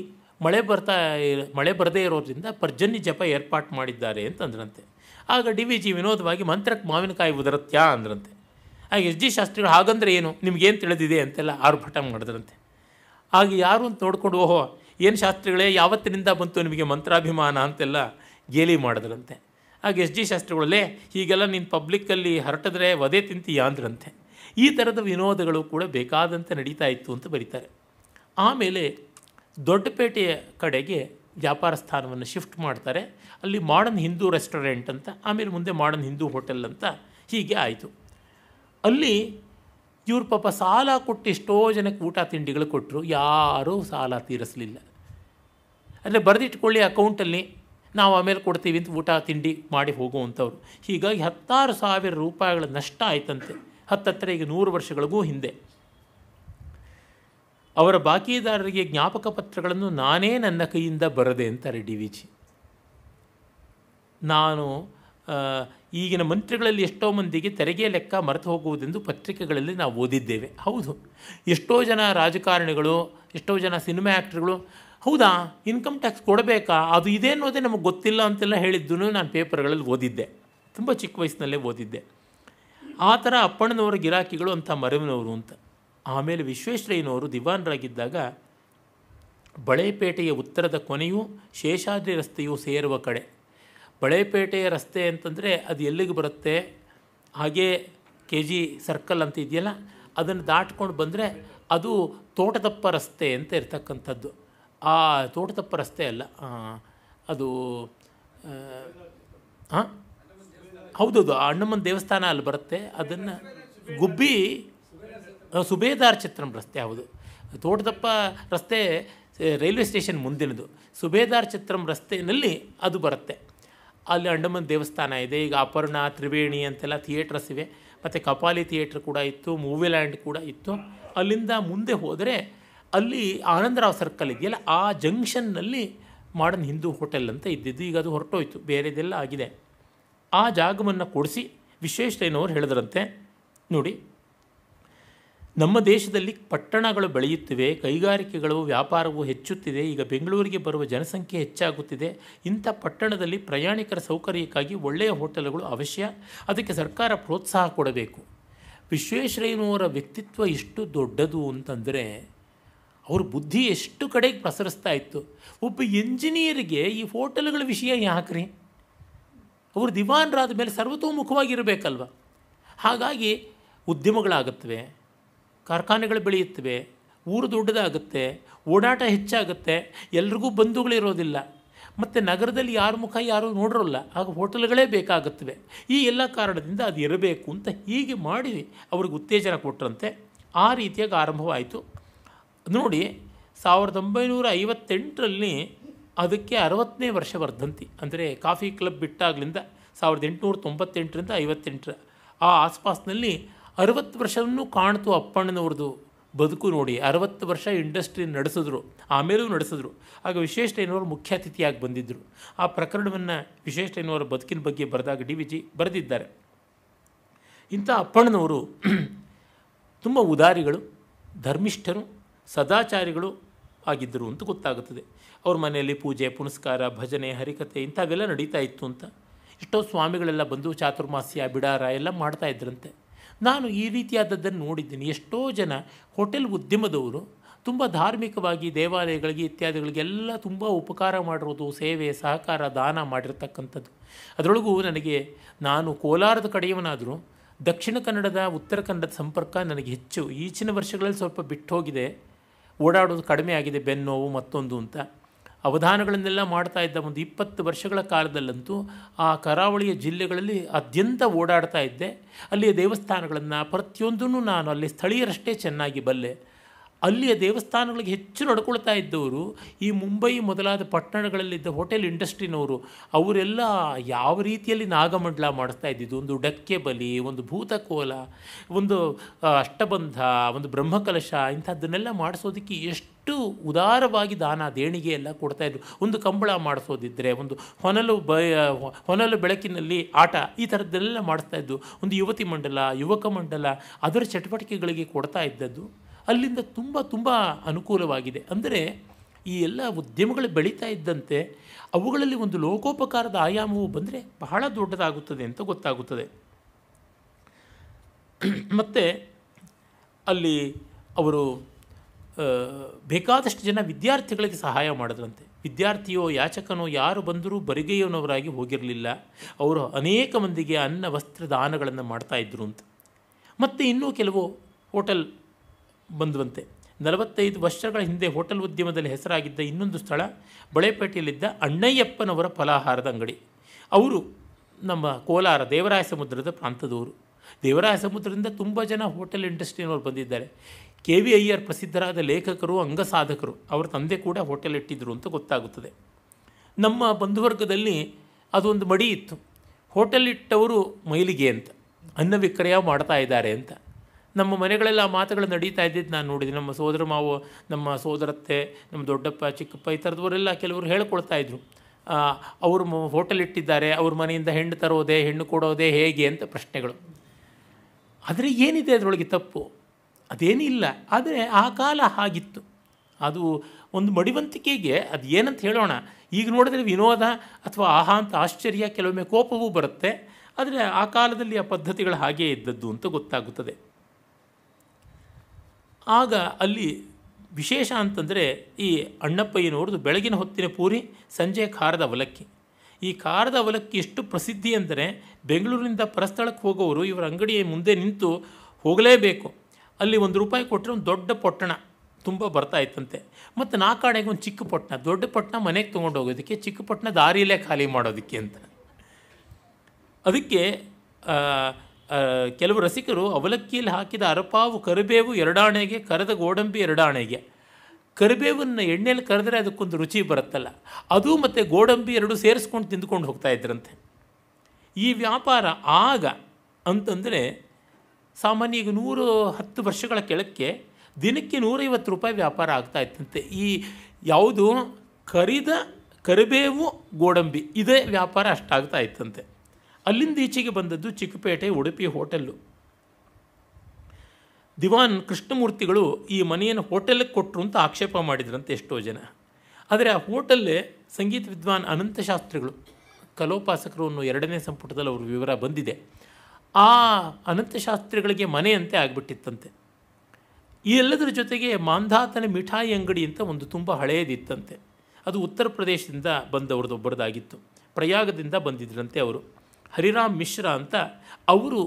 ಮಳೆ ಬರ್ತಾ ಮಳೆ ಬರದೇ ಇರೋದ್ರಿಂದ ಪರ್ಜನ್ಯ ಜಪ ಏರ್ಪಾಟ್ ಮಾಡಿದ್ದಾರೆ ಅಂತಂದ್ರಂತೆ ಆಗ ಡಿ ವಿ ಜಿ ವಿನೋದವಾಗಿ ಮಂತ್ರಕ್ಕೆ ಮಾವಿನಕಾಯಿ ಉದರತ್ಯ ಅಂದ್ರಂತೆ ಆಗ ಎಸ್ ಜಿ ಶಾಸ್ತ್ರಿಗಳು ಹಾಗಂದ್ರೆ ಏನು ನಿಮ್ಗೇನು ತಿಳಿದಿದೆ ಅಂತೆಲ್ಲ ಆರ್ಭಟ ಮಾಡಿದ್ರಂತೆ ಆಗ ಯಾರು ಅಂತ ನೋಡ್ಕೊಂಡು ಓಹೋ ಏನು ಶಾಸ್ತ್ರಿಗಳೇ ಯಾವತ್ತಿನಿಂದ ಬಂತು ನಿಮಗೆ ಮಂತ್ರಾಭಿಮಾನ ಅಂತೆಲ್ಲ ಗೇಲಿ ಮಾಡಿದ್ರಂತೆ ಆಗ ಎಸ್ ಜಿ ಶಾಸ್ತ್ರಿಗಳಲ್ಲೇ ಹೀಗೆಲ್ಲ ನೀನು ಪಬ್ಲಿಕ್ಕಲ್ಲಿ ಹರಟಿದ್ರೆ ವಧೆ ತಿಂತೀಯ ಅಂದ್ರಂತೆ ಈ ಥರದ ವಿನೋದಗಳು ಕೂಡ ಬೇಕಾದಂತೆ ನಡೀತಾ ಇತ್ತು ಅಂತ ಬರೀತಾರೆ ಆಮೇಲೆ ದೊಡ್ಡಪೇಟೆಯ ಕಡೆಗೆ ವ್ಯಾಪಾರ ಸ್ಥಾನವನ್ನು ಶಿಫ್ಟ್ ಮಾಡ್ತಾರೆ ಅಲ್ಲಿ ಮಾಡರ್ನ್ ಹಿಂದೂ ರೆಸ್ಟೋರೆಂಟ್ ಅಂತ ಆಮೇಲೆ ಮುಂದೆ ಮಾಡರ್ನ್ ಹಿಂದೂ ಹೋಟೆಲ್ ಅಂತ ಹೀಗೆ ಆಯಿತು ಅಲ್ಲಿ ಇವ್ರ ಪಾಪ ಸಾಲ ಕೊಟ್ಟು ಎಷ್ಟೋ ಜನಕ್ಕೆ ಊಟ ತಿಂಡಿಗಳು ಕೊಟ್ಟರು ಯಾರೂ ಸಾಲ ತೀರಿಸಲಿಲ್ಲ ಅಂದರೆ ಬರೆದಿಟ್ಕೊಳ್ಳಿ ಅಕೌಂಟಲ್ಲಿ ನಾವು ಆಮೇಲೆ ಕೊಡ್ತೀವಿ ಅಂತ ಊಟ ತಿಂಡಿ ಮಾಡಿ ಹೋಗುವಂಥವ್ರು ಹೀಗಾಗಿ ಹತ್ತಾರು ಸಾವಿರ ರೂಪಾಯಿಗಳ ನಷ್ಟ ಆಯ್ತಂತೆ ಹತ್ತಿರ ಈಗ ನೂರು ವರ್ಷಗಳಿಗೂ ಹಿಂದೆ ಅವರ ಬಾಕಿದಾರರಿಗೆ ಜ್ಞಾಪಕ ಪತ್ರಗಳನ್ನು ನಾನೇ ನನ್ನ ಕೈಯಿಂದ ಬರದೆ ಅಂತಾರೆ ಡಿ ವಿ ಜಿ ನಾನು ಈಗಿನ ಮಂತ್ರಿಗಳಲ್ಲಿ ಎಷ್ಟೋ ಮಂದಿಗೆ ತೆರಿಗೆ ಲೆಕ್ಕ ಮರೆತು ಹೋಗುವುದೆಂದು ಪತ್ರಿಕೆಗಳಲ್ಲಿ ನಾವು ಓದಿದ್ದೇವೆ ಹೌದು ಎಷ್ಟೋ ಜನ ರಾಜಕಾರಣಿಗಳು ಎಷ್ಟೋ ಜನ ಸಿನಿಮಾ ಆ್ಯಕ್ಟ್ರುಗಳು ಹೌದಾ ಇನ್ಕಮ್ ಟ್ಯಾಕ್ಸ್ ಕೊಡಬೇಕಾ ಅದು ಇದೆ ಅನ್ನೋದೇ ನಮಗೆ ಗೊತ್ತಿಲ್ಲ ಅಂತೆಲ್ಲ ಹೇಳಿದ್ದು ನಾನು ಪೇಪರ್ಗಳಲ್ಲಿ ಓದಿದ್ದೆ ತುಂಬ ಚಿಕ್ಕ ವಯಸ್ಸಿನಲ್ಲೇ ಓದಿದ್ದೆ ಆ ಥರ ಅಪ್ಪಣ್ಣನವರ ಗಿರಾಕಿಗಳು ಅಂಥ ಮರವಿನವರು ಅಂತ ಆಮೇಲೆ ವಿಶ್ವೇಶ್ವರಯ್ಯನವರು ದಿವಾನರಾಗಿದ್ದಾಗ ಬಳೆಪೇಟೆಯ ಉತ್ತರದ ಕೊನೆಯೂ ಶೇಷಾದ್ರಿ ರಸ್ತೆಯೂ ಸೇರುವ ಕಡೆ ಬಳೆಪೇಟೆಯ ರಸ್ತೆ ಅಂತಂದರೆ ಅದು ಎಲ್ಲಿಗೆ ಬರುತ್ತೆ ಹಾಗೇ ಕೆ ಜಿ ಸರ್ಕಲ್ ಅಂತ ಇದೆಯಲ್ಲ ಅದನ್ನು ದಾಟ್ಕೊಂಡು ಬಂದರೆ ಅದು ತೋಟದಪ್ಪ ರಸ್ತೆ ಅಂತ ಇರ್ತಕ್ಕಂಥದ್ದು ಆ ತೋಟದಪ್ಪ ರಸ್ತೆ ಅಲ್ಲ ಅದು ಹಾಂ ಹೌದೌದು ಆ ಅಣ್ಣಮ್ಮನ ದೇವಸ್ಥಾನ ಅಲ್ಲಿ ಬರುತ್ತೆ ಅದನ್ನು ಗುಬ್ಬಿ ಸುಬೇದಾರ್ ಚಿತ್ರಂ ರಸ್ತೆ ಯಾವುದು ತೋಟದಪ್ಪ ರಸ್ತೆ ರೈಲ್ವೆ ಸ್ಟೇಷನ್ ಮುಂದಿನದು ಸುಬೇದಾರ್ ಚಿತ್ರಂ ರಸ್ತೆಯಲ್ಲಿ ಅದು ಬರುತ್ತೆ ಅಲ್ಲಿ ಅಂಡಮನ್ ದೇವಸ್ಥಾನ ಇದೆ ಈಗ ಅಪರ್ಣ ತ್ರಿವೇಣಿ ಅಂತೆಲ್ಲ ಥಿಯೇಟ್ರಸ್ ಇವೆ ಮತ್ತು ಕಪಾಲಿ ಥಿಯೇಟ್ರ್ ಕೂಡ ಇತ್ತು ಮೂವಿ ಲ್ಯಾಂಡ್ ಕೂಡ ಇತ್ತು ಅಲ್ಲಿಂದ ಮುಂದೆ ಹೋದರೆ ಅಲ್ಲಿ ಆನಂದರಾವ್ ಸರ್ಕಲ್ ಇದೆಯಲ್ಲ ಆ ಜಂಕ್ಷನ್ನಲ್ಲಿ ಮಾಡನ್ ಹಿಂದೂ ಹೋಟೆಲ್ ಅಂತ ಇದ್ದಿದ್ದು ಈಗ ಅದು ಹೊರಟೋಯ್ತು ಬೇರೆದೆಲ್ಲ ಆಗಿದೆ ಆ ಜಾಗವನ್ನು ಕೊಡಿಸಿ ವಿಶ್ವೇಶ್ವರಯ್ಯನವರು ಹೇಳಿದ್ರಂತೆ ನೋಡಿ ನಮ್ಮ ದೇಶದಲ್ಲಿ ಪಟ್ಟಣಗಳು ಬೆಳೆಯುತ್ತಿವೆ ಕೈಗಾರಿಕೆಗಳು ವ್ಯಾಪಾರವು ಹೆಚ್ಚುತ್ತಿದೆ ಈಗ ಬೆಂಗಳೂರಿಗೆ ಬರುವ ಜನಸಂಖ್ಯೆ ಹೆಚ್ಚಾಗುತ್ತಿದೆ ಇಂಥ ಪಟ್ಟಣದಲ್ಲಿ ಪ್ರಯಾಣಿಕರ ಸೌಕರ್ಯಕ್ಕಾಗಿ ಒಳ್ಳೆಯ ಹೋಟೆಲ್ಗಳು ಅವಶ್ಯ ಅದಕ್ಕೆ ಸರ್ಕಾರ ಪ್ರೋತ್ಸಾಹ ಕೊಡಬೇಕು ವಿಶ್ವೇಶ್ವರಯ್ಯನವರ ವ್ಯಕ್ತಿತ್ವ ಎಷ್ಟು ದೊಡ್ಡದು ಅಂತಂದರೆ ಅವ್ರ ಬುದ್ಧಿ ಎಷ್ಟು ಕಡೆಗೆ ಪ್ರಸರಿಸ್ತಾ ಇತ್ತು ಒಬ್ಬ ಎಂಜಿನಿಯರಿಗೆ ಈ ಹೋಟೆಲ್ಗಳ ವಿಷಯ ಯಾಕ್ರಿ ಅವರು ದಿವಾನರಾದ ಮೇಲೆ ಸರ್ವತೋಮುಖವಾಗಿರಬೇಕಲ್ವ ಹಾಗಾಗಿ ಉದ್ಯಮಗಳಾಗುತ್ತವೆ ಕಾರ್ಖಾನೆಗಳು ಬೆಳೆಯುತ್ತವೆ ಊರು ದೊಡ್ಡದಾಗುತ್ತೆ ಓಡಾಟ ಹೆಚ್ಚಾಗುತ್ತೆ ಎಲ್ರಿಗೂ ಬಂಧುಗಳಿರೋದಿಲ್ಲ ಮತ್ತು ನಗರದಲ್ಲಿ ಯಾರ ಮುಖ ಯಾರೂ ನೋಡಿರೋಲ್ಲ ಆಗ ಹೋಟೆಲ್ಗಳೇ ಬೇಕಾಗುತ್ತವೆ ಈ ಎಲ್ಲ ಕಾರಣದಿಂದ ಅದು ಇರಬೇಕು ಅಂತ ಹೀಗೆ ಮಾಡಿ ಅವ್ರಿಗೆ ಉತ್ತೇಜನ ಕೊಟ್ಟರಂತೆ ಆ ರೀತಿಯಾಗಿ ಆರಂಭವಾಯಿತು ನೋಡಿ ಸಾವಿರದ ಒಂಬೈನೂರ ಐವತ್ತೆಂಟರಲ್ಲಿ ಅದಕ್ಕೆ ಅರವತ್ತನೇ ವರ್ಷ ವರ್ಧಂತಿ ಅಂದರೆ ಕಾಫಿ ಕ್ಲಬ್ ಬಿಟ್ಟಾಗ್ಲಿಂದ ಸಾವಿರದ ಎಂಟುನೂರ ತೊಂಬತ್ತೆಂಟರಿಂದ ಐವತ್ತೆಂಟರ ಆ ಆಸ್ಪಾಸ್ನಲ್ಲಿ ಅರವತ್ತು ವರ್ಷವನ್ನು ಕಾಣ್ತು ಅಪ್ಪಣ್ಣನವ್ರದ್ದು ಬದುಕು ನೋಡಿ ಅರವತ್ತು ವರ್ಷ ಇಂಡಸ್ಟ್ರಿ ನಡೆಸಿದ್ರು ಆಮೇಲೂ ನಡೆಸಿದ್ರು ಆಗ ವಿಶ್ವೇಶ್ವರಯ್ಯನವರು ಮುಖ್ಯ ಅತಿಥಿಯಾಗಿ ಬಂದಿದ್ದರು ಆ ಪ್ರಕರಣವನ್ನು ವಿಶ್ವೇಶ್ವರಯ್ಯನವರ ಬದುಕಿನ ಬಗ್ಗೆ ಬರೆದಾಗ ಡಿ ವಿ ಜಿ ಬರೆದಿದ್ದಾರೆ ಇಂಥ ಅಪ್ಪಣ್ಣನವರು (clears throat) ತುಂಬ ಉದಾರಿಗಳು ಧರ್ಮಿಷ್ಠರು ಸದಾಚಾರಿಗಳು ಆಗಿದ್ದರು ಅಂತ ಗೊತ್ತಾಗುತ್ತದೆ ಅವ್ರ ಮನೆಯಲ್ಲಿ ಪೂಜೆ ಪುನಸ್ಕಾರ ಭಜನೆ ಹರಿಕತೆ ಇಂಥವೆಲ್ಲ ನಡೀತಾ ಇತ್ತು ಅಂತ ಎಷ್ಟೋ ಸ್ವಾಮಿಗಳೆಲ್ಲ ಬಂದು ಚಾತುರ್ಮಾಸ್ಯ ಬಿಡಾರ ಎಲ್ಲ ಮಾಡ್ತಾ ನಾನು ಈ ರೀತಿಯಾದದ್ದನ್ನು ನೋಡಿದ್ದೀನಿ ಎಷ್ಟೋ ಜನ ಹೋಟೆಲ್ ಉದ್ಯಮದವರು ತುಂಬ ಧಾರ್ಮಿಕವಾಗಿ ದೇವಾಲಯಗಳಿಗೆ ಇತ್ಯಾದಿಗಳಿಗೆಲ್ಲ ತುಂಬ ಉಪಕಾರ ಮಾಡಿರೋದು ಸೇವೆ ಸಹಕಾರ ದಾನ ಮಾಡಿರ್ತಕ್ಕಂಥದ್ದು ಅದರೊಳಗೂ ನನಗೆ ನಾನು ಕೋಲಾರದ ಕಡೆಯವನಾದರೂ ದಕ್ಷಿಣ ಕನ್ನಡದ ಉತ್ತರ ಕನ್ನಡದ ಸಂಪರ್ಕ ನನಗೆ ಹೆಚ್ಚು ಈಚಿನ ವರ್ಷಗಳಲ್ಲಿ ಸ್ವಲ್ಪ ಬಿಟ್ಟು ಹೋಗಿದೆ ಓಡಾಡೋದು ಕಡಿಮೆ ಆಗಿದೆ ಬೆನ್ನೋವು ಮತ್ತೊಂದು ಅಂತ ಅವಧಾನಗಳನ್ನೆಲ್ಲ ಮಾಡ್ತಾ ಇದ್ದ ಒಂದು ಇಪ್ಪತ್ತು ವರ್ಷಗಳ ಕಾಲದಲ್ಲಂತೂ ಆ ಕರಾವಳಿಯ ಜಿಲ್ಲೆಗಳಲ್ಲಿ ಅತ್ಯಂತ ಓಡಾಡ್ತಾ ಇದ್ದೆ ಅಲ್ಲಿಯ ದೇವಸ್ಥಾನಗಳನ್ನು ಪ್ರತಿಯೊಂದನ್ನು ನಾನು ಅಲ್ಲಿ ಸ್ಥಳೀಯರಷ್ಟೇ ಚೆನ್ನಾಗಿ ಬಲ್ಲೆ ಅಲ್ಲಿಯ ದೇವಸ್ಥಾನಗಳಿಗೆ ಹೆಚ್ಚು ನಡ್ಕೊಳ್ತಾ ಇದ್ದವರು ಈ ಮುಂಬೈ ಮೊದಲಾದ ಪಟ್ಟಣಗಳಲ್ಲಿದ್ದ ಹೋಟೆಲ್ ಇಂಡಸ್ಟ್ರಿನವರು ಅವರೆಲ್ಲ ಯಾವ ರೀತಿಯಲ್ಲಿ ನಾಗಮಂಡಲ ಮಾಡಿಸ್ತಾ ಇದ್ದಿದ್ದು ಒಂದು ಡಕ್ಕೆ ಬಲಿ ಒಂದು ಭೂತಕೋಲ ಒಂದು ಅಷ್ಟಬಂಧ ಒಂದು ಬ್ರಹ್ಮಕಲಶ ಇಂಥದ್ದನ್ನೆಲ್ಲ ಮಾಡಿಸೋದಕ್ಕೆ ಎಷ್ಟು ಉದಾರವಾಗಿ ದಾನ ದೇಣಿಗೆ ಎಲ್ಲ ಕೊಡ್ತಾಯಿದ್ರು ಒಂದು ಕಂಬಳ ಮಾಡಿಸೋದಿದ್ದರೆ ಒಂದು ಹೊನಲು ಬ ಹೊನಲು ಬೆಳಕಿನಲ್ಲಿ ಆಟ ಈ ಥರದ್ದೆಲ್ಲ ಮಾಡಿಸ್ತಾ ಇದ್ದು ಒಂದು ಯುವತಿ ಮಂಡಲ ಯುವಕ ಮಂಡಲ ಅದರ ಚಟುವಟಿಕೆಗಳಿಗೆ ಕೊಡ್ತಾ ಇದ್ದದ್ದು ಅಲ್ಲಿಂದ ತುಂಬ ತುಂಬ ಅನುಕೂಲವಾಗಿದೆ ಅಂದರೆ ಈ ಎಲ್ಲ ಉದ್ಯಮಗಳು ಬೆಳೀತಾ ಇದ್ದಂತೆ ಅವುಗಳಲ್ಲಿ ಒಂದು ಲೋಕೋಪಕಾರದ ಆಯಾಮವು ಬಂದರೆ ಬಹಳ ದೊಡ್ಡದಾಗುತ್ತದೆ ಅಂತ ಗೊತ್ತಾಗುತ್ತದೆ ಮತ್ತು ಅಲ್ಲಿ ಅವರು ಬೇಕಾದಷ್ಟು ಜನ ವಿದ್ಯಾರ್ಥಿಗಳಿಗೆ ಸಹಾಯ ಮಾಡಿದ್ರಂತೆ ವಿದ್ಯಾರ್ಥಿಯೋ ಯಾಚಕನೋ ಯಾರು ಬಂದರೂ ಬರಿಗೆಯವನವರಾಗಿ ಹೋಗಿರಲಿಲ್ಲ ಅವರು ಅನೇಕ ಮಂದಿಗೆ ಅನ್ನ ವಸ್ತ್ರ ದಾನಗಳನ್ನು ಇದ್ರು ಅಂತ ಮತ್ತು ಇನ್ನೂ ಕೆಲವು ಹೋಟೆಲ್ ಬಂದುವಂತೆ ನಲವತ್ತೈದು ವರ್ಷಗಳ ಹಿಂದೆ ಹೋಟೆಲ್ ಉದ್ಯಮದಲ್ಲಿ ಹೆಸರಾಗಿದ್ದ ಇನ್ನೊಂದು ಸ್ಥಳ ಬಳೆಪೇಟೆಯಲ್ಲಿದ್ದ ಅಣ್ಣಯ್ಯಪ್ಪನವರ ಫಲಾಹಾರದ ಅಂಗಡಿ ಅವರು ನಮ್ಮ ಕೋಲಾರ ದೇವರಾಯ ಸಮುದ್ರದ ಪ್ರಾಂತದವರು ದೇವರಾಯ ಸಮುದ್ರದಿಂದ ತುಂಬ ಜನ ಹೋಟೆಲ್ ಇಂಡಸ್ಟ್ರಿಯವರು ಬಂದಿದ್ದಾರೆ ಕೆ ವಿ ಅಯ್ಯರ್ ಪ್ರಸಿದ್ಧರಾದ ಲೇಖಕರು ಅಂಗಸಾಧಕರು ಅವರ ತಂದೆ ಕೂಡ ಹೋಟೆಲ್ ಇಟ್ಟಿದ್ದರು ಅಂತ ಗೊತ್ತಾಗುತ್ತದೆ ನಮ್ಮ ಬಂಧುವರ್ಗದಲ್ಲಿ ಅದೊಂದು ಮಡಿ ಇತ್ತು ಹೋಟೆಲ್ ಇಟ್ಟವರು ಮೈಲಿಗೆ ಅಂತ ಅನ್ನ ವಿಕ್ರಯ ಮಾಡ್ತಾ ಇದ್ದಾರೆ ಅಂತ ನಮ್ಮ ಮನೆಗಳೆಲ್ಲ ಆ ಮಾತುಗಳು ನಡೀತಾ ಇದ್ದಿದ್ದು ನಾನು ನೋಡಿದೆ ನಮ್ಮ ಸೋದರ ಮಾವು ನಮ್ಮ ಸೋದರತ್ತೆ ನಮ್ಮ ದೊಡ್ಡಪ್ಪ ಚಿಕ್ಕಪ್ಪ ಈ ಥರದವರೆಲ್ಲ ಕೆಲವರು ಹೇಳ್ಕೊಳ್ತಾ ಇದ್ರು ಅವರು ಹೋಟೆಲ್ ಇಟ್ಟಿದ್ದಾರೆ ಅವ್ರ ಮನೆಯಿಂದ ಹೆಣ್ಣು ತರೋದೆ ಹೆಣ್ಣು ಕೊಡೋದೇ ಹೇಗೆ ಅಂತ ಪ್ರಶ್ನೆಗಳು ಆದರೆ ಏನಿದೆ ಅದರೊಳಗೆ ತಪ್ಪು ಅದೇನಿಲ್ಲ ಆದರೆ ಆ ಕಾಲ ಹಾಗಿತ್ತು ಅದು ಒಂದು ಮಡಿವಂತಿಕೆಗೆ ಅದು ಏನಂತ ಹೇಳೋಣ ಈಗ ನೋಡಿದ್ರೆ ವಿನೋದ ಅಥವಾ ಆಹಾ ಅಂತ ಆಶ್ಚರ್ಯ ಕೆಲವೊಮ್ಮೆ ಕೋಪವೂ ಬರುತ್ತೆ ಆದರೆ ಆ ಕಾಲದಲ್ಲಿ ಆ ಪದ್ಧತಿಗಳು ಹಾಗೇ ಇದ್ದದ್ದು ಅಂತ ಗೊತ್ತಾಗುತ್ತದೆ ಆಗ ಅಲ್ಲಿ ವಿಶೇಷ ಅಂತಂದರೆ ಈ ಅಣ್ಣಪ್ಪಯ್ಯನವ್ರದ್ದು ಬೆಳಗಿನ ಹೊತ್ತಿನ ಪೂರಿ ಸಂಜೆ ಖಾರದ ಅವಲಕ್ಕಿ ಈ ಖಾರದ ಅವಲಕ್ಕಿ ಎಷ್ಟು ಪ್ರಸಿದ್ಧಿ ಅಂದರೆ ಬೆಂಗಳೂರಿನಿಂದ ಪರಸ್ಥಳಕ್ಕೆ ಹೋಗೋರು ಇವರ ಅಂಗಡಿಯ ಮುಂದೆ ನಿಂತು ಹೋಗಲೇಬೇಕು ಅಲ್ಲಿ ಒಂದು ರೂಪಾಯಿ ಕೊಟ್ಟರೆ ಒಂದು ದೊಡ್ಡ ಪೊಟ್ಟಣ ತುಂಬ ಬರ್ತಾ ಇತ್ತಂತೆ ಮತ್ತು ಕಾಡೆಗೆ ಒಂದು ಚಿಕ್ಕ ಪೊಟ್ಟಣ ದೊಡ್ಡ ಪೊಟ್ಟಣ ಮನೆಗೆ ತೊಗೊಂಡು ಹೋಗೋದಕ್ಕೆ ಚಿಕ್ಕ ಪೊಟ್ಟಣ ದಾರಿಯಲ್ಲೇ ಖಾಲಿ ಮಾಡೋದಕ್ಕೆ ಅಂತ ಅದಕ್ಕೆ ಕೆಲವು ರಸಿಕರು ಅವಲಕ್ಕಿಯಲ್ಲಿ ಹಾಕಿದ ಅರಪಾವು ಕರಿಬೇವು ಎರಡಾಣೆಗೆ ಕರೆದ ಗೋಡಂಬಿ ಎರಡಾಣೆಗೆ ಕರಿಬೇವನ್ನು ಎಣ್ಣೆಯಲ್ಲಿ ಕರೆದ್ರೆ ಅದಕ್ಕೊಂದು ರುಚಿ ಬರುತ್ತಲ್ಲ ಅದು ಮತ್ತು ಗೋಡಂಬಿ ಎರಡು ಸೇರಿಸ್ಕೊಂಡು ತಿಂದ್ಕೊಂಡು ಹೋಗ್ತಾ ಇದ್ರಂತೆ ಈ ವ್ಯಾಪಾರ ಆಗ ಅಂತಂದರೆ ಸಾಮಾನ್ಯ ಈಗ ನೂರು ಹತ್ತು ವರ್ಷಗಳ ಕೆಳಕ್ಕೆ ದಿನಕ್ಕೆ ನೂರೈವತ್ತು ರೂಪಾಯಿ ವ್ಯಾಪಾರ ಆಗ್ತಾ ಇತ್ತಂತೆ ಈ ಯಾವುದು ಕರಿದ ಕರಿಬೇವು ಗೋಡಂಬಿ ಇದೇ ವ್ಯಾಪಾರ ಅಷ್ಟಾಗ್ತಾ ಇತ್ತಂತೆ ಅಲ್ಲಿಂದ ಈಚೆಗೆ ಬಂದದ್ದು ಚಿಕ್ಕಪೇಟೆ ಉಡುಪಿ ಹೋಟೆಲ್ಲು ದಿವಾನ್ ಕೃಷ್ಣಮೂರ್ತಿಗಳು ಈ ಮನೆಯನ್ನು ಹೋಟೆಲ್ಗೆ ಕೊಟ್ಟರು ಅಂತ ಆಕ್ಷೇಪ ಮಾಡಿದ್ರಂತೆ ಎಷ್ಟೋ ಜನ ಆದರೆ ಆ ಹೋಟೆಲ್ಲೇ ಸಂಗೀತ ವಿದ್ವಾನ್ ಅನಂತಶಾಸ್ತ್ರಿಗಳು ಕಲೋಪಾಸಕರು ಅನ್ನೋ ಎರಡನೇ ಸಂಪುಟದಲ್ಲಿ ಅವ್ರ ವಿವರ ಬಂದಿದೆ ಆ ಅನಂತಶಾಸ್ತ್ರಿಗಳಿಗೆ ಮನೆಯಂತೆ ಆಗಿಬಿಟ್ಟಿತ್ತಂತೆ ಈ ಎಲ್ಲದರ ಜೊತೆಗೆ ಮಾಂಧಾತನ ಮಿಠಾಯಿ ಅಂಗಡಿ ಅಂತ ಒಂದು ತುಂಬ ಹಳೆಯದಿತ್ತಂತೆ ಅದು ಉತ್ತರ ಪ್ರದೇಶದಿಂದ ಒಬ್ಬರದಾಗಿತ್ತು ಪ್ರಯಾಗದಿಂದ ಬಂದಿದ್ರಂತೆ ಅವರು ಹರಿರಾಮ್ ಮಿಶ್ರಾ ಅಂತ ಅವರು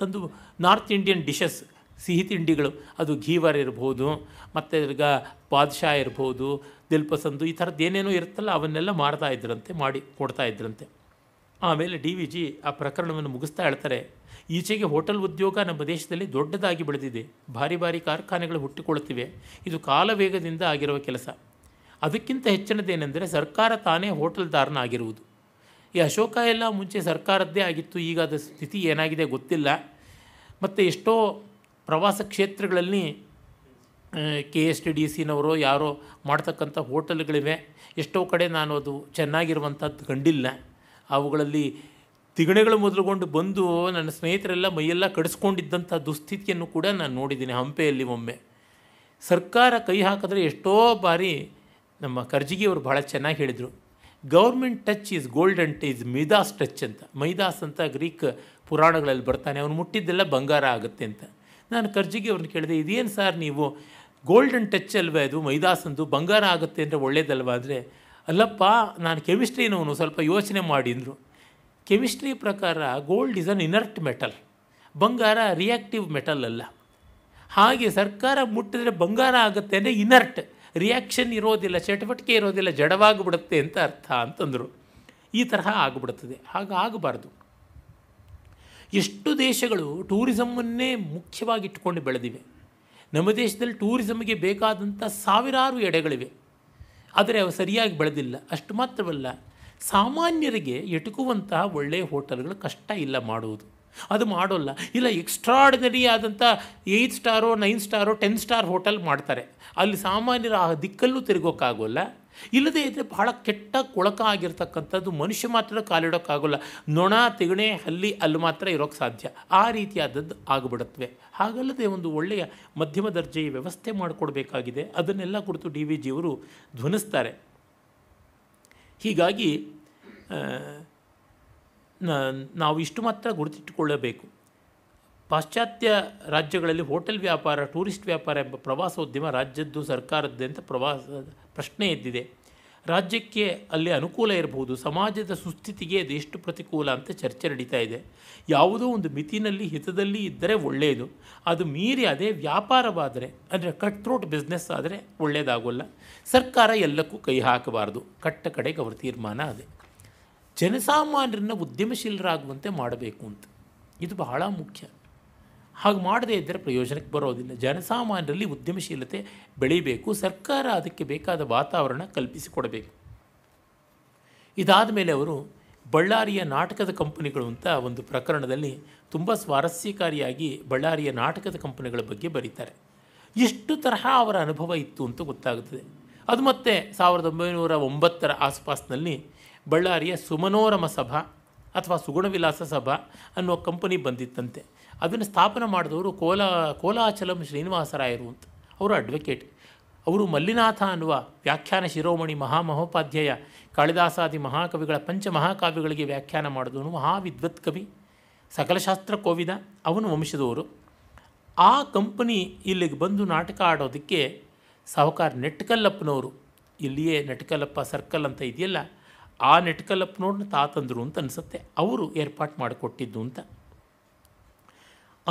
ತಂದು ನಾರ್ತ್ ಇಂಡಿಯನ್ ಡಿಶಸ್ ಸಿಹಿ ತಿಂಡಿಗಳು ಅದು ಘೀವರ್ ಇರ್ಬೋದು ಮತ್ತು ಈಗ ಪಾದ್ಶಾ ಇರ್ಬೋದು ದಿಲ್ಪಸಂದು ಈ ಥರದ್ದು ಏನೇನೋ ಇರುತ್ತಲ್ಲ ಅವನ್ನೆಲ್ಲ ಮಾಡ್ತಾ ಇದ್ರಂತೆ ಮಾಡಿ ಕೊಡ್ತಾ ಇದ್ರಂತೆ ಆಮೇಲೆ ಡಿ ವಿ ಜಿ ಆ ಪ್ರಕರಣವನ್ನು ಮುಗಿಸ್ತಾ ಹೇಳ್ತಾರೆ ಈಚೆಗೆ ಹೋಟೆಲ್ ಉದ್ಯೋಗ ನಮ್ಮ ದೇಶದಲ್ಲಿ ದೊಡ್ಡದಾಗಿ ಬೆಳೆದಿದೆ ಭಾರಿ ಭಾರಿ ಕಾರ್ಖಾನೆಗಳು ಹುಟ್ಟಿಕೊಳ್ಳುತ್ತಿವೆ ಇದು ಕಾಲವೇಗದಿಂದ ಆಗಿರುವ ಕೆಲಸ ಅದಕ್ಕಿಂತ ಹೆಚ್ಚಿನದೇನೆಂದರೆ ಸರ್ಕಾರ ತಾನೇ ಹೋಟೆಲ್ದಾರನಾಗಿರುವುದು ಈ ಅಶೋಕ ಎಲ್ಲ ಮುಂಚೆ ಸರ್ಕಾರದ್ದೇ ಆಗಿತ್ತು ಈಗ ಅದರ ಸ್ಥಿತಿ ಏನಾಗಿದೆ ಗೊತ್ತಿಲ್ಲ ಮತ್ತು ಎಷ್ಟೋ ಪ್ರವಾಸ ಕ್ಷೇತ್ರಗಳಲ್ಲಿ ಕೆ ಎಸ್ ಟಿ ಡಿ ಸಿನವರು ಯಾರೋ ಮಾಡ್ತಕ್ಕಂಥ ಹೋಟೆಲ್ಗಳಿವೆ ಎಷ್ಟೋ ಕಡೆ ನಾನು ಅದು ಚೆನ್ನಾಗಿರುವಂಥದ್ದು ಕಂಡಿಲ್ಲ ಅವುಗಳಲ್ಲಿ ತಿಗಣೆಗಳು ಮೊದಲುಗೊಂಡು ಬಂದು ನನ್ನ ಸ್ನೇಹಿತರೆಲ್ಲ ಮೈಯೆಲ್ಲ ಕಡಿಸ್ಕೊಂಡಿದ್ದಂಥ ದುಸ್ಥಿತಿಯನ್ನು ಕೂಡ ನಾನು ನೋಡಿದ್ದೀನಿ ಹಂಪೆಯಲ್ಲಿ ಒಮ್ಮೆ ಸರ್ಕಾರ ಕೈ ಹಾಕಿದ್ರೆ ಎಷ್ಟೋ ಬಾರಿ ನಮ್ಮ ಕರ್ಜಿಗೆ ಅವರು ಭಾಳ ಚೆನ್ನಾಗಿ ಹೇಳಿದರು government touch is gold touch is Midas touch ಅಂತ ಮೈದಾಸ್ ಅಂತ ಗ್ರೀಕ್ ಪುರಾಣಗಳಲ್ಲಿ ಬರ್ತಾನೆ ಅವನು ಮುಟ್ಟಿದ್ದೆಲ್ಲ ಬಂಗಾರ ಆಗುತ್ತೆ ಅಂತ ನಾನು ಕರ್ಜಿಗೆ ಅವ್ರನ್ನ ಕೇಳಿದೆ ಇದೇನು ಸರ್ ನೀವು ಗೋಲ್ಡನ್ ಟಚ್ ಅಲ್ವೇ ಅದು ಮೈದಾಸಂದು ಬಂಗಾರ ಆಗುತ್ತೆ ಅಂದರೆ ಒಳ್ಳೇದಲ್ವ ಆದರೆ ಅಲ್ಲಪ್ಪ ನಾನು ಕೆಮಿಸ್ಟ್ರಿನವನು ಸ್ವಲ್ಪ ಯೋಚನೆ ಮಾಡಿದ್ರು ಕೆಮಿಸ್ಟ್ರಿ ಪ್ರಕಾರ gold is an inert metal ಬಂಗಾರ ರಿಯಾಕ್ಟಿವ್ ಮೆಟಲ್ ಅಲ್ಲ ಹಾಗೆ ಸರ್ಕಾರ ಮುಟ್ಟಿದ್ರೆ ಬಂಗಾರ ಆಗುತ್ತೆ ಅಂದರೆ ಇನರ್ಟ್ ರಿಯಾಕ್ಷನ್ ಇರೋದಿಲ್ಲ ಚಟುವಟಿಕೆ ಇರೋದಿಲ್ಲ ಜಡವಾಗಿಬಿಡುತ್ತೆ ಅಂತ ಅರ್ಥ ಅಂತಂದರು ಈ ತರಹ ಆಗಿಬಿಡುತ್ತದೆ ಹಾಗಾಗಬಾರ್ದು ಎಷ್ಟು ದೇಶಗಳು ಟೂರಿಸಮನ್ನೇ ಮುಖ್ಯವಾಗಿ ಇಟ್ಕೊಂಡು ಬೆಳೆದಿವೆ ನಮ್ಮ ದೇಶದಲ್ಲಿ ಟೂರಿಸಮ್ಗೆ ಬೇಕಾದಂಥ ಸಾವಿರಾರು ಎಡೆಗಳಿವೆ ಆದರೆ ಅವು ಸರಿಯಾಗಿ ಬೆಳೆದಿಲ್ಲ ಅಷ್ಟು ಮಾತ್ರವಲ್ಲ ಸಾಮಾನ್ಯರಿಗೆ ಎಟುಕುವಂತಹ ಒಳ್ಳೆಯ ಹೋಟೆಲ್ಗಳು ಕಷ್ಟ ಇಲ್ಲ ಮಾಡುವುದು ಅದು ಮಾಡೋಲ್ಲ ಇಲ್ಲ ಎಕ್ಸ್ಟ್ರಾಡಿನರಿ ಆದಂಥ ಏಯ್ಟ್ ಸ್ಟಾರೋ ನೈನ್ ಸ್ಟಾರೋ ಟೆನ್ ಸ್ಟಾರ್ ಹೋಟೆಲ್ ಮಾಡ್ತಾರೆ ಅಲ್ಲಿ ಸಾಮಾನ್ಯರ ಆ ದಿಕ್ಕಲ್ಲೂ ತಿರುಗೋಕ್ಕಾಗೋಲ್ಲ ಇಲ್ಲದೇ ಇದ್ದರೆ ಬಹಳ ಕೆಟ್ಟ ಕೊಳಕ ಆಗಿರ್ತಕ್ಕಂಥದ್ದು ಮನುಷ್ಯ ಮಾತ್ರ ಕಾಲಿಡೋಕ್ಕಾಗೋಲ್ಲ ನೊಣ ತೆಗಣೆ ಹಲ್ಲಿ ಅಲ್ಲಿ ಮಾತ್ರ ಇರೋಕ್ಕೆ ಸಾಧ್ಯ ಆ ರೀತಿಯಾದದ್ದು ಆಗಿಬಿಡುತ್ತವೆ ಹಾಗಲ್ಲದೆ ಒಂದು ಒಳ್ಳೆಯ ಮಧ್ಯಮ ದರ್ಜೆಯ ವ್ಯವಸ್ಥೆ ಮಾಡಿಕೊಡ್ಬೇಕಾಗಿದೆ ಅದನ್ನೆಲ್ಲ ಕುರಿತು ಡಿ ವಿ ಜಿಯವರು ಧ್ವನಿಸ್ತಾರೆ ಹೀಗಾಗಿ ನಾವು ಇಷ್ಟು ಮಾತ್ರ ಗುರುತಿಟ್ಟುಕೊಳ್ಳಬೇಕು ಪಾಶ್ಚಾತ್ಯ ರಾಜ್ಯಗಳಲ್ಲಿ ಹೋಟೆಲ್ ವ್ಯಾಪಾರ ಟೂರಿಸ್ಟ್ ವ್ಯಾಪಾರ ಎಂಬ ಪ್ರವಾಸೋದ್ಯಮ ರಾಜ್ಯದ್ದು ಸರ್ಕಾರದ್ದು ಅಂತ ಪ್ರವಾಸ ಪ್ರಶ್ನೆ ಎದ್ದಿದೆ ರಾಜ್ಯಕ್ಕೆ ಅಲ್ಲಿ ಅನುಕೂಲ ಇರಬಹುದು ಸಮಾಜದ ಸುಸ್ಥಿತಿಗೆ ಅದು ಎಷ್ಟು ಪ್ರತಿಕೂಲ ಅಂತ ಚರ್ಚೆ ನಡೀತಾ ಇದೆ ಯಾವುದೋ ಒಂದು ಮಿತಿನಲ್ಲಿ ಹಿತದಲ್ಲಿ ಇದ್ದರೆ ಒಳ್ಳೆಯದು ಅದು ಮೀರಿ ಅದೇ ವ್ಯಾಪಾರವಾದರೆ ಅಂದರೆ ಕಟ್ ಥ್ರೋಟ್ ಬಿಸ್ನೆಸ್ ಆದರೆ ಒಳ್ಳೆಯದಾಗೋಲ್ಲ ಸರ್ಕಾರ ಎಲ್ಲಕ್ಕೂ ಕೈ ಹಾಕಬಾರ್ದು ಕಟ್ಟ ಕಡೆಗೆ ಅವರ ತೀರ್ಮಾನ ಅದೇ ಜನಸಾಮಾನ್ಯರನ್ನು ಉದ್ಯಮಶೀಲರಾಗುವಂತೆ ಮಾಡಬೇಕು ಅಂತ ಇದು ಬಹಳ ಮುಖ್ಯ ಹಾಗೆ ಮಾಡದೇ ಇದ್ದರೆ ಪ್ರಯೋಜನಕ್ಕೆ ಬರೋದಿಲ್ಲ ಜನಸಾಮಾನ್ಯರಲ್ಲಿ ಉದ್ಯಮಶೀಲತೆ ಬೆಳೀಬೇಕು ಸರ್ಕಾರ ಅದಕ್ಕೆ ಬೇಕಾದ ವಾತಾವರಣ ಕಲ್ಪಿಸಿಕೊಡಬೇಕು ಇದಾದ ಮೇಲೆ ಅವರು ಬಳ್ಳಾರಿಯ ನಾಟಕದ ಕಂಪನಿಗಳು ಅಂತ ಒಂದು ಪ್ರಕರಣದಲ್ಲಿ ತುಂಬ ಸ್ವಾರಸ್ಯಕಾರಿಯಾಗಿ ಬಳ್ಳಾರಿಯ ನಾಟಕದ ಕಂಪನಿಗಳ ಬಗ್ಗೆ ಬರೀತಾರೆ ಎಷ್ಟು ತರಹ ಅವರ ಅನುಭವ ಇತ್ತು ಅಂತ ಗೊತ್ತಾಗುತ್ತದೆ ಅದು ಮತ್ತೆ ಸಾವಿರದ ಒಂಬೈನೂರ ಒಂಬತ್ತರ ಆಸ್ಪಾಸ್ನಲ್ಲಿ ಬಳ್ಳಾರಿಯ ಸುಮನೋರಮ ಸಭಾ ಅಥವಾ ಸುಗುಣವಿಲಾಸ ಸಭಾ ಅನ್ನೋ ಕಂಪನಿ ಬಂದಿತ್ತಂತೆ ಅದನ್ನು ಸ್ಥಾಪನೆ ಮಾಡಿದವರು ಕೋಲಾ ಕೋಲಾಚಲಂ ಶ್ರೀನಿವಾಸರಾಯರು ಅಂತ ಅವರು ಅಡ್ವೊಕೇಟ್ ಅವರು ಮಲ್ಲಿನಾಥ ಅನ್ನುವ ವ್ಯಾಖ್ಯಾನ ಶಿರೋಮಣಿ ಮಹಾಮಹೋಪಾಧ್ಯಾಯ ಕಾಳಿದಾಸಾದಿ ಮಹಾಕವಿಗಳ ಪಂಚ ಮಹಾಕಾವ್ಯಗಳಿಗೆ ವ್ಯಾಖ್ಯಾನ ಮಾಡಿದವನು ಮಹಾವಿದ್ವತ್ ಕವಿ ಸಕಲಶಾಸ್ತ್ರ ಕೋವಿದ ಅವನು ವಂಶದವರು ಆ ಕಂಪನಿ ಇಲ್ಲಿಗೆ ಬಂದು ನಾಟಕ ಆಡೋದಕ್ಕೆ ಸಹಕಾರ ನೆಟ್ಕಲ್ಲಪ್ಪನವರು ಇಲ್ಲಿಯೇ ನೆಟ್ಕಲ್ಲಪ್ಪ ಸರ್ಕಲ್ ಅಂತ ಇದೆಯಲ್ಲ ಆ ನೋಡಿನ ತಾತಂದರು ಅಂತ ಅನಿಸುತ್ತೆ ಅವರು ಏರ್ಪಾಟ್ ಮಾಡಿಕೊಟ್ಟಿದ್ದು ಅಂತ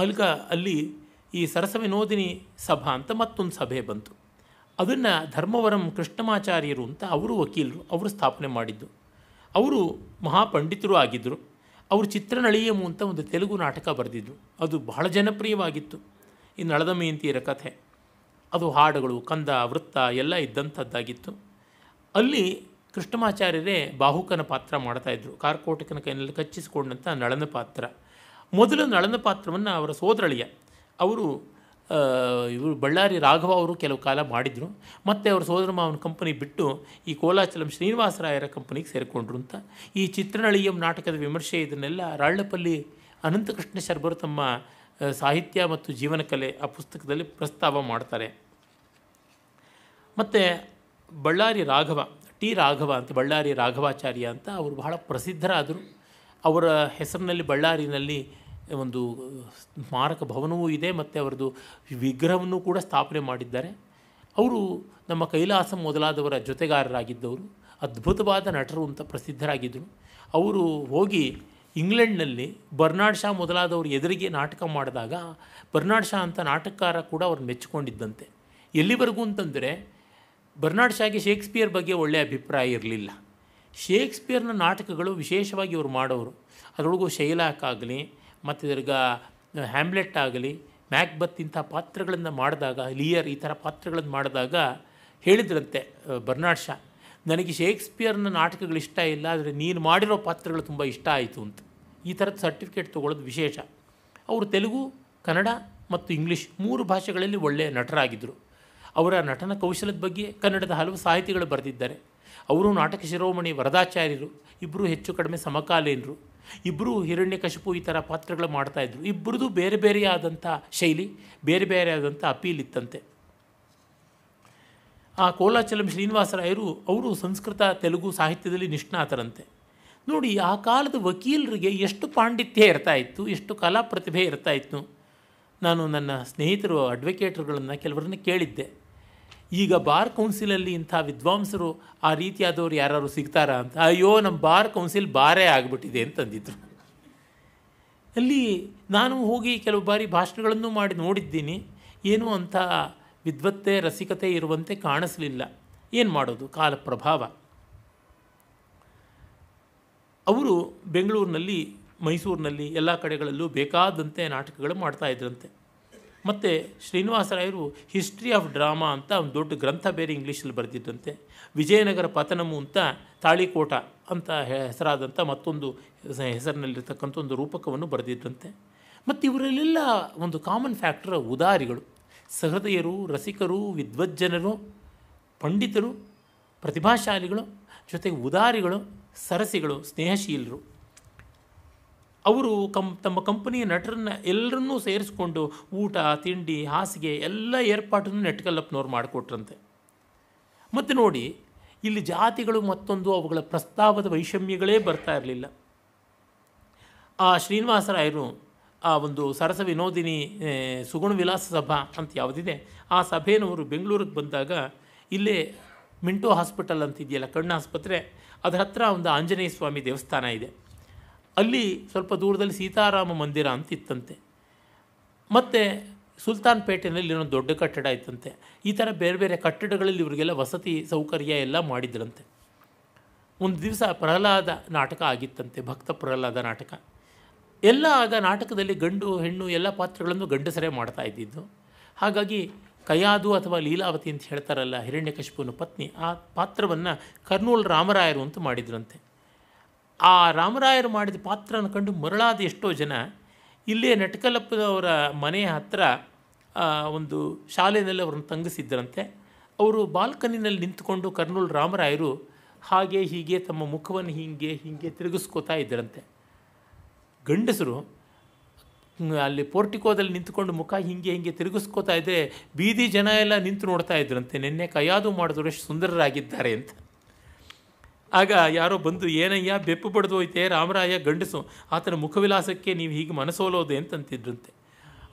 ಅಲ್ಗ ಅಲ್ಲಿ ಈ ವಿನೋದಿನಿ ಸಭಾ ಅಂತ ಮತ್ತೊಂದು ಸಭೆ ಬಂತು ಅದನ್ನು ಧರ್ಮವರಂ ಕೃಷ್ಣಮಾಚಾರ್ಯರು ಅಂತ ಅವರು ವಕೀಲರು ಅವರು ಸ್ಥಾಪನೆ ಮಾಡಿದ್ದು ಅವರು ಮಹಾಪಂಡಿತರು ಆಗಿದ್ದರು ಅವರು ಚಿತ್ರನಳಿಯಮು ಅಂತ ಒಂದು ತೆಲುಗು ನಾಟಕ ಬರೆದಿದ್ದರು ಅದು ಬಹಳ ಜನಪ್ರಿಯವಾಗಿತ್ತು ಈ ನಳದ ಕಥೆ ಅದು ಹಾಡುಗಳು ಕಂದ ವೃತ್ತ ಎಲ್ಲ ಇದ್ದಂಥದ್ದಾಗಿತ್ತು ಅಲ್ಲಿ ಕೃಷ್ಣಮಾಚಾರ್ಯರೇ ಬಾಹುಕನ ಪಾತ್ರ ಮಾಡ್ತಾಯಿದ್ರು ಕಾರ್ಕೋಟಕನ ಕೈನಲ್ಲಿ ಕಚ್ಚಿಸಿಕೊಂಡಂಥ ನಳನ ಪಾತ್ರ ಮೊದಲು ನಳನ ಪಾತ್ರವನ್ನು ಅವರ ಸೋದರಳಿಯ ಅವರು ಇವರು ಬಳ್ಳಾರಿ ರಾಘವ ಅವರು ಕೆಲವು ಕಾಲ ಮಾಡಿದರು ಮತ್ತು ಅವರ ಸೋದರ ಮಾವನ ಕಂಪನಿ ಬಿಟ್ಟು ಈ ಕೋಲಾಚಲಂ ಶ್ರೀನಿವಾಸರಾಯರ ಕಂಪನಿಗೆ ಸೇರಿಕೊಂಡ್ರು ಅಂತ ಈ ಚಿತ್ರನಳಿಯಂ ನಾಟಕದ ವಿಮರ್ಶೆ ಇದನ್ನೆಲ್ಲ ರಾಳ್ಳಪಲ್ಲಿ ಅನಂತಕೃಷ್ಣ ಶರ್ಬರು ತಮ್ಮ ಸಾಹಿತ್ಯ ಮತ್ತು ಜೀವನಕಲೆ ಆ ಪುಸ್ತಕದಲ್ಲಿ ಪ್ರಸ್ತಾವ ಮಾಡ್ತಾರೆ ಮತ್ತು ಬಳ್ಳಾರಿ ರಾಘವ ಟಿ ರಾಘವ ಅಂತ ಬಳ್ಳಾರಿ ರಾಘವಾಚಾರ್ಯ ಅಂತ ಅವರು ಬಹಳ ಪ್ರಸಿದ್ಧರಾದರು ಅವರ ಹೆಸರಿನಲ್ಲಿ ಬಳ್ಳಾರಿನಲ್ಲಿ ಒಂದು ಸ್ಮಾರಕ ಭವನವೂ ಇದೆ ಮತ್ತು ಅವರದು ವಿಗ್ರಹವನ್ನು ಕೂಡ ಸ್ಥಾಪನೆ ಮಾಡಿದ್ದಾರೆ ಅವರು ನಮ್ಮ ಕೈಲಾಸ ಮೊದಲಾದವರ ಜೊತೆಗಾರರಾಗಿದ್ದವರು ಅದ್ಭುತವಾದ ನಟರು ಅಂತ ಪ್ರಸಿದ್ಧರಾಗಿದ್ದರು ಅವರು ಹೋಗಿ ಇಂಗ್ಲೆಂಡ್ನಲ್ಲಿ ಬರ್ನಾಡ್ ಶಾ ಮೊದಲಾದವರು ಎದುರಿಗೆ ನಾಟಕ ಮಾಡಿದಾಗ ಬರ್ನಾಡ್ ಶಾ ಅಂತ ನಾಟಕಕಾರ ಕೂಡ ಅವ್ರನ್ನ ಮೆಚ್ಚಿಕೊಂಡಿದ್ದಂತೆ ಎಲ್ಲಿವರೆಗೂ ಅಂತಂದರೆ ಬರ್ನಾಡ್ ಶಾಗೆ ಶೇಕ್ಸ್ಪಿಯರ್ ಬಗ್ಗೆ ಒಳ್ಳೆಯ ಅಭಿಪ್ರಾಯ ಇರಲಿಲ್ಲ ಶೇಕ್ಸ್ಪಿಯರ್ನ ನಾಟಕಗಳು ವಿಶೇಷವಾಗಿ ಇವರು ಮಾಡೋರು ಅದರೊಳಗೂ ಶೈಲಾಕ್ ಆಗಲಿ ಮತ್ತು ಇದ್ರಗ ಹ್ಯಾಮ್ಲೆಟ್ ಆಗಲಿ ಮ್ಯಾಕ್ಬತ್ ಇಂಥ ಪಾತ್ರಗಳನ್ನು ಮಾಡಿದಾಗ ಲಿಯರ್ ಈ ಥರ ಪಾತ್ರಗಳನ್ನು ಮಾಡಿದಾಗ ಹೇಳಿದ್ರಂತೆ ಬರ್ನಾಡ್ ಶಾ ನನಗೆ ಶೇಕ್ಸ್ಪಿಯರ್ನ ನಾಟಕಗಳು ಇಷ್ಟ ಇಲ್ಲ ಆದರೆ ನೀನು ಮಾಡಿರೋ ಪಾತ್ರಗಳು ತುಂಬ ಇಷ್ಟ ಆಯಿತು ಅಂತ ಈ ಥರದ ಸರ್ಟಿಫಿಕೇಟ್ ತೊಗೊಳ್ಳೋದು ವಿಶೇಷ ಅವರು ತೆಲುಗು ಕನ್ನಡ ಮತ್ತು ಇಂಗ್ಲೀಷ್ ಮೂರು ಭಾಷೆಗಳಲ್ಲಿ ಒಳ್ಳೆಯ ನಟರಾಗಿದ್ದರು ಅವರ ನಟನ ಕೌಶಲದ ಬಗ್ಗೆ ಕನ್ನಡದ ಹಲವು ಸಾಹಿತಿಗಳು ಬರೆದಿದ್ದಾರೆ ಅವರು ನಾಟಕ ಶಿರೋಮಣಿ ವರದಾಚಾರ್ಯರು ಇಬ್ಬರೂ ಹೆಚ್ಚು ಕಡಿಮೆ ಸಮಕಾಲೀನರು ಇಬ್ಬರೂ ಕಶಪು ಈ ಥರ ಪಾತ್ರಗಳು ಮಾಡ್ತಾಯಿದ್ರು ಇಬ್ಬರದ್ದು ಬೇರೆ ಬೇರೆಯಾದಂಥ ಶೈಲಿ ಬೇರೆ ಬೇರೆ ಆದಂಥ ಅಪೀಲ್ ಇತ್ತಂತೆ ಆ ಕೋಲಾಚಲಂ ಶ್ರೀನಿವಾಸರಾಯರು ಅವರು ಸಂಸ್ಕೃತ ತೆಲುಗು ಸಾಹಿತ್ಯದಲ್ಲಿ ನಿಷ್ಣಾತರಂತೆ ನೋಡಿ ಆ ಕಾಲದ ವಕೀಲರಿಗೆ ಎಷ್ಟು ಪಾಂಡಿತ್ಯ ಇರ್ತಾ ಇತ್ತು ಎಷ್ಟು ಕಲಾ ಪ್ರತಿಭೆ ಇರ್ತಾ ಇತ್ತು ನಾನು ನನ್ನ ಸ್ನೇಹಿತರು ಅಡ್ವೊಕೇಟ್ರುಗಳನ್ನು ಕೆಲವರನ್ನ ಕೇಳಿದ್ದೆ ಈಗ ಬಾರ್ ಕೌನ್ಸಿಲಲ್ಲಿ ಇಂಥ ವಿದ್ವಾಂಸರು ಆ ರೀತಿಯಾದವರು ಯಾರು ಸಿಗ್ತಾರಾ ಅಂತ ಅಯ್ಯೋ ನಮ್ಮ ಬಾರ್ ಕೌನ್ಸಿಲ್ ಬಾರೇ ಆಗಿಬಿಟ್ಟಿದೆ ಅಂತಂದಿದ್ರು ಅಲ್ಲಿ ನಾನು ಹೋಗಿ ಕೆಲವು ಬಾರಿ ಭಾಷಣಗಳನ್ನು ಮಾಡಿ ನೋಡಿದ್ದೀನಿ ಏನೂ ಅಂಥ ವಿದ್ವತ್ತೆ ರಸಿಕತೆ ಇರುವಂತೆ ಕಾಣಿಸಲಿಲ್ಲ ಏನು ಮಾಡೋದು ಕಾಲ ಪ್ರಭಾವ ಅವರು ಬೆಂಗಳೂರಿನಲ್ಲಿ ಮೈಸೂರಿನಲ್ಲಿ ಎಲ್ಲ ಕಡೆಗಳಲ್ಲೂ ಬೇಕಾದಂತೆ ನಾಟಕಗಳು ಮಾಡ್ತಾಯಿದ್ರಂತೆ ಮತ್ತು ಶ್ರೀನಿವಾಸರಾಯರು ಹಿಸ್ಟ್ರಿ ಆಫ್ ಡ್ರಾಮಾ ಅಂತ ಒಂದು ದೊಡ್ಡ ಗ್ರಂಥ ಬೇರೆ ಇಂಗ್ಲೀಷಲ್ಲಿ ಬರೆದಿದ್ದಂತೆ ವಿಜಯನಗರ ಪತನಮು ಅಂತ ತಾಳಿಕೋಟ ಅಂತ ಹೆಸರಾದಂಥ ಮತ್ತೊಂದು ಹೆಸರಿನಲ್ಲಿರ್ತಕ್ಕಂಥ ಒಂದು ರೂಪಕವನ್ನು ಬರೆದಿದ್ದಂತೆ ಮತ್ತು ಇವರಲ್ಲೆಲ್ಲ ಒಂದು ಕಾಮನ್ ಫ್ಯಾಕ್ಟರ್ ಉದಾರಿಗಳು ಸಹೃದಯರು ರಸಿಕರು ವಿದ್ವಜ್ಜನರು ಪಂಡಿತರು ಪ್ರತಿಭಾಶಾಲಿಗಳು ಜೊತೆಗೆ ಉದಾರಿಗಳು ಸರಸಿಗಳು ಸ್ನೇಹಶೀಲರು ಅವರು ಕಂ ತಮ್ಮ ಕಂಪನಿಯ ನಟರನ್ನ ಎಲ್ಲರನ್ನೂ ಸೇರಿಸ್ಕೊಂಡು ಊಟ ತಿಂಡಿ ಹಾಸಿಗೆ ಎಲ್ಲ ಏರ್ಪಾಟನ್ನು ನೆಟ್ಕಲ್ಲಪ್ಪನವ್ರು ಮಾಡಿಕೊಟ್ರಂತೆ ಮತ್ತು ನೋಡಿ ಇಲ್ಲಿ ಜಾತಿಗಳು ಮತ್ತೊಂದು ಅವುಗಳ ಪ್ರಸ್ತಾವದ ವೈಷಮ್ಯಗಳೇ ಬರ್ತಾ ಇರಲಿಲ್ಲ ಆ ಶ್ರೀನಿವಾಸರಾಯರು ಆ ಒಂದು ಸರಸ ವಿನೋದಿನಿ ಸುಗುಣ ವಿಲಾಸ ಸಭಾ ಅಂತ ಯಾವುದಿದೆ ಆ ಸಭೆಯವರು ಬೆಂಗಳೂರಿಗೆ ಬಂದಾಗ ಇಲ್ಲೇ ಮಿಂಟೋ ಹಾಸ್ಪಿಟಲ್ ಅಂತಿದೆಯಲ್ಲ ಕಣ್ಣು ಆಸ್ಪತ್ರೆ ಅದರ ಹತ್ರ ಒಂದು ಆಂಜನೇಯ ಸ್ವಾಮಿ ದೇವಸ್ಥಾನ ಇದೆ ಅಲ್ಲಿ ಸ್ವಲ್ಪ ದೂರದಲ್ಲಿ ಸೀತಾರಾಮ ಮಂದಿರ ಅಂತ ಇತ್ತಂತೆ ಮತ್ತು ಸುಲ್ತಾನ್ ಪೇಟೆಯಲ್ಲಿ ಇನ್ನೊಂದು ದೊಡ್ಡ ಕಟ್ಟಡ ಇತ್ತಂತೆ ಈ ಥರ ಬೇರೆ ಬೇರೆ ಕಟ್ಟಡಗಳಲ್ಲಿ ಇವರಿಗೆಲ್ಲ ವಸತಿ ಸೌಕರ್ಯ ಎಲ್ಲ ಮಾಡಿದ್ರಂತೆ ಒಂದು ದಿವಸ ಪ್ರಹ್ಲಾದ ನಾಟಕ ಆಗಿತ್ತಂತೆ ಭಕ್ತ ಪ್ರಹ್ಲಾದ ನಾಟಕ ಎಲ್ಲ ಆಗ ನಾಟಕದಲ್ಲಿ ಗಂಡು ಹೆಣ್ಣು ಎಲ್ಲ ಪಾತ್ರಗಳನ್ನು ಗಂಡಸರೇ ಮಾಡ್ತಾ ಇದ್ದಿದ್ದು ಹಾಗಾಗಿ ಕಯಾದು ಅಥವಾ ಲೀಲಾವತಿ ಅಂತ ಹೇಳ್ತಾರಲ್ಲ ಹಿರಣ್ಯಕಶಿಪುನ ಪತ್ನಿ ಆ ಪಾತ್ರವನ್ನು ಕರ್ನೂಲ್ ರಾಮರಾಯರು ಅಂತ ಮಾಡಿದ್ರಂತೆ ಆ ರಾಮರಾಯರು ಮಾಡಿದ ಪಾತ್ರನ ಕಂಡು ಮರಳಾದ ಎಷ್ಟೋ ಜನ ಇಲ್ಲೇ ನಟಕಲಪ್ಪದವರ ಮನೆಯ ಹತ್ತಿರ ಒಂದು ಶಾಲೆಯಲ್ಲಿ ಅವರನ್ನು ತಂಗಿಸಿದ್ದರಂತೆ ಅವರು ಬಾಲ್ಕನಿನಲ್ಲಿ ನಿಂತುಕೊಂಡು ಕರ್ನೂಲ್ ರಾಮರಾಯರು ಹಾಗೆ ಹೀಗೆ ತಮ್ಮ ಮುಖವನ್ನು ಹೀಗೆ ಹೀಗೆ ತಿರುಗಿಸ್ಕೋತಾ ಇದ್ದರಂತೆ ಗಂಡಸರು ಅಲ್ಲಿ ಪೋರ್ಟಿಕೋದಲ್ಲಿ ನಿಂತುಕೊಂಡು ಮುಖ ಹೀಗೆ ಹೀಗೆ ತಿರುಗಿಸ್ಕೋತಾ ಇದ್ದರೆ ಬೀದಿ ಜನ ಎಲ್ಲ ನಿಂತು ನೋಡ್ತಾ ಇದ್ರಂತೆ ನಿನ್ನೆ ಕೈಯಾದು ಮಾಡಿದ್ರು ಎಷ್ಟು ಸುಂದರರಾಗಿದ್ದಾರೆ ಅಂತ ಆಗ ಯಾರೋ ಬಂದು ಏನಯ್ಯ ಬೆಪ್ಪು ಬಡ್ದು ಹೋಯ್ತೆ ರಾಮರಾಯ ಗಂಡಸು ಆತನ ಮುಖವಿಲಾಸಕ್ಕೆ ನೀವು ಹೀಗೆ ಮನಸೋಲೋದೆ ಅಂತಂತಿದ್ರಂತೆ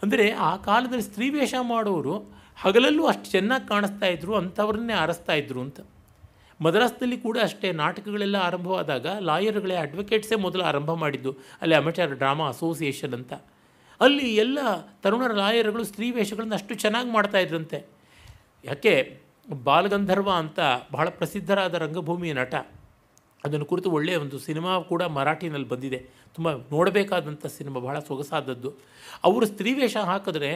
ಅಂದರೆ ಆ ಕಾಲದಲ್ಲಿ ಸ್ತ್ರೀ ವೇಷ ಮಾಡೋರು ಹಗಲಲ್ಲೂ ಅಷ್ಟು ಚೆನ್ನಾಗಿ ಕಾಣಿಸ್ತಾ ಇದ್ರು ಅಂಥವ್ರನ್ನೇ ಆರಿಸ್ತಾ ಇದ್ರು ಅಂತ ಮದ್ರಾಸ್ನಲ್ಲಿ ಕೂಡ ಅಷ್ಟೇ ನಾಟಕಗಳೆಲ್ಲ ಆರಂಭವಾದಾಗ ಲಾಯರ್ಗಳೇ ಅಡ್ವೊಕೇಟ್ಸೇ ಮೊದಲು ಆರಂಭ ಮಾಡಿದ್ದು ಅಲ್ಲಿ ಅಮೆಚಾರ್ ಡ್ರಾಮಾ ಅಸೋಸಿಯೇಷನ್ ಅಂತ ಅಲ್ಲಿ ಎಲ್ಲ ತರುಣರ ಲಾಯರ್ಗಳು ಸ್ತ್ರೀ ವೇಷಗಳನ್ನ ಅಷ್ಟು ಚೆನ್ನಾಗಿ ಮಾಡ್ತಾಯಿದ್ರಂತೆ ಯಾಕೆ ಬಾಲಗಂಧರ್ವ ಅಂತ ಬಹಳ ಪ್ರಸಿದ್ಧರಾದ ರಂಗಭೂಮಿಯ ನಟ ಅದನ್ನು ಕುರಿತು ಒಳ್ಳೆಯ ಒಂದು ಸಿನಿಮಾ ಕೂಡ ಮರಾಠಿನಲ್ಲಿ ಬಂದಿದೆ ತುಂಬ ನೋಡಬೇಕಾದಂಥ ಸಿನಿಮಾ ಬಹಳ ಸೊಗಸಾದದ್ದು ಅವರು ಸ್ತ್ರೀವೇಷ ಹಾಕಿದ್ರೆ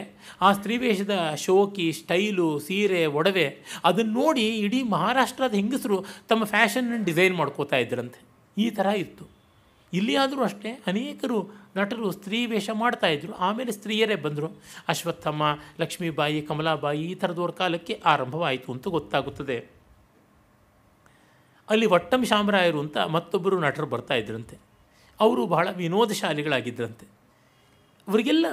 ಆ ಸ್ತ್ರೀವೇಷದ ಶೋಕಿ ಸ್ಟೈಲು ಸೀರೆ ಒಡವೆ ಅದನ್ನು ನೋಡಿ ಇಡೀ ಮಹಾರಾಷ್ಟ್ರದ ಹೆಂಗಸರು ತಮ್ಮ ಫ್ಯಾಷನ್ ಡಿಸೈನ್ ಮಾಡ್ಕೋತಾ ಇದ್ರಂತೆ ಈ ಥರ ಇತ್ತು ಇಲ್ಲಿಯಾದರೂ ಅಷ್ಟೇ ಅನೇಕರು ನಟರು ಸ್ತ್ರೀ ವೇಷ ಮಾಡ್ತಾಯಿದ್ರು ಆಮೇಲೆ ಸ್ತ್ರೀಯರೇ ಬಂದರು ಅಶ್ವತ್ಥಮ್ಮ ಲಕ್ಷ್ಮೀಬಾಯಿ ಕಮಲಾಬಾಯಿ ಈ ಥರದವ್ರ ಕಾಲಕ್ಕೆ ಆರಂಭವಾಯಿತು ಅಂತ ಗೊತ್ತಾಗುತ್ತದೆ ಅಲ್ಲಿ ವಟ್ಟಂ ಶಾಮರಾಯರು ಅಂತ ಮತ್ತೊಬ್ಬರು ನಟರು ಬರ್ತಾ ಇದ್ರಂತೆ ಅವರು ಬಹಳ ವಿನೋದ ಅವರಿಗೆಲ್ಲ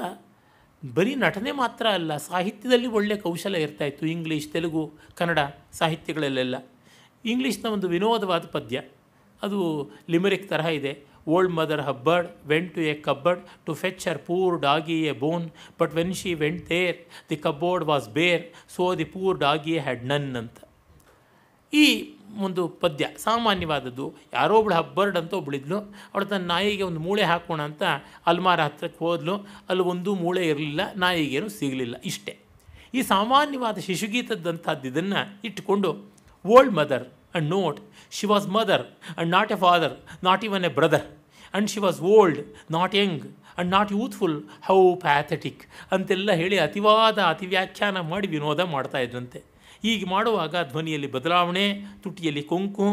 ಬರೀ ನಟನೆ ಮಾತ್ರ ಅಲ್ಲ ಸಾಹಿತ್ಯದಲ್ಲಿ ಒಳ್ಳೆಯ ಕೌಶಲ ಇತ್ತು ಇಂಗ್ಲೀಷ್ ತೆಲುಗು ಕನ್ನಡ ಸಾಹಿತ್ಯಗಳಲ್ಲೆಲ್ಲ ಇಂಗ್ಲೀಷ್ನ ಒಂದು ವಿನೋದವಾದ ಪದ್ಯ ಅದು ಲಿಮರಿಕ್ ತರಹ ಇದೆ old mother Hubbard went to a cupboard to fetch her poor doggy a bone but when she went there the cupboard was bare so the poor doggy had none ಅಂತ ಈ ಒಂದು ಪದ್ಯ ಸಾಮಾನ್ಯವಾದದ್ದು ಯಾರೋ ಒಬ್ಳು ಹಬ್ಬರ್ಡ್ ಅಂತ ಒಬ್ಬಳಿದ್ಲು ಅವಳು ತನ್ನ ನಾಯಿಗೆ ಒಂದು ಮೂಳೆ ಹಾಕೋಣ ಅಂತ ಅಲ್ಮಾರ ಹತ್ತಿರಕ್ಕೆ ಹೋದ್ಲು ಅಲ್ಲಿ ಒಂದು ಮೂಳೆ ಇರಲಿಲ್ಲ ನಾಯಿಗೇನು ಸಿಗಲಿಲ್ಲ ಇಷ್ಟೇ ಈ ಸಾಮಾನ್ಯವಾದ ಶಿಶುಗೀತದ್ದಂಥದ್ದು ಇದನ್ನು ಇಟ್ಟುಕೊಂಡು old mother and not she was mother and not a father not even a brother and she was old not young and not youthful how pathetic ಅಂತೆಲ್ಲ ಹೇಳಿ ಅತಿವಾದ ಅತಿವ್ಯಾಖ್ಯಾನ ಮಾಡಿ ವಿನೋದ ಮಾಡ್ತಾ ಹೀಗೆ ಮಾಡುವಾಗ ಧ್ವನಿಯಲ್ಲಿ ಬದಲಾವಣೆ ತುಟಿಯಲ್ಲಿ ಕೊಂಕು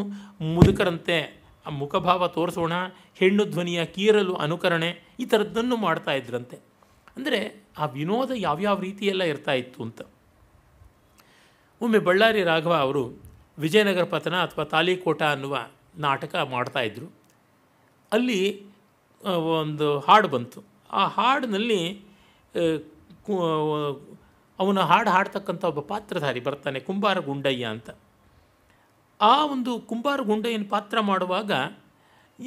ಮುದುಕರಂತೆ ಆ ಮುಖಭಾವ ತೋರಿಸೋಣ ಹೆಣ್ಣು ಧ್ವನಿಯ ಕೀರಲು ಅನುಕರಣೆ ಈ ಥರದ್ದನ್ನು ಮಾಡ್ತಾ ಇದ್ರಂತೆ ಅಂದರೆ ಆ ವಿನೋದ ಯಾವ್ಯಾವ ರೀತಿಯೆಲ್ಲ ಇರ್ತಾ ಇತ್ತು ಅಂತ ಒಮ್ಮೆ ಬಳ್ಳಾರಿ ರಾಘವ ಅವರು ವಿಜಯನಗರ ಪತನ ಅಥವಾ ತಾಲಿಕೋಟ ಅನ್ನುವ ನಾಟಕ ಮಾಡ್ತಾಯಿದ್ರು ಅಲ್ಲಿ ಒಂದು ಹಾಡು ಬಂತು ಆ ಹಾಡಿನಲ್ಲಿ ಅವನು ಹಾಡು ಹಾಡ್ತಕ್ಕಂಥ ಒಬ್ಬ ಪಾತ್ರಧಾರಿ ಬರ್ತಾನೆ ಕುಂಬಾರ ಗುಂಡಯ್ಯ ಅಂತ ಆ ಒಂದು ಕುಂಬಾರ ಗುಂಡಯ್ಯನ ಪಾತ್ರ ಮಾಡುವಾಗ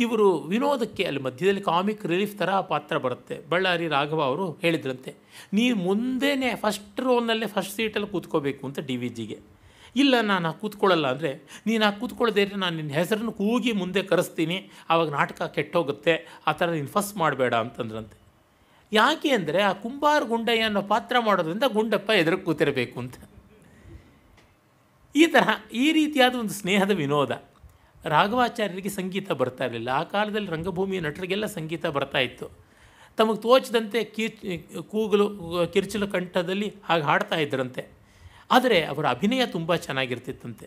ಇವರು ವಿನೋದಕ್ಕೆ ಅಲ್ಲಿ ಮಧ್ಯದಲ್ಲಿ ಕಾಮಿಕ್ ರಿಲೀಫ್ ಥರ ಆ ಪಾತ್ರ ಬರುತ್ತೆ ಬಳ್ಳಾರಿ ರಾಘವ ಅವರು ಹೇಳಿದ್ರಂತೆ ನೀನು ಮುಂದೆನೇ ಫಸ್ಟ್ ರೋನಲ್ಲೇ ಫಸ್ಟ್ ಸೀಟಲ್ಲಿ ಕೂತ್ಕೋಬೇಕು ಅಂತ ಡಿ ವಿ ಜಿಗೆ ಇಲ್ಲ ನಾನು ಕೂತ್ಕೊಳ್ಳಲ್ಲ ಅಂದರೆ ನೀನು ಆ ಕೂತ್ಕೊಳ್ಳದೇ ನಾನು ನಿನ್ನ ಹೆಸರನ್ನು ಕೂಗಿ ಮುಂದೆ ಕರೆಸ್ತೀನಿ ಆವಾಗ ನಾಟಕ ಕೆಟ್ಟೋಗುತ್ತೆ ಆ ಥರ ನೀನು ಫಸ್ಟ್ ಮಾಡಬೇಡ ಅಂತಂದ್ರಂತೆ ಯಾಕೆ ಅಂದರೆ ಆ ಕುಂಬಾರ ಗುಂಡಯ್ಯ ಅನ್ನೋ ಪಾತ್ರ ಮಾಡೋದ್ರಿಂದ ಗುಂಡಪ್ಪ ಎದುರು ಕೂತಿರಬೇಕು ಅಂತ ಈ ತರಹ ಈ ರೀತಿಯಾದ ಒಂದು ಸ್ನೇಹದ ವಿನೋದ ರಾಘವಾಚಾರ್ಯರಿಗೆ ಸಂಗೀತ ಬರ್ತಾ ಇರಲಿಲ್ಲ ಆ ಕಾಲದಲ್ಲಿ ರಂಗಭೂಮಿಯ ನಟರಿಗೆಲ್ಲ ಸಂಗೀತ ಬರ್ತಾ ಇತ್ತು ತಮಗೆ ತೋಚದಂತೆ ಕೀರ್ ಕೂಗಲು ಕಿರ್ಚಲು ಕಂಠದಲ್ಲಿ ಹಾಗೆ ಹಾಡ್ತಾ ಇದ್ದರಂತೆ ಆದರೆ ಅವರ ಅಭಿನಯ ತುಂಬ ಚೆನ್ನಾಗಿರ್ತಿತ್ತಂತೆ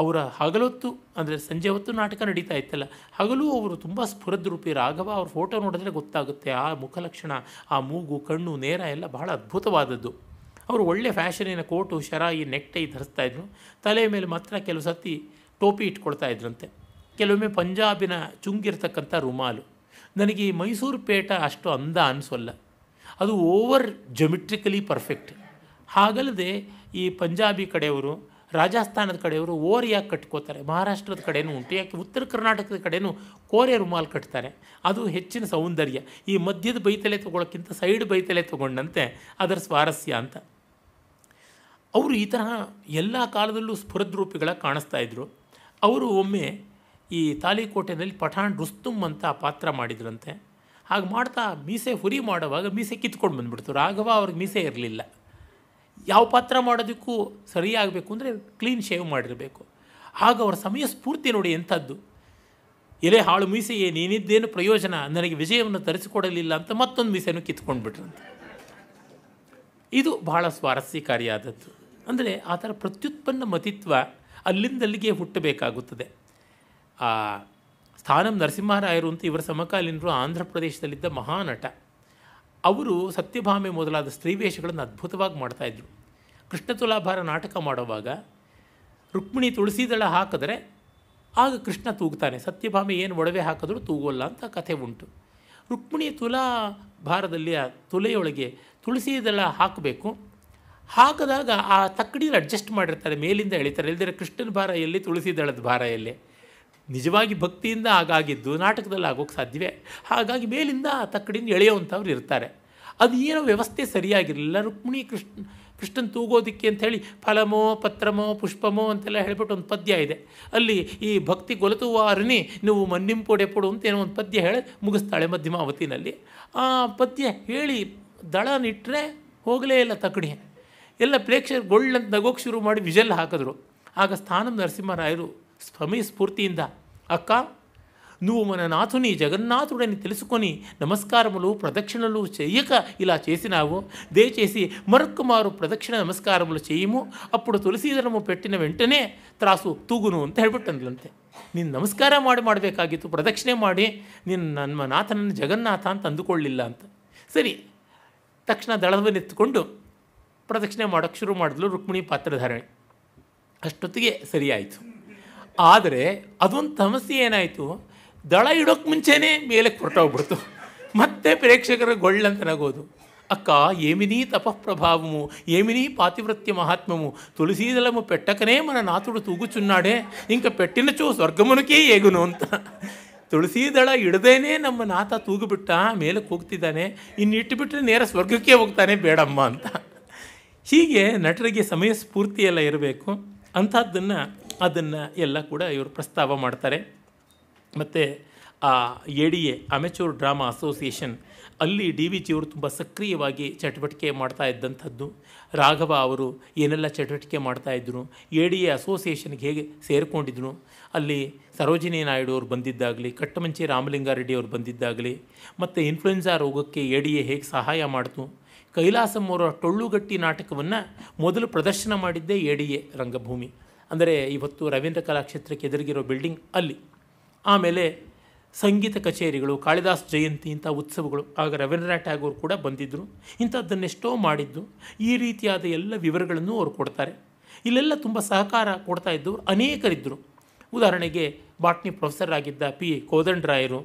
ಅವರ ಹಗಲೊತ್ತು ಅಂದರೆ ಸಂಜೆ ಹೊತ್ತು ನಾಟಕ ನಡೀತಾ ಇತ್ತಲ್ಲ ಹಗಲು ಅವರು ತುಂಬ ಸ್ಫುರದ್ರೂಪಿ ರಾಘವ ಅವ್ರ ಫೋಟೋ ನೋಡಿದ್ರೆ ಗೊತ್ತಾಗುತ್ತೆ ಆ ಮುಖಲಕ್ಷಣ ಆ ಮೂಗು ಕಣ್ಣು ನೇರ ಎಲ್ಲ ಬಹಳ ಅದ್ಭುತವಾದದ್ದು ಅವರು ಒಳ್ಳೆ ಫ್ಯಾಷನಿನ ಕೋಟು ಶರಾಯಿ ಈ ನೆಕ್ಟೈ ಧರಿಸ್ತಾ ಇದ್ರು ತಲೆಯ ಮೇಲೆ ಮಾತ್ರ ಕೆಲವು ಸತಿ ಟೋಪಿ ಇಟ್ಕೊಳ್ತಾ ಇದ್ರಂತೆ ಕೆಲವೊಮ್ಮೆ ಪಂಜಾಬಿನ ಚುಂಗಿರ್ತಕ್ಕಂಥ ರುಮಾಲು ನನಗೆ ಈ ಮೈಸೂರು ಪೇಟ ಅಷ್ಟು ಅಂದ ಅನಿಸೋಲ್ಲ ಅದು ಓವರ್ ಜೊಮೆಟ್ರಿಕಲಿ ಪರ್ಫೆಕ್ಟ್ ಹಾಗಲ್ಲದೆ ಈ ಪಂಜಾಬಿ ಕಡೆಯವರು ರಾಜಸ್ಥಾನದ ಕಡೆಯವರು ಓರಿಯಾ ಕಟ್ಕೋತಾರೆ ಮಹಾರಾಷ್ಟ್ರದ ಕಡೆಯೂ ಉಂಟು ಯಾಕೆ ಉತ್ತರ ಕರ್ನಾಟಕದ ಕಡೆಯೂ ಕೋರೆ ರುಮಾಲ್ ಕಟ್ತಾರೆ ಅದು ಹೆಚ್ಚಿನ ಸೌಂದರ್ಯ ಈ ಮಧ್ಯದ ಬೈತಲೆ ತೊಗೊಳಕ್ಕಿಂತ ಸೈಡ್ ಬೈತಲೆ ತೊಗೊಂಡಂತೆ ಅದರ ಸ್ವಾರಸ್ಯ ಅಂತ ಅವರು ಈ ತರಹ ಎಲ್ಲ ಕಾಲದಲ್ಲೂ ಸ್ಫುರದ್ರೂಪಿಗಳ ಕಾಣಿಸ್ತಾ ಇದ್ದರು ಅವರು ಒಮ್ಮೆ ಈ ತಾಲಿಕೋಟೆಯಲ್ಲಿ ಪಠಾಣ್ ರುಸ್ತುಮ್ ಅಂತ ಪಾತ್ರ ಮಾಡಿದ್ರಂತೆ ಹಾಗೆ ಮಾಡ್ತಾ ಮೀಸೆ ಹುರಿ ಮಾಡುವಾಗ ಮೀಸೆ ಕಿತ್ಕೊಂಡು ಬಂದುಬಿಡ್ತು ರಾಘವ ಅವ್ರಿಗೆ ಮೀಸೆ ಇರಲಿಲ್ಲ ಯಾವ ಪಾತ್ರ ಮಾಡೋದಕ್ಕೂ ಸರಿಯಾಗಬೇಕು ಅಂದರೆ ಕ್ಲೀನ್ ಶೇವ್ ಮಾಡಿರಬೇಕು ಆಗ ಅವರ ಸಮಯ ಸ್ಫೂರ್ತಿ ನೋಡಿ ಎಂಥದ್ದು ಎಲೆ ಹಾಳು ಮೀಸೆಯೇ ನೀನಿದ್ದೇನು ಪ್ರಯೋಜನ ನನಗೆ ವಿಜಯವನ್ನು ತರಿಸಿಕೊಡಲಿಲ್ಲ ಅಂತ ಮತ್ತೊಂದು ಮೀಸೆಯನ್ನು ಕಿತ್ಕೊಂಡ್ಬಿಟ್ರಂತೆ ಇದು ಬಹಳ ಸ್ವಾರಸ್ಯಕಾರಿಯಾದದ್ದು ಅಂದರೆ ಆ ಥರ ಪ್ರತ್ಯುತ್ಪನ್ನ ಮತಿತ್ವ ಅಲ್ಲಿಂದಲ್ಲಿಗೆ ಹುಟ್ಟಬೇಕಾಗುತ್ತದೆ ಆ ಸ್ಥಾನಂ ನರಸಿಂಹರಾಯರು ಅಂತ ಇವರ ಸಮಕಾಲೀನರು ಆಂಧ್ರ ಪ್ರದೇಶದಲ್ಲಿದ್ದ ಮಹಾನಟ ಅವರು ಸತ್ಯಭಾಮೆ ಮೊದಲಾದ ಸ್ತ್ರೀವೇಷಗಳನ್ನು ಅದ್ಭುತವಾಗಿ ಮಾಡ್ತಾಯಿದ್ರು ಕೃಷ್ಣ ತುಲಾಭಾರ ನಾಟಕ ಮಾಡುವಾಗ ರುಕ್ಮಿಣಿ ತುಳಸಿದಳ ಹಾಕಿದ್ರೆ ಆಗ ಕೃಷ್ಣ ತೂಗ್ತಾನೆ ಸತ್ಯಭಾಮಿ ಏನು ಒಡವೆ ಹಾಕಿದ್ರು ತೂಗೋಲ್ಲ ಅಂತ ಕಥೆ ಉಂಟು ರುಕ್ಮಿಣಿ ತುಲಾ ಭಾರದಲ್ಲಿ ಆ ತುಲೆಯೊಳಗೆ ತುಳಸಿದಳ ಹಾಕಬೇಕು ಹಾಕಿದಾಗ ಆ ತಕ್ಕಡಿಯಲ್ಲಿ ಅಡ್ಜಸ್ಟ್ ಮಾಡಿರ್ತಾರೆ ಮೇಲಿಂದ ಎಳಿತಾರೆ ಇಲ್ಲದರೆ ಕೃಷ್ಣನ ಭಾರ ಎಲ್ಲಿ ತುಳಸಿದಳದ ಭಾರ ಎಲ್ಲಿ ನಿಜವಾಗಿ ಭಕ್ತಿಯಿಂದ ಆಗಾಗಿದ್ದು ನಾಟಕದಲ್ಲಿ ಆಗೋಕ್ಕೆ ಸಾಧ್ಯವೇ ಹಾಗಾಗಿ ಮೇಲಿಂದ ಆ ತಕ್ಕಡಿಯಿಂದ ಎಳೆಯುವಂಥವ್ರು ಇರ್ತಾರೆ ಅದು ಏನೋ ವ್ಯವಸ್ಥೆ ಸರಿಯಾಗಿರಲಿಲ್ಲ ರುಕ್ಮಿಣಿ ಕೃಷ್ಣ ಕೃಷ್ಣನ್ ತೂಗೋದಿಕ್ಕೆ ಅಂತ ಹೇಳಿ ಫಲಮೋ ಪತ್ರಮೋ ಪುಷ್ಪಮೋ ಅಂತೆಲ್ಲ ಹೇಳ್ಬಿಟ್ಟು ಒಂದು ಪದ್ಯ ಇದೆ ಅಲ್ಲಿ ಈ ಭಕ್ತಿ ಗೊಲತುವಾರನಿ ನೀವು ಮನ್ನಿಂಪೊಡೆ ಪೊಡು ಅಂತ ಏನೋ ಒಂದು ಪದ್ಯ ಹೇಳಿ ಮುಗಿಸ್ತಾಳೆ ಮಧ್ಯಮಾವತಿನಲ್ಲಿ ಆ ಪದ್ಯ ಹೇಳಿ ದಳನಿಟ್ಟರೆ ಹೋಗಲೇ ಇಲ್ಲ ತಕಡಿ ಎಲ್ಲ ಗೊಳ್ಳಂತ ನಗೋಕ್ಕೆ ಶುರು ಮಾಡಿ ವಿಜಲ್ ಹಾಕಿದ್ರು ಆಗ ಸ್ಥಾನ ನರಸಿಂಹರಾಯರು ಸ್ವಾಮಿ ಸ್ಫೂರ್ತಿಯಿಂದ ಅಕ್ಕ నువ్వు మన నాథుని జగన్నాథుడని తెలుసుకొని నమస్కారములు ప్రదక్షిణలు చేయక ఇలా చేసినావు దయచేసి మరొక్క మారు ప్రదక్షిణ నమస్కారములు చేయము అప్పుడు ಪೆಟ್ಟಿನ ವೆಂಟನೇ ತ್ರಾಸು ತೂಗುನು ಅಂತ ಹೇಳ್ಬಿಟ್ಟಂದ್ಲಂತೆ ನೀನು ನಮಸ್ಕಾರ ಮಾಡಿ ಮಾಡಬೇಕಾಗಿತ್ತು ಪ್ರದಕ್ಷಿಣೆ ಮಾಡಿ ನಿನ್ನ ನನ್ನ ನಾಥನನ್ನು ಜಗನ್ನಾಥ ಅಂತ ಅಂದುಕೊಳ್ಳಿಲ್ಲ ಅಂತ ಸರಿ ತಕ್ಷಣ ದಳದವನ್ನೆತ್ತುಕೊಂಡು ಪ್ರದಕ್ಷಿಣೆ ಮಾಡೋಕ್ಕೆ ಶುರು ಮಾಡಿದ್ಲು ರುಕ್ಮಿಣಿ ಪಾತ್ರಧಾರಣೆ ಅಷ್ಟೊತ್ತಿಗೆ ಸರಿಯಾಯಿತು ಆದರೆ ಅದೊಂದು ಸಮಸ್ಯೆ ಏನಾಯಿತು ದಳ ಇಡೋಕ್ಕೆ ಮುಂಚೆನೇ ಮೇಲೆ ಹೊರಟೋಗ್ಬಿಡ್ತು ಮತ್ತೆ ಪ್ರೇಕ್ಷಕರ ಗೊಳ್ಳಂತ ನಗೋದು ಅಕ್ಕ ಏಮಿನೀ ತಪಃಪ್ರಭಾವಮು ఏమినీ ಪಾತಿವೃತ್ಯ మహాత్మము ಪೆಟ್ಟಕನೇ ಮನ ಮನ నాథుడు తూగుచున్నాడే ಇಂಕ ಪೆಟ್ಟಿನಚೂ ಸ್ವರ್ಗಮುನಕ್ಕೇ ಏಗುನು ಅಂತ ತುಳಸೀದಳ ಇಡದೇನೆ ನಮ್ಮ ನಾತ ತೂಗುಬಿಟ್ಟ ಮೇಲೆ ಕೂಗ್ತಿದ್ದಾನೆ ಇನ್ನು ಇಟ್ಟುಬಿಟ್ರೆ ನೇರ ಸ್ವರ್ಗಕ್ಕೆ ಹೋಗ್ತಾನೆ ಬೇಡಮ್ಮ ಅಂತ ಹೀಗೆ ನಟರಿಗೆ ಸಮಯ ಸ್ಫೂರ್ತಿಯೆಲ್ಲ ಎಲ್ಲ ಇರಬೇಕು ಅಂಥದ್ದನ್ನು ಅದನ್ನು ಎಲ್ಲ ಕೂಡ ಇವರು ಪ್ರಸ್ತಾವ ಮಾಡ್ತಾರೆ ಮತ್ತು ಆ A D A amateur drama association ಅಲ್ಲಿ ಡಿ ವಿ ಜಿಯವರು ತುಂಬ ಸಕ್ರಿಯವಾಗಿ ಚಟುವಟಿಕೆ ಮಾಡ್ತಾ ಇದ್ದಂಥದ್ದು ರಾಘವ ಅವರು ಏನೆಲ್ಲ ಚಟುವಟಿಕೆ ಮಾಡ್ತಾ ಇದ್ದರು ಎ ಡಿ ಎ ಅಸೋಸಿಯೇಷನ್ಗೆ ಹೇಗೆ ಸೇರಿಕೊಂಡಿದ್ರು ಅಲ್ಲಿ ಸರೋಜಿನಿ ನಾಯ್ಡು ಅವರು ಬಂದಿದ್ದಾಗಲಿ ಕಟ್ಟಮಂಚಿ ರಾಮಲಿಂಗಾರೆಡ್ಡಿ ಅವರು ಬಂದಿದ್ದಾಗಲಿ ಮತ್ತು ಇನ್ಫ್ಲುಯೆನ್ಸಾ ರೋಗಕ್ಕೆ ಎ ಡಿ ಎ ಹೇಗೆ ಸಹಾಯ ಮಾಡಿತು ಕೈಲಾಸಂ ಅವರ ಟೊಳ್ಳುಗಟ್ಟಿ ನಾಟಕವನ್ನು ಮೊದಲು ಪ್ರದರ್ಶನ ಮಾಡಿದ್ದೇ ಎ ಡಿ ಎ ರಂಗಭೂಮಿ ಅಂದರೆ ಇವತ್ತು ರವೀಂದ್ರ ಕಲಾಕ್ಷೇತ್ರಕ್ಕೆ ಎದುರಿಗಿರೋ ಬಿಲ್ಡಿಂಗ್ ಅಲ್ಲಿ ಆಮೇಲೆ ಸಂಗೀತ ಕಚೇರಿಗಳು ಕಾಳಿದಾಸ್ ಜಯಂತಿ ಇಂಥ ಉತ್ಸವಗಳು ಆಗ ರವೀಂದ್ರನಾಥ್ ಟ್ಯಾಗೋರ್ ಕೂಡ ಬಂದಿದ್ದರು ಇಂಥದ್ದನ್ನೆಷ್ಟೋ ಮಾಡಿದ್ದು ಈ ರೀತಿಯಾದ ಎಲ್ಲ ವಿವರಗಳನ್ನು ಅವರು ಕೊಡ್ತಾರೆ ಇಲ್ಲೆಲ್ಲ ತುಂಬ ಸಹಕಾರ ಕೊಡ್ತಾ ಇದ್ದವರು ಅನೇಕರಿದ್ದರು ಉದಾಹರಣೆಗೆ ಬಾಟ್ನಿ ಪ್ರೊಫೆಸರ್ ಆಗಿದ್ದ ಪಿ ಕೋದಂಡರಾಯರು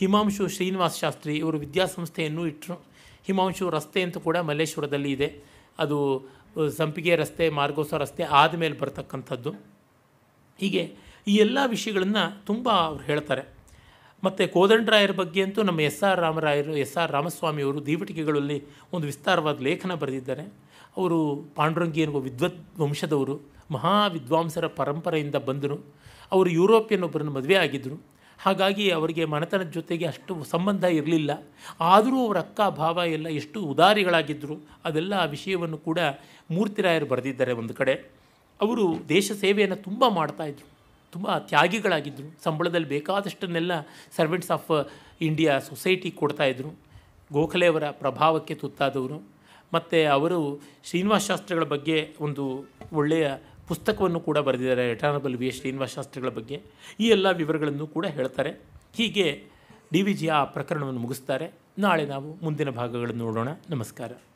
ಹಿಮಾಂಶು ಶ್ರೀನಿವಾಸ್ ಶಾಸ್ತ್ರಿ ಇವರು ವಿದ್ಯಾಸಂಸ್ಥೆಯನ್ನು ಇಟ್ಟರು ಹಿಮಾಂಶು ರಸ್ತೆ ಅಂತ ಕೂಡ ಮಲ್ಲೇಶ್ವರದಲ್ಲಿ ಇದೆ ಅದು ಸಂಪಿಗೆ ರಸ್ತೆ ಮಾರ್ಗೋಸ ರಸ್ತೆ ಆದಮೇಲೆ ಬರ್ತಕ್ಕಂಥದ್ದು ಹೀಗೆ ಈ ಎಲ್ಲ ವಿಷಯಗಳನ್ನು ತುಂಬ ಅವ್ರು ಹೇಳ್ತಾರೆ ಮತ್ತು ಕೋದಂಡರಾಯರ ಬಗ್ಗೆ ಅಂತೂ ನಮ್ಮ ಎಸ್ ಆರ್ ರಾಮರಾಯರು ಎಸ್ ಆರ್ ರಾಮಸ್ವಾಮಿಯವರು ದೀವಟಿಕೆಗಳಲ್ಲಿ ಒಂದು ವಿಸ್ತಾರವಾದ ಲೇಖನ ಬರೆದಿದ್ದಾರೆ ಅವರು ಪಾಂಡುರಂಗಿ ಎನ್ನುವ ವಿದ್ವತ್ ವಂಶದವರು ಮಹಾ ವಿದ್ವಾಂಸರ ಪರಂಪರೆಯಿಂದ ಬಂದರು ಅವರು ಯುರೋಪಿಯನ್ ಒಬ್ಬರನ್ನು ಮದುವೆ ಆಗಿದ್ದರು ಹಾಗಾಗಿ ಅವರಿಗೆ ಮನೆತನದ ಜೊತೆಗೆ ಅಷ್ಟು ಸಂಬಂಧ ಇರಲಿಲ್ಲ ಆದರೂ ಅವರ ಅಕ್ಕ ಭಾವ ಎಲ್ಲ ಎಷ್ಟು ಉದಾರಿಗಳಾಗಿದ್ದರು ಅದೆಲ್ಲ ಆ ವಿಷಯವನ್ನು ಕೂಡ ಮೂರ್ತಿರಾಯರು ಬರೆದಿದ್ದಾರೆ ಒಂದು ಕಡೆ ಅವರು ದೇಶ ಸೇವೆಯನ್ನು ತುಂಬ ಮಾಡ್ತಾಯಿದ್ರು ತುಂಬ ತ್ಯಾಗಿಗಳಾಗಿದ್ದರು ಸಂಬಳದಲ್ಲಿ ಬೇಕಾದಷ್ಟನ್ನೆಲ್ಲ ಸರ್ವೆಂಟ್ಸ್ ಆಫ್ ಇಂಡಿಯಾ ಸೊಸೈಟಿ ಕೊಡ್ತಾಯಿದ್ರು ಗೋಖಲೆಯವರ ಪ್ರಭಾವಕ್ಕೆ ತುತ್ತಾದವರು ಮತ್ತು ಅವರು ಶ್ರೀನಿವಾಸ ಶಾಸ್ತ್ರಿಗಳ ಬಗ್ಗೆ ಒಂದು ಒಳ್ಳೆಯ ಪುಸ್ತಕವನ್ನು ಕೂಡ ಬರೆದಿದ್ದಾರೆ ಎಟಾನಬಲ್ ವಿ ಶ್ರೀನಿವಾಸ ಶಾಸ್ತ್ರಿಗಳ ಬಗ್ಗೆ ಈ ಎಲ್ಲ ವಿವರಗಳನ್ನು ಕೂಡ ಹೇಳ್ತಾರೆ ಹೀಗೆ ಡಿ ವಿ ಜಿ ಆ ಪ್ರಕರಣವನ್ನು ಮುಗಿಸ್ತಾರೆ ನಾಳೆ ನಾವು ಮುಂದಿನ ಭಾಗಗಳನ್ನು ನೋಡೋಣ ನಮಸ್ಕಾರ